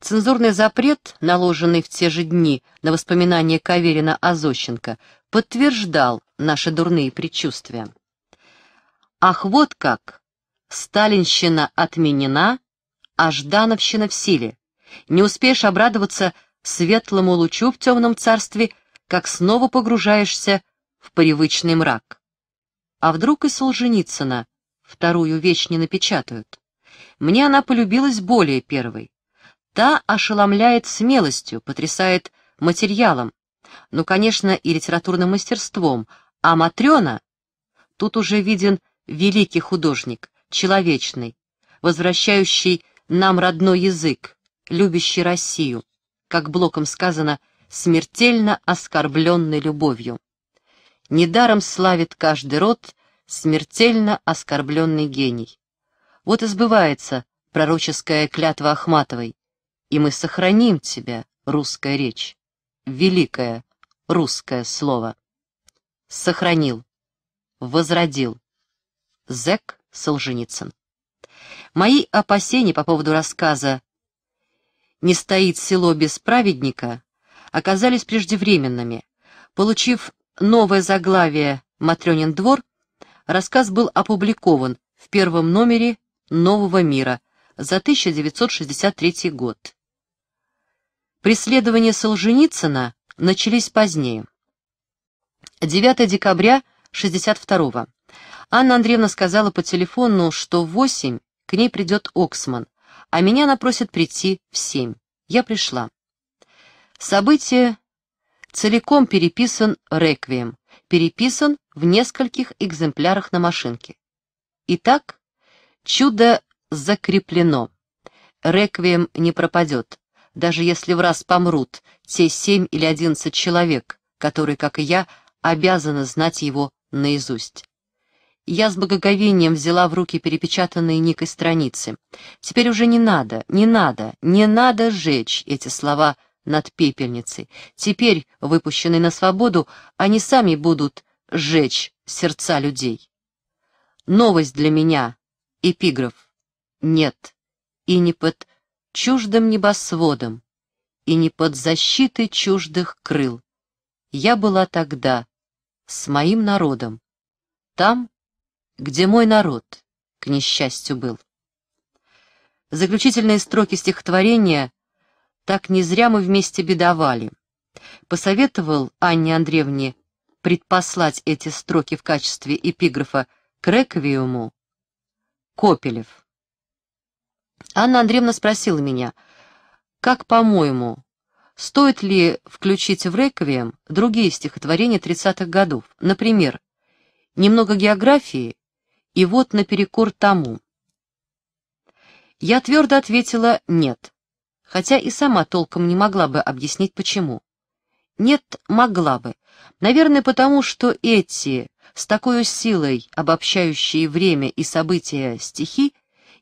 Цензурный запрет, наложенный в те же дни на воспоминания Каверина Азощенко, подтверждал наши дурные предчувствия. Ах, вот как! Сталинщина отменена, а Ждановщина в силе. Не успеешь обрадоваться светлому лучу в темном царстве, как снова погружаешься в привычный мрак. А вдруг и Солженицына вторую вещь не напечатают? Мне она полюбилась более первой. Та ошеломляет смелостью, потрясает материалом, ну, конечно, и литературным мастерством, а Матрена... Тут уже виден великий художник, человечный, возвращающий нам родной язык, любящий Россию, как Блоком сказано, смертельно оскорбленной любовью. Недаром славит каждый род смертельно оскорбленный гений. Вот и сбывается пророческая клятва Ахматовой, и мы сохраним тебя, русская речь, великое русское слово. Сохранил, возродил. Зек Солженицын. Мои опасения по поводу рассказа «Не стоит село без праведника» оказались преждевременными. Получив новое заглавие «Матрёнин двор», рассказ был опубликован в первом номере «Нового мира» за 1963 год. Преследования Солженицына начались позднее. 9 декабря 62 1962 Анна Андреевна сказала по телефону, что в 8 к ней придет Оксман, а меня она просит прийти в семь. Я пришла. Событие целиком переписан реквием, переписан в нескольких экземплярах на машинке. Итак, чудо закреплено. Реквием не пропадет, даже если в раз помрут те семь или одиннадцать человек, которые, как и я, обязаны знать его наизусть. Я с благоговением взяла в руки перепечатанные Никой страницы. Теперь уже не надо, не надо, не надо жечь эти слова над пепельницей. Теперь, выпущенные на свободу, они сами будут сжечь сердца людей. Новость для меня, эпиграф. Нет, и не под чуждым небосводом, и не под защитой чуждых крыл. Я была тогда с моим народом, там, где мой народ, к несчастью, был. Заключительные строки стихотворения «Так не зря мы вместе бедовали» посоветовал Анне Андреевне предпослать эти строки в качестве эпиграфа к Реквиуму Копелев. Анна Андреевна спросила меня, как, по-моему, стоит ли включить в Реквием другие стихотворения 30-х годов, например, «Немного географии и вот наперекор тому. Я твердо ответила «нет», хотя и сама толком не могла бы объяснить, почему. Нет, могла бы. Наверное, потому что эти, с такой силой обобщающие время и события стихи,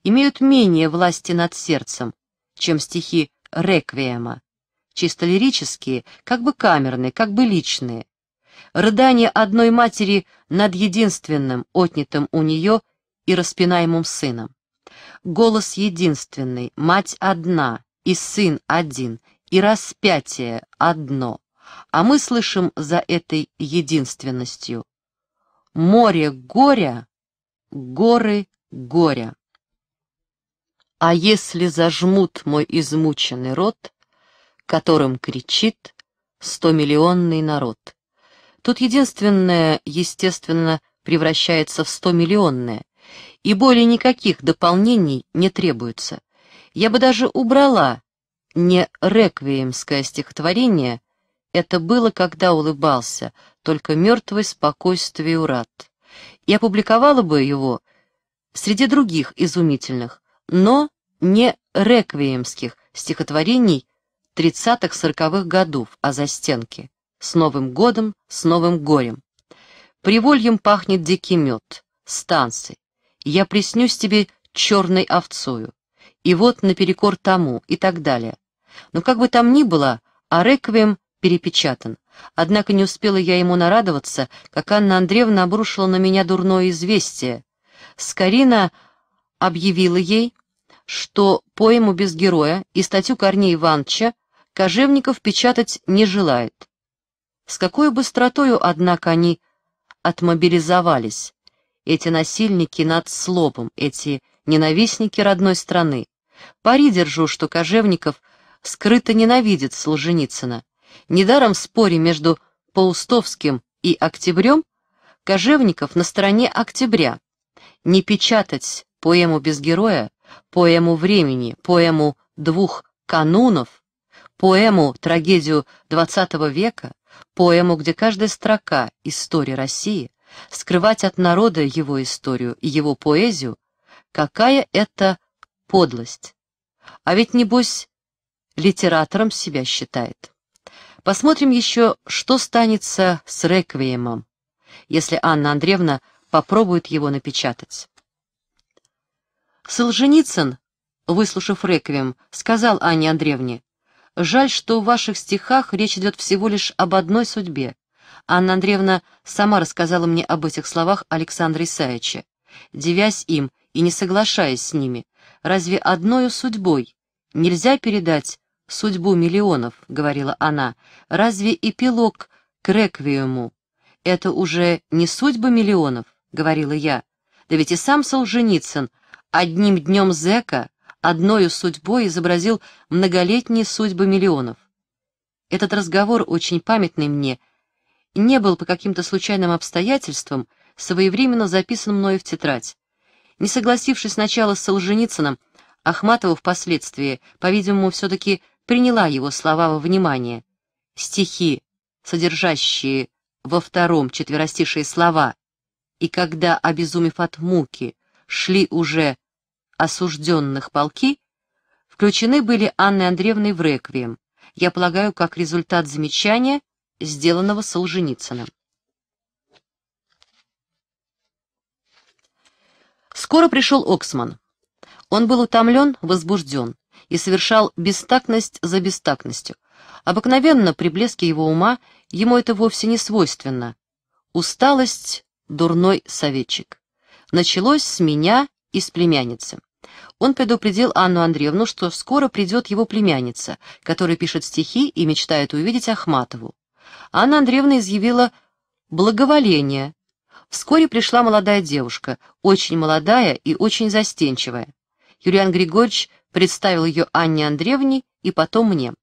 имеют менее власти над сердцем, чем стихи реквиема, чисто лирические, как бы камерные, как бы личные, рыдание одной матери над единственным, отнятым у нее и распинаемым сыном. Голос единственный, мать одна, и сын один, и распятие одно, а мы слышим за этой единственностью. Море горя, горы горя. А если зажмут мой измученный рот, которым кричит стомиллионный народ? Тут единственное, естественно, превращается в 100-миллионное, и более никаких дополнений не требуется. Я бы даже убрала не реквиемское стихотворение, это было, когда улыбался, только мертвый спокойствие урат. Я опубликовала бы его среди других изумительных, но не реквиемских стихотворений тридцатых сороковых х годов о а застенке. С Новым годом, с Новым горем. Привольем пахнет дикий мед, станцы. Я приснюсь тебе черной овцою. И вот наперекор тому, и так далее. Но как бы там ни было, а реквием перепечатан. Однако не успела я ему нарадоваться, как Анна Андреевна обрушила на меня дурное известие. Скорина объявила ей, что поэму без героя и статью Корнея Ивановича Кожевников печатать не желает. С какой быстротою, однако, они отмобилизовались, эти насильники над слобом, эти ненавистники родной страны. Пари держу, что Кожевников скрыто ненавидит Солженицына. Недаром в споре между Паустовским и Октябрем Кожевников на стороне Октября. Не печатать поэму без героя, поэму времени, поэму двух канунов, поэму трагедию XX века поэму, где каждая строка истории России», скрывать от народа его историю и его поэзию, какая это подлость. А ведь, небось, литератором себя считает. Посмотрим еще, что станется с реквиемом, если Анна Андреевна попробует его напечатать. Солженицын, выслушав реквием, сказал Анне Андреевне, Жаль, что в ваших стихах речь идет всего лишь об одной судьбе. Анна Андреевна сама рассказала мне об этих словах Александра Исаевича. Девясь им и не соглашаясь с ними, разве одною судьбой нельзя передать судьбу миллионов, говорила она, разве и пилок к реквиему? Это уже не судьба миллионов, говорила я. Да ведь и сам Солженицын одним днем зэка одною судьбой изобразил многолетние судьбы миллионов. Этот разговор, очень памятный мне, не был по каким-то случайным обстоятельствам своевременно записан мною в тетрадь. Не согласившись сначала с Солженицыным, Ахматова впоследствии, по-видимому, все-таки приняла его слова во внимание. Стихи, содержащие во втором четверостишие слова «И когда, обезумев от муки, шли уже осужденных полки включены были Анны Андреевной в реквием, я полагаю, как результат замечания, сделанного Солженицыным. Скоро пришел Оксман. Он был утомлен, возбужден и совершал бестактность за бестактностью. Обыкновенно при блеске его ума ему это вовсе не свойственно. Усталость — дурной советчик. Началось с меня и с племянницы. Он предупредил Анну Андреевну, что скоро придет его племянница, которая пишет стихи и мечтает увидеть Ахматову. Анна Андреевна изъявила благоволение. Вскоре пришла молодая девушка, очень молодая и очень застенчивая. Юриан Григорьевич представил ее Анне Андреевне и потом мне.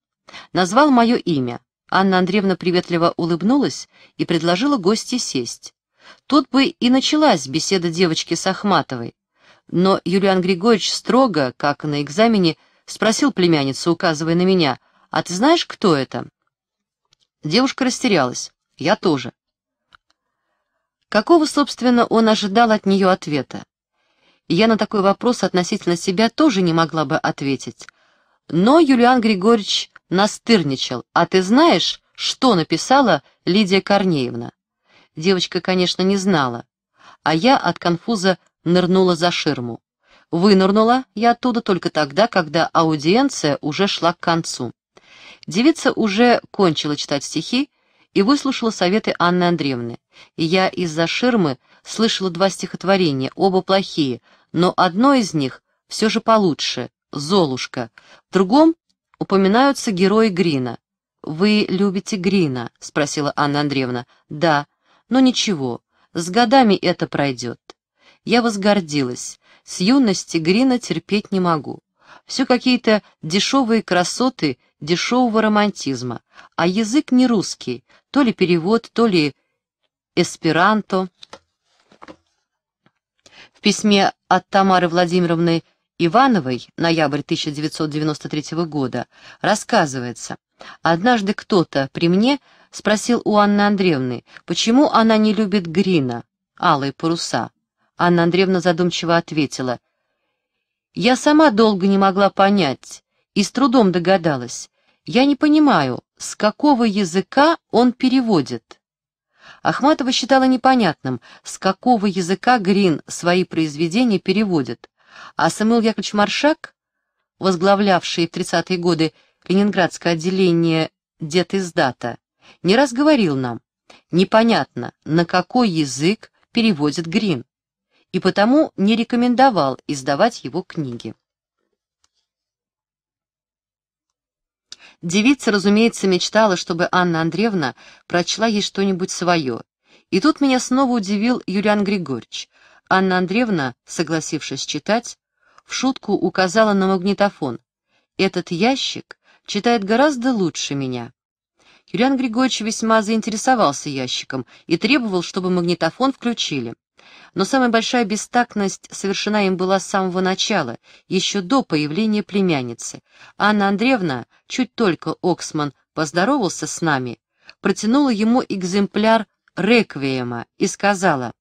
Назвал мое имя. Анна Андреевна приветливо улыбнулась и предложила гости сесть. Тут бы и началась беседа девочки с Ахматовой, но Юлиан Григорьевич строго, как на экзамене, спросил племянницу, указывая на меня, «А ты знаешь, кто это?» Девушка растерялась. «Я тоже». Какого, собственно, он ожидал от нее ответа? Я на такой вопрос относительно себя тоже не могла бы ответить. Но Юлиан Григорьевич настырничал. «А ты знаешь, что написала Лидия Корнеевна?» Девочка, конечно, не знала, а я от конфуза нырнула за ширму. Вынырнула я оттуда только тогда, когда аудиенция уже шла к концу. Девица уже кончила читать стихи и выслушала советы Анны Андреевны. И я из-за ширмы слышала два стихотворения, оба плохие, но одно из них все же получше — «Золушка». В другом упоминаются герои Грина. «Вы любите Грина?» — спросила Анна Андреевна. «Да, но ничего, с годами это пройдет». Я возгордилась. С юности Грина терпеть не могу. Все какие-то дешевые красоты дешевого романтизма. А язык не русский. То ли перевод, то ли эсперанто. В письме от Тамары Владимировны Ивановой, ноябрь 1993 года, рассказывается. Однажды кто-то при мне спросил у Анны Андреевны, почему она не любит Грина, алые паруса. Анна Андреевна задумчиво ответила. «Я сама долго не могла понять и с трудом догадалась. Я не понимаю, с какого языка он переводит». Ахматова считала непонятным, с какого языка Грин свои произведения переводит. А Самуил Яковлевич Маршак, возглавлявший в 30-е годы ленинградское отделение Детиздата, не раз говорил нам, непонятно, на какой язык переводит Грин и потому не рекомендовал издавать его книги. Девица, разумеется, мечтала, чтобы Анна Андреевна прочла ей что-нибудь свое. И тут меня снова удивил Юлиан Григорьевич. Анна Андреевна, согласившись читать, в шутку указала на магнитофон. «Этот ящик читает гораздо лучше меня». Юлиан Григорьевич весьма заинтересовался ящиком и требовал, чтобы магнитофон включили. Но самая большая бестактность совершена им была с самого начала, еще до появления племянницы. Анна Андреевна, чуть только Оксман поздоровался с нами, протянула ему экземпляр «Реквиема» и сказала,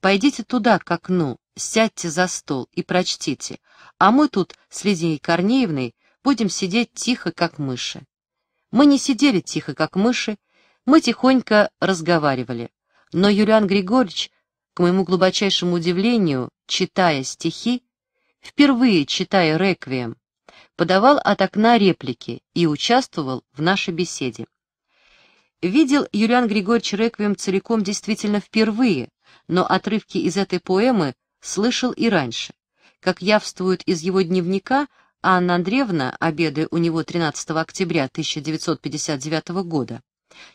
«Пойдите туда, к окну, сядьте за стол и прочтите, а мы тут с Лидией Корнеевной будем сидеть тихо, как мыши». Мы не сидели тихо, как мыши, мы тихонько разговаривали. Но Юлиан Григорьевич к моему глубочайшему удивлению, читая стихи, впервые читая «Реквием», подавал от окна реплики и участвовал в нашей беседе. Видел Юлиан Григорьевич «Реквием» целиком действительно впервые, но отрывки из этой поэмы слышал и раньше. Как явствует из его дневника, Анна Андреевна, обеды у него 13 октября 1959 года,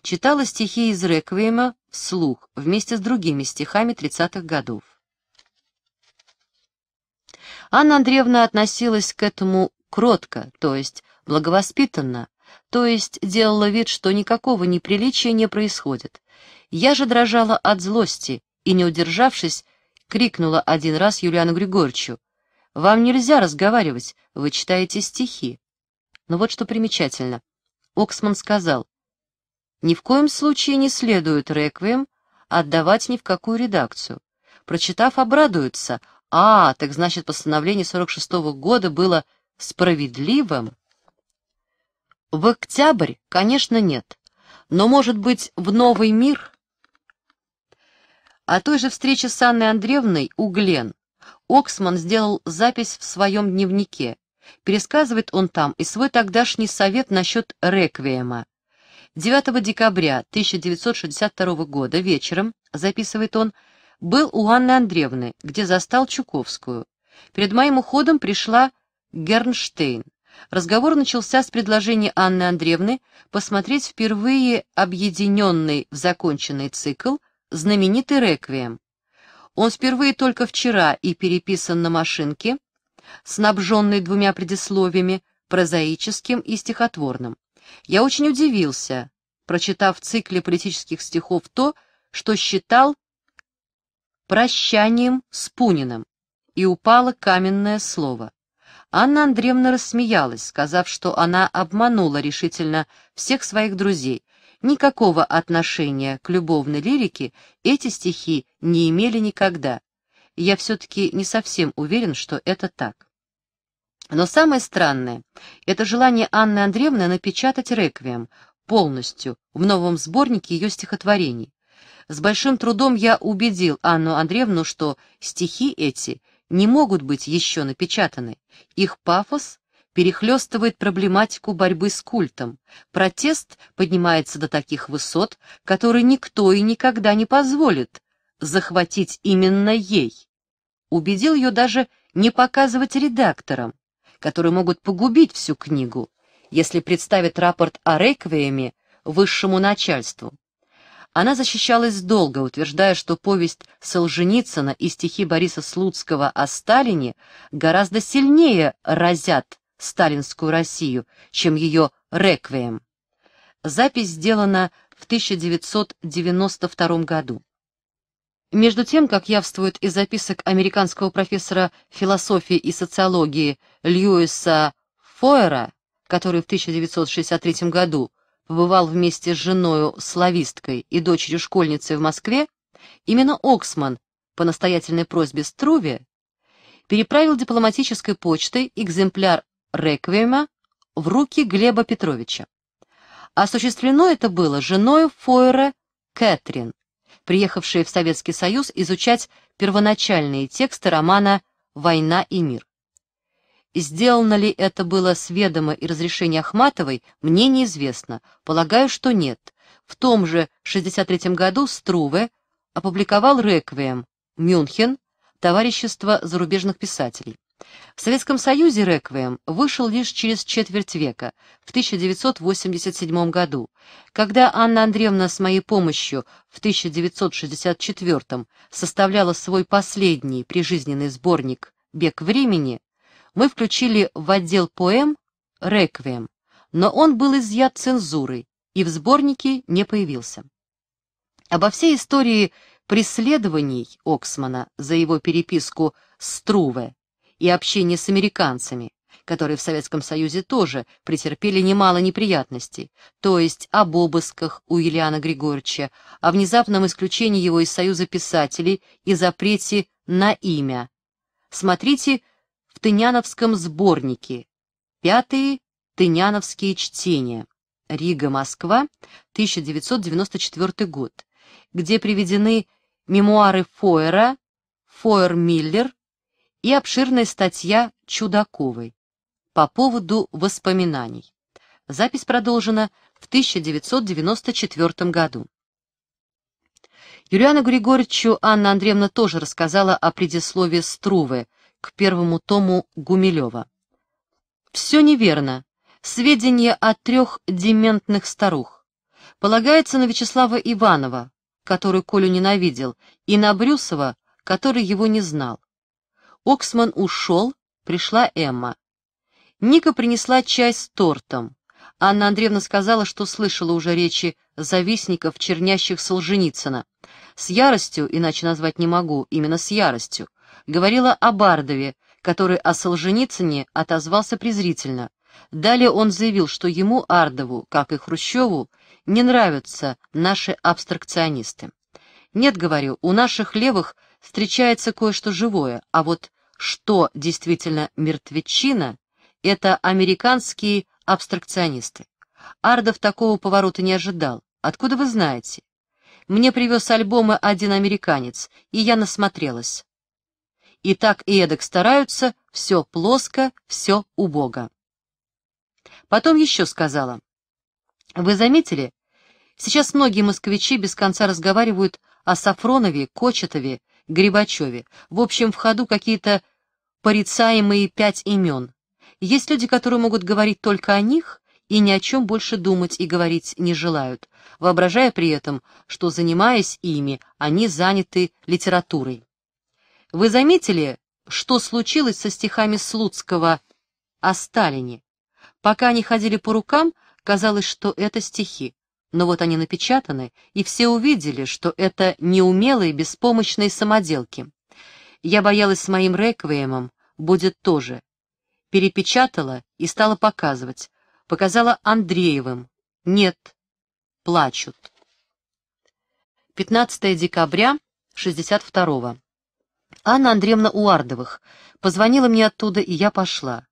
читала стихи из «Реквиема» Слух вместе с другими стихами 30-х годов. Анна Андреевна относилась к этому кротко, то есть благовоспитанно, то есть делала вид, что никакого неприличия не происходит. Я же дрожала от злости и, не удержавшись, крикнула один раз Юлиану Григорьевичу, «Вам нельзя разговаривать, вы читаете стихи». Но ну вот что примечательно. Оксман сказал, ни в коем случае не следует реквием отдавать ни в какую редакцию. Прочитав, обрадуется. А, так значит, постановление 46-го года было справедливым? В октябрь, конечно, нет. Но, может быть, в новый мир? О той же встрече с Анной Андреевной у Глен Оксман сделал запись в своем дневнике. Пересказывает он там и свой тогдашний совет насчет реквиема. 9 декабря 1962 года вечером, записывает он, был у Анны Андреевны, где застал Чуковскую. Перед моим уходом пришла Гернштейн. Разговор начался с предложения Анны Андреевны посмотреть впервые объединенный в законченный цикл знаменитый «Реквием». Он впервые только вчера и переписан на машинке, снабженный двумя предисловиями, прозаическим и стихотворным. Я очень удивился, прочитав в цикле политических стихов то, что считал прощанием с Пуниным, и упало каменное слово. Анна Андреевна рассмеялась, сказав, что она обманула решительно всех своих друзей. Никакого отношения к любовной лирике эти стихи не имели никогда. Я все-таки не совсем уверен, что это так. Но самое странное — это желание Анны Андреевны напечатать «Реквием» полностью в новом сборнике ее стихотворений. С большим трудом я убедил Анну Андреевну, что стихи эти не могут быть еще напечатаны. Их пафос перехлестывает проблематику борьбы с культом. Протест поднимается до таких высот, которые никто и никогда не позволит захватить именно ей. Убедил ее даже не показывать редакторам, которые могут погубить всю книгу, если представят рапорт о реквиеме высшему начальству. Она защищалась долго, утверждая, что повесть Солженицына и стихи Бориса Слуцкого о Сталине гораздо сильнее разят сталинскую Россию, чем ее реквием. Запись сделана в 1992 году. Между тем, как явствует из записок американского профессора философии и социологии Льюиса Фойера, который в 1963 году побывал вместе с женою слависткой и дочерью школьницы в Москве, именно Оксман по настоятельной просьбе Струве переправил дипломатической почтой экземпляр реквиема в руки Глеба Петровича. Осуществлено это было женой Фойера Кэтрин, приехавшие в Советский Союз изучать первоначальные тексты романа «Война и мир». Сделано ли это было с ведома и разрешения Ахматовой, мне неизвестно. Полагаю, что нет. В том же 1963 году Струве опубликовал «Реквием» Мюнхен, Товарищество зарубежных писателей. В Советском Союзе «Реквием» вышел лишь через четверть века, в 1987 году. Когда Анна Андреевна с моей помощью в 1964 составляла свой последний прижизненный сборник «Бег времени», мы включили в отдел поэм «Реквием», но он был изъят цензурой и в сборнике не появился. Обо всей истории преследований Оксмана за его переписку Струве и общение с американцами, которые в Советском Союзе тоже претерпели немало неприятностей, то есть об обысках у Ильяна Григорьевича, о внезапном исключении его из Союза писателей и запрете на имя. Смотрите в Тыняновском сборнике «Пятые Тыняновские чтения. Рига, Москва, 1994 год», где приведены мемуары Фойера, Фойер-Миллер, и обширная статья Чудаковой по поводу воспоминаний. Запись продолжена в 1994 году. Юлиану Григорьевичу Анна Андреевна тоже рассказала о предисловии Струве к первому тому Гумилева. «Все неверно. Сведения о трех дементных старух. Полагается на Вячеслава Иванова, который Колю ненавидел, и на Брюсова, который его не знал. Оксман ушел, пришла Эмма. Ника принесла чай с тортом. Анна Андреевна сказала, что слышала уже речи завистников, чернящих Солженицына. С яростью, иначе назвать не могу, именно с яростью, говорила о Бардове, который о Солженицыне отозвался презрительно. Далее он заявил, что ему, Ардову, как и Хрущеву, не нравятся наши абстракционисты. «Нет, — говорю, — у наших левых встречается кое-что живое, а вот что действительно мертвечина, это американские абстракционисты. Ардов такого поворота не ожидал. Откуда вы знаете? Мне привез альбомы один американец, и я насмотрелась. И так и эдак стараются, все плоско, все убого. Потом еще сказала. Вы заметили? Сейчас многие москвичи без конца разговаривают о Сафронове, Кочетове, Грибачеве. В общем, в ходу какие-то порицаемые пять имен. Есть люди, которые могут говорить только о них и ни о чем больше думать и говорить не желают, воображая при этом, что, занимаясь ими, они заняты литературой. Вы заметили, что случилось со стихами Слуцкого о Сталине? Пока они ходили по рукам, казалось, что это стихи но вот они напечатаны, и все увидели, что это неумелые беспомощные самоделки. Я боялась с моим реквиемом, будет тоже. Перепечатала и стала показывать. Показала Андреевым. Нет, плачут. 15 декабря 62 -го. Анна Андреевна Уардовых позвонила мне оттуда, и я пошла.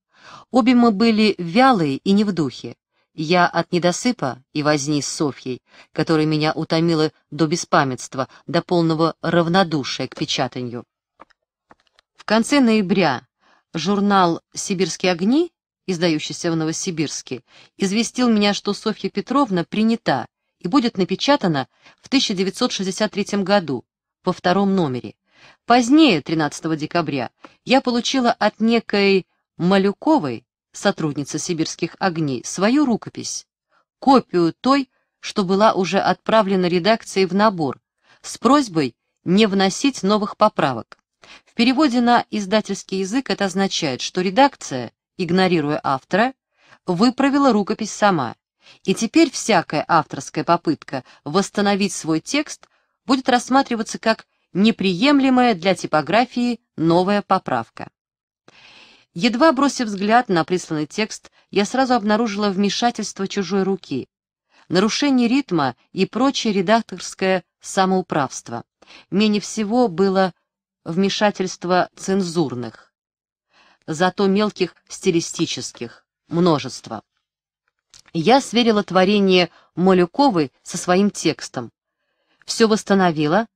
Обе мы были вялые и не в духе. Я от недосыпа и возни с Софьей, которая меня утомила до беспамятства, до полного равнодушия к печатанию. В конце ноября журнал «Сибирские огни», издающийся в Новосибирске, известил меня, что Софья Петровна принята и будет напечатана в 1963 году во втором номере. Позднее, 13 декабря, я получила от некой Малюковой сотрудница сибирских огней, свою рукопись, копию той, что была уже отправлена редакцией в набор, с просьбой не вносить новых поправок. В переводе на издательский язык это означает, что редакция, игнорируя автора, выправила рукопись сама, и теперь всякая авторская попытка восстановить свой текст будет рассматриваться как неприемлемая для типографии новая поправка. Едва бросив взгляд на присланный текст, я сразу обнаружила вмешательство чужой руки, нарушение ритма и прочее редакторское самоуправство. Менее всего было вмешательство цензурных, зато мелких стилистических, множество. Я сверила творение Малюковой со своим текстом, все восстановила,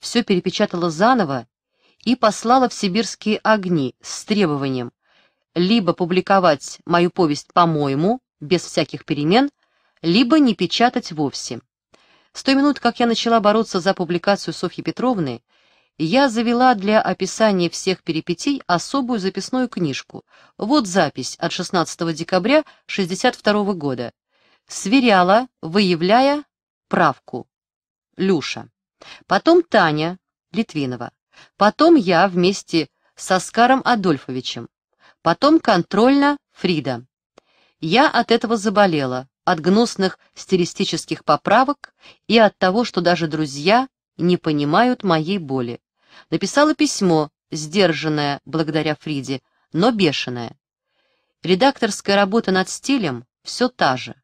все перепечатала заново и послала в сибирские огни с требованием либо публиковать мою повесть по-моему, без всяких перемен, либо не печатать вовсе. С той минут, как я начала бороться за публикацию Софьи Петровны, я завела для описания всех перипетий особую записную книжку. Вот запись от 16 декабря 1962 года. Сверяла, выявляя правку. Люша. Потом Таня Литвинова. Потом я вместе с Оскаром Адольфовичем. Потом контрольно Фрида. Я от этого заболела, от гнусных стилистических поправок и от того, что даже друзья не понимают моей боли. Написала письмо, сдержанное благодаря Фриде, но бешеное. Редакторская работа над стилем все та же.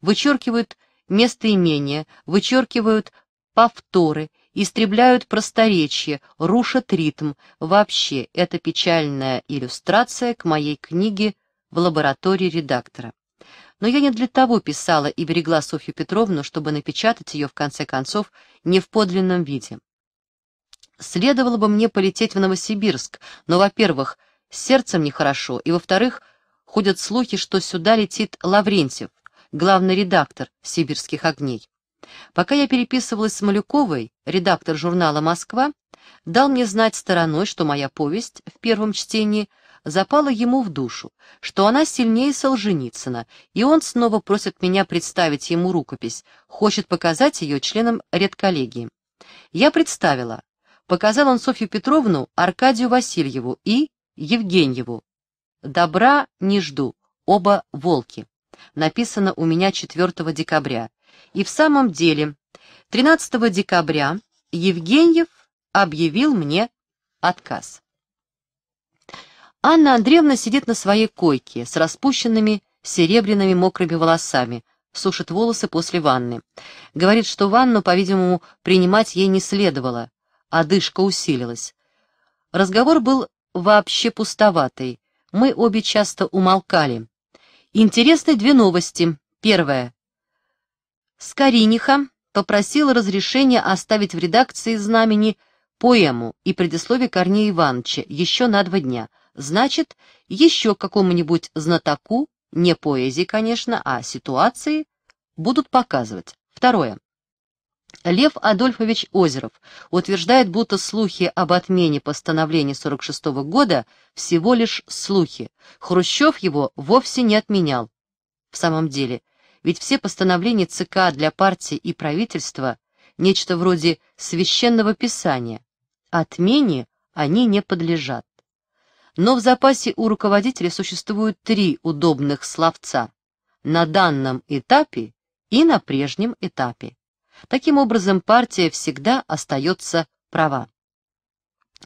Вычеркивают местоимения, вычеркивают повторы истребляют просторечие, рушат ритм. Вообще, это печальная иллюстрация к моей книге «В лаборатории редактора». Но я не для того писала и берегла Софью Петровну, чтобы напечатать ее, в конце концов, не в подлинном виде. Следовало бы мне полететь в Новосибирск, но, во-первых, с сердцем нехорошо, и, во-вторых, ходят слухи, что сюда летит Лаврентьев, главный редактор «Сибирских огней». Пока я переписывалась с Малюковой, редактор журнала «Москва» дал мне знать стороной, что моя повесть в первом чтении запала ему в душу, что она сильнее Солженицына, и он снова просит меня представить ему рукопись, хочет показать ее членам редколлегии. Я представила. Показал он Софью Петровну, Аркадию Васильеву и Евгеньеву. «Добра не жду, оба волки». Написано у меня 4 декабря. И в самом деле, 13 декабря Евгеньев объявил мне отказ. Анна Андреевна сидит на своей койке с распущенными серебряными мокрыми волосами, сушит волосы после ванны. Говорит, что ванну, по-видимому, принимать ей не следовало, а дышка усилилась. Разговор был вообще пустоватый, мы обе часто умолкали. Интересны две новости. Первая. Скориниха попросил разрешения оставить в редакции знамени поэму и предисловие Корнея Ивановича еще на два дня. Значит, еще какому-нибудь знатоку, не поэзии, конечно, а ситуации, будут показывать. Второе. Лев Адольфович Озеров утверждает, будто слухи об отмене постановления 46 -го года всего лишь слухи. Хрущев его вовсе не отменял. В самом деле, ведь все постановления ЦК для партии и правительства – нечто вроде священного писания. Отмене они не подлежат. Но в запасе у руководителя существуют три удобных словца – на данном этапе и на прежнем этапе. Таким образом, партия всегда остается права.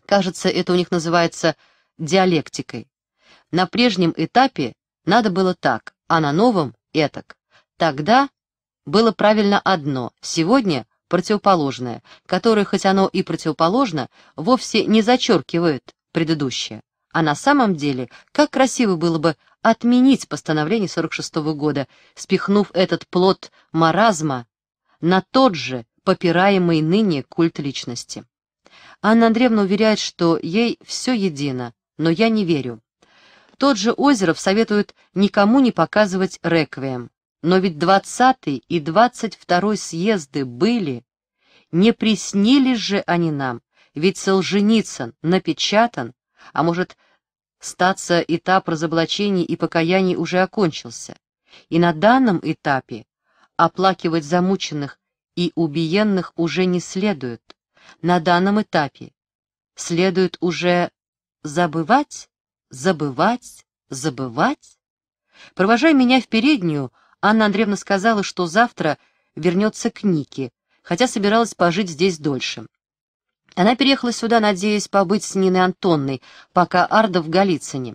Кажется, это у них называется диалектикой. На прежнем этапе надо было так, а на новом – этак. Тогда было правильно одно, сегодня — противоположное, которое, хоть оно и противоположно, вовсе не зачеркивает предыдущее. А на самом деле, как красиво было бы отменить постановление 46 -го года, спихнув этот плод маразма на тот же попираемый ныне культ личности. Анна Андреевна уверяет, что ей все едино, но я не верю. Тот же Озеров советует никому не показывать реквием. Но ведь двадцатый и двадцать второй съезды были. Не приснились же они нам, ведь Солженицын напечатан, а может, статься этап разоблачений и покаяний уже окончился. И на данном этапе оплакивать замученных и убиенных уже не следует. На данном этапе следует уже забывать, забывать, забывать. Провожай меня в переднюю, Анна Андреевна сказала, что завтра вернется к Нике, хотя собиралась пожить здесь дольше. Она переехала сюда, надеясь побыть с Ниной Антонной, пока Ардов в Голицыне.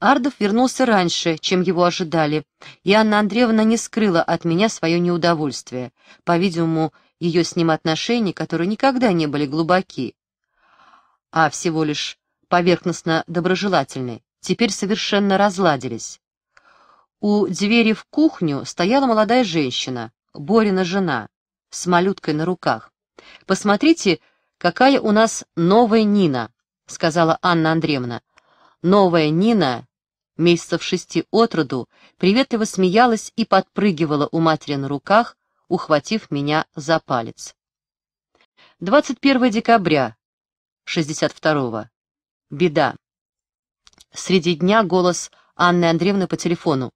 Ардов вернулся раньше, чем его ожидали, и Анна Андреевна не скрыла от меня свое неудовольствие, по-видимому, ее с ним отношения, которые никогда не были глубоки, а всего лишь поверхностно доброжелательны, теперь совершенно разладились. У двери в кухню стояла молодая женщина, Борина жена, с малюткой на руках. «Посмотрите, какая у нас новая Нина», — сказала Анна Андреевна. «Новая Нина», месяцев шести от роду, приветливо смеялась и подпрыгивала у матери на руках, ухватив меня за палец. 21 декабря 62-го. Беда. Среди дня голос Анны Андреевны по телефону.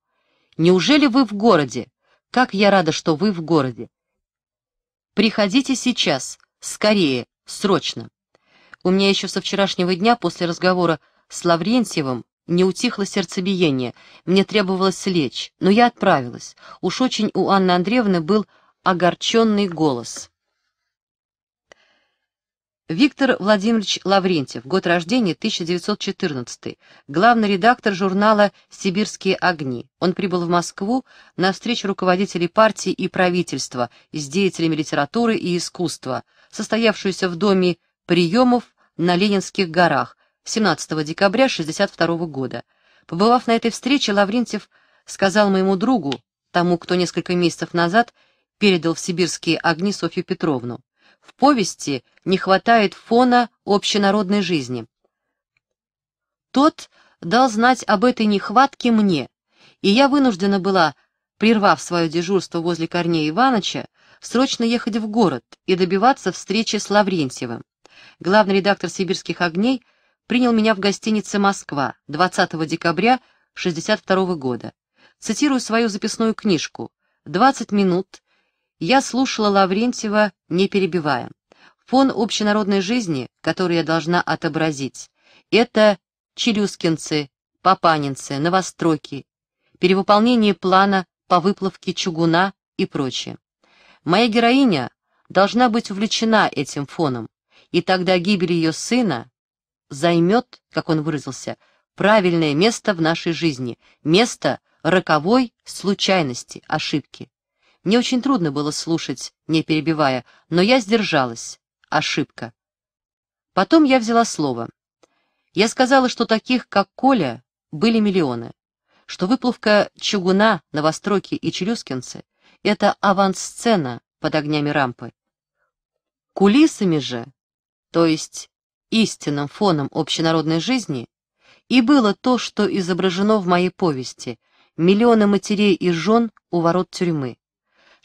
Неужели вы в городе? Как я рада, что вы в городе. Приходите сейчас, скорее, срочно. У меня еще со вчерашнего дня после разговора с Лаврентьевым не утихло сердцебиение, мне требовалось лечь, но я отправилась. Уж очень у Анны Андреевны был огорченный голос. Виктор Владимирович Лаврентьев, год рождения 1914, главный редактор журнала «Сибирские огни». Он прибыл в Москву на встречу руководителей партии и правительства с деятелями литературы и искусства, состоявшуюся в доме приемов на Ленинских горах 17 декабря 1962 года. Побывав на этой встрече, Лаврентьев сказал моему другу, тому, кто несколько месяцев назад передал в «Сибирские огни» Софью Петровну, в повести не хватает фона общенародной жизни. Тот дал знать об этой нехватке мне, и я вынуждена была, прервав свое дежурство возле Корнея Ивановича, срочно ехать в город и добиваться встречи с Лаврентьевым. Главный редактор «Сибирских огней» принял меня в гостинице «Москва» 20 декабря 62 года. Цитирую свою записную книжку. «20 минут я слушала Лаврентьева, не перебивая. Фон общенародной жизни, который я должна отобразить, это челюскинцы, папанинцы, новостройки, перевыполнение плана по выплавке чугуна и прочее. Моя героиня должна быть увлечена этим фоном, и тогда гибель ее сына займет, как он выразился, правильное место в нашей жизни, место роковой случайности, ошибки. Мне очень трудно было слушать, не перебивая, но я сдержалась. Ошибка. Потом я взяла слово. Я сказала, что таких, как Коля, были миллионы, что выплавка чугуна, новостроки и челюскинцы — это авансцена под огнями рампы. Кулисами же, то есть истинным фоном общенародной жизни, и было то, что изображено в моей повести — миллионы матерей и жен у ворот тюрьмы,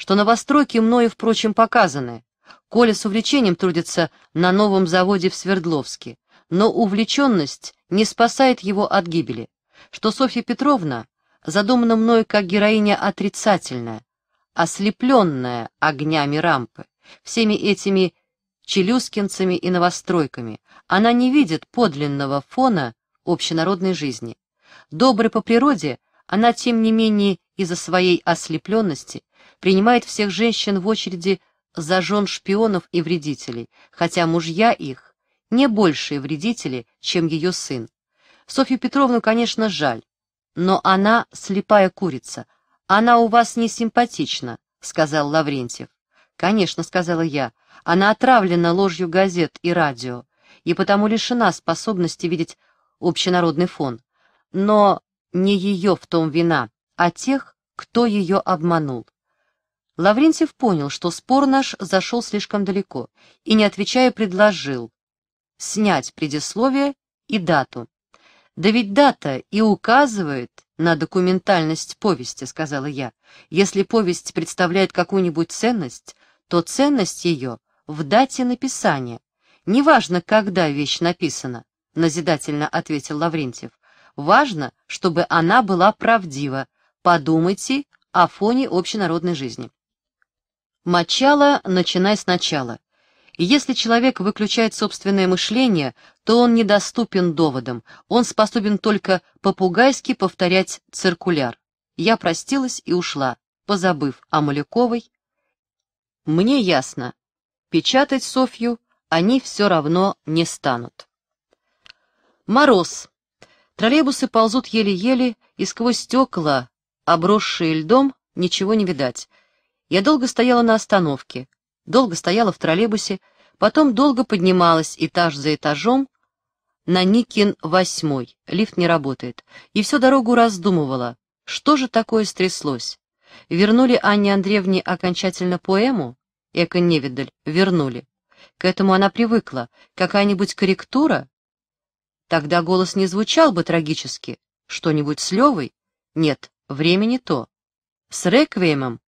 что новостройки мною, впрочем, показаны. Коля с увлечением трудится на новом заводе в Свердловске, но увлеченность не спасает его от гибели, что Софья Петровна задумана мною как героиня отрицательная, ослепленная огнями рампы, всеми этими челюскинцами и новостройками. Она не видит подлинного фона общенародной жизни. Доброй по природе, она, тем не менее, из-за своей ослепленности принимает всех женщин в очереди за жен шпионов и вредителей, хотя мужья их не большие вредители, чем ее сын. Софью Петровну, конечно, жаль, но она слепая курица. Она у вас не симпатична, сказал Лаврентьев. Конечно, сказала я, она отравлена ложью газет и радио, и потому лишена способности видеть общенародный фон. Но не ее в том вина, а тех, кто ее обманул. Лаврентьев понял, что спор наш зашел слишком далеко, и, не отвечая, предложил снять предисловие и дату. «Да ведь дата и указывает на документальность повести», — сказала я. «Если повесть представляет какую-нибудь ценность, то ценность ее в дате написания. Неважно, когда вещь написана», — назидательно ответил Лаврентьев. «Важно, чтобы она была правдива. Подумайте о фоне общенародной жизни». Мочало «начинай сначала». Если человек выключает собственное мышление, то он недоступен доводам, он способен только попугайски повторять циркуляр. Я простилась и ушла, позабыв о Малюковой. Мне ясно, печатать Софью они все равно не станут. Мороз. Троллейбусы ползут еле-еле, и сквозь стекла, обросшие льдом, ничего не видать. Я долго стояла на остановке, долго стояла в троллейбусе, потом долго поднималась этаж за этажом на Никин восьмой, лифт не работает, и всю дорогу раздумывала, что же такое стряслось. Вернули Анне Андреевне окончательно поэму? Эко невидаль, вернули. К этому она привыкла. Какая-нибудь корректура? Тогда голос не звучал бы трагически. Что-нибудь с Левой? Нет, времени то. С реквиемом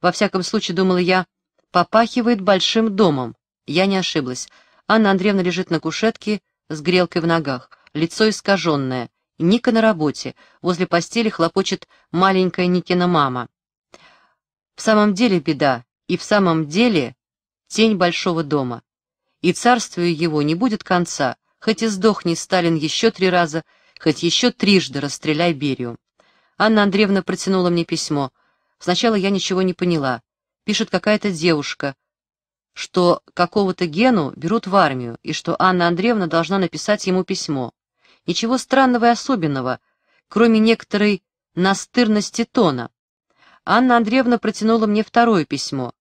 во всяком случае, думала я, попахивает большим домом. Я не ошиблась. Анна Андреевна лежит на кушетке с грелкой в ногах, лицо искаженное. Ника на работе, возле постели хлопочет маленькая Никина мама. В самом деле беда, и в самом деле тень большого дома. И царствию его не будет конца, хоть и сдохни Сталин еще три раза, хоть еще трижды расстреляй Берию. Анна Андреевна протянула мне письмо — Сначала я ничего не поняла. Пишет какая-то девушка, что какого-то Гену берут в армию, и что Анна Андреевна должна написать ему письмо. Ничего странного и особенного, кроме некоторой настырности тона. Анна Андреевна протянула мне второе письмо.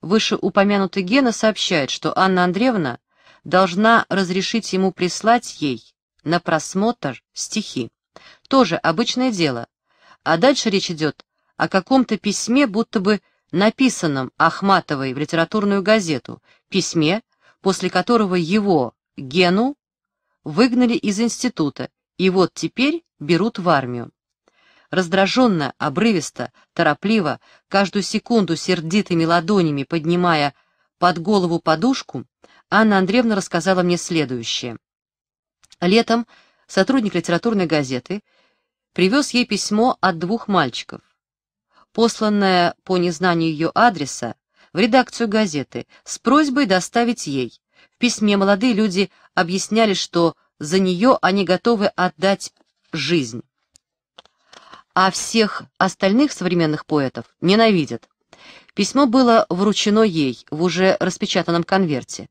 Выше упомянутый Гена сообщает, что Анна Андреевна должна разрешить ему прислать ей на просмотр стихи. Тоже обычное дело. А дальше речь идет о каком-то письме, будто бы написанном Ахматовой в литературную газету, письме, после которого его, Гену, выгнали из института, и вот теперь берут в армию. Раздраженно, обрывисто, торопливо, каждую секунду сердитыми ладонями поднимая под голову подушку, Анна Андреевна рассказала мне следующее. Летом сотрудник литературной газеты привез ей письмо от двух мальчиков посланная по незнанию ее адреса, в редакцию газеты с просьбой доставить ей. В письме молодые люди объясняли, что за нее они готовы отдать жизнь. А всех остальных современных поэтов ненавидят. Письмо было вручено ей в уже распечатанном конверте.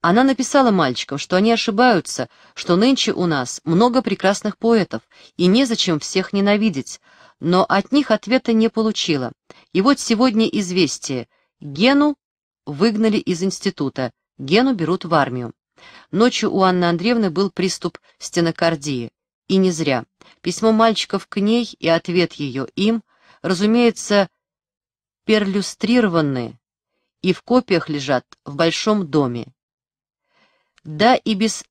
Она написала мальчикам, что они ошибаются, что нынче у нас много прекрасных поэтов, и незачем всех ненавидеть, но от них ответа не получила. И вот сегодня известие. Гену выгнали из института, Гену берут в армию. Ночью у Анны Андреевны был приступ стенокардии. И не зря. Письмо мальчиков к ней и ответ ее им, разумеется, перлюстрированы и в копиях лежат в большом доме. Да и без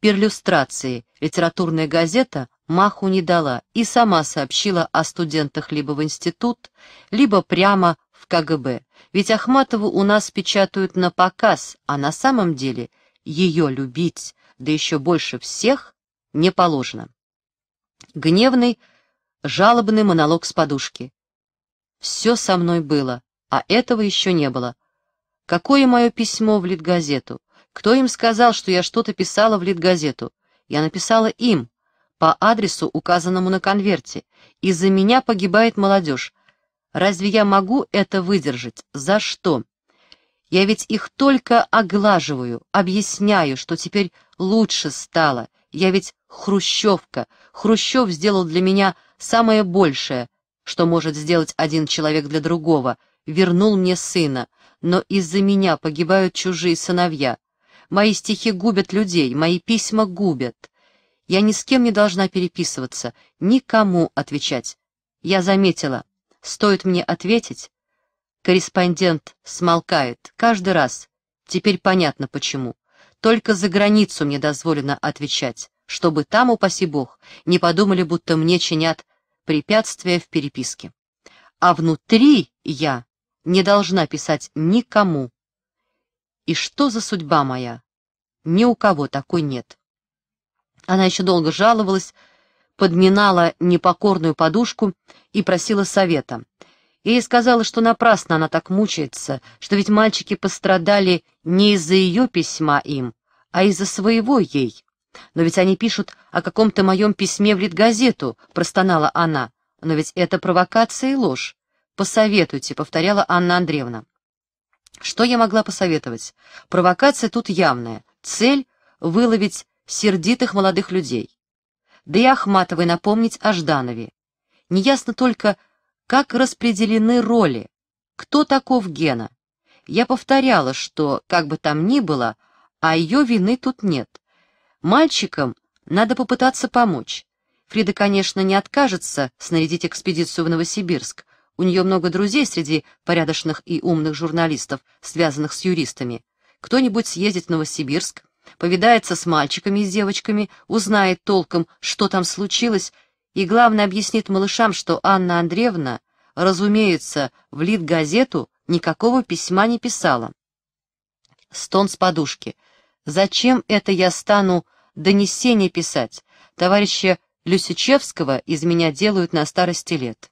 перлюстрации литературная газета маху не дала и сама сообщила о студентах либо в институт, либо прямо в КГБ. Ведь Ахматову у нас печатают на показ, а на самом деле ее любить, да еще больше всех, не положено. Гневный, жалобный монолог с подушки. «Все со мной было, а этого еще не было. Какое мое письмо в Литгазету? Кто им сказал, что я что-то писала в Литгазету? Я написала им, по адресу, указанному на конверте. Из-за меня погибает молодежь. Разве я могу это выдержать? За что? Я ведь их только оглаживаю, объясняю, что теперь лучше стало. Я ведь хрущевка. Хрущев сделал для меня самое большее, что может сделать один человек для другого. Вернул мне сына, но из-за меня погибают чужие сыновья. Мои стихи губят людей, мои письма губят. Я ни с кем не должна переписываться, никому отвечать. Я заметила, стоит мне ответить, корреспондент смолкает каждый раз. Теперь понятно почему. Только за границу мне дозволено отвечать, чтобы там, упаси бог, не подумали, будто мне чинят препятствия в переписке. А внутри я не должна писать никому. И что за судьба моя? Ни у кого такой нет. Она еще долго жаловалась, подминала непокорную подушку и просила совета. ей сказала, что напрасно она так мучается, что ведь мальчики пострадали не из-за ее письма им, а из-за своего ей. «Но ведь они пишут о каком-то моем письме в Литгазету», — простонала она. «Но ведь это провокация и ложь. Посоветуйте», — повторяла Анна Андреевна. Что я могла посоветовать? Провокация тут явная. Цель — выловить сердитых молодых людей. Да и Ахматовой напомнить о Жданове. Неясно только, как распределены роли, кто таков Гена. Я повторяла, что, как бы там ни было, а ее вины тут нет. Мальчикам надо попытаться помочь. Фрида, конечно, не откажется снарядить экспедицию в Новосибирск. У нее много друзей среди порядочных и умных журналистов, связанных с юристами. Кто-нибудь съездит в Новосибирск, повидается с мальчиками и с девочками, узнает толком, что там случилось, и, главное, объяснит малышам, что Анна Андреевна, разумеется, в Литгазету никакого письма не писала. Стон с подушки. «Зачем это я стану донесение писать? Товарища Люсичевского из меня делают на старости лет.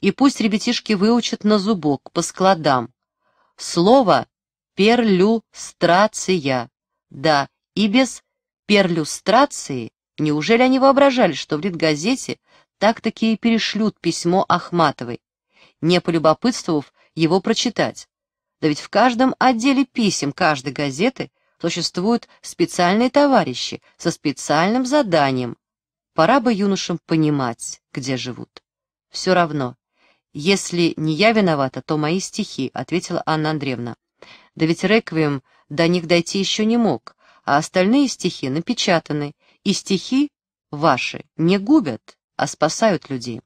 И пусть ребятишки выучат на зубок, по складам. Слово «перлюстрация» Да, и без перлюстрации неужели они воображали, что в Литгазете так-таки и перешлют письмо Ахматовой, не полюбопытствовав его прочитать? Да ведь в каждом отделе писем каждой газеты существуют специальные товарищи со специальным заданием. Пора бы юношам понимать, где живут. Все равно. Если не я виновата, то мои стихи, — ответила Анна Андреевна. Да ведь реквием до них дойти еще не мог, а остальные стихи напечатаны, и стихи ваши не губят, а спасают людей.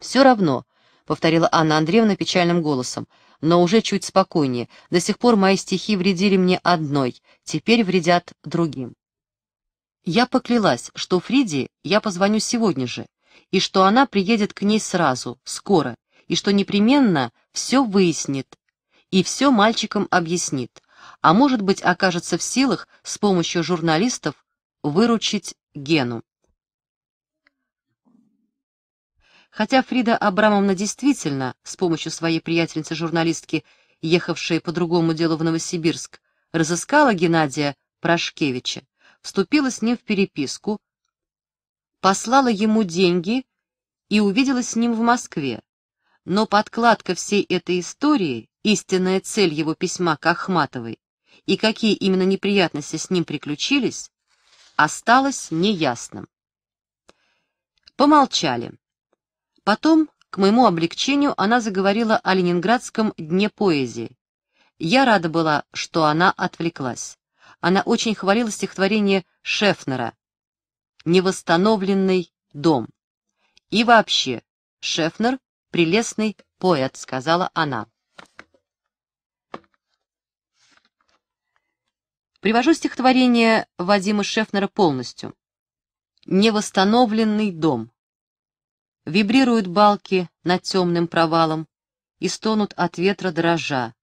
«Все равно», — повторила Анна Андреевна печальным голосом, но уже чуть спокойнее, «до сих пор мои стихи вредили мне одной, теперь вредят другим». Я поклялась, что Фриде я позвоню сегодня же, и что она приедет к ней сразу, скоро, и что непременно все выяснит, и все мальчикам объяснит а может быть окажется в силах с помощью журналистов выручить Гену. Хотя Фрида Абрамовна действительно, с помощью своей приятельницы-журналистки, ехавшей по другому делу в Новосибирск, разыскала Геннадия Прошкевича, вступила с ним в переписку, послала ему деньги и увидела с ним в Москве. Но подкладка всей этой истории, истинная цель его письма к Ахматовой и какие именно неприятности с ним приключились, осталось неясным. Помолчали. Потом, к моему облегчению, она заговорила о ленинградском дне поэзии. Я рада была, что она отвлеклась. Она очень хвалила стихотворение Шефнера «Невосстановленный дом». И вообще, Шефнер прелестный поэт», — сказала она. Привожу стихотворение Вадима Шефнера полностью. Невосстановленный дом. Вибрируют балки над темным провалом и стонут от ветра дрожа.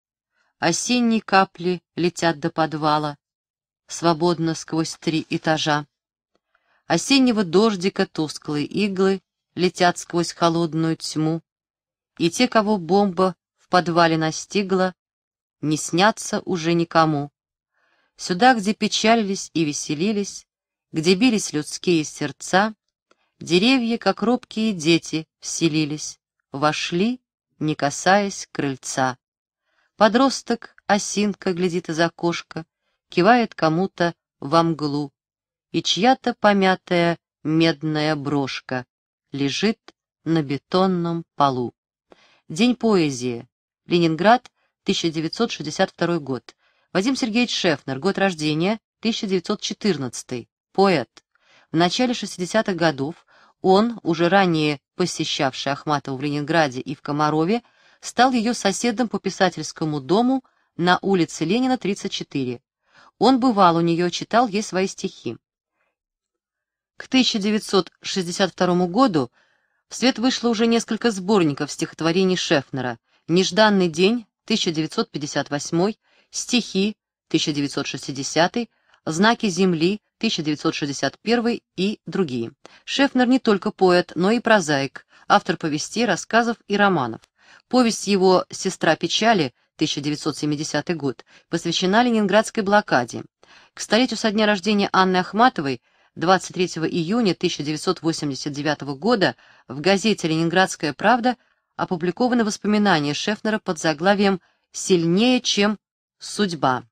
Осенние капли летят до подвала, свободно сквозь три этажа. Осеннего дождика тусклые иглы летят сквозь холодную тьму и те, кого бомба в подвале настигла, не снятся уже никому. Сюда, где печалились и веселились, где бились людские сердца, деревья, как робкие дети, вселились, вошли, не касаясь крыльца. Подросток, осинка, глядит из окошка, кивает кому-то во мглу, и чья-то помятая медная брошка лежит на бетонном полу. День поэзии. Ленинград, 1962 год. Вадим Сергеевич Шефнер, год рождения, 1914. Поэт. В начале 60-х годов он, уже ранее посещавший Ахматову в Ленинграде и в Комарове, стал ее соседом по писательскому дому на улице Ленина, 34. Он бывал у нее, читал ей свои стихи. К 1962 году в свет вышло уже несколько сборников стихотворений Шефнера «Нежданный день» 1958, «Стихи» 1960, «Знаки земли» 1961 и другие. Шефнер не только поэт, но и прозаик, автор повестей, рассказов и романов. Повесть его «Сестра печали» 1970 год посвящена ленинградской блокаде. К столетию со дня рождения Анны Ахматовой 23 июня 1989 года в газете «Ленинградская правда» опубликованы воспоминания Шефнера под заглавием «Сильнее, чем судьба».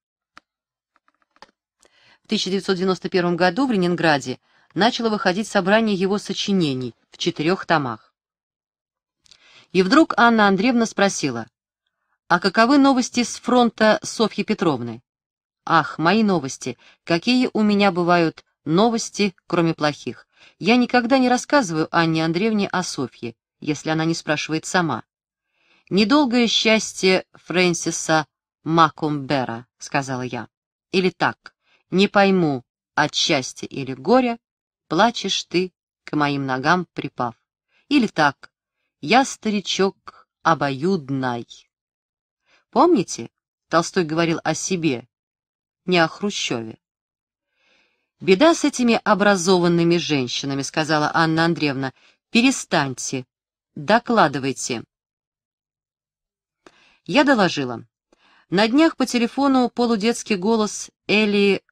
В 1991 году в Ленинграде начало выходить собрание его сочинений в четырех томах. И вдруг Анна Андреевна спросила, «А каковы новости с фронта Софьи Петровны?» «Ах, мои новости! Какие у меня бывают Новости, кроме плохих. Я никогда не рассказываю Анне Андреевне о Софье, если она не спрашивает сама. «Недолгое счастье Фрэнсиса Макумбера», — сказала я. Или так, не пойму, от счастья или горя, плачешь ты, к моим ногам припав. Или так, я старичок обоюдной. Помните, Толстой говорил о себе, не о Хрущеве. Беда с этими образованными женщинами, сказала Анна Андреевна. Перестаньте, докладывайте. Я доложила. На днях по телефону полудетский голос Эли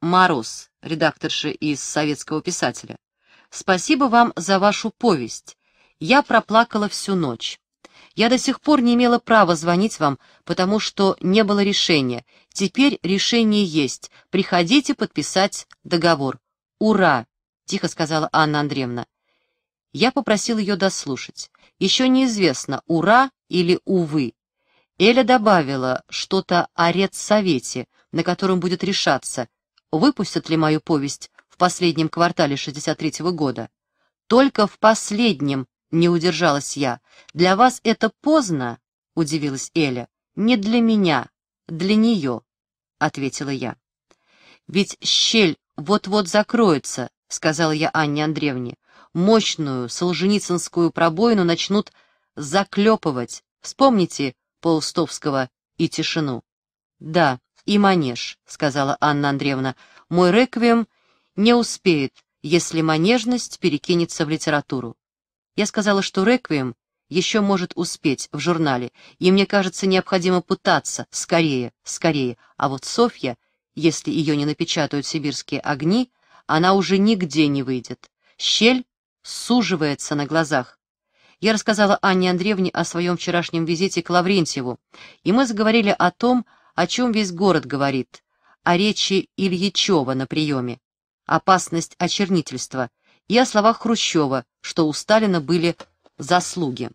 Мороз, редакторши из «Советского писателя». «Спасибо вам за вашу повесть. Я проплакала всю ночь. Я до сих пор не имела права звонить вам, потому что не было решения. Теперь решение есть. Приходите подписать договор. Ура!» — тихо сказала Анна Андреевна. Я попросил ее дослушать. Еще неизвестно, ура или увы. Эля добавила что-то о редсовете, на котором будет решаться, выпустят ли мою повесть в последнем квартале 63-го года. «Только в последнем», не удержалась я. «Для вас это поздно?» — удивилась Эля. «Не для меня, для нее», — ответила я. «Ведь щель вот-вот закроется», — сказала я Анне Андреевне. «Мощную солженицынскую пробоину начнут заклепывать. Вспомните Паустовского и тишину». «Да, и манеж», — сказала Анна Андреевна. «Мой реквием не успеет, если манежность перекинется в литературу. Я сказала, что «Реквием» еще может успеть в журнале, и мне кажется, необходимо пытаться скорее, скорее. А вот Софья, если ее не напечатают сибирские огни, она уже нигде не выйдет. Щель суживается на глазах. Я рассказала Анне Андреевне о своем вчерашнем визите к Лаврентьеву, и мы заговорили о том, о чем весь город говорит, о речи Ильичева на приеме. Опасность очернительства — и о словах Хрущева, что у Сталина были заслуги.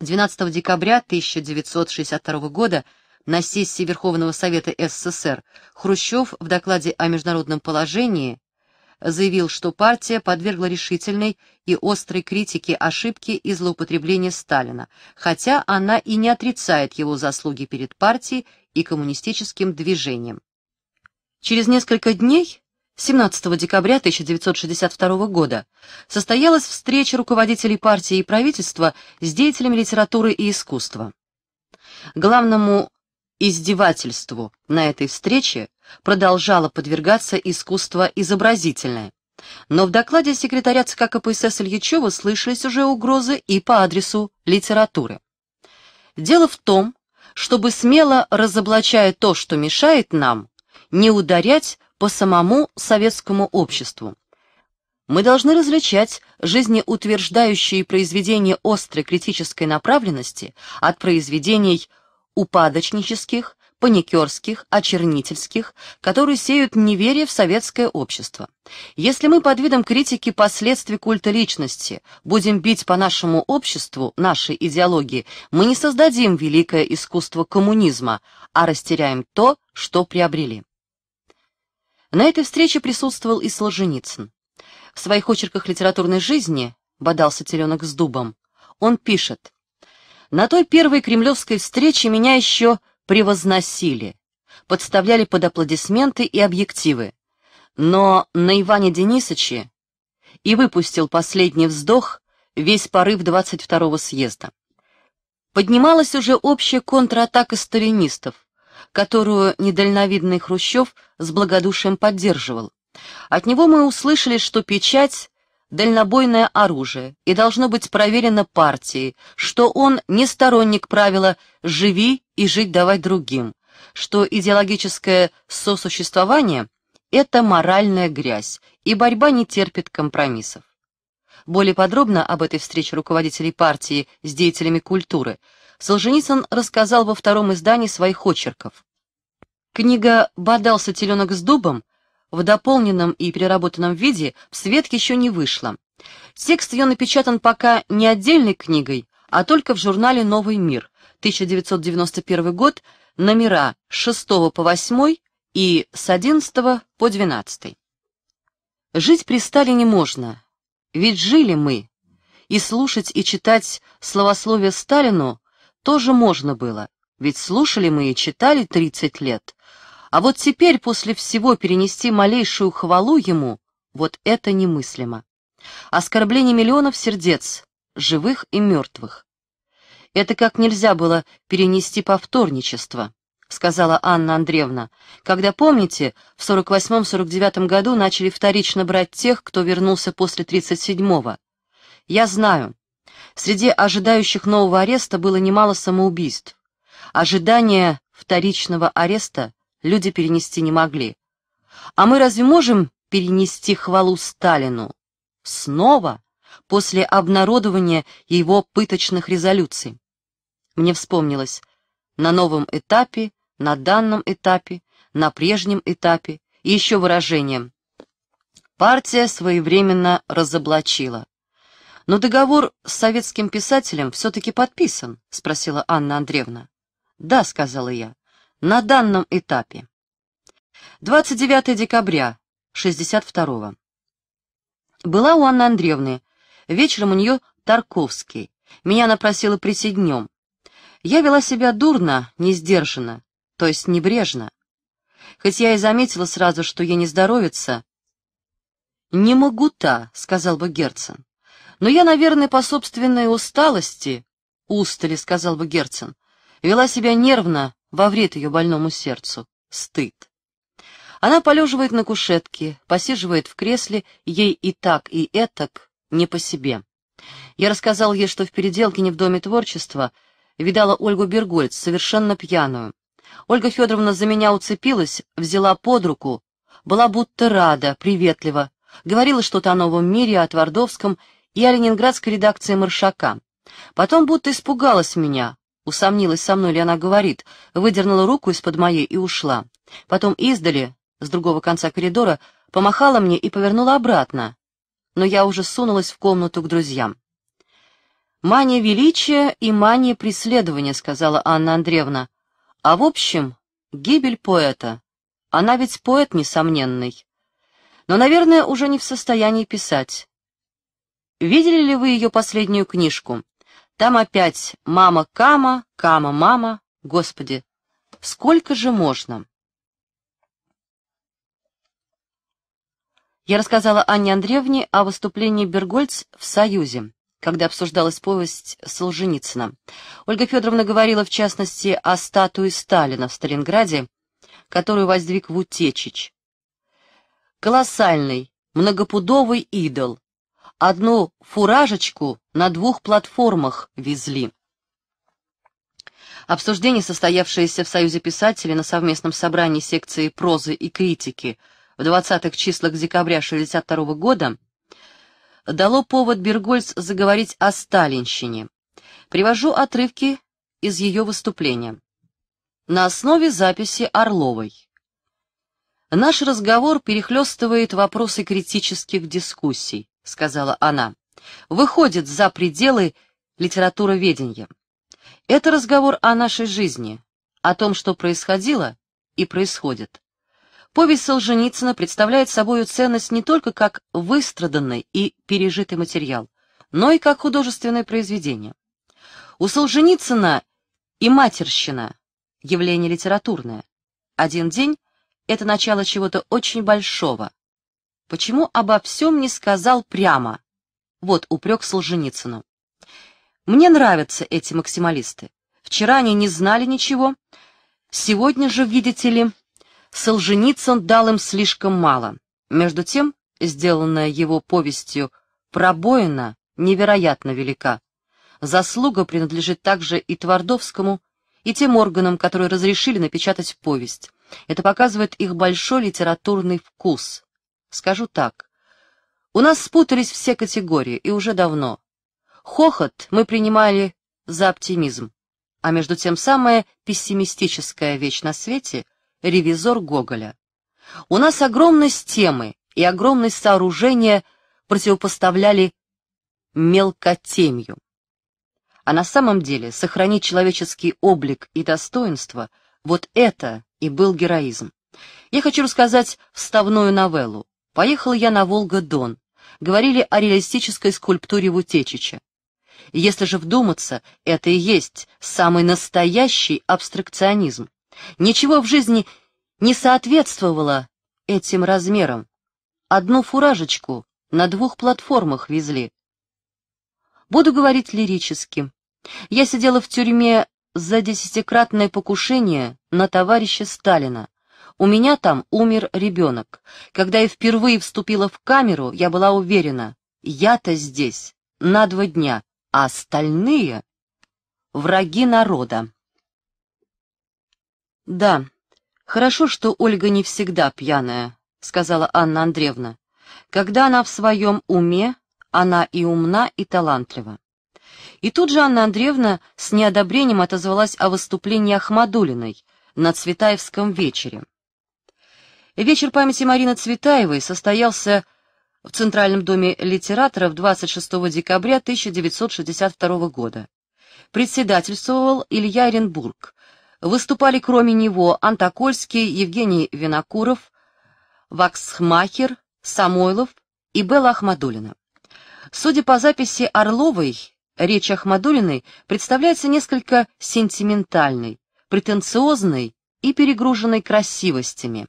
12 декабря 1962 года на сессии Верховного Совета СССР Хрущев в докладе о международном положении заявил, что партия подвергла решительной и острой критике ошибки и злоупотребления Сталина, хотя она и не отрицает его заслуги перед партией и коммунистическим движением. Через несколько дней 17 декабря 1962 года состоялась встреча руководителей партии и правительства с деятелями литературы и искусства. Главному издевательству на этой встрече продолжало подвергаться искусство изобразительное, но в докладе секретаря ЦК КПСС Ильичева слышались уже угрозы и по адресу литературы. Дело в том, чтобы смело разоблачая то, что мешает нам, не ударять по самому советскому обществу. Мы должны различать жизнеутверждающие произведения острой критической направленности от произведений упадочнических, паникерских, очернительских, которые сеют неверие в советское общество. Если мы под видом критики последствий культа личности будем бить по нашему обществу, нашей идеологии, мы не создадим великое искусство коммунизма, а растеряем то, что приобрели. На этой встрече присутствовал и Солженицын. В своих очерках литературной жизни «Бодался теленок с дубом» он пишет «На той первой кремлевской встрече меня еще превозносили, подставляли под аплодисменты и объективы, но на Иване Денисовиче и выпустил последний вздох весь порыв 22-го съезда. Поднималась уже общая контратака сталинистов, которую недальновидный Хрущев с благодушием поддерживал. От него мы услышали, что печать — дальнобойное оружие и должно быть проверено партией, что он не сторонник правила «живи и жить давай другим», что идеологическое сосуществование — это моральная грязь, и борьба не терпит компромиссов. Более подробно об этой встрече руководителей партии с деятелями культуры — Солженицын рассказал во втором издании своих очерков. Книга «Бодался теленок с дубом» в дополненном и переработанном виде в свет еще не вышла. Текст ее напечатан пока не отдельной книгой, а только в журнале «Новый мир» 1991 год, номера с 6 по 8 и с 11 по 12. Жить при Сталине можно, ведь жили мы, и слушать и читать словословие Сталину тоже можно было, ведь слушали мы и читали 30 лет. А вот теперь после всего перенести малейшую хвалу ему, вот это немыслимо. Оскорбление миллионов сердец, живых и мертвых. Это как нельзя было перенести повторничество, сказала Анна Андреевна, когда, помните, в 48-49 году начали вторично брать тех, кто вернулся после 37-го. Я знаю, Среди ожидающих нового ареста было немало самоубийств. Ожидание вторичного ареста люди перенести не могли. А мы разве можем перенести хвалу Сталину? Снова? После обнародования его пыточных резолюций. Мне вспомнилось, на новом этапе, на данном этапе, на прежнем этапе и еще выражением: «Партия своевременно разоблачила». «Но договор с советским писателем все-таки подписан?» — спросила Анна Андреевна. «Да», — сказала я, — «на данном этапе». 29 декабря 62-го. Была у Анны Андреевны. Вечером у нее Тарковский. Меня она просила прийти днем. Я вела себя дурно, не сдержанно, то есть небрежно. Хоть я и заметила сразу, что ей не здоровится. «Не могу-то», — сказал бы Герцен. Но я, наверное, по собственной усталости, устали, сказал бы Герцен, вела себя нервно во вред ее больному сердцу. Стыд. Она полеживает на кушетке, посиживает в кресле, ей и так, и этак не по себе. Я рассказал ей, что в переделкине в Доме творчества видала Ольгу Бергольц, совершенно пьяную. Ольга Федоровна за меня уцепилась, взяла под руку, была будто рада, приветлива, говорила что-то о новом мире, о Твардовском и ленинградская редакция «Маршака». Потом будто испугалась меня, усомнилась, со мной ли она говорит, выдернула руку из-под моей и ушла. Потом издали, с другого конца коридора, помахала мне и повернула обратно. Но я уже сунулась в комнату к друзьям. «Мания величия и мания преследования», — сказала Анна Андреевна. «А в общем, гибель поэта. Она ведь поэт несомненный. Но, наверное, уже не в состоянии писать. Видели ли вы ее последнюю книжку? Там опять «Мама Кама», «Кама Мама». Господи, сколько же можно? Я рассказала Анне Андреевне о выступлении Бергольц в «Союзе», когда обсуждалась повесть Солженицына. Ольга Федоровна говорила, в частности, о статуе Сталина в Сталинграде, которую воздвиг Вутечич. Колоссальный, многопудовый идол, Одну фуражечку на двух платформах везли. Обсуждение, состоявшееся в Союзе писателей на совместном собрании секции прозы и критики в 20-х числах декабря 1962 года, дало повод Бергольц заговорить о Сталинщине. Привожу отрывки из ее выступления. На основе записи Орловой. Наш разговор перехлестывает вопросы критических дискуссий. — сказала она, — выходит за пределы литературоведения. Это разговор о нашей жизни, о том, что происходило и происходит. Повесть Солженицына представляет собою ценность не только как выстраданный и пережитый материал, но и как художественное произведение. У Солженицына и матерщина — явление литературное. Один день — это начало чего-то очень большого, Почему обо всем не сказал прямо? Вот упрек Солженицыну. Мне нравятся эти максималисты. Вчера они не знали ничего. Сегодня же, видите ли, Солженицын дал им слишком мало. Между тем, сделанная его повестью «Пробоина» невероятно велика. Заслуга принадлежит также и Твардовскому, и тем органам, которые разрешили напечатать повесть. Это показывает их большой литературный вкус. Скажу так. У нас спутались все категории, и уже давно. Хохот мы принимали за оптимизм, а между тем самая пессимистическая вещь на свете — ревизор Гоголя. У нас огромность темы и огромность сооружения противопоставляли мелкотемью. А на самом деле сохранить человеческий облик и достоинство — вот это и был героизм. Я хочу рассказать вставную новеллу. Поехал я на Волга-Дон. Говорили о реалистической скульптуре Вутечича. Если же вдуматься, это и есть самый настоящий абстракционизм. Ничего в жизни не соответствовало этим размерам. Одну фуражечку на двух платформах везли. Буду говорить лирически. Я сидела в тюрьме за десятикратное покушение на товарища Сталина. У меня там умер ребенок. Когда я впервые вступила в камеру, я была уверена, я-то здесь на два дня, а остальные — враги народа. «Да, хорошо, что Ольга не всегда пьяная», — сказала Анна Андреевна. «Когда она в своем уме, она и умна, и талантлива». И тут же Анна Андреевна с неодобрением отозвалась о выступлении Ахмадулиной на Цветаевском вечере. Вечер памяти Марины Цветаевой состоялся в Центральном доме литераторов 26 декабря 1962 года. Председательствовал Илья Оренбург. Выступали кроме него Антокольский, Евгений Винокуров, Ваксхмахер, Самойлов и Белла Ахмадулина. Судя по записи Орловой, речь Ахмадулиной представляется несколько сентиментальной, претенциозной и перегруженной красивостями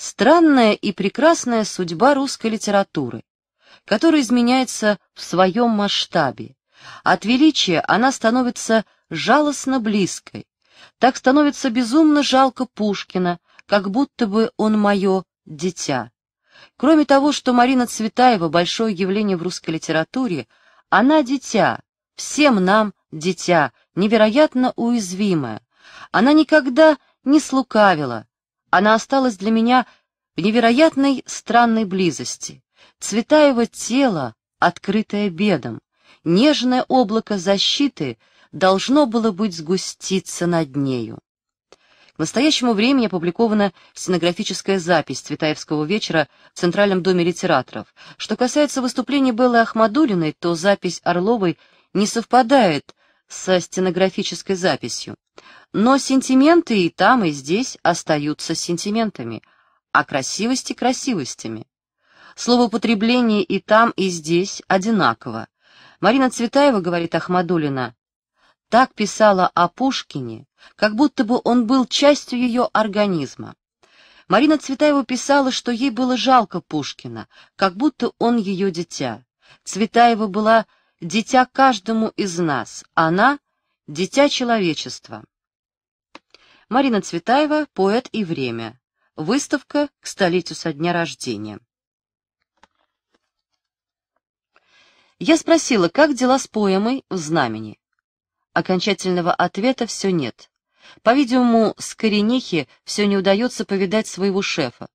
странная и прекрасная судьба русской литературы, которая изменяется в своем масштабе. От величия она становится жалостно близкой. Так становится безумно жалко Пушкина, как будто бы он мое дитя. Кроме того, что Марина Цветаева — большое явление в русской литературе, она дитя, всем нам дитя, невероятно уязвимая. Она никогда не слукавила, она осталась для меня в невероятной странной близости. Цвета тело, тела, открытое бедом, нежное облако защиты должно было быть сгуститься над нею. К настоящему времени опубликована стенографическая запись Цветаевского вечера в Центральном доме литераторов. Что касается выступления Беллы Ахмадулиной, то запись Орловой не совпадает со стенографической записью. Но сентименты и там, и здесь остаются сентиментами, а красивости — красивостями. Словоупотребление и там, и здесь одинаково. Марина Цветаева, говорит Ахмадулина, так писала о Пушкине, как будто бы он был частью ее организма. Марина Цветаева писала, что ей было жалко Пушкина, как будто он ее дитя. Цветаева была дитя каждому из нас, она — дитя человечества. Марина Цветаева «Поэт и время». Выставка к столицу со дня рождения. Я спросила, как дела с поэмой в знамени. Окончательного ответа все нет. По-видимому, Скоренихе все не удается повидать своего шефа.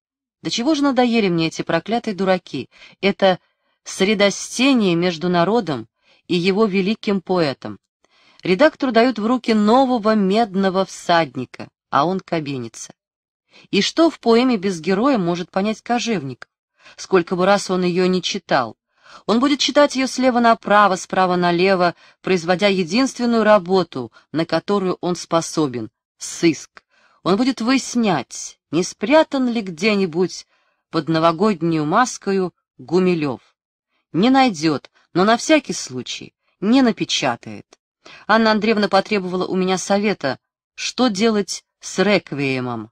Да чего же надоели мне эти проклятые дураки? Это средостение между народом и его великим поэтом. Редактору дают в руки нового медного всадника, а он кабинится. И что в поэме без героя может понять кожевник, Сколько бы раз он ее не читал. Он будет читать ее слева направо, справа налево, производя единственную работу, на которую он способен — сыск. Он будет выяснять, не спрятан ли где-нибудь под новогоднюю маскою Гумилев. Не найдет, но на всякий случай не напечатает. Анна Андреевна потребовала у меня совета, что делать с реквиемом.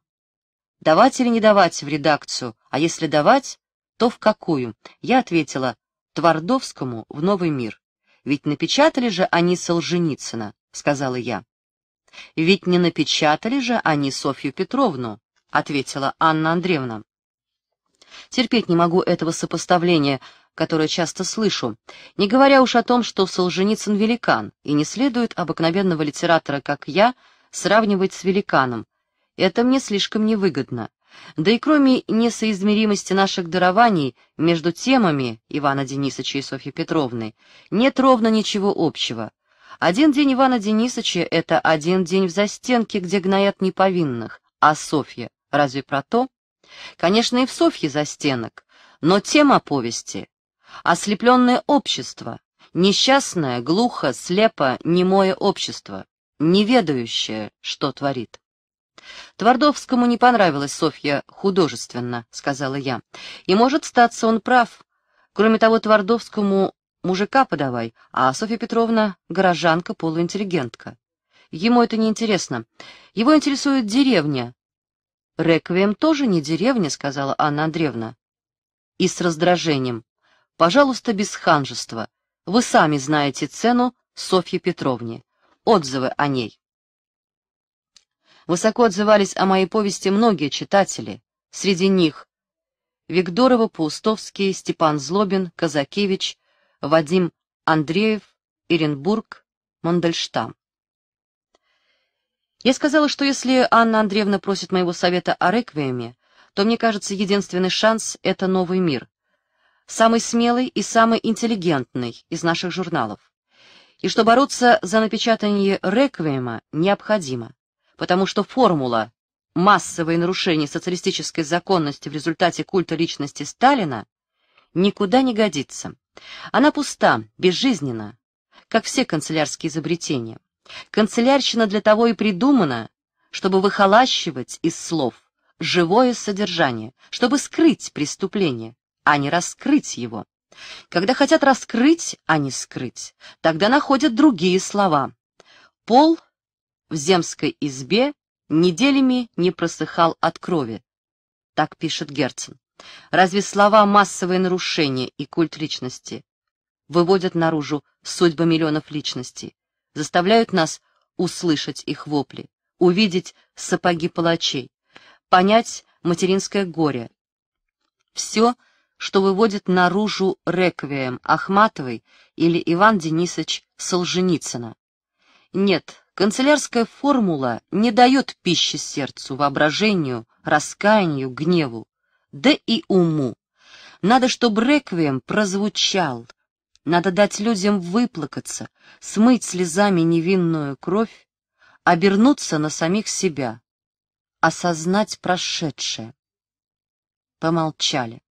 Давать или не давать в редакцию, а если давать, то в какую? Я ответила, Твардовскому в Новый мир. Ведь напечатали же они Солженицына, сказала я. Ведь не напечатали же они Софью Петровну, ответила Анна Андреевна. Терпеть не могу этого сопоставления, которое часто слышу, не говоря уж о том, что Солженицын великан, и не следует обыкновенного литератора, как я, сравнивать с великаном. Это мне слишком невыгодно. Да и кроме несоизмеримости наших дарований между темами Ивана Денисовича и Софьи Петровны, нет ровно ничего общего. Один день Ивана Денисовича — это один день в застенке, где гноят неповинных, а Софья — разве про то? Конечно, и в Софье застенок, но тема повести ослепленное общество, несчастное, глухо, слепо, немое общество, неведающее, что творит. «Твардовскому не понравилась Софья художественно», — сказала я. «И может статься он прав. Кроме того, Твардовскому мужика подавай, а Софья Петровна — горожанка, полуинтеллигентка. Ему это не интересно. Его интересует деревня». «Реквием тоже не деревня», — сказала Анна Андреевна. И с раздражением. Пожалуйста, без ханжества. Вы сами знаете цену Софье Петровне. Отзывы о ней. Высоко отзывались о моей повести многие читатели, среди них Викторова, Паустовский, Степан Злобин, Казакевич, Вадим Андреев, Иренбург, Мандельштам. Я сказала, что если Анна Андреевна просит моего совета о реквиеме, то, мне кажется, единственный шанс — это новый мир, самый смелый и самый интеллигентный из наших журналов, и что бороться за напечатание «Реквиема» необходимо, потому что формула «массовые нарушения социалистической законности в результате культа личности Сталина» никуда не годится. Она пуста, безжизненна, как все канцелярские изобретения. Канцелярщина для того и придумана, чтобы выхолащивать из слов живое содержание, чтобы скрыть преступление, а не раскрыть его. Когда хотят раскрыть, а не скрыть, тогда находят другие слова. Пол в земской избе неделями не просыхал от крови. Так пишет Герцен. Разве слова «массовые нарушения» и «культ личности» выводят наружу судьбы миллионов личностей, заставляют нас услышать их вопли, увидеть сапоги палачей, понять материнское горе? Все — что выводит наружу реквием Ахматовой или Иван Денисович Солженицына. Нет, канцелярская формула не дает пищи сердцу, воображению, раскаянию, гневу, да и уму. Надо, чтобы реквием прозвучал, надо дать людям выплакаться, смыть слезами невинную кровь, обернуться на самих себя, осознать прошедшее. Помолчали.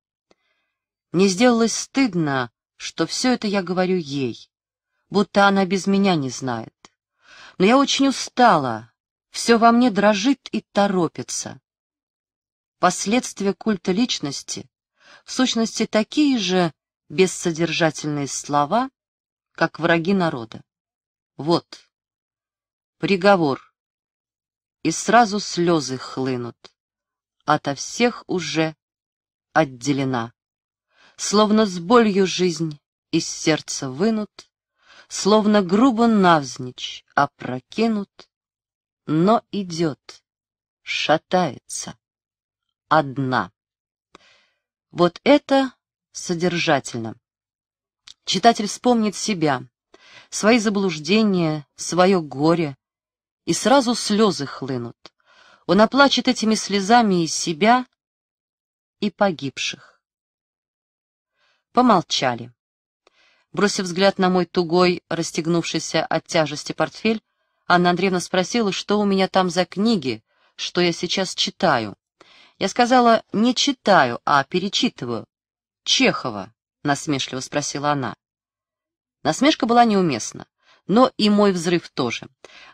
Мне сделалось стыдно, что все это я говорю ей, будто она без меня не знает. Но я очень устала, все во мне дрожит и торопится. Последствия культа личности в сущности такие же бессодержательные слова, как враги народа. Вот. Приговор. И сразу слезы хлынут. Ото всех уже отделена. Словно с болью жизнь из сердца вынут, Словно грубо навзничь опрокинут, Но идет, шатается, одна. Вот это содержательно. Читатель вспомнит себя, свои заблуждения, свое горе, и сразу слезы хлынут. Он оплачет этими слезами и себя, и погибших. Помолчали. Бросив взгляд на мой тугой, расстегнувшийся от тяжести портфель, Анна Андреевна спросила, что у меня там за книги, что я сейчас читаю. Я сказала, не читаю, а перечитываю. Чехова, насмешливо спросила она. Насмешка была неуместна, но и мой взрыв тоже.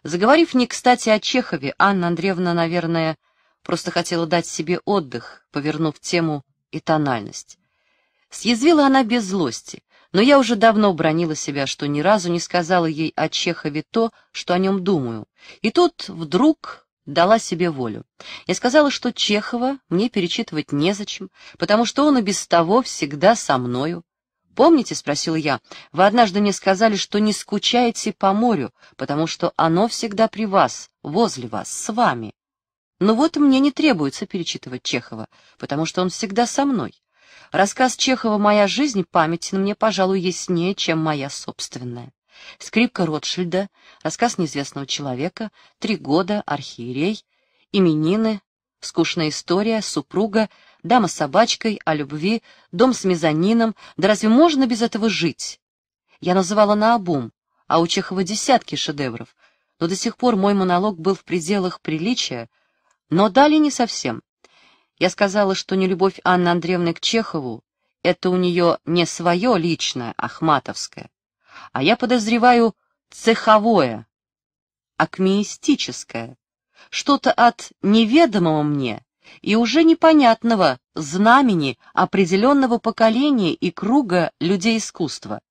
Заговорив не кстати о Чехове, Анна Андреевна, наверное, просто хотела дать себе отдых, повернув тему и тональность. Съязвила она без злости, но я уже давно бронила себя, что ни разу не сказала ей о Чехове то, что о нем думаю. И тут вдруг дала себе волю. Я сказала, что Чехова мне перечитывать незачем, потому что он и без того всегда со мною. «Помните, — спросил я, — вы однажды мне сказали, что не скучаете по морю, потому что оно всегда при вас, возле вас, с вами. Но ну вот мне не требуется перечитывать Чехова, потому что он всегда со мной. Рассказ Чехова «Моя жизнь» памятен мне, пожалуй, яснее, чем моя собственная. Скрипка Ротшильда, рассказ неизвестного человека, «Три года», «Архиерей», «Именины», «Скучная история», «Супруга», «Дама с собачкой», «О любви», «Дом с мезонином». Да разве можно без этого жить? Я называла наобум, а у Чехова десятки шедевров, но до сих пор мой монолог был в пределах приличия, но дали не совсем. Я сказала, что не любовь Анны Андреевны к Чехову — это у нее не свое личное, ахматовское, а я подозреваю цеховое, акмеистическое, что-то от неведомого мне и уже непонятного знамени определенного поколения и круга людей искусства.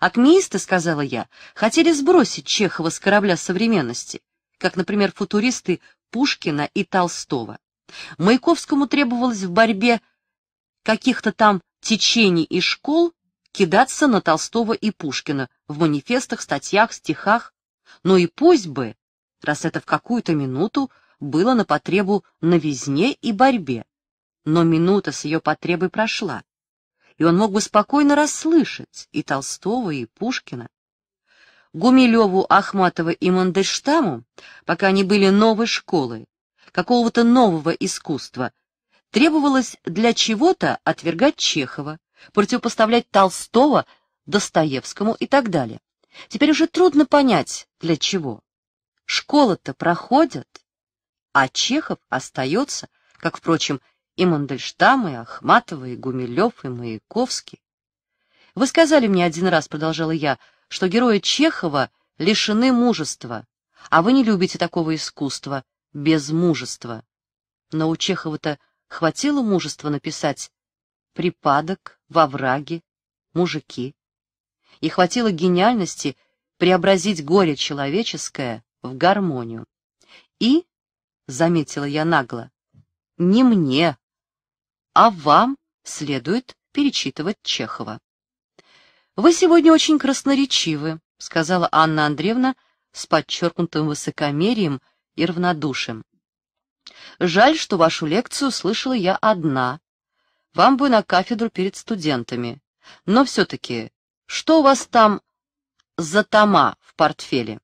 Акмеисты, сказала я, хотели сбросить Чехова с корабля современности, как, например, футуристы Пушкина и Толстого. Маяковскому требовалось в борьбе каких-то там течений и школ кидаться на Толстого и Пушкина в манифестах, статьях, стихах, но и пусть бы, раз это в какую-то минуту было на потребу новизне и борьбе. Но минута с ее потребой прошла, и он мог бы спокойно расслышать и Толстого, и Пушкина. Гумилеву, Ахматова и Мандельштаму, пока они были новой школы, какого-то нового искусства, требовалось для чего-то отвергать Чехова, противопоставлять Толстого, Достоевскому и так далее. Теперь уже трудно понять, для чего. Школы-то проходят, а Чехов остается, как, впрочем, и Мандельштам, и Ахматова, и Гумилев, и Маяковский. Вы сказали мне один раз, продолжала я, что герои Чехова лишены мужества, а вы не любите такого искусства, без мужества. Но у Чехова-то хватило мужества написать «Припадок», «Во враге», «Мужики». И хватило гениальности преобразить горе человеческое в гармонию. И, заметила я нагло, не мне, а вам следует перечитывать Чехова. «Вы сегодня очень красноречивы», — сказала Анна Андреевна с подчеркнутым высокомерием — и равнодушием. «Жаль, что вашу лекцию слышала я одна. Вам бы на кафедру перед студентами. Но все-таки, что у вас там за тома в портфеле?»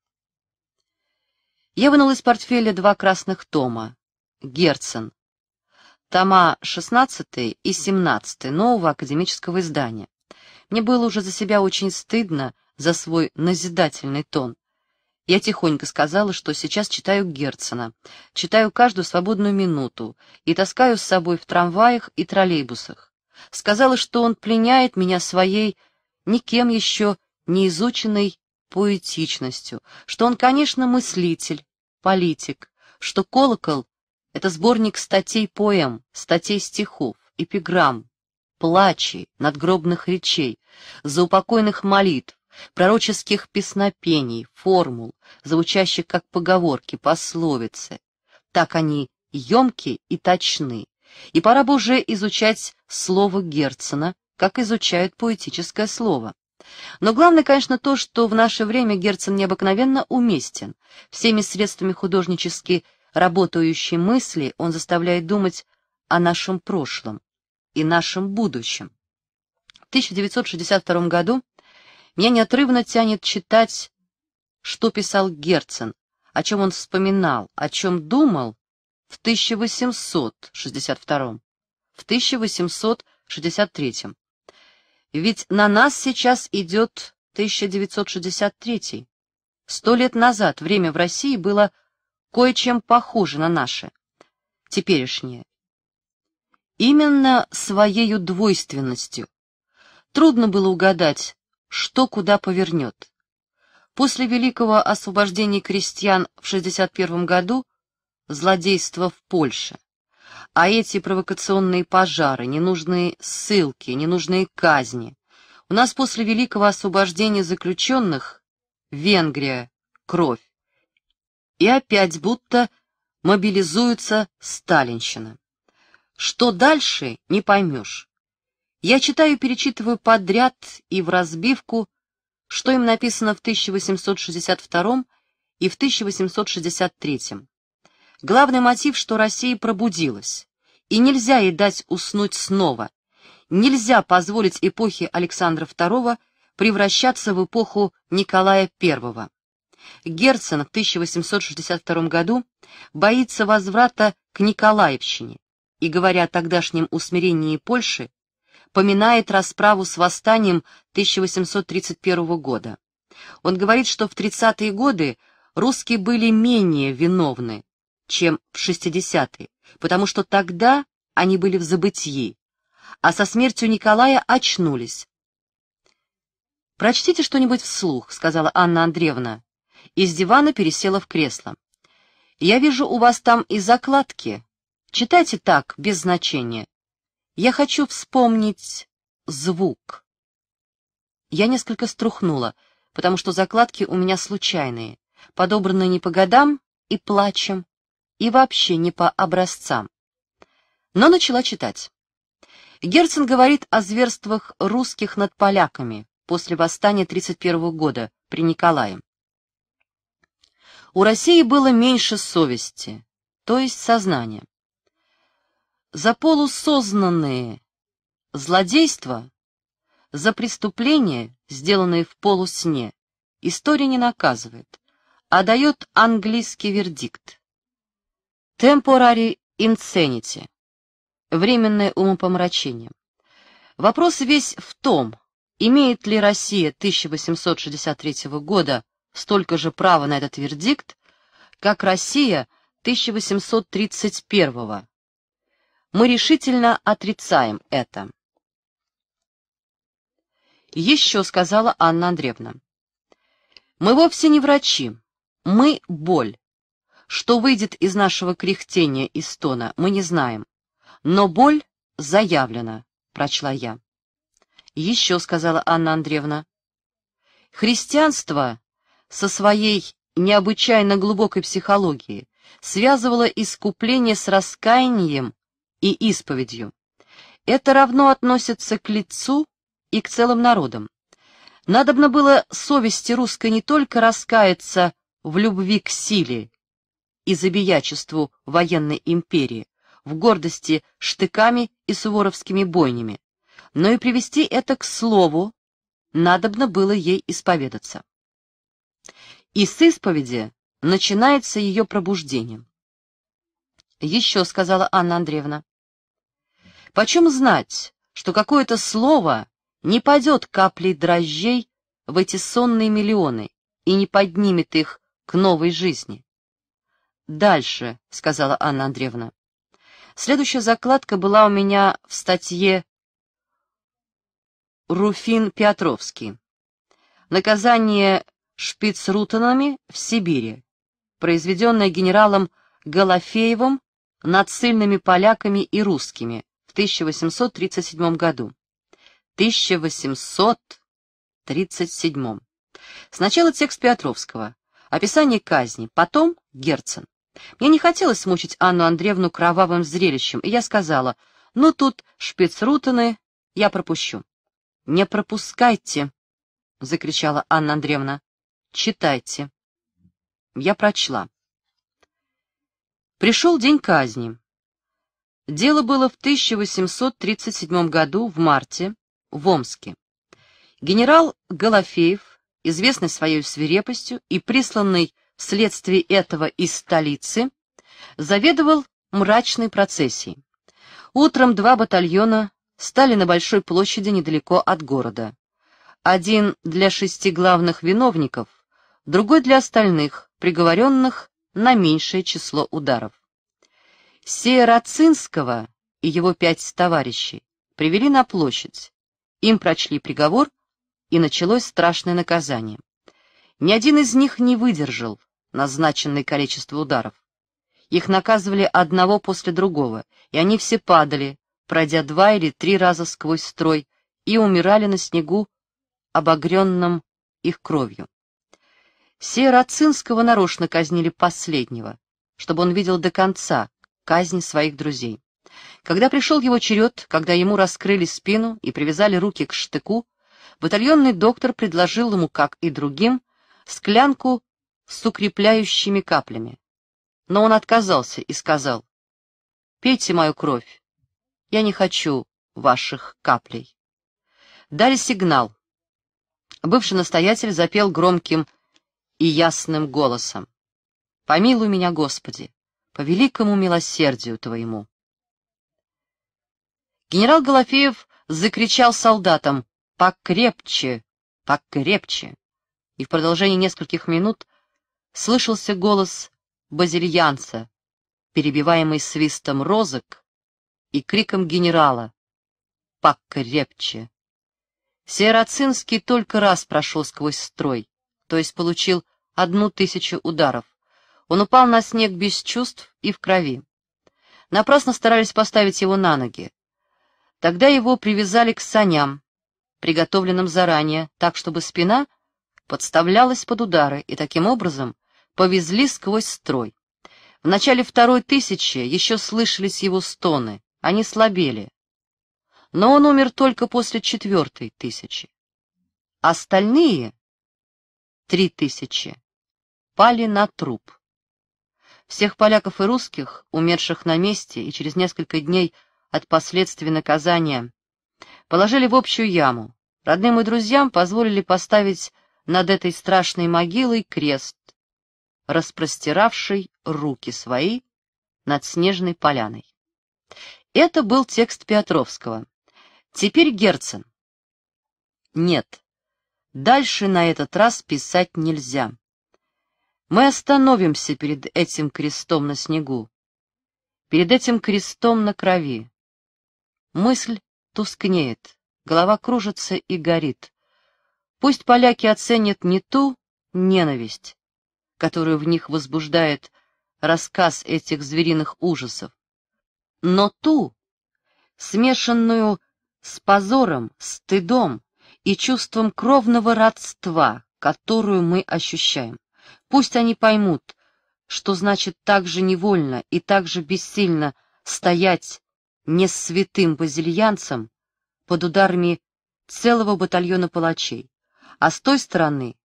Я вынул из портфеля два красных тома. Герцен. Тома 16 и 17 нового академического издания. Мне было уже за себя очень стыдно за свой назидательный тон, я тихонько сказала, что сейчас читаю Герцена, читаю каждую свободную минуту и таскаю с собой в трамваях и троллейбусах. Сказала, что он пленяет меня своей никем еще не изученной поэтичностью, что он, конечно, мыслитель, политик, что «Колокол» — это сборник статей-поэм, статей-стихов, эпиграмм, плачей, надгробных речей, заупокойных молитв, пророческих песнопений, формул, звучащих как поговорки, пословицы. Так они емки и точны, и пора бы уже изучать слово Герцена, как изучают поэтическое слово. Но главное, конечно, то, что в наше время Герцен необыкновенно уместен. Всеми средствами художнически работающей мысли он заставляет думать о нашем прошлом и нашем будущем. В 1962 году меня неотрывно тянет читать, что писал Герцен, о чем он вспоминал, о чем думал в 1862, в 1863. Ведь на нас сейчас идет 1963. Сто лет назад время в России было кое-чем похоже на наше, теперешнее. Именно своею двойственностью. Трудно было угадать, что куда повернет. После великого освобождения крестьян в 61 году злодейство в Польше. А эти провокационные пожары, ненужные ссылки, ненужные казни. У нас после великого освобождения заключенных Венгрия, кровь. И опять будто мобилизуется сталинщина. Что дальше, не поймешь. Я читаю, перечитываю подряд и в разбивку, что им написано в 1862 и в 1863. Главный мотив, что Россия пробудилась, и нельзя ей дать уснуть снова. Нельзя позволить эпохе Александра II превращаться в эпоху Николая I. Герцен в 1862 году боится возврата к Николаевщине и, говоря о тогдашнем усмирении Польши, поминает расправу с восстанием 1831 года. Он говорит, что в 30-е годы русские были менее виновны, чем в 60-е, потому что тогда они были в забытии, а со смертью Николая очнулись. «Прочтите что-нибудь вслух», — сказала Анна Андреевна. Из дивана пересела в кресло. «Я вижу, у вас там и закладки. Читайте так, без значения. Я хочу вспомнить звук. Я несколько струхнула, потому что закладки у меня случайные, подобранные не по годам и плачем, и вообще не по образцам. Но начала читать. Герцен говорит о зверствах русских над поляками после восстания 31 года при Николае. У России было меньше совести, то есть сознания за полусознанные злодейства, за преступления, сделанные в полусне, история не наказывает, а дает английский вердикт. Temporary insanity – временное умопомрачение. Вопрос весь в том, имеет ли Россия 1863 года столько же права на этот вердикт, как Россия 1831 года мы решительно отрицаем это. Еще сказала Анна Андреевна. Мы вовсе не врачи. Мы — боль. Что выйдет из нашего кряхтения и стона, мы не знаем. Но боль заявлена, прочла я. Еще сказала Анна Андреевна. Христианство со своей необычайно глубокой психологией связывало искупление с раскаянием и исповедью. Это равно относится к лицу и к целым народам. Надобно было совести русской не только раскаяться в любви к силе и забиячеству военной империи, в гордости штыками и суворовскими бойнями, но и привести это к слову, надобно было ей исповедаться. И с исповеди начинается ее пробуждение. Еще, сказала Анна Андреевна, Почем знать, что какое-то слово не падет каплей дрожжей в эти сонные миллионы и не поднимет их к новой жизни? «Дальше», — сказала Анна Андреевна. Следующая закладка была у меня в статье Руфин Петровский. Наказание шпицрутанами в Сибири, произведенное генералом Голофеевым над сильными поляками и русскими, 1837 году. 1837. Сначала текст Петровского, описание казни, потом Герцен. Мне не хотелось мучить Анну Андреевну кровавым зрелищем, и я сказала, ну тут шпицрутаны, я пропущу. «Не пропускайте!» — закричала Анна Андреевна. «Читайте!» Я прочла. Пришел день казни. Дело было в 1837 году в марте в Омске. Генерал Голофеев, известный своей свирепостью и присланный вследствие этого из столицы, заведовал мрачной процессией. Утром два батальона стали на Большой площади недалеко от города. Один для шести главных виновников, другой для остальных, приговоренных на меньшее число ударов. Все Рацинского и его пять товарищей привели на площадь. Им прочли приговор, и началось страшное наказание. Ни один из них не выдержал назначенное количество ударов. Их наказывали одного после другого, и они все падали, пройдя два или три раза сквозь строй, и умирали на снегу, обогренном их кровью. Сея Рацинского нарочно казнили последнего, чтобы он видел до конца, казнь своих друзей. Когда пришел его черед, когда ему раскрыли спину и привязали руки к штыку, батальонный доктор предложил ему, как и другим, склянку с укрепляющими каплями. Но он отказался и сказал, «Пейте мою кровь, я не хочу ваших каплей». Дали сигнал. Бывший настоятель запел громким и ясным голосом. «Помилуй меня, Господи! по великому милосердию твоему. Генерал Голофеев закричал солдатам «Покрепче! Покрепче!» И в продолжении нескольких минут слышался голос базильянца, перебиваемый свистом розок и криком генерала «Покрепче!». Североцинский только раз прошел сквозь строй, то есть получил одну тысячу ударов. Он упал на снег без чувств и в крови. Напрасно старались поставить его на ноги. Тогда его привязали к саням, приготовленным заранее, так, чтобы спина подставлялась под удары, и таким образом повезли сквозь строй. В начале второй тысячи еще слышались его стоны, они слабели. Но он умер только после четвертой тысячи. Остальные, три тысячи, пали на труп. Всех поляков и русских, умерших на месте и через несколько дней от последствий наказания, положили в общую яму. Родным и друзьям позволили поставить над этой страшной могилой крест, распростиравший руки свои над снежной поляной. Это был текст Петровского. Теперь Герцен. Нет, дальше на этот раз писать нельзя. Мы остановимся перед этим крестом на снегу, перед этим крестом на крови. Мысль тускнеет, голова кружится и горит. Пусть поляки оценят не ту ненависть, которую в них возбуждает рассказ этих звериных ужасов, но ту, смешанную с позором, стыдом и чувством кровного родства, которую мы ощущаем. Пусть они поймут, что значит так же невольно и так же бессильно стоять не святым базильянцем под ударами целого батальона палачей, а с той стороны,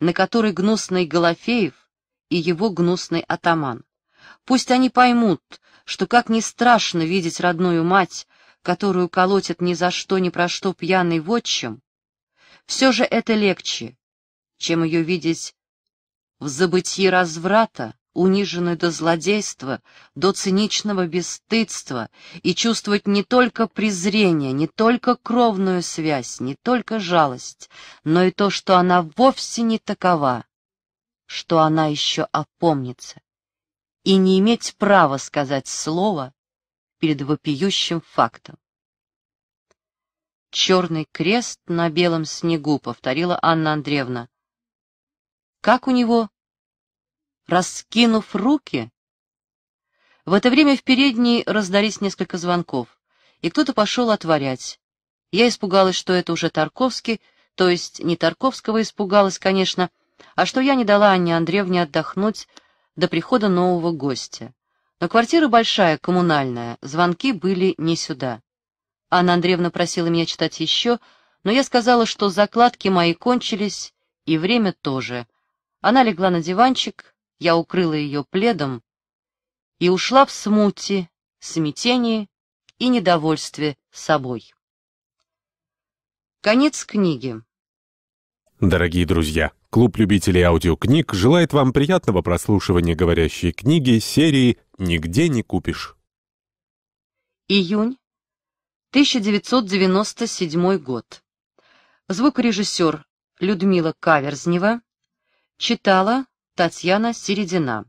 на которой гнусный Голофеев и его гнусный атаман. Пусть они поймут, что как не страшно видеть родную мать, которую колотят ни за что, ни про что пьяный вотчим, все же это легче, чем ее видеть в забытии разврата, унижены до злодейства, до циничного бесстыдства и чувствовать не только презрение, не только кровную связь, не только жалость, но и то, что она вовсе не такова, что она еще опомнится, и не иметь права сказать слово перед вопиющим фактом. «Черный крест на белом снегу», — повторила Анна Андреевна, как у него? Раскинув руки? В это время в передней раздались несколько звонков, и кто-то пошел отворять. Я испугалась, что это уже Тарковский, то есть не Тарковского испугалась, конечно, а что я не дала Анне Андреевне отдохнуть до прихода нового гостя. Но квартира большая, коммунальная, звонки были не сюда. Анна Андреевна просила меня читать еще, но я сказала, что закладки мои кончились, и время тоже — она легла на диванчик, я укрыла ее пледом и ушла в смуте, смятении и недовольстве собой. Конец книги. Дорогие друзья, клуб любителей аудиокниг желает вам приятного прослушивания говорящей книги серии «Нигде не купишь». Июнь 1997 год. Звукорежиссер Людмила Каверзнева Читала Татьяна Середина.